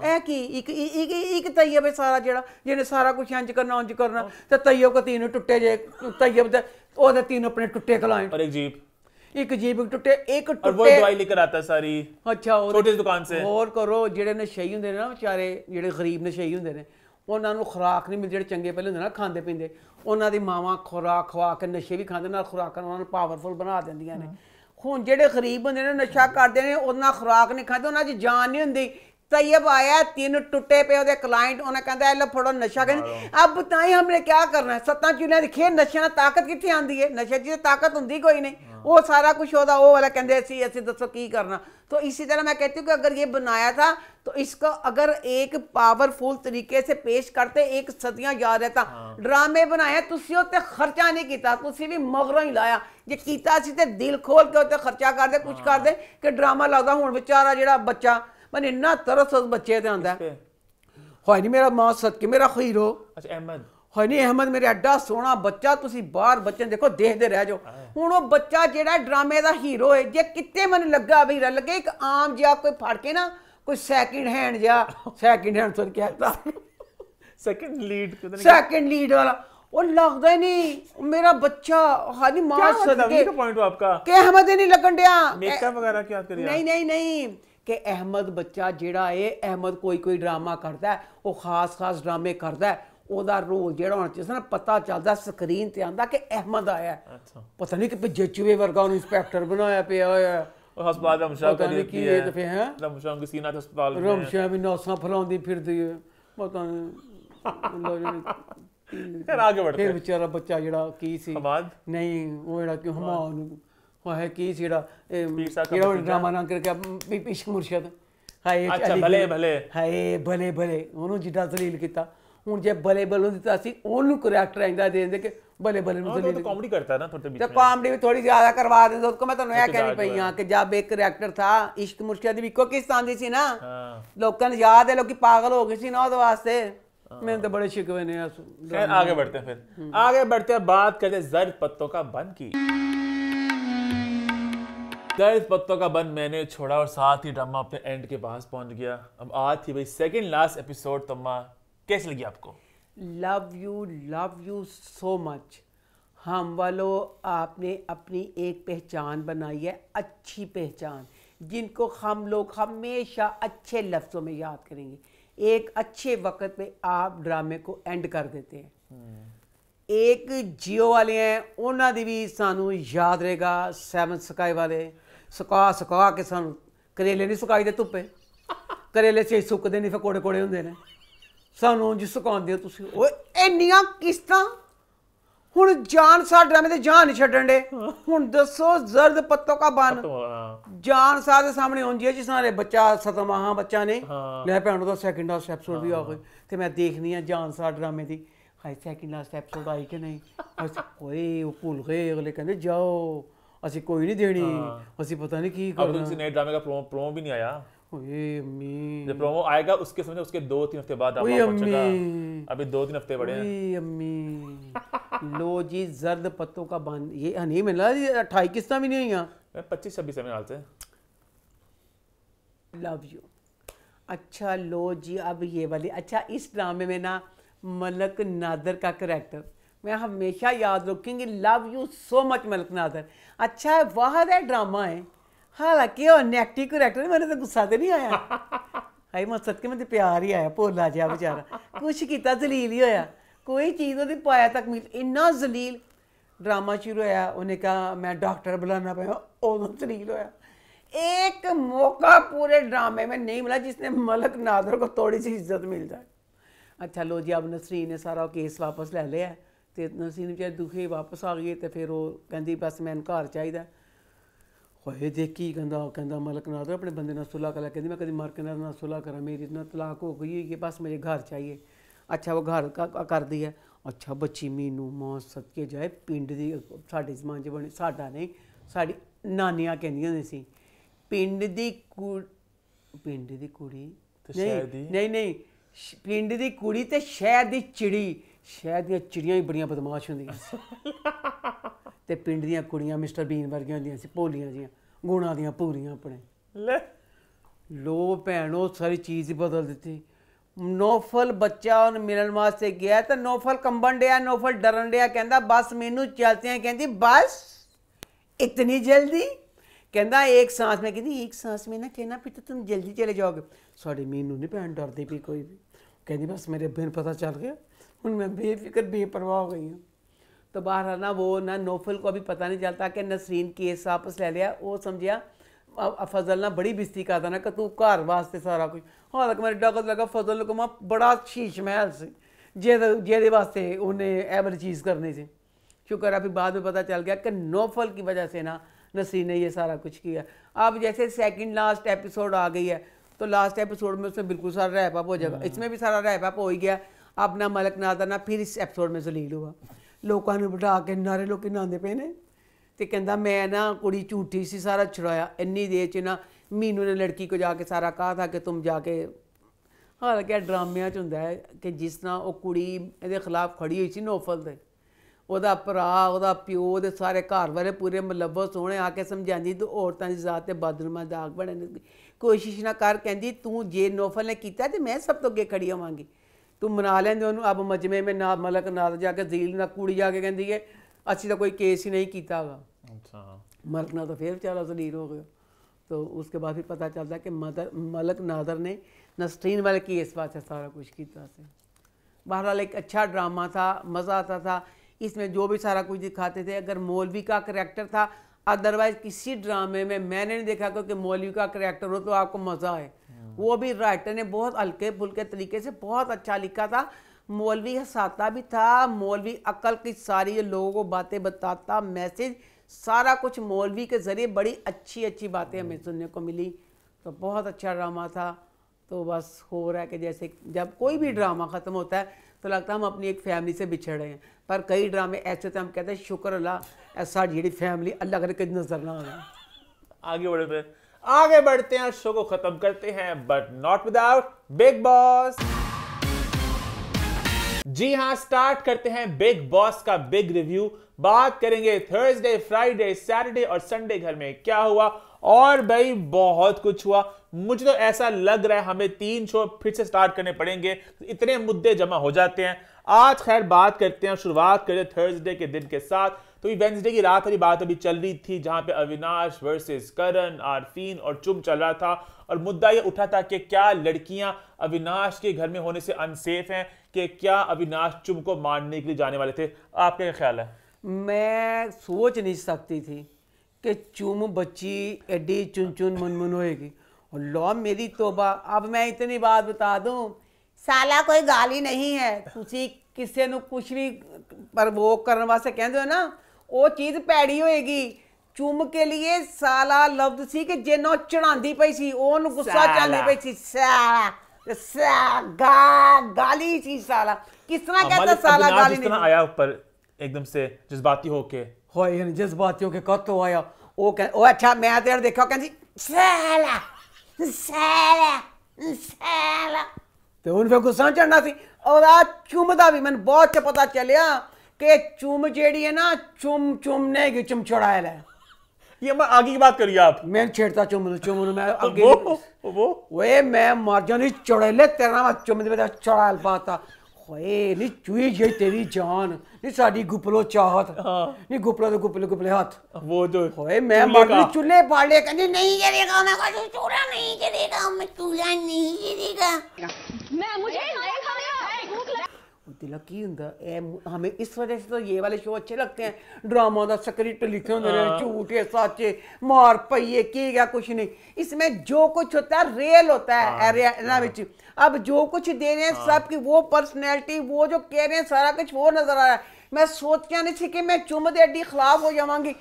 ਇਹ ਕੀ ਇੱਕ ਇੱਕ ਇੱਕ ਤਈਬ ਸਾਰਾ ਜਿਹੜਾ ਜਿਹਨੇ ਸਾਰਾ ਕੁਝ ਇੰਜ ਕਰਨਾ ਉੰਜ ਕਰਨਾ ਤੇ ਤਈਬ ਕੋ ਤੀਨ ਟੁੱਟੇ ਜੇ ਤਈਬ ਦੇ ਉਹਦੇ ਤੀਨ ਆਪਣੇ ਟੁੱਟੇ ਕਲਾਇੰਟ और ਇੱਕ जीप ਇੱਕ ਜੀਬ ਟੁੱਟੇ ਇੱਕ ਟੁੱਟੇ वो ਦਵਾਈ ਲੈ ਕੇ ਆਤਾ ਸਾਰੀ ਅੱਛਾ ਹੋਰ ਛੋਟੇ ਦੁਕਾਨ ਸੇ ਹੋਰ ਕਰੋ ਜਿਹੜੇ ਨਸ਼ਈ ਹੁੰਦੇ ਨੇ ਨਾ ਵਿਚਾਰੇ ਜਿਹੜੇ ਗਰੀਬ ਨਸ਼ਈ ਹੁੰਦੇ ਨੇ ਉਹਨਾਂ ਨੂੰ ਖੁਰਾਕ ਨਹੀਂ ਮਿਲਦੀ ਜਿਹੜੇ ਚੰਗੇ ਪਹਿਲੇ ਹੁੰਦੇ ਨਾ ਖਾਂਦੇ ਪੀਂਦੇ ਉਹਨਾਂ ਦੀ ਮਾਵਾਂ ਖੁਰਾਕ ਖਵਾ ਕੇ ਨਸ਼ੇ ਵੀ ਖਾਂਦੇ ਨਾਲ ਖੁਰਾਕਾਂ ਉਹਨਾਂ ਨੂੰ ਪਾਵਰਫੁਲ ਬਣਾ ਦਿੰਦੀਆਂ ਨੇ ਹੁਣ ਜਿਹੜੇ ਗਰੀਬ ਹੁੰਦੇ ਨੇ ਨਸ਼ਾ ਕਰਦੇ ਨੇ ਉਹਨਾਂ ਖੁਰਾਕ ਨਹੀਂ ਖਾਂਦੇ ਉਹਨਾਂ 'ਚ ਜਾਨ ਨਹੀਂ ਹੁੰਦੀ तैयब आया तीन टुटे पे वे ਕਲਾਇੰਟ उन्हें कहता है लो फोड़ो नशा ਕਹਿੰਦੇ अब ताई हमने क्या करना है सत्ता चुनिया ਖੇ नशे ਨਾਲ ਤਾਕਤ ਕਿੱਥੇ ਆਂਦੀ ਹੈ ਨਸ਼ੇ ਦੀ ਤਾਕਤ ਹੁੰਦੀ ਕੋਈ ਨਹੀਂ ਉਹ ਸਾਰਾ ਕੁਝ ਉਹਦਾ ਉਹ ਵਾਲਾ ਕਹਿੰਦੇ असी ਅਸੀਂ ਦੱਸੋ ਕੀ ਕਰਨਾ तो इसी तरह मैं कहती हूँ कि अगर ये बनाया था तो इसको अगर एक पावरफुल तरीके से पेश करते एक सदियाँ याद रहता हाँ। ड्रामे बनाए तुसी उत्ते खर्चा नहीं किया भी मगरों ही लाया जो किया दिल खोल के उत्ते खर्चा कर दे कुछ हाँ। कर दे कि ड्रामा लगता हूँ बेचारा जो बच्चा मैंने इन्ना तरस उस बच्चे ते आंदा ਹੋਏ ਨਹੀਂ ਮੇਰਾ ਮਾਂ ਸਦਕੇ ਮੇਰਾ ਖੀਰ ਹੋ ਅੱਛਾ ਅਹਿਮਦ ਹੋਏ ਨਹੀਂ ਅਹਿਮਦ ਮੇਰੇ ਐਡਾ ਸੋਹਣਾ ਬੱਚਾ ਤੁਸੀਂ ਬਾਹਰ ਬੱਚੇ ਦੇਖੋ ਦੇਖਦੇ ਰਹਿ ਜਾਓ ਹੁਣ ਉਹ ਬੱਚਾ ਜਿਹੜਾ ਡਰਾਮੇ ਦਾ ਹੀਰੋ ਹੈ ਜੇ ਕਿਤੇ ਮੈਨੂੰ ਲੱਗਾ ਵੀ ਲੱਗੇ ਇੱਕ ਆਮ ਜਿਹਾ ਕੋਈ ਫੜ ਕੇ ਨਾ ਕੋਈ ਸੈਕਿੰਡ ਹੈਂਡ ਜਾਂ ਸੈਕਿੰਡ ਹੈਂਡ ਸੁਣ ਕੇ ਆਤਾ ਸੈਕਿੰਡ ਲੀਡ ਕਿਤੇ ਸੈਕਿੰਡ ਲੀਡ ਵਾਲਾ ਉਹ ਲੱਗਦਾ ਹੀ ਨਹੀਂ ਮੇਰਾ ਬੱਚਾ ਹਾਨੀ ਮਾਂ ਸਦਕੇ ਕੀ ਪੁਆਇੰਟ ਹੋ ਆਪਕਾ ਕਿ ਅਹਿਮਦ ਨਹੀਂ ਲੱਗਣ ਡਿਆ ਮੇਕਅਪ ਵਗੈਰਾ ਕੀ ਕਰਿਆ ਨਹੀਂ ਨਹੀਂ ਨਹੀਂ ਕਿ ਅਹਿਮਦ ਬੱਚਾ ਜਿਹੜਾ ਏ ਅਹਿਮਦ ਕੋਈ ਕੋਈ ਡਰਾਮਾ ਕਰਦਾ ਉਹ ਖਾਸ ਖਾਸ ਡਰਾਮੇ ਕਰਦਾ ਉਹਦਾ ਰੋਲ ਜਿਹੜਾ ਹੁਣ ਚਾਹੀਦਾ ਨਾ ਪਤਾ ਚੱਲਦਾ ਸਕਰੀਨ ਤੇ ਆਂਦਾ ਕਿ ਅਹਿਮਦ ਆਇਆ ਪਤਾ ਨਹੀਂ ਕਿ ਪਜੇਚੂਏ ਵਰਗਾ ਉਹਨੂੰ ਇੰਸਪੈਕਟਰ ਬਣਾਇਆ ਪਿਆ ਹੋਇਆ ਉਹ ਹਸਪਤਾਲ ਰਮਸ਼ਾਹ ਕਰ ਕੀ ਹੈ ਤੇ ਫੇ ਹੈ ਰਮਸ਼ਾਹ ਦੀ ਸੀਨਾ ਹਸਪਤਾਲ ਵਿੱਚ ਰਮਸ਼ਾਹ ਵੀ ਨੌਸਾਂ ਫਲਾਉਂਦੀ ਫਿਰਦੀ ਹੈ ਪਤਾ ਨਹੀਂ ਲੋ ਜਿਹੜੀ ਫਿਰ ਆਗੇ ਵੜਦੇ ਫਿਰ ਵਿਚਾਰਾ ਬੱਚਾ ਜਿਹੜਾ ਕੀ ਸੀ ਨਹੀਂ ਉਹ ਜਿਹੜਾ ਕਿ ਹਮਾਉ ਨੂੰ ਹਾਏ ਕੀ ਸੀੜਾ ਡਰਾਮਾ ਨਾ ਕਰਕੇ ਮੁਰਸ਼ਦ ਹਾਏ ਅੱਛਾ ਭਲੇ ਭਲੇ ਹਾਏ ਭਲੇ ਭਲੇ ਉਹਨੂੰ ਜ਼ਲੀਲ ਕੀਤਾ ਹੁਣ ਜੇ ਭਲੇ ਭਲੇ ਦਿੱਤਾ ਸੀ ਉਹਨੂੰ ਕਰੈਕਟਰ ਦੇ ਕਿ पागल हो गए सी तो मैंने तो बड़े शिकवे ने आगे बढ़ते हैं फिर आगे बढ़ते हैं बात करते जर्द पत्तों का बंद की दर्द पत्तों का बन मैंने छोड़ा और साथ ही ड्रामा अपने एंड के पास पहुंच गया अब आज थी भाई सेकंड लास्ट एपिसोड तम्मा कैसी लगी आपको love you love you so much हम वालों आपने अपनी एक पहचान बनाई है अच्छी पहचान जिनको हम लोग हमेशा अच्छे लफ्ज़ों में याद करेंगे एक अच्छे वक्त में आप ड्रामे को एंड कर देते हैं एक जियो वाले हैं उन्होंने भी सानू याद रहेगा सैवन स्काई वाले ਸੁਕਾ ਸੁਕਾ ਕੇ ਸਾਨੂੰ ਕਰੇਲੇ ਨਹੀਂ ਸੁਕਾਈ ਦੇ ਧੁੱਪੇ ਕਰੇਲੇ ਸੇ ਸੁੱਕਦੇ ਨਹੀਂ ਫੇ ਕੋੜੇ ਕੋੜੇ ਹੁੰਦੇ ਨੇ ਸਾਨੂੰ ਜੀ ਸੁਕਾਉਂਦੇ ਤੁਸੀਂ ਓਏ ਇੰਨੀਆਂ ਕਿਸ਼ਤਾਂ ਹੁਣ ਜਾਨ ਸਾ ਡਰਾਮੇ ਤੇ ਜਾਨ ਨਹੀਂ ਛੱਡਣ ਦੇ ਹੁਣ ਦੱਸੋ ਜ਼ਰਦ ਪੱਤੋ ਕਾ ਬਨ ਜਾਨ ਸਾਡੇ ਸਾਹਮਣੇ ਹੁੰਦੀ ਹੈ ਜੀ ਸਾਰੇ ਬੱਚਾ ਸਤਮਾਹਾ ਬੱਚਾ ਨੇ ਲੈ ਭੈਣੋ ਦਾ ਸੈਕਿੰਡ ਹਾਊਸ ਐਪੀਸੋਡ ਵੀ ਆ ਗਿਆ ਤੇ ਮੈਂ ਦੇਖਨੀ ਆ ਜਾਨ ਸਾ ਡਰਾਮੇ ਦੀ ਹਾਈ ਸੈਕਿੰਡ ਹਾਊਸ ਐਪੀਸੋਡ ਆਈ ਕਿ ਨਹੀਂ ਕੋਈ ਉਹ ਭੁੱਲ ਗਏ ਅਗਲੇ ਕਹਿੰਦੇ ਜਾਓ ਅਸੀਂ ਕੋਈ ਨਹੀਂ ਦੇਣੀ ਅਸੀਂ ਪਤਾ ਨਹੀਂ ਕੀ ਕਰਨਾ अब नए ड्रामे का प्रोमो भी नहीं आया ओए अम्मी जब प्रोमो आएगा उसके समझ उसके दो तीन हफ्ते बाद आपको पहुंचेगा अभी दो तीन हफ्ते बड़े हैं अम्मी लो जी जर्द पत्तों का बांध ये नहीं मिला अट्ठाई किस्त भी नहीं हुई पच्चीस छब्बीस 26 मेरे हाल से लव यू अच्छा लो जी अब ये वाली अच्छा इस ड्रामे में ना मलक नादर का करेक्टर मैं हमेशा याद रखूँगी लव यू सो मच मलक नादर अच्छा है वाहद है ड्रामा है हालांकि और नेगेटिव करैक्टर मैंने तो गुस्सा तो नहीं आया हाई मैं सदके मैं तो प्यार ही आया भोला जहा बेचारा कुछ किया जलील ही होया कोई चीज़ वो पाया तक मिल इन्ना जलील ड्रामा शुरू होया उन्हें कहा मैं डॉक्टर बुलाना पाया उदों जलील होया एक मौका पूरे ड्रामे में नहीं मिला जिसने मलक नादर को थोड़ी सी इज्जत मिल जाए अच्छा लो जी अब नसरीन ने सारा केस वापस ले लिया ਤੇ ਨਸੀਨ ਵਿਚਾਰੇ ਦੁਖੇ ਵਾਪਸ ਆ ਗਏ ਤੇ ਫਿਰ ਉਹ ਕਹਿੰਦੀ ਬਸ ਮੈਨੂੰ ਘਰ ਚਾਹੀਦਾ ਹੋਏ ਦੇਖੀ ਕਹਿੰਦਾ ਕਹਿੰਦਾ ਮਲਕ ਨਾਦਰ ਆਪਣੇ ਬੰਦੇ ਨਾਲ ਸੁਲਾ ਕਰਾ ਕਹਿੰਦੀ ਮੈਂ ਕਦੀ ਮਰ ਕੇ ਨਾਲ ਸੁਲਾ ਕਰਾਂ ਮੇਰੀ ਨਾ ਤਲਾਕ ਹੋ ਗਈ ਕਿ ਬਸ ਮੇਰੇ ਘਰ ਚਾਹੀਏ ਅੱਛਾ ਉਹ ਘਰ ਕਰਦੀ ਹੈ ਅੱਛਾ ਬੱਚੀ ਮੀਨੂ ਮਾਂ ਸਦਕੇ ਜਾਏ ਪਿੰਡ ਦੀ ਸਾਡੇ ਜ਼ਮਾਨ 'ਚ ਬਣੀ ਸਾਡਾ ਨਹੀਂ ਸਾਡੀ ਨਾਨੀਆਂ ਕਹਿੰਦੀਆਂ ਨੇ ਸੀ ਪਿੰਡ ਦੀ ਪਿੰਡ ਦੀ ਕੁੜੀ ਨਹੀਂ ਨਹੀਂ ਨਹੀਂ ਪਿੰਡ ਦੀ ਕੁੜੀ ਤੇ ਸ਼ਹਿਰ ਦੀ ਚਿੜੀ ਸ਼ਹਿਰ ਦੀਆਂ ਚਿੜੀਆਂ ਹੀ ਬੜੀਆਂ ਬਦਮਾਸ਼ ਹੁੰਦੀਆਂ ਸੀ ਤੇ ਪਿੰਡ ਦੀਆਂ ਕੁੜੀਆਂ ਮਿਸਟਰ ਬੀਨ ਵਰਗੀਆਂ ਹੁੰਦੀਆਂ ਸੀ ਭੋਲੀਆਂ ਜੀਆਂ ਗੁਣਾ ਦੀਆਂ ਪੂਰੀਆਂ ਆਪਣੇ ਲੈ ਲੋ ਭੈਣੋ ਸਾਰੀ ਚੀਜ਼ ਹੀ ਬਦਲ ਦਿੱਤੀ ਨੋਫਲ ਬੱਚਾ ਉਹਨ ਮਿਲਣ ਵਾਸਤੇ ਗਿਆ ਤਾਂ ਨੋਫਲ ਕੰਬਣ ਡਿਆ ਨੋਫਲ ਡਰਨ ਡਿਆ ਕਹਿੰਦਾ ਬਸ ਮੈਨੂੰ ਆ ਕਹਿੰਦੀ ਬਸ ਇਤਨੀ ਜਲਦੀ ਕਹਿੰਦਾ ਇੱਕ ਸਾਹ ਮੈਂ ਕਹਿੰਦੀ ਇੱਕ ਸਾਹ ਮੈਂ ਨਾ ਕਹਿਣਾ ਫਿਰ ਤੂੰ ਜਲਦੀ ਚਲੇ ਜਾਓਗੇ ਸਾਡੇ ਮੈਨੂੰ ਨਹੀਂ ਭੈਣ ਡਰਦੀ ਵੀ ਕੋਈ ਵੀ ਕਹਿੰਦੀ ਬਸ ਮੇਰੇ ਬਿਨ ਪਤਾ ਚੱਲ ਗਿਆ उनमें बेफिक्र बेपरवाह हो गई हूँ तो बाहर ना वो ना नोफल को अभी पता नहीं चलता कि नसरीन केस वापस ले लिया वो समझिया फजल ना बड़ी बिस्ती करता ना कि तू घर वास्ते सारा कुछ हालांकि मेरे डॉक्टर लगा फजल को मैं बड़ा शीश महल से जेदे जे वास्ते उन्हें एवर चीज़ करने से शुक्र अभी बाद में पता चल गया कि नोफल की वजह से ना नसरीन ने ये सारा कुछ किया अब जैसे सेकंड लास्ट एपिसोड आ गई है तो लास्ट एपिसोड में उसमें बिल्कुल सारा रैपअप हो जाएगा हाँ। इसमें भी सारा रैपअप हो ही गया ਆਪਣਾ ਮਲਕ ਨਾ ਫਿਰ ਇਸ ਐਪੀਸੋਡ ਮੇ ਜ਼ਲੀਲ ਹੋਆ ਲੋਕਾਂ ਨੂੰ ਬਿਠਾ ਕੇ ਨਾਰੇ ਲੋਕੀ ਨਾਂਦੇ ਪਏ ਨੇ ਤੇ ਕਹਿੰਦਾ ਮੈਂ ਨਾ ਕੁੜੀ ਝੂਠੀ ਸੀ ਸਾਰਾ ਛੜਾਇਆ ਇੰਨੀ ਦੇਰ ਚ ਨਾ ਮੀਨੂ ਨੇ ਲੜਕੀ ਕੋ ਜਾ ਕੇ ਸਾਰਾ ਕਹਾ ਥਾ ਕਿ ਤੁਮ ਜਾ ਕੇ ਹਾਲ ਕਿ ਡਰਾਮਿਆਂ ਚ ਹੁੰਦਾ ਹੈ ਕਿ ਜਿਸ ਨਾ ਉਹ ਕੁੜੀ ਇਹਦੇ ਖਿਲਾਫ ਖੜੀ ਹੋਈ ਸੀ ਨੋਫਲ ਦੇ ਉਹਦਾ ਭਰਾ ਉਹਦਾ ਪਿਓ ਦੇ ਸਾਰੇ ਘਰ ਵਾਲੇ ਪੂਰੇ ਮਲਬਸ ਹੋਣੇ ਆ ਕੇ ਸਮਝਾਉਂਦੀ ਤੂੰ ਔਰਤਾਂ ਦੀ ਜ਼ਾਤ ਤੇ ਬਦਨਮਾ ਦਾਗ ਬਣਨ ਦੀ ਕੋਸ਼ਿਸ਼ ਨਾ ਕਰ ਕਹਿੰਦੀ ਤੂੰ ਜੇ ਨੋਫਲ ਨੇ ਕੀਤਾ ਤੇ ਮੈਂ ਸਭ ਤੋਂ ਅੱਗੇ ਖੜੀ ਹੋਵਾਂਗੀ तू मना ਲੈਂਦੇ अब मजमे में ना मलक ਮਲਕ तो जाके ਜਾ ना ਜ਼ਲੀਲ ਨਾ ਕੂੜੀ ਜਾ असी तो कोई केस ही नहीं किया ਹੈਗਾ मलक ਮਲਕ तो फिर बेचारा जलील हो गया तो उसके बाद फिर पता चलता कि मदर मलक नादर ने नसरीन वाले की इस बात सारा कुछ किया बहरहाल एक अच्छा ड्रामा था मज़ा आता था इसमें जो भी सारा कुछ दिखाते थे अगर मौलवी का करेक्टर था अदरवाइज़ किसी ड्रामे में मैंने नहीं देखा क्योंकि मौलवी का करेक्टर हो तो आपको मज़ा आए वो भी राइटर ने बहुत हल्के फुलके तरीके से बहुत अच्छा लिखा था मौलवी हंसाता भी था मौलवी अकल की सारी लोगों को बातें बताता मैसेज सारा कुछ मौलवी के ज़रिए बड़ी अच्छी अच्छी बातें हमें हम्म। सुनने को मिली तो बहुत अच्छा ड्रामा था तो बस हो रहा है कि जैसे जब कोई भी ड्रामा ख़त्म होता है तो लगता है हम अपनी एक फैमिली से बिछड़ रहे हैं पर कई ड्रामे ऐसे हैं हम कहते हैं शुक्र अल्लाह ऐसा जी फैमिली अल्लाह करके नजर ना आगे बढ़े थे आगे बढ़ते हैं शो को खत्म करते हैं but not without Bigg Boss जी हाँ स्टार्ट करते हैं बिग बॉस का बिग रिव्यू बात करेंगे थर्सडे फ्राइडे सैटरडे और संडे घर में क्या हुआ और भाई बहुत कुछ हुआ मुझे तो ऐसा लग रहा है हमें तीन शो फिर से स्टार्ट करने पड़ेंगे इतने मुद्दे जमा हो जाते हैं आज खैर बात करते हैं शुरुआत करें थर्सडे के दिन के साथ तो ये वेंसडे की रात वाली बात अभी चल रही थी जहां पे अविनाश वर्सेस करण आरफीन और चुम चल रहा था और मुद्दा ये उठा था कि क्या लड़कियां अविनाश के घर में होने से अनसेफ हैं कि क्या अविनाश चुम को मारने के लिए जाने वाले थे आपका क्या ख्याल है मैं सोच नहीं सकती थी कि चुम बच्ची एडी चुन चुन मुनमुन होएगी और लॉ मेरी तोबा अब मैं इतनी बात बता दूं साला कोई गाली नहीं है ਤੁਸੀਂ किसी कुछ भी प्रवोक करने वास्ते कह दो ना ਉਹ ਚੀਜ਼ ਭੈੜੀ ਹੋਏਗੀ ਚੁੰਮ ਕੇ ਲਈ ਸਾਲਾ ਲਫ਼ਜ਼ ਸੀ ਕਿ ਜਿੰਨੋਂ ਚੜਾਉਂਦੀ ਪਈ ਸੀ ਉਹਨੂੰ ਗੁੱਸਾ ਚੜਾਉਂਦੀ ਪਈ ਸੀ ਸਾ ਸਾ ਗਾ ਗਾਲੀ ਸੀ ਸਾਲਾ किस तरह कहता साला गाली नहीं आया ऊपर एकदम से जज्बाती होके होए यानी जज्बाती होके कद तो आया वो कह ओ अच्छा मैं तेरे देखा कहंदी साला साला साला ਤੇ ਉਹਨੂੰ ਫਿਰ ਗੁੱਸਾ ਚੜਨਾ ਸੀ ਔਰ ਆ ਚੁੰਮਦਾ ਵੀ ਮੈਨੂੰ ਬਹੁਤ ਪਤਾ ਚੱਲਿਆ कि चुम जेड़ी है ना चुम चुम ने चुमने चुम छोड़ा है ये मैं आगे की बात करिए आप मैं छेड़ता चुम चुम मैं आगे वो वो वे मैं मर जा नहीं ले तेरा नाम चुम दे मेरा चढ़ायल पाता ओए नहीं चुई जे तेरी जान नहीं साडी गुपलो चाहत हां नहीं गुपलो तो गुपले गुपले हाथ वो तो ओए मैं मर नहीं चूल्हे पाले कहती नहीं करेगा मैं कुछ चूरा नहीं करेगा मैं चूल्हा नहीं करेगा मैं मुझे तिलकी ਹੁੰਦਾ ਇਹ ਹਮੇ ਇਸ ਵਜ੍ਹਾ ਸੇ ਤਾਂ ਇਹ ਵਾਲੇ ਸ਼ੋ ਅੱਛੇ ਲੱਗਤੇ हैं ड्रामा ਦਾ ਸਕ੍ਰਿਪਟ ਲਿਖੇ ਹੁੰਦੇ ਨੇ ਝੂਠੇ ਸਾਚੇ ਮਾਰ ਪਈਏ ਕੀ ਗਿਆ ਕੁਛ नहीं इसमें जो कुछ होता है रियल होता है एरियाना हाँ, ਵਿੱਚ हाँ। अब जो कुछ दे रहे हैं हाँ। सब की वो पर्सनैलिटी वो जो कह रहे हैं सारा कुछ वो नजर आ रहा है मैं सोच क्या नहीं थी कि मैं चुम दे अड्डी खिलाफ हो जाऊंगी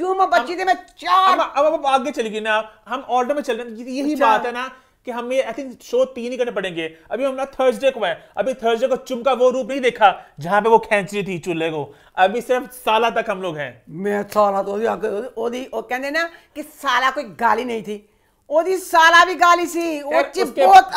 चुम बच्ची दे मैं चार अब अब, अब आगे चलेगी ना हम ऑर्डर में चल रहे यही अच्छा। बात है ना कि हमें आई थिंक शो तीन ही करने पड़ेंगे अभी हमारा थर्सडे को है अभी थर्सडे को चुमका वो रूप नहीं देखा जहां पे वो खेच रही थी चूल्हे को अभी सिर्फ साला तक हम लोग हैं मैं साला तो ओदी ओ कहने ना कि साला कोई गाली नहीं थी ओदी साला भी गाली सी वो बहुत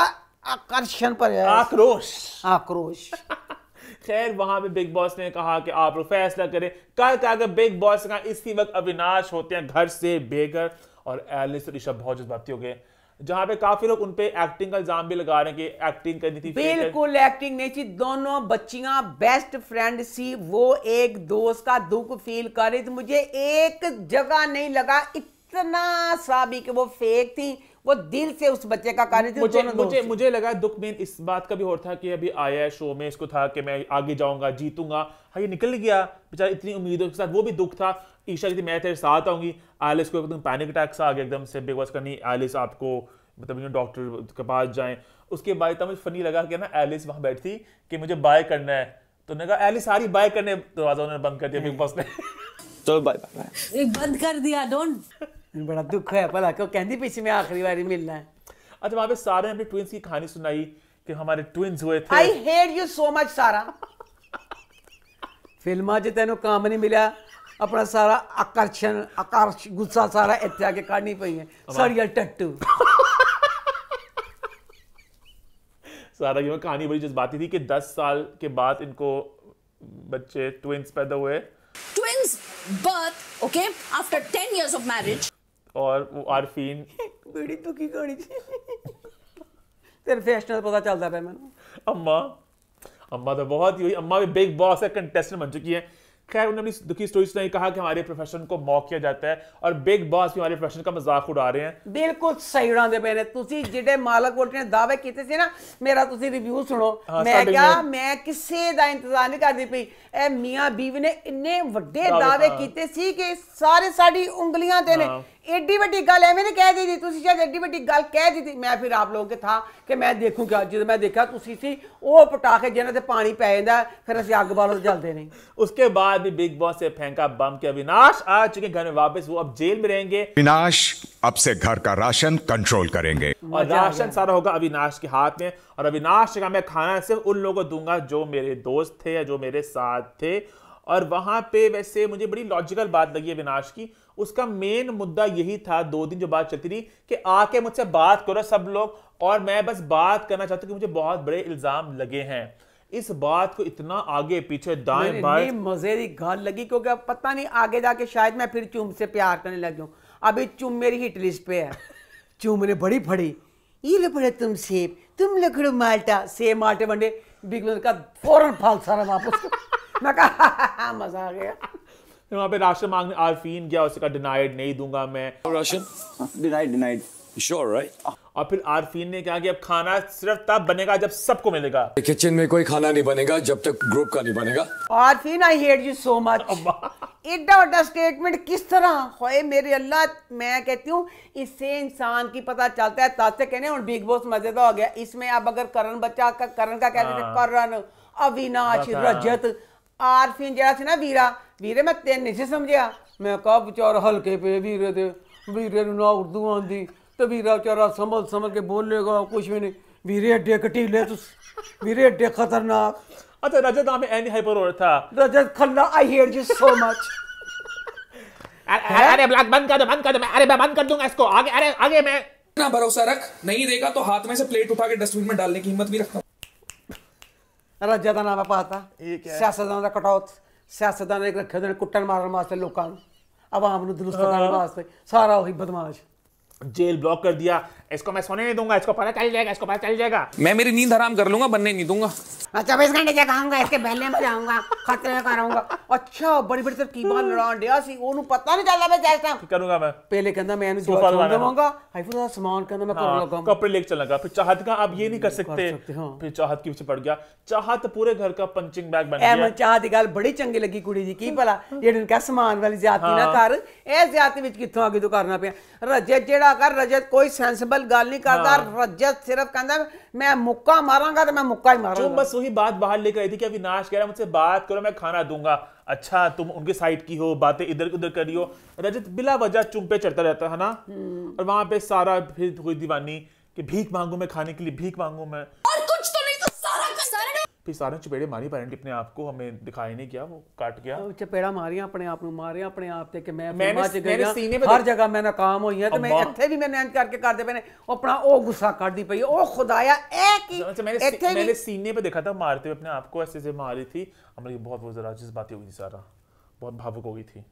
आकर्षण पर है आक्रोश आक्रोश खैर वहां पे बिग बॉस ने कहा कि आप लोग फैसला करें कल का अगर बिग बॉस का इसी वक्त अविनाश होते हैं घर से बेघर और एलिस और ऋषभ बहुत जज्बाती हो गए जहां पे काफी लोग उनपे एक्टिंग का इल्जाम भी लगा रहे हैं कि एक्टिंग करनी थी बिल्कुल एक्टिंग नहीं थी दोनों बच्चियां बेस्ट फ्रेंड सी वो एक दोस्त का दुख फील कर रही थी मुझे एक जगह नहीं लगा इतना सा भी कि वो फेक थी वो दिल से उस बच्चे का कार्य मुझे मुझे मुझे लगा दुख मेन इस बात का भी और था कि अभी आया है शो में इसको था कि मैं आगे जाऊंगा जीतूंगा हाँ ये निकल गया बेचारा इतनी उम्मीदों के साथ वो भी दुख था ईशा की मैं तेरे साथ आऊंगी आलिस को एकदम पैनिक अटैक सा आ गया एकदम से बिग बॉस का नहीं आलिस आपको मतलब डॉक्टर के पास जाए उसके बाद इतना मुझे फनी लगा कि ना एलिस वहां बैठती कि मुझे बाय करना है तो उन्होंने कहा एलिस सारी बाय करने दरवाजा उन्होंने बंद कर दिया बिग हम्म। बॉस ने तो बाय बाय एक बंद कर दिया डोंट मैं बड़ा दुख है भला क्यों कहती पीछे मैं आखिरी बारी मिलना है अच्छा वहां पे सारे अपने ट्विंस की कहानी सुनाई कि हमारे ट्विंस हुए थे I hate you so much सारा फिल्मा 'ਚ ਤੈਨੂੰ काम नहीं ਮਿਲਿਆ अपना सारा आकर्षण आकर्ष गुस्सा सारा ਇੱਥੇ आके काढ़नी पई है सारी टट्टू सारा की कहानी बड़ी जज्बाती थी कि 10 साल के बाद इनको बच्चे ट्विंस पैदा हुए twins birth okay after 10 years of marriage ਔਰ ਉਹ ਆਰਫੀਨ ਬੜੀ ਦੁਖੀ ਕਹਾਣੀ ਸੀ ਤੇਰੇ ਫੈਸ਼ਨ ਦਾ ਪਤਾ ਚੱਲਦਾ ਪਿਆ ਮੈਨੂੰ ਅੰਮਾ अम्मा तो बहुत ही हुई अम्मा भी बिग बॉस है कंटेस्टेंट बन चुकी हैं खैर उन्होंने अपनी दुखी स्टोरी सुनाई कहा कि हमारे प्रोफेशन को मॉक किया जाता है और बिग बॉस भी हमारे प्रोफेशन का मजाक उड़ा रहे हैं बिल्कुल सही उड़ाते पे ने ਤੁਸੀਂ ਜਿਹੜੇ ਮਾਲਾਕੋਟ ਨੇ ਦਾਅਵੇ ਕੀਤੇ ਸੀ ਨਾ ਮੇਰਾ ਤੁਸੀਂ ਰਿਵਿਊ ਸੁਣੋ ਮੈਂ ਕਿਹਾ ਮੈਂ ਕਿਸੇ ਦਾ ਇੰਤਜ਼ਾਰ ਨਹੀਂ ਕਰਦੀ ਪਈ ਇਹ ਮੀਆਂ ਬੀਵੀ ਨੇ ਇੰਨੇ ਵੱਡੇ ਦਾਅਵੇ ਕੀਤੇ ਸੀ ਕਿ ਸਾਰੇ ਸਾਡੀ ਉਂਗਲੀਆਂ ਤੇ ਨੇ एड्डी बड्डी गल एवं मैंने कह दी थी तुम शायद एड्डी बड्डी गल कह दी थी मैं फिर आप लोगों के था कि मैं देखूं क्या जो मैं देखा तुसी सी वह पटाखे जिन्हें पानी पै जाता फिर असं अग बाल जलते नहीं उसके बाद भी बिग बॉस से फेंका बम के अविनाश आ चुके घर में वापस वो अब जेल में रहेंगे अविनाश अब से घर का राशन कंट्रोल करेंगे और राशन सारा होगा अविनाश के हाथ में और अविनाश का मैं खाना सिर्फ उन लोगों को दूंगा जो मेरे दोस्त थे या जो मेरे साथ थे और वहां पे वैसे मुझे बड़ी लॉजिकल बात लगी अविनाश की उसका मेन मुद्दा यही था दो दिन जो बात चलती रही कि आके मुझसे बात करो सब लोग और मैं बस बात करना चाहता हूँ कि मुझे बहुत बड़े इल्जाम लगे हैं इस बात को इतना आगे पीछे दाएं बाएं मजे की गाल लगी क्योंकि अब पता नहीं आगे जाके शायद मैं फिर चुम से प्यार करने लग जाऊं अभी चुम मेरी हिट लिस्ट पे है चुम ने बड़ी फड़ी ये लो पड़े तुम सेब तुम लखड़ो माल्टा सेब माल्टे बंडे बिग का फौरन फाल सारा वापस मैं कहा मजा आ गया फिर वहाँ पे राशन मांगने आरफीन गया उसने कहा डिनाइड नहीं दूंगा मैं ration denied denied sure right और फिर आरफीन ने कहा कि अब खाना सिर्फ तब बनेगा जब सबको मिलेगा किचन में कोई खाना नहीं बनेगा जब तक ग्रुप का नहीं बनेगा Arfeen I hate you so much इतना बड़ा स्टेटमेंट किस तरह होए मेरे अल्लाह मैं कहती हूँ इससे इंसान की पता चलता है से कहने और बिग बॉस मजेदार हो गया इसमें अब अगर करण बच्चा का करण का कहते हैं हाँ। करण अविनाश रजत ਆਰਫੀਨ जरा ਸੀ वीरा वीरे मैं तेन ਤੈਨੂੰ ਨਹੀਂ ਸਮਝਿਆ ਮੈਂ ਕਹਾ ਵਿਚਾਰਾ ਹਲਕੇ ਪੇ ਵੀਰੇ ਦੇ ਵੀਰੇ ਨੂੰ ਨਾ ਉਰਦੂ ਆਂਦੀ ਤੇ ਵੀਰਾ ਵਿਚਾਰਾ ਸਮਝ ਸਮਝ ਕੇ ਬੋਲੇਗਾ ਕੁਝ ਵੀ ਨਹੀਂ ਵੀਰੇ ਐਡੇ ਕਟੀਲੇ ਤੂੰ ਵੀਰੇ ਐਡੇ अच्छा रजत नाम एनी हाइपर और था Rajat Khanna I hate you so much अरे अरे ब्लॉक बंद कर दो बंद कर दो मैं अरे मैं बंद कर दूंगा इसको आगे अरे आगे मैं ना भरोसा रख नहीं देगा तो हाथ में से प्लेट उठा के डस्टबिन में डालने की हिम्मत भी रखता ਰਾਜਾ ਦਾ ਨਾਮ ਪਾਤਾ ਇਹ ਕਿਹਾ ਸਿਆਸਤਦਾਨ ਦਾ ਕਟਾਉਤ ਸਿਆਸਤਦਾਨ ਇੱਕ ਰੱਖੇ ਉਹਨੇ ਕੁੱਟਣ ਮਾਰਨ ਵਾਸਤੇ ਲੋਕਾਂ ਨੂੰ ਆਵਾਮ ਨੂੰ ਦਰੁਸਤ ਕਰਨ ਵਾਸਤੇ ਸਾਰਾ ਉਹੀ ਬਦਮਾਸ਼ जेल ब्लॉक कर दिया इसको मैं सोने नहीं दूंगा इसको पता चल जाएगा इसको पता चल जाएगा मैं मेरी नींद हराम कर लूंगा बनने नहीं दूंगा मैं अच्छा, चौबीस घंटे जगाऊंगा इसके बहले में जाऊंगा खतरे में कराऊंगा अच्छा बड़ी बड़ी सर की बाल हम्म। लड़ा डिया सी ओनु पता नहीं चलता मैं जैसा करूंगा मैं पहले कहना मैं दूंगा आईफोन का सामान कहना मैं कर हाँ, लूंगा कपड़े लेके चलूंगा फिर चाहत का आप ये नहीं कर सकते हाँ। फिर चाहत के पीछे पड़ गया चाहत पूरे घर का पंचिंग बैग बन गया चाहत की गल बड़ी चंगी लगी कुड़ी जी की भला जेड़न का सामान वाली ज्यादा ना हाँ। कर ए ज्यादा कितों आगे तो करना पे रजे जेड़ा ਜਿਹੜਾ रजत कोई सेंसिबल गल नहीं करता ਕਰਦਾ रजत सिर्फ कहता मैं मुक्का मारांगा तो मैं मुक्का ही मारूंगा जो बस वही बात बाहर लेकर आई थी कि अविनाश कह रहा मुझसे बात करो मैं खाना दूंगा अच्छा तुम उनके साइड की हो बातें इधर उधर कर रही हो रजत बिला वजह चुम्पे चढ़ता रहता है ना और वहां पे सारा फिर हुई दीवानी कि भीख मांगू मैं खाने के लिए भीख मांगू मैं और फिर सारे चपेड़े मारी पेरेंट अपने आप को हमें दिखाई नहीं किया वो काट गया तो चपेड़ा मारिया अपने आप मारिया अपने आप ते कि मैं मैंने मैंने सीने हर जगह मैं नाकाम होई हां ते मैं ਇੱਥੇ ਵੀ ਮੈਨੂੰ ਇੰਜ ਕਰਕੇ ਕਰਦੇ ਪਏ ਨੇ ਆਪਣਾ ਉਹ ਗੁੱਸਾ ਕੱਢਦੀ ਪਈ ਉਹ ਖੁਦਾਇਆ ਇਹ ਕੀ ਇੱਥੇ सीने पे देखा था मारते हुए अपने आप को ऐसे मारी थी हमारी बहुत बहुत जरा जिस बातें हुई सारा बहुत भावुक हो गई थी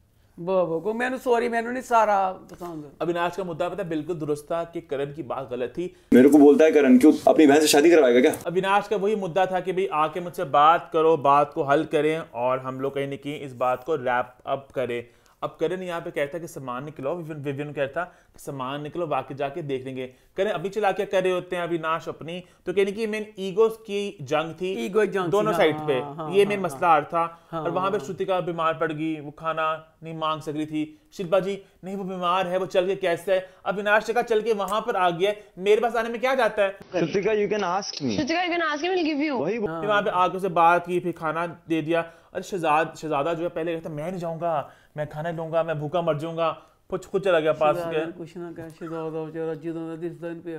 ਬਾਬਾ ਕੋ ਮੈਨੂੰ ਸੌਰੀ नहीं सारा पसंद अविनाश का मुद्दा पता बिल्कुल दुरुस्त था कि करण की बात गलत थी मेरे को बोलता है करण क्यों अपनी बहन से शादी करवाएगा क्या अविनाश का वही मुद्दा था कि भाई आके मुझसे बात करो बात को हल करें और हम लोग कहीं ना कहीं इस बात को रैप अप करें अब करण यहाँ पे कहता है कि सामान निकलो विभिन्न विविन कहता सामान निकलो बाकी जाके देख लेंगे करें अभी चला क्या कर रहे होते हैं अविनाश अपनी तो कहने की मेन ईगो की जंग थी ईगो जंग दोनों साइड हाँ, पे हाँ, हाँ, ये मेन मसला आर था और वहां पे श्रुतिका बीमार पड़ गई वो खाना नहीं मांग सक रही थी शिल्पा जी नहीं वो बीमार है वो चल के कैसे है अविनाश का चल के वहां पर आ गया मेरे पास आने में क्या जाता है Shrutika you can ask me Shrutika you can ask me will give you वही वहां पे आके उसे बात की फिर खाना दे दिया अरे शहजाद शहजादा जो है पहले कहता मैं नहीं जाऊंगा मैं खाने लूंगा मैं भूखा मर जाऊंगा कुछ कुछ चला गया पास के कुछ ना कह शिदादा बेचारा रजित दिस दिन पे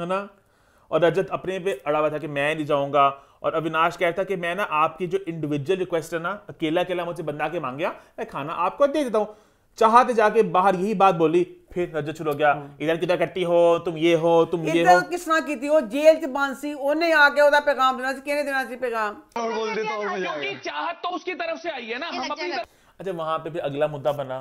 है ना और रजत अपने पे अड़ा हुआ था कि मैं नहीं जाऊंगा और अविनाश कह रहा था कि मैं ना आपकी जो इंडिविजुअल रिक्वेस्ट है ना अकेला अकेला मुझे बंदा के मांग गया मैं खाना आपको दे देता हूँ चाहते जाके बाहर यही बात बोली फिर रजत शुरू हो गया हाँ। इधर किधर कट्टी हो तुम ये हो तुम ये हो किस तरह की थी वो जेल से बांसी सी ओने आके ओदा पैगाम देना सी कहने देना सी पैगाम और बोल देता और तो मजा आ गया चाहत तो उसकी तरफ से आई है ना हम अपनी अच्छा वहाँ पे भी अगला मुद्दा बना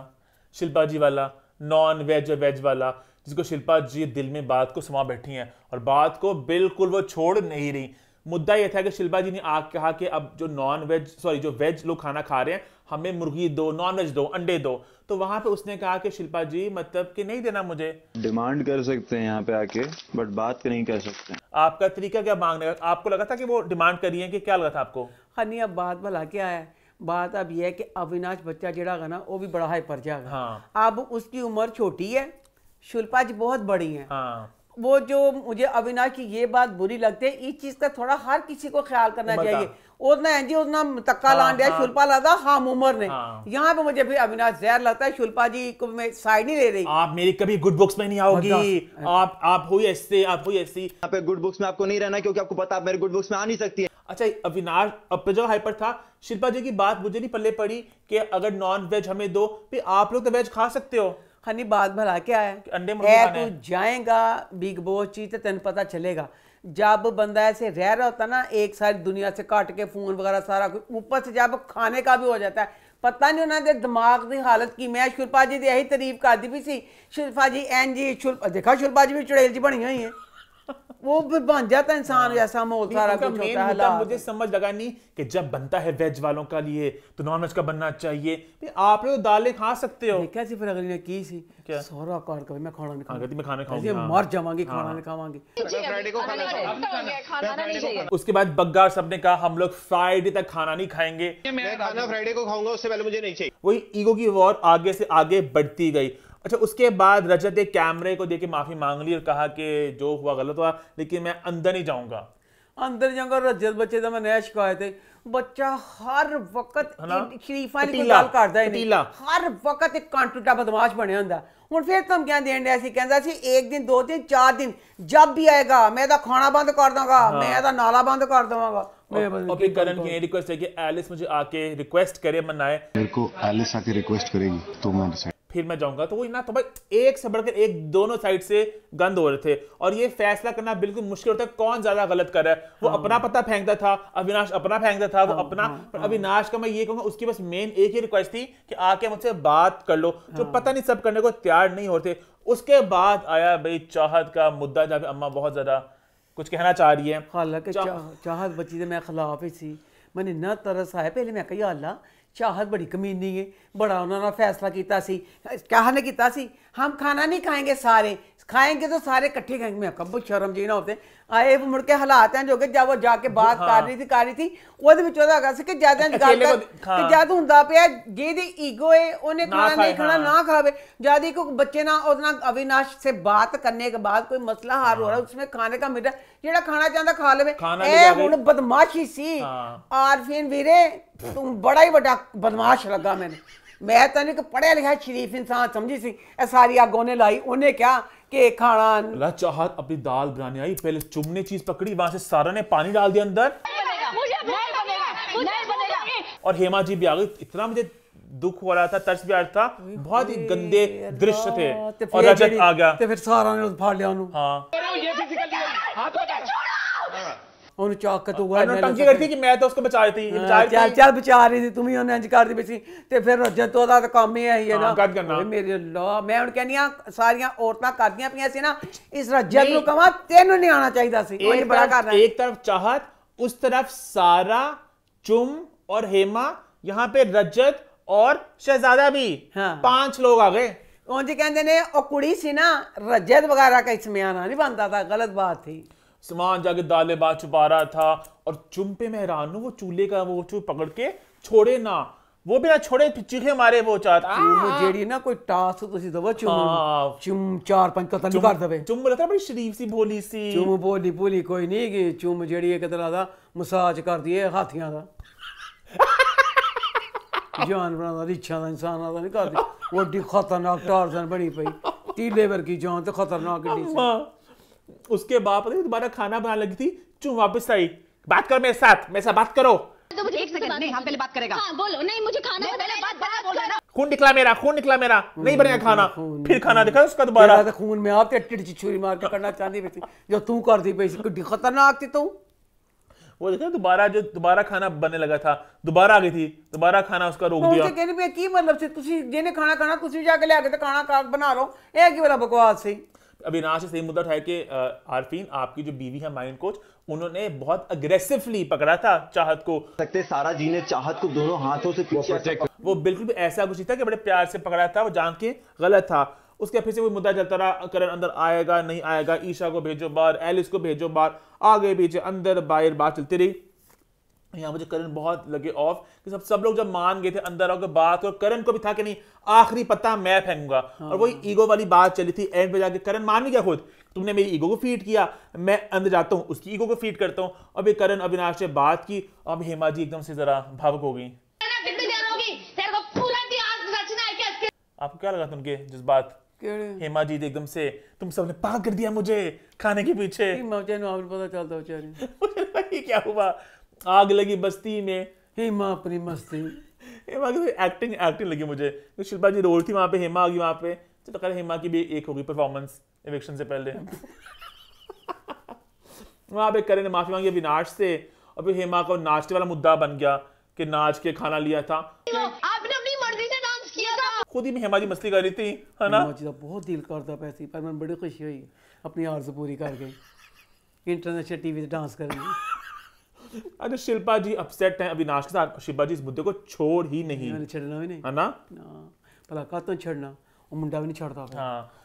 शिल्पा जी वाला नॉन वेज और वेज वाला जिसको शिल्पा जी दिल में बात को समा बैठी हैं और बात को बिल्कुल वो छोड़ नहीं रही मुद्दा ये था कि शिल्पा जी ने आग कहा कि अब जो नॉन वेज सॉरी जो वेज लोग खाना खा रहे हैं हमें मुर्गी दो नॉन वेज दो अंडे दो तो वहां पे उसने कहा कि शिल्पा जी मतलब कि नहीं देना मुझे डिमांड कर सकते हैं यहाँ पे आके बट बात नहीं कर सकते आपका तरीका क्या मांगने का आपको लगा था कि वो डिमांड करिए कि क्या लगा था आपको हनी अब बात भला क्या है बात अब यह है कि अविनाश बच्चा जड़ा ना वो भी बड़ा हाइपर जाएगा हाँ। अब उसकी उम्र छोटी है शिल्पा जी बहुत बड़ी है हाँ। वो जो मुझे अविनाश की ये बात बुरी लगती है इस चीज का थोड़ा हर किसी को ख्याल करना चाहिए उतना जी उतना तक्का हाँ, लांडिया हाँ, शुल्पा लादा हम हाँ, उमर ने हाँ, यहाँ पे मुझे भी अविनाश जहर लगता है शुल्पा जी को मैं साइड नहीं ले रही आप मेरी कभी गुड बुक्स में नहीं आओगी आप आप हुई ऐसे आप हुई ऐसी गुड बुक्स में आपको नहीं रहना क्योंकि आपको पता आप मेरे गुड बुक्स में आ नहीं सकती अच्छा अविनाश प्रजा तो हाइपर था शिल्पा जी की बात मुझे नहीं पल्ले पड़ी कि अगर नॉन वेज हमें दो फिर आप लोग तो वेज खा सकते हो हनी बात भला क्या है अंडे मुर्गी तू जाएगा बिग बॉस चीज तो तेन पता चलेगा जब बंदा ऐसे रह रहा होता ना एक सारी दुनिया से काट के फोन वगैरह सारा कुछ ऊपर से जब खाने का भी हो जाता है पता नहीं उन्होंने दिमाग की हालत की मैं शिल्पा जी की यही तारीफ कर दी भी सी शिल्पा जी एन जी ਸ਼ੁਰਪਾ देखा शिल्पा जी भी चुड़ैल जी बनी हुई है वो भी बन जाता है इंसान जैसा हाँ। माहौल सारा कुछ होता है मुझे समझ लगा नहीं कि जब बनता है वेज वालों का लिए तो नॉन वेज का बनना चाहिए आप लोग दालें खा सकते हो क्या सी फिर अगली ने की सी सौरा कह कर मैं खाना नहीं हाँ, खाऊंगी मैं खाना खाऊंगी हाँ। मर जाऊंगी खाना नहीं खावांगी उसके बाद बग्गार साहब ने कहा हम लोग फ्राइडे तक खाना नहीं खाएंगे मैं खाना फ्राइडे को खाऊंगा उससे पहले मुझे नहीं चाहिए वही ईगो की वॉर आगे से आगे बढ़ती गई अच्छा उसके बाद रजत एक कैमरे को देके माफ़ी मांग ली और कहा कि जो हुआ गलत हुआ लेकिन मैं अंदर नहीं जाऊंगा अंदर जाऊंगा रजत बच्चे तो मैं नया को आए थे बच्चा हर वक्त शरीफा ने गाल करता है हर वक्त एक कंटूटा बदमाश बने होंगे हूँ फिर तुम क्या देन डे कहता सी एक दिन दो दिन चार दिन जब भी आएगा मैं ਇਹਦਾ खाना बंद कर दूंगा हाँ। मैं ਇਹਦਾ नाला बंद कर दूंगा और फिर करण की रिक्वेस्ट है कि एलिस मुझे आके रिक्वेस्ट करे मनाए मेरे को एलिस आके रिक्वेस्ट करेगी तो मैं फिर मैं जाऊंगा तो वो ना तो भाई एक से बढ़कर एक दोनों साइड से गंद हो रहे थे और ये फैसला करना बिल्कुल मुश्किल होता है कौन ज्यादा गलत कर रहा है वो हाँ, अपना पता फेंकता था अविनाश अपना फेंकता था हाँ, वो अपना हाँ, पर हाँ। अविनाश का मैं ये कहूंगा उसकी बस मेन एक ही रिक्वेस्ट थी कि आके मुझसे बात कर लो जो हाँ। पता नहीं सब करने को तैयार नहीं होते उसके बाद आया भाई चाहत का मुद्दा जहाँ अम्मा बहुत ज्यादा कुछ कहना चाह रही है हालांकि चाहत बची थी तो मैं खिलाफ ही थी मैंने ना तरस आया पहले मैं कही अल्लाह चाहत बड़ी कमीनी है बड़ा उन्होंने फैसला किया हम खाना नहीं खाएंगे सारे ਖਾਏਗੇ ਤਾਂ ਸਾਰੇ ਇਕੱਠੇ खाएंगे ਮੈਂ कब ਸ਼ਰਮ ਜੀ ਨਾ ਹੁੰਦੇ ਆਏ ਮੁੜ ਕੇ ਹਾਲਾਤ ਐਂ ਜੋ ਕਿ ਜਦ ਉਹ ਜਾ ਕੇ ਬਾਤ ਕਰ ਰਹੀ ਸੀ ਕਰ ਰਹੀ ਸੀ ਉਹਦੇ ਵਿੱਚ ਉਹਦਾ ਹੈਗਾ ਸੀ ਕਿ ਜਿਆਦਾ ਗੱਲ ਕਿ ਜਦ ਹੁੰਦਾ ਪਿਆ ਜਿਹਦੀ ਈਗੋ ਏ ਉਹਨੇ ਖਾਣਾ ਨਹੀਂ ਖਾਣਾ ਨਾ ਖਾਵੇ ਜਦ ਇੱਕ ਬੱਚੇ ਨਾਲ ਉਹਦੇ ਨਾਲ ਅਵਿਨਾਸ਼ ਸੇ ਬਾਤ ਕਰਨੇ ਕੇ ਬਾਅਦ ਕੋਈ ਮਸਲਾ ਹਾਰ ਹੋ ਰਿਹਾ ਵਿੱਚ ਖਾਣੇ ਦਾ ਮਿਲ ਜਿਹੜਾ ਖਾਣਾ ਚਾਹੁੰਦਾ ਖਾ ਲਵੇ ਇਹ ਹੁਣ ਬਦਮਾਸ਼ੀ ਸੀ ਆਰਫੀਨ ਵੀਰੇ ਤੂੰ ਬੜਾ ਹੀ ਵੱਡਾ ਬਦਮਾਸ਼ ਲੱਗਾ ਮੈਨੂੰ ਮੈਂ ਤਾਂ ਇੱਕ ਪੜਿਆ ਲਿਖਿਆ ਸ਼ਰੀਫ ਇਨਸਾਨ ਸਮਝੀ ਸੀ ਇਹ ਸਾਰੀ ਆਗੋਂ ਨੇ ਲਾਈ ਉਹਨੇ ਕਿਹਾ के खाना चाहत अपनी दाल बनाने आई पहले चुमने चीज पकड़ी वहां से सारा ने पानी डाल दिया अंदर और हेमा जी भी आ गई इतना मुझे दुख हो रहा था तर्स भी आ रहा था बहुत ही गंदे दृश्य थे और रजत आ गया फिर सारा ने फाड़ लिया हाँ उस तरफ रजत और शहजादा भी पांच लोग आ गए कहते कुछ रजत वगैरह का इसमें आना नहीं बनता था गलत बात थी सामान जाके दाले बात छुपा रहा था और चुम पे हैरान हूँ वो चूल्हे का वो चू पकड़ के छोड़े ना वो ना छोड़े चीखे मारे वो चाहत जेड़ी ना कोई टास तो सी दवा चुम हाँ। चुम चार पांच कर चुम लगता बड़ी शरीफ सी भोली सी चुम भोली भोली कोई नहीं कि चुम जेड़ी एक तरह मसाज कर दिए हाथियां दा जानवरां दा रिछां नहीं खतरनाक टारजन बनी पई टीले वर्गी जान तो खतरनाक डी उसके बाप ने दोबारा खाना बनाने लगी थी चू वापस आई बात कर मेरे साथ मेरे साथ बात करो तो मुझे एक सेकंड नहीं हम पहले बात करेगा हाँ, बोलो नहीं मुझे खाना नहीं, बात बात बोलो खून निकला मेरा खून निकला मेरा नहीं बनेगा खाना फिर खाना देखा उसका दोबारा तो खून में आते छुरी मार के करना चाहती थी जो तू कर दी पैसे खतरनाक थी तू वो देखा दोबारा जो दोबारा खाना बनने लगा था दोबारा आ गई थी दोबारा खाना उसका रोक तो दिया कहने में की मतलब से तुसी जेने खाना खाना कुछ भी जाके ले आके तो खाना का बना लो एक ही वाला बकवास है अविनाश से मुद्दा उठाया कि आरफीन आपकी जो बीवी है माइंड कोच उन्होंने बहुत अग्रेसिवली पकड़ा था चाहत को सकते सारा जी ने चाहत को दोनों हाथों से वो बिल्कुल भी ऐसा कुछ नहीं था कि बड़े प्यार से पकड़ा था वो जान के गलत था उसके फिर से वो मुद्दा चलता रहा करण अंदर आएगा नहीं आएगा ईशा को भेजो बार एलिस को भेजो बार आगे पीछे अंदर बाहर बात चलती रही यहाँ मुझे करण बहुत लगे ऑफ कि सब सब लोग जब मान गए थे अंदर आओगे बात और करण को भी था कि नहीं आखिरी पत्ता मैं फेंकूंगा हाँ। और वही ईगो वाली बात चली थी एंड पे जाके करण मान भी गया खुद तुमने मेरी ईगो को फीड किया मैं अंदर जाता हूँ उसकी ईगो को फीड करता हूँ और भी करण अविनाश से बात की अब हेमा जी एकदम से जरा भावुक हो गई आपको क्या लगा था उनके बात हेमा जी एकदम से तुम सबने पाक कर दिया मुझे खाने के पीछे पता चलता क्या हुआ आग लगी बस्ती में हेमा अपनी मस्ती हेमा की एक्टिंग तो एक्टिंग लगी मुझे तो शिल्पा जी रोल थी वहाँ पे हेमा आ गई वहाँ पे तो, तो कह हेमा की भी एक होगी परफॉर्मेंस इलेक्शन से पहले वहाँ पे करे ने माफी मांगी विनाश से और फिर हेमा को नाचने वाला मुद्दा बन गया कि नाच के खाना लिया था खुद ही हेमा जी मस्ती कर रही थी है ना जी तो बहुत दिल करता पैसे पर मैं बड़ी खुशी हुई अपनी आर्ज पूरी कर गई इंटरनेशनल टीवी पे डांस कर रही अरे शिल्पा जी अपसेट हैं अविनाश के साथ शिल्पा जी इस मुद्दे को छोड़ ही नहीं छड़ना भी नहीं है ना भला कत छड़ना ਉਹ ਮੁੰਡਾ ਵੀ ਨਹੀਂ ਛੱਡਦਾ ਫਿਰ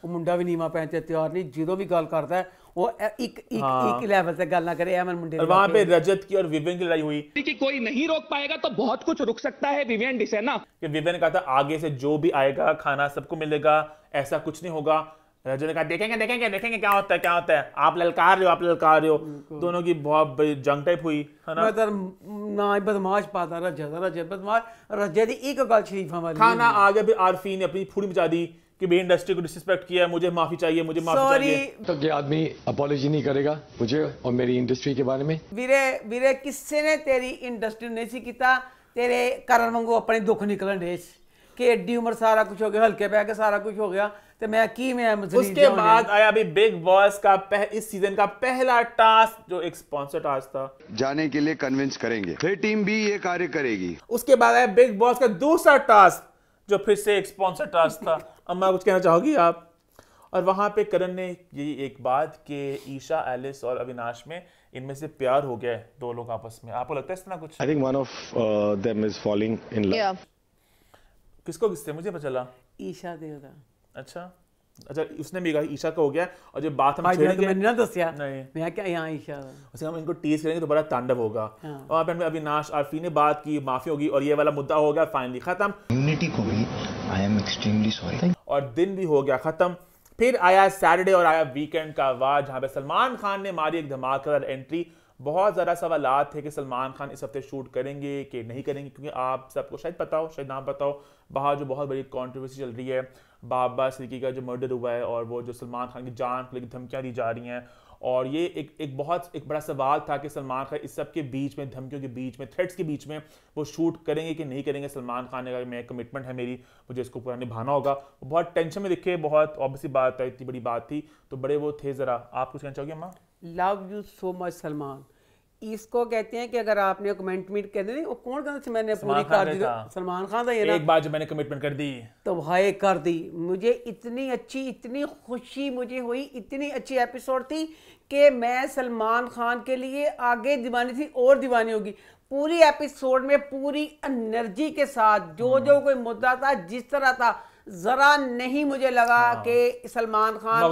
ਉਹ ਮੁੰਡਾ ਵੀ ਨੀਵਾ ਪੈਣ ਤੇ ਤਿਆਰ ਨਹੀਂ ਜਦੋਂ ਵੀ ਗੱਲ ਕਰਦਾ ਹੈ एक ਇੱਕ ਇੱਕ ਇੱਕ ਲੈਵਲ ਤੇ ਗੱਲ ਨਾ करे ਐਮਨ मुंडे वहां पे रजत की और विवेन की लड़ाई हुई कि कोई नहीं रोक पाएगा तो बहुत कुछ रुक सकता है विवेन डिसेना है ना कि विवेन कहता आगे से जो भी आएगा खाना सबको मिलेगा ऐसा कुछ नहीं होगा राजू ने कहा देखेंगे देखेंगे देखेंगे क्या होता है क्या होता है आप ललकार रहे हो आप ललकार रहे हो दोनों की बहुत बड़ी जंग टाइप हुई है ना तो ना बदमाश पाता रजा रजा बदमाश रजा दी एक गल शरीफ हमारी खाना आ गया भी आरफी ने अपनी फूड बचा दी कि भाई इंडस्ट्री को डिसरिस्पेक्ट किया मुझे माफी चाहिए मुझे माफी चाहिए तो ये आदमी अपॉलोजी नहीं करेगा मुझे और मेरी इंडस्ट्री के बारे में वीरे वीरे किससे ने तेरी इंडस्ट्री ने सी किया तेरे कारण वांगू अपने दुख निकलन डेस कि एड्डी उम्र सारा कुछ हो गया हल्के पे आके सारा कुछ हो गया तो मैं की मैं उसके बाद आया अभी बिग बॉस का पह, इस सीजन का पहला टास्क जो एक स्पॉन्सर टास्क था जाने के लिए कन्विंस करेंगे फिर टीम भी ये कार्य करेगी उसके बाद आया बिग बॉस का दूसरा टास्क जो फिर से एक स्पॉन्सर टास्क था अम्मा कुछ कहना चाहोगी आप और वहां पे करण ने यही एक बात कि ईशा एलिस और अविनाश में इनमें से प्यार हो गया है दो लोग आपस में आपको लगता है इस तरह कुछ I think one of them is falling in love किसको किससे मुझे पता चला ईशा देवदा अच्छा अच्छा उसने भी कहा ईशा का हो गया और जो बात हम के मैंने ना दसिया नहीं मैं क्या यहां ईशा उसे हम इनको टीज करेंगे तो बड़ा तांडव होगा हाँ। और अविनाश आरफी ने बात की माफी होगी और ये वाला मुद्दा हो गया फाइनली खत्म यूनिटी को भी आई एम एक्सट्रीमली सॉरी और दिन भी हो गया खत्म फिर आया सैटरडे और आया वीकेंड का वार जहां पे सलमान खान ने मारी एक धमाकेदार एंट्री बहुत ज़्यादा सवाल थे कि सलमान खान इस हफ्ते शूट करेंगे कि नहीं करेंगे क्योंकि आप सबको शायद पता हो शायद ना पता हो बाहर जो बहुत बड़ी कॉन्ट्रोवर्सी चल रही है बाबा सिद्दीकी का जो मर्डर हुआ है और वो जो सलमान खान की जान को लेकर धमकियाँ दी जा रही हैं और ये एक एक बहुत एक बड़ा सवाल था कि सलमान खान इस सब के बीच में धमकियों के बीच में थ्रेट्स के बीच में वो शूट करेंगे कि नहीं करेंगे सलमान खान ने कहा मैं कमिटमेंट है मेरी मुझे इसको पूरा निभाना होगा वो बहुत टेंशन में दिखे बहुत ऑब्वियसली बात है इतनी बड़ी बात थी तो बड़े वो थे ज़रा आप कुछ कहना चाहोगे अम्मा love you so much Salman इसको कहते हैं कि अगर आपने कमिटमेंट कर दी वो कौन कहते मैंने पूरी कर दी सलमान खान था ये ना एक बार जो मैंने कमिटमेंट कर दी तो भाई कर दी मुझे इतनी अच्छी इतनी खुशी मुझे हुई इतनी अच्छी एपिसोड थी कि मैं सलमान खान के लिए आगे दीवानी थी और दीवानी होगी पूरी एपिसोड में पूरी एनर्जी के साथ जो हाँ। जो कोई मुद्दा था जिस तरह था ज़रा नहीं मुझे लगा हाँ। कि सलमान खान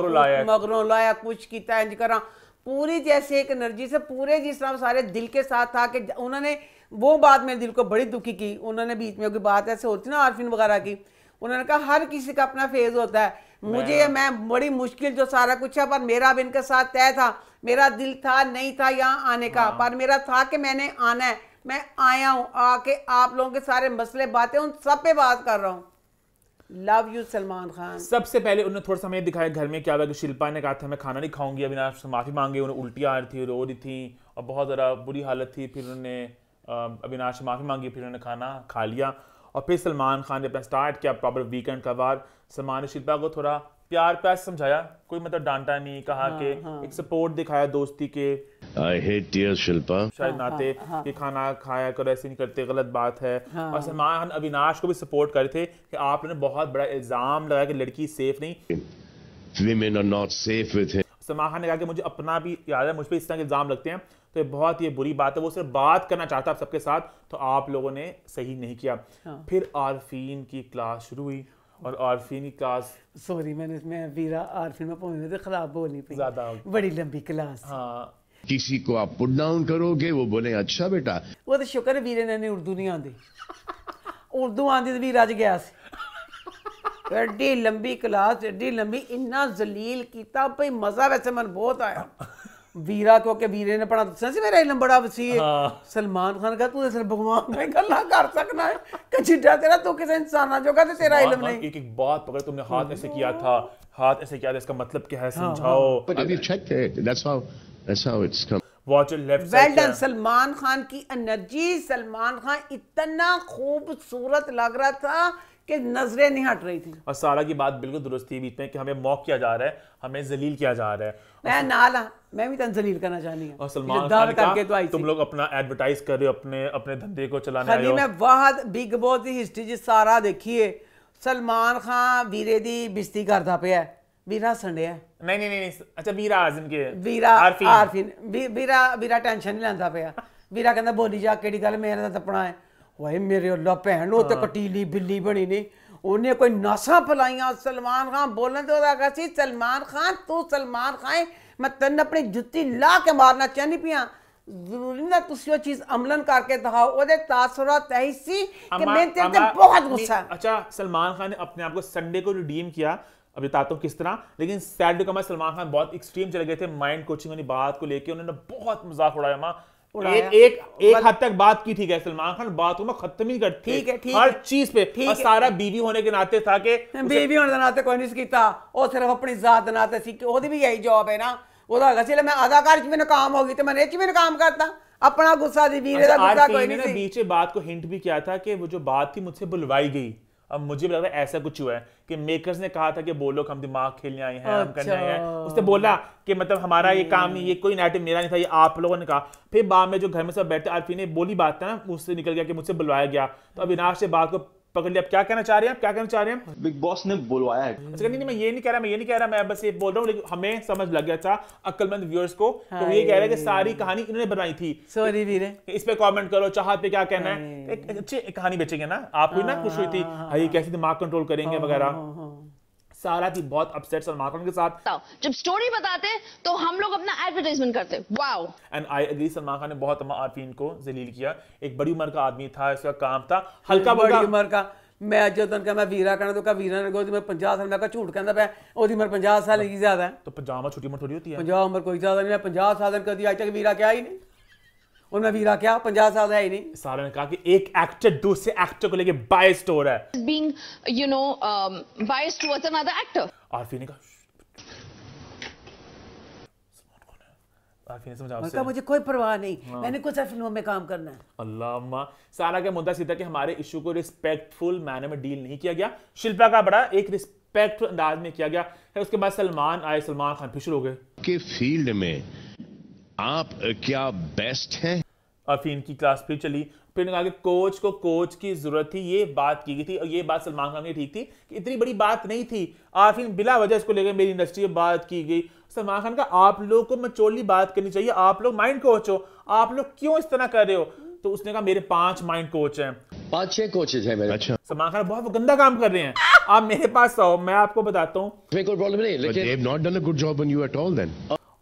मगरों लाया कुछ किया इंज करा पूरी जैसे एक एनर्जी से पूरे जिस तरह सारे दिल के साथ था कि उन्होंने वो बात मेरे दिल को बड़ी दुखी की उन्होंने बीच में की बात ऐसे होती ना आरफिन वगैरह की उन्होंने कहा हर किसी का अपना फेज होता है मुझे मैं बड़ी मुश्किल जो सारा कुछ है पर मेरा भी इनके साथ तय था मेरा दिल था नहीं था यहाँ आने का हाँ। पर मेरा था कि मैंने आना है मैं आया हूँ आके आप लोगों के सारे मसले बातें उन सब पे बात कर रहा हूँ लव यू सलमान खान सबसे पहले उन्होंने थोड़ा सा हमें दिखाया घर में क्या हुआ कि शिल्पा ने कहा था मैं खाना नहीं खाऊंगी अभी ना माफ़ी मांगी उन्हें उल्टियाँ आ रही थी रो रही थी और बहुत ज़रा बुरी हालत थी फिर उन्होंने अविनाश से माफ़ी मांगी फिर उन्होंने खाना खा लिया और फिर सलमान खान ने अपना स्टार्ट किया प्रॉपर वीकेंड का बार सलमान शिल्पा को थोड़ा प्यार प्यार समझाया कोई मतलब डांटा नहीं कहा हाँ, के हाँ. एक सपोर्ट दिखाया दोस्ती के आई हेट टीयर शिल्पा शायद हाँ, नाते हाँ, हाँ. कि खाना खाया करो ऐसे नहीं करते गलत बात है हाँ, और सलमान अविनाश को भी सपोर्ट करे थे कि आपने बहुत बड़ा इल्जाम लगाया कि लड़की सेफ नहीं women are not safe with him Salman ने कहा कि मुझे अपना भी याद है मुझ पर इस तरह के इल्जाम लगते हैं तो ये बहुत ये बुरी बात है वो सिर्फ बात करना चाहता है आप सबके साथ तो आप लोगों ने सही नहीं किया हाँ। फिर आरफीन की क्लास शुरू हुई और आरफी की क्लास सॉरी मैंने मैं वीरा आरफी में पहुंचने से खराब बोलनी पड़ी ज्यादा बड़ी लंबी क्लास हाँ किसी को आप पुट डाउन करोगे वो बोले अच्छा बेटा वो तो शुक्र है वीरे ने उर्दू नहीं आंदी उर्दू आंदी तो वीरा च गया एड्डी लंबी क्लास एड्डी लंबी इन्ना जलील किया भाई मजा वैसे मन बहुत आया वीरा क्योंकि वीरे ने पढ़ा दसना मेरा इलम बड़ा वसी है हाँ। सलमान खान का तू सिर्फ भगवान पे गल्ला कर सकना है कचिटा तेरा तू किसी इंसान जो ते तो तेरा इलम नहीं एक एक बात पकड़ तुमने हाथ ऐसे किया हाँ। था हाथ ऐसे किया था इसका मतलब क्या है हाँ, हाँ। समझाओ अब check it that's how that's how it's come watch left well done Salman Khan की एनर्जी सलमान खान इतना खूबसूरत लग रहा था कि नजरें नहीं हट रही थी और सारा की बात बिल्कुल दुरुस्त थी बीच में कि हमें मॉक किया जा रहा है हमें जलील किया जा रहा है मैं नाला मैं भी तन जलील करना चाहनी हूं और सलमान खान करके तो आई तुम लोग अपना एडवर्टाइज कर रहे हो अपने अपने धंधे को चलाने आए हो मैं बहुत बिग बॉस की हिस्ट्री जी सारा देखिए सलमान खान वीरे दी बिस्ती करता पे है वीरा संडे है नहीं नहीं नहीं अच्छा वीरा आजम के वीरा आरफिन आरफिन वीरा वीरा टेंशन नहीं लेंदा पिया वीरा कहता बोली जा केड़ी गल मेरा तपना है वही मेरे अल्लाह भैन तो कटीली हाँ। बिल्ली बनी नहीं उन्हें कोई नासा फैलाइया सलमान खान बोलने तो सलमान खान तू सलमान खाए मैं तेन अपनी जुत्ती ला के मारना चाहनी पी जरूरी ना तुम चीज अमलन करके दिखाओ बहुत गुस्सा अच्छा सलमान खान ने अपने आप को संडे को रिडीम किया अभी बताता किस तरह लेकिन सैटरडे को मैं सलमान खान बहुत एक्सट्रीम चले गए थे माइंड कोचिंग वाली बात को लेकर उन्होंने बहुत मजाक उड़ाया मां एक एक एक हद तक बात की थी क्या सलमान खान बातों में खत्म ही कर ठीक है ठीक हर चीज पे ठीक सारा बीवी होने के नाते था के बीवी होने के नाते कोई नहीं सीखता और सिर्फ अपनी जात नाते सीखे वो भी यही जॉब है ना वो तो ਸੀ ਮੈਂ ਅਦਾਕਾਰ ਚ ਮੈਨੂੰ ਕਾਮ ਹੋ ਗਈ ਤੇ ਮੈਂ ਇਹ ਚ ਮੈਨੂੰ ਕਾਮ ਕਰਤਾ अपना गुस्सा दी बीवी का अच्छा, गुस्सा कोई नहीं बीच में बात को हिंट भी किया था कि वो जो बात थी मुझसे बुलवाई गई अब मुझे भी लग रहा है ऐसा कुछ हुआ है कि मेकर्स ने कहा था कि बोलो हम दिमाग खेलने आए हैं अच्छा। हम करने आए हैं अच्छा। उसने बोला कि मतलब हमारा ये काम नहीं हम्म। ये कोई नाटक मेरा नहीं था ये आप लोगों ने कहा फिर बाद में जो घर में सब बैठे आरफी ने बोली बात था ना उससे निकल गया कि मुझसे बुलवाया गया तो अविनाश से बात को पकड़ लिया आप क्या कहना चाह रहे हैं आप क्या कहना चाह रहे हैं बिग बॉस ने बुलवाया है अच्छा नहीं, नहीं मैं ये नहीं कह रहा मैं ये नहीं कह रहा मैं बस ये बोल रहा हूँ लेकिन हमें समझ लग गया था अक्लमंद व्यूअर्स को तो ये कह रहे हैं कि सारी कहानी इन्होंने बनाई थी सॉरी वीरे इस पे कमेंट करो चाहत पे क्या कहना है हाँ। एक अच्छी कहानी बेचेंगे ना आप भी ना हाँ, खुश हुई थी हाँ, कैसे दिमाग कंट्रोल करेंगे वगैरह सारा थी बहुत अपसेट सलमान खान के साथ जब स्टोरी बताते तो हम लोग अपना एडवर्टाइजमेंट करते wow and I agree Salman Khan ने बहुत आरफीन को जलील किया एक बड़ी उम्र का आदमी था इसका काम था हल्का बड़ी उम्र का मैं ਜਦੋਂ ਕਹਾਂ मैं वीरा कहना तो ਕਾ ਵੀਰਾ ਨੇ ਕੋਈ ਮੈਂ 50 ਸਾਲ ਮੈਂ ਕਹਾ ਝੂਠ ਕਹਿੰਦਾ ਪਿਆ ਉਹਦੀ ਉਮਰ 50 ਸਾਲ ਹੀ ਜ਼ਿਆਦਾ ਹੈ ਤਾਂ 50 ਉਮਰ ਛੋਟੀ ਉਮਰ ਥੋੜੀ ਹੁੰਦੀ 50 ਉਮਰ ਕੋਈ ਜ਼ਿਆਦਾ ਨਹੀਂ ਮੈਂ 50 ਸਾਲ ਕਦੀ ਅੱਜ ਤੱਕ उनमें वीरा क्या पंजाब साल है ही नहीं सारा ने कहा कि एक एक्टर दूसरे एक्टर को लेके बायस्ड हो रहा है being you know biased towards another actor Arfi ने कहा मतलब मुझे कोई परवाह नहीं हाँ। मैंने कुछ फिल्मों में काम करना है अल्लाह सारा का मुद्दा सीधा कि हमारे इशू को रिस्पेक्टफुल मैनर में डील नहीं किया गया शिल्पा का बड़ा एक रिस्पेक्टफुल अंदाज में किया गया है उसके बाद सलमान आए सलमान खान फिर शुरू हो गए के फील्ड में आप क्या बेस्ट हैं अफीम की क्लास फिर चली फिर ने कहा कि कोच को कोच की जरूरत थी ये बात की गई थी और ये बात सलमान खान की ठीक थी कि इतनी बड़ी बात नहीं थी आफिन बिला वजह इसको लेकर मेरी इंडस्ट्री में बात की गई सलमान खान का आप लोग को मचोली बात करनी चाहिए आप लोग माइंड कोच हो आप लोग क्यों इस तरह कर रहे हो तो उसने कहा मेरे पांच माइंड कोच हैं पांच छह कोचेज हैं मेरे अच्छा सलमान खान बहुत गंदा काम कर रहे हैं आप मेरे पास आओ मैं आपको बताता हूँ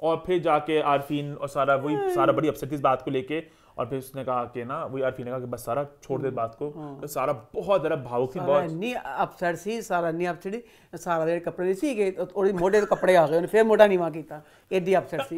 और फिर जाके आरफीन और सारा वही सारा बड़ी अपसेट इस बात को लेके और फिर उसने कहा कि ना वही आरफीन ने कहा कि बस सारा छोड़ दे बात को तो सारा बहुत ज़रा भावुक थी बहुत नहीं अपसेट सी सारा नी अपसड़ी सारा देर कपड़े सी गए थोड़ी मोटे कपड़े आ गए उन्हें फिर मोटा नहीं माँ की एडी अपसेट सी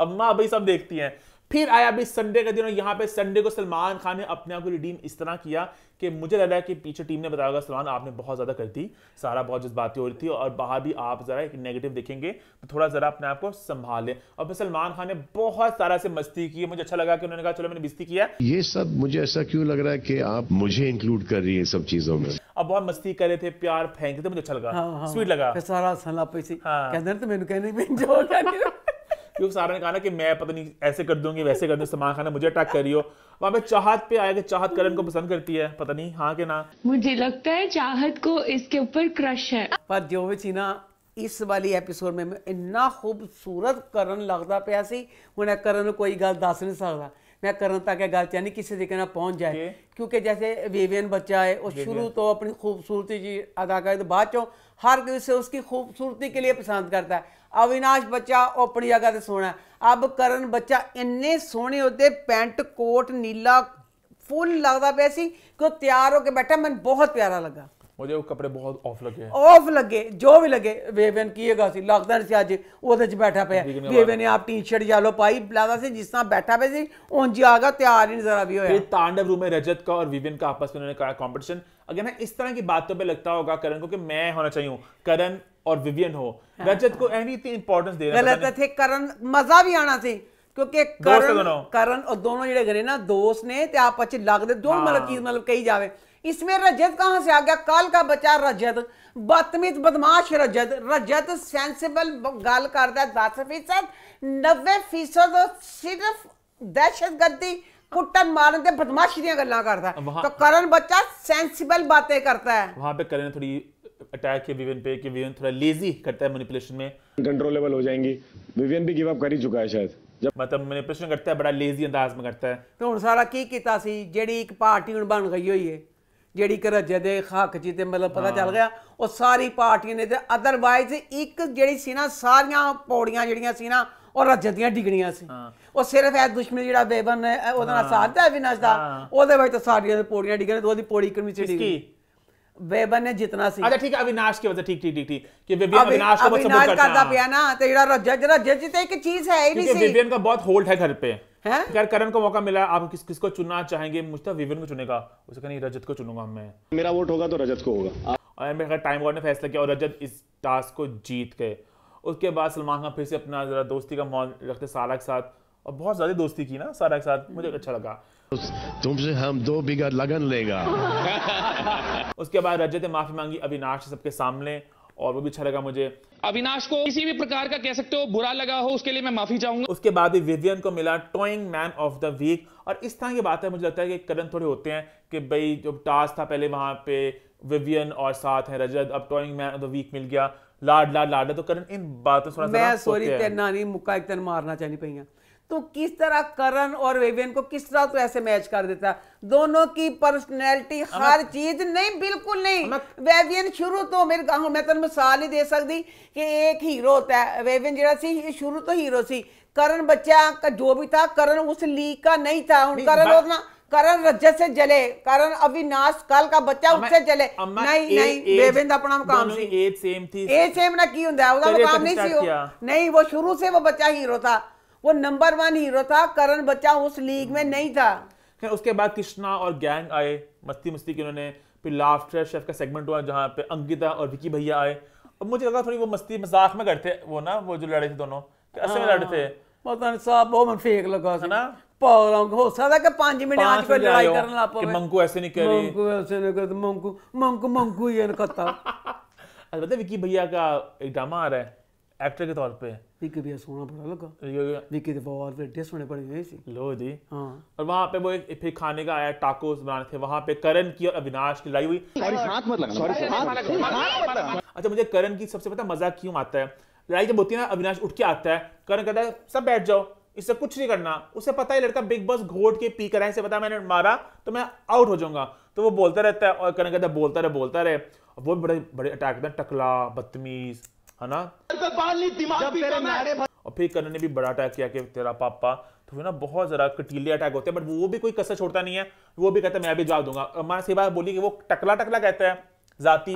अम्मा अभी सब देखती हैं फिर आया अभी संडे का दिन और यहाँ पे संडे को सलमान खान ने अपने आप को रिडीम इस तरह किया कि मुझे लगा कि पीछे टीम ने बताया होगा सलमान आपने बहुत ज़्यादा कर दी सारा बहुत जज्बाती हो रही थी और बाहर भी आप ज़रा एक नेगेटिव देखेंगे तो थोड़ा ज़रा अपने आप को संभाल और फिर सलमान खान ने बहुत सारा से मस्ती की मुझे अच्छा लगा कि उन्होंने कहा चलो मैंने मस्ती किया ये सब मुझे ऐसा क्यों लग रहा है कि आप मुझे इंक्लूड कर रही है सब चीज़ों में अब बहुत मस्ती कर रहे थे प्यार फेंक रहे थे मुझे अच्छा लगा स्वीट हाँ, हाँ, हाँ। लगा सारा सला पैसे कहते तो मैंने कहने में क्योंकि सारा ने कहा ना कि मैं पता नहीं ऐसे कर दूंगी वैसे कर दूंगी सलमान खान ने मुझे अटैक करी हो वहाँ पे चाहत पे आया कि चाहत करण को पसंद करती है पता नहीं हाँ के ना मुझे लगता है चाहत को इसके ऊपर क्रश है पर जो भी चीना ਇਸ ਵਾਲੀ ਐਪੀਸੋਡ ਮੈਂ ਇੰਨਾ ਖੂਬਸੂਰਤ ਕਰਨ ਲੱਗਦਾ ਪਿਆ ਸੀ ਹੁਣ ਇਹ ਕਰਨ ਨੂੰ ਕੋਈ ਗੱਲ ਦੱਸ मैं करण तक यह गल चाहनी किसी तरीके ना पहुंच जाए okay. क्योंकि जैसे वेवियन बच्चा है वो शुरू तो अपनी खूबसूरती जी अदा करे तो बाद चो हर किसी उसकी खूबसूरती के लिए पसंद करता है अविनाश बच्चा ਆਪਣੀ जगह ਤੇ ਸੋਹਣਾ ਅਬ ਕਰਨ ਬੱਚਾ ਇੰਨੇ ਸੋਹਣੇ ਉਹਦੇ ਪੈਂਟ ਕੋਟ ਨੀਲਾ फुल लगता पे कि तैयार होकर बैठा मैं बहुत प्यारा लगा मुझे वो कपड़े बहुत ऑफ लगे ऑफ लगे जो भी लगे वेवन किएगा सी लगता नहीं अज ओद बैठा पे वेवन ने आप टी शर्ट येलो पाई लगता से जिस तरह बैठा पे सी उंज आ गया तैयार ही जरा भी होया तांडव रूम में रजत का और विवियन का आपस में उन्होंने कहा कंपटीशन अगर ना इस तरह की बातों पे लगता होगा करण को कि मैं होना चाहिए करण और विवियन हो हाँ। रजत को अहम इतनी इंपॉर्टेंस दे रहे थे करण मजा भी आना सी ਕਿਉਂਕਿ ਕਰਨ ਕਰਨ ਉਹ ਦੋਨੋਂ ਜਿਹੜੇ ਗਰੇ ਨਾ ਦੋਸਤ ਨੇ ਤੇ ਆਪਸ ਵਿੱਚ ਲੱਗਦੇ ਦੋ ਮਤਲਬ ਚੀਜ਼ ਮਤਲਬ ਕਹੀ ਜਾਵੇ इसमें रजत कहां से आ गया काल का बचा रजत बदतमीज बदमाश रजत रजत सेंसिबल गल करता दस फीसद नब्बे फीसद सिर्फ दहशत गर्दी कुटन मारन ते बदमाशी दी गल्ला करता तो करण बच्चा सेंसिबल बातें करता है वहां पे करण थोड़ी अटैक है विवियन पे कि विवियन थोड़ा लेजी करता है मैनिपुलेशन में कंट्रोलेबल हो जाएंगी विवियन भी गिव अप कर ही ਚੁੱਕਾ ਹੈ ਸ਼ਾਇਦ ਮਤਲਬ ਮੈਨੀਪੂਲੇਸ਼ਨ ਕਰਤਾ ਹੈ ਬੜਾ ਲੇਜ਼ੀ ਅੰਦਾਜ਼ ਮੇ ਕਰਤਾ ਹੈ ਤੇ ਹੁਣ ਸਾਰਾ ਕੀ ਕੀਤਾ ਸੀ ਜਿਹੜੀ ਇੱਕ ਪਾਰਟੀ ਹੁਣ ਬਣ ਗਈ ਹੋਈ ਹੈ ਜਿਹੜੀ ਕਰਜੇ ਦੇ ਹੱਕ ਜੀ ਤੇ ਮਤਲਬ ਪਤਾ ਚੱਲ ਗਿਆ ਉਹ ਸਾਰੀ ਪਾਰਟੀਆਂ ਨੇ ਤੇ ਅਦਰਵਾਈਜ਼ ਇੱਕ ਜਿਹੜੀ ਸੀ ਨਾ ਸਾਰੀਆਂ ਪੌੜੀਆਂ ਜਿਹੜੀਆਂ ਸੀ ਨਾ ਉਹ ਰੱਜ ਦੀਆਂ ਡਿਗਣੀਆਂ ਸੀ ਉਹ ਸਿਰਫ ਇਹ ਦੁਸ਼ਮਣ ਜਿਹੜਾ ਬੇਬਨ ਉਹਦਾ ਨਾਲ ਸਾਥ ਦਾ ਵਿਨਾਸ਼ ਦਾ ਉਹਦੇ ਵਿੱਚ ਤਾਂ ਸਾਰੀਆਂ ਪੌੜੀਆਂ ਡਿਗਣ ਤੇ ਉਹਦੀ ਪੌੜੀ ਕਮੀ ਚੜੀ ਗਈ वेबन ने जितना सी अच्छा ठीक है अविनाश की वजह ठीक ठीक ठीक ठीक कि विभिन्न अविनाश को सपोर्ट करता है अविनाश का पिया ना तो जज रजज जज जीते एक चीज है ही नहीं सी विभिन्न का बहुत होल्ड है घर पे हैं यार करण को मौका मिला आप किस किसको चुनना चाहेंगे मुझे तो विभिन्न को चुनेगा उसे कहीं रजत को चुनूंगा मैं मेरा वोट होगा तो रजत को होगा और मैं मेरे टाइम वार्ड ने फैसला किया और रजत इस टास्क को जीत गए उसके बाद सलमान खान फिर से अपना जरा दोस्ती का मॉल रखते सारा के साथ और बहुत ज़्यादा दोस्ती की ना सारा के साथ मुझे अच्छा लगा तुमसे हम दो बिगा लगन लेगा उसके बाद रजत ने माफी मांगी अविनाश सबके सामने और वो भी अच्छा लगा मुझे अविनाश को किसी भी प्रकार का कह सकते हो बुरा लगा हो उसके लिए मैं माफी चाहूंगा उसके बाद भी विवियन को मिला towing man of the week और इस तरह की बात है मुझे लगता है कि करण थोड़े होते हैं कि भाई जो टास्क था पहले वहां पे विवियन और साथ है रजत अब towing man of the week मिल गया लाड लाड लाड तो करण इन बातों मैं सॉरी तेरे नानी मुक्का एक तरह मारना चाहनी पाई तो किस तरह करण और वेवियन को किस तरह तो ऐसे मैच कर देता है दोनों की पर्सनैलिटी हर चीज नहीं बिल्कुल नहीं वेवियन शुरू तो मेरे कहूँ मैं तेन तो मिसाल ही दे सकती कि एक हीरो होता है वेवियन जरा शुरू तो हीरो सी करण बच्चा का जो भी था करण उस लीग का नहीं था हूँ करण ना करण रजत से जले करण अविनाश कल का बच्चा उससे जले नहीं ए, नहीं बेबिंद अपना मुकाम सी एज सेम थी एज सेम ना की हुंदा ओदा मुकाम नहीं सी नहीं वो शुरू से वो बच्चा हीरो था वो नंबर वन हीरो था करण बच्चा उस लीग में नहीं था फिर उसके बाद कृष्णा और गैंग आए मस्ती मस्ती की उन्होंने फिर लाफ्टर शेफ का सेगमेंट हुआ जहाँ पे अंकिता और विकी भैया आए अब मुझे लगा थोड़ी वो मस्ती मजाक में करते वो ना वो जो लड़े थे दोनों ऐसे में लड़े थे ਪਤਾ ਸਾਹਿਬ ਬਹੁਤ ਮਨ विकी भैया का एक ड्रामा आ रहा है एक्टर के तौर पे विक्की भैया सोना पड़ा लगा विक्की दफा और फिर टेस्ट होने पड़े इसी लो जी हाँ और वहाँ पे वो एक फिर खाने का आया टाकोस बनाने थे वहाँ पे करण की और अविनाश की लड़ाई हुई हाथ मत लगाना सॉरी हाथ अच्छा मुझे करण की सबसे पता मजा क्यों आता है लड़ाई जब होती है ना अविनाश उठ के आता है करण कहता है सब बैठ जाओ इससे कुछ नहीं करना उसे पता है लड़का बिग बॉस घोट के पी करा इसे पता मैंने मारा तो मैं आउट हो जाऊंगा तो वो बोलता रहता है और करण कहता है बोलता रहे बोलता रहे वो बड़े बड़े अटैक करते हैं टकला बदतमीज है ना जब तेरे और फिर करण ने भी बड़ा अटैक किया कि तेरा पापा तो फिर ना बहुत जरा कटीले अटैक होते हैं बट वो भी कोई कसर छोड़ता नहीं है वो भी कहता है मैं भी जवाब दूंगा हमारा सेवा बोली कि वो टकला टकला कहता है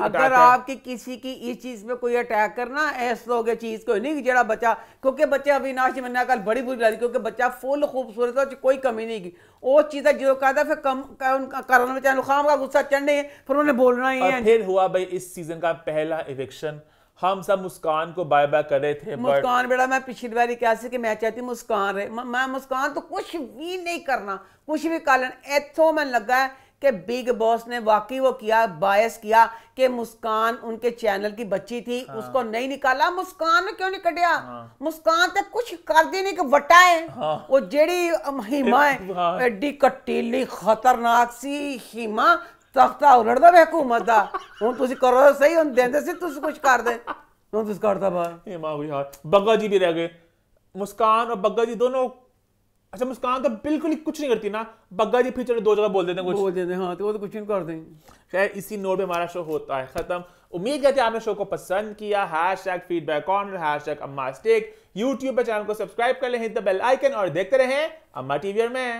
अगर आपके किसी की इस चीज में कोई अटैक करना ऐसा हो गया चीज को नहीं जरा बचा क्योंकि बच्चे अविनाश मैंने कल बड़ी बुरी लगी क्योंकि बच्चा फुल खूबसूरत है कोई कमी नहीं की वो चीज़ें जो कहता फिर कम कारण में चाहे खाम का गुस्सा चढ़ने फिर उन्हें बोलना ही है फिर हुआ भाई इस सीजन का पहला इवेक्शन हम सब मुस्कान को बाय बाय कर रहे थे मुस्कान बेटा मैं पिछली बार क्या सी कि मैं चाहती मुस्कान रहे मैं मुस्कान तो कुछ भी नहीं करना कुछ भी कारण इतों मैं लगा है कि बिग बॉस ने वाकई वो किया बायस किया कि मुस्कान उनके चैनल की बच्ची थी हाँ। उसको नहीं निकाला मुस्कान ने क्यों नहीं कटिया हाँ। मुस्कान तो कुछ कर दी नहीं कि वटा है हाँ। वो जेड़ी हिमा है हाँ। एडी कटीली खतरनाक सी हिमा तख्ता उलट ਦਾ हुकूमत ਦਾ ਹੁਣ ਤੁਸੀਂ करो सही ਸਹੀ देंदे सी ਸੀ कुछ कर दे ਹੁਣ ਤੁਸੀਂ करता ਬਾ ਇਹ ਮਾਂ भी ਹਾਲ ਬੱਗਾ ਜੀ ਵੀ ਰਹਿ ਗਏ मुस्कान और बग्गा जी दोनों अच्छा मुस्कान तो बिल्कुल ही कुछ नहीं करती ना बग्गा जी फिर दो जगह बोल देते हैं कुछ बोल देते हैं हाँ तो वो तो कुछ नहीं कर देंगे खैर इसी नोट पे हमारा शो होता है खत्म उम्मीद करते हैं आपने शो को पसंद किया hashtag feedback corner hashtag अम्मा स्टेक यूट्यूब पर चैनल को सब्सक्राइब कर लें हिट द बेल आइकन और देखते रहें अम्मा टीवी में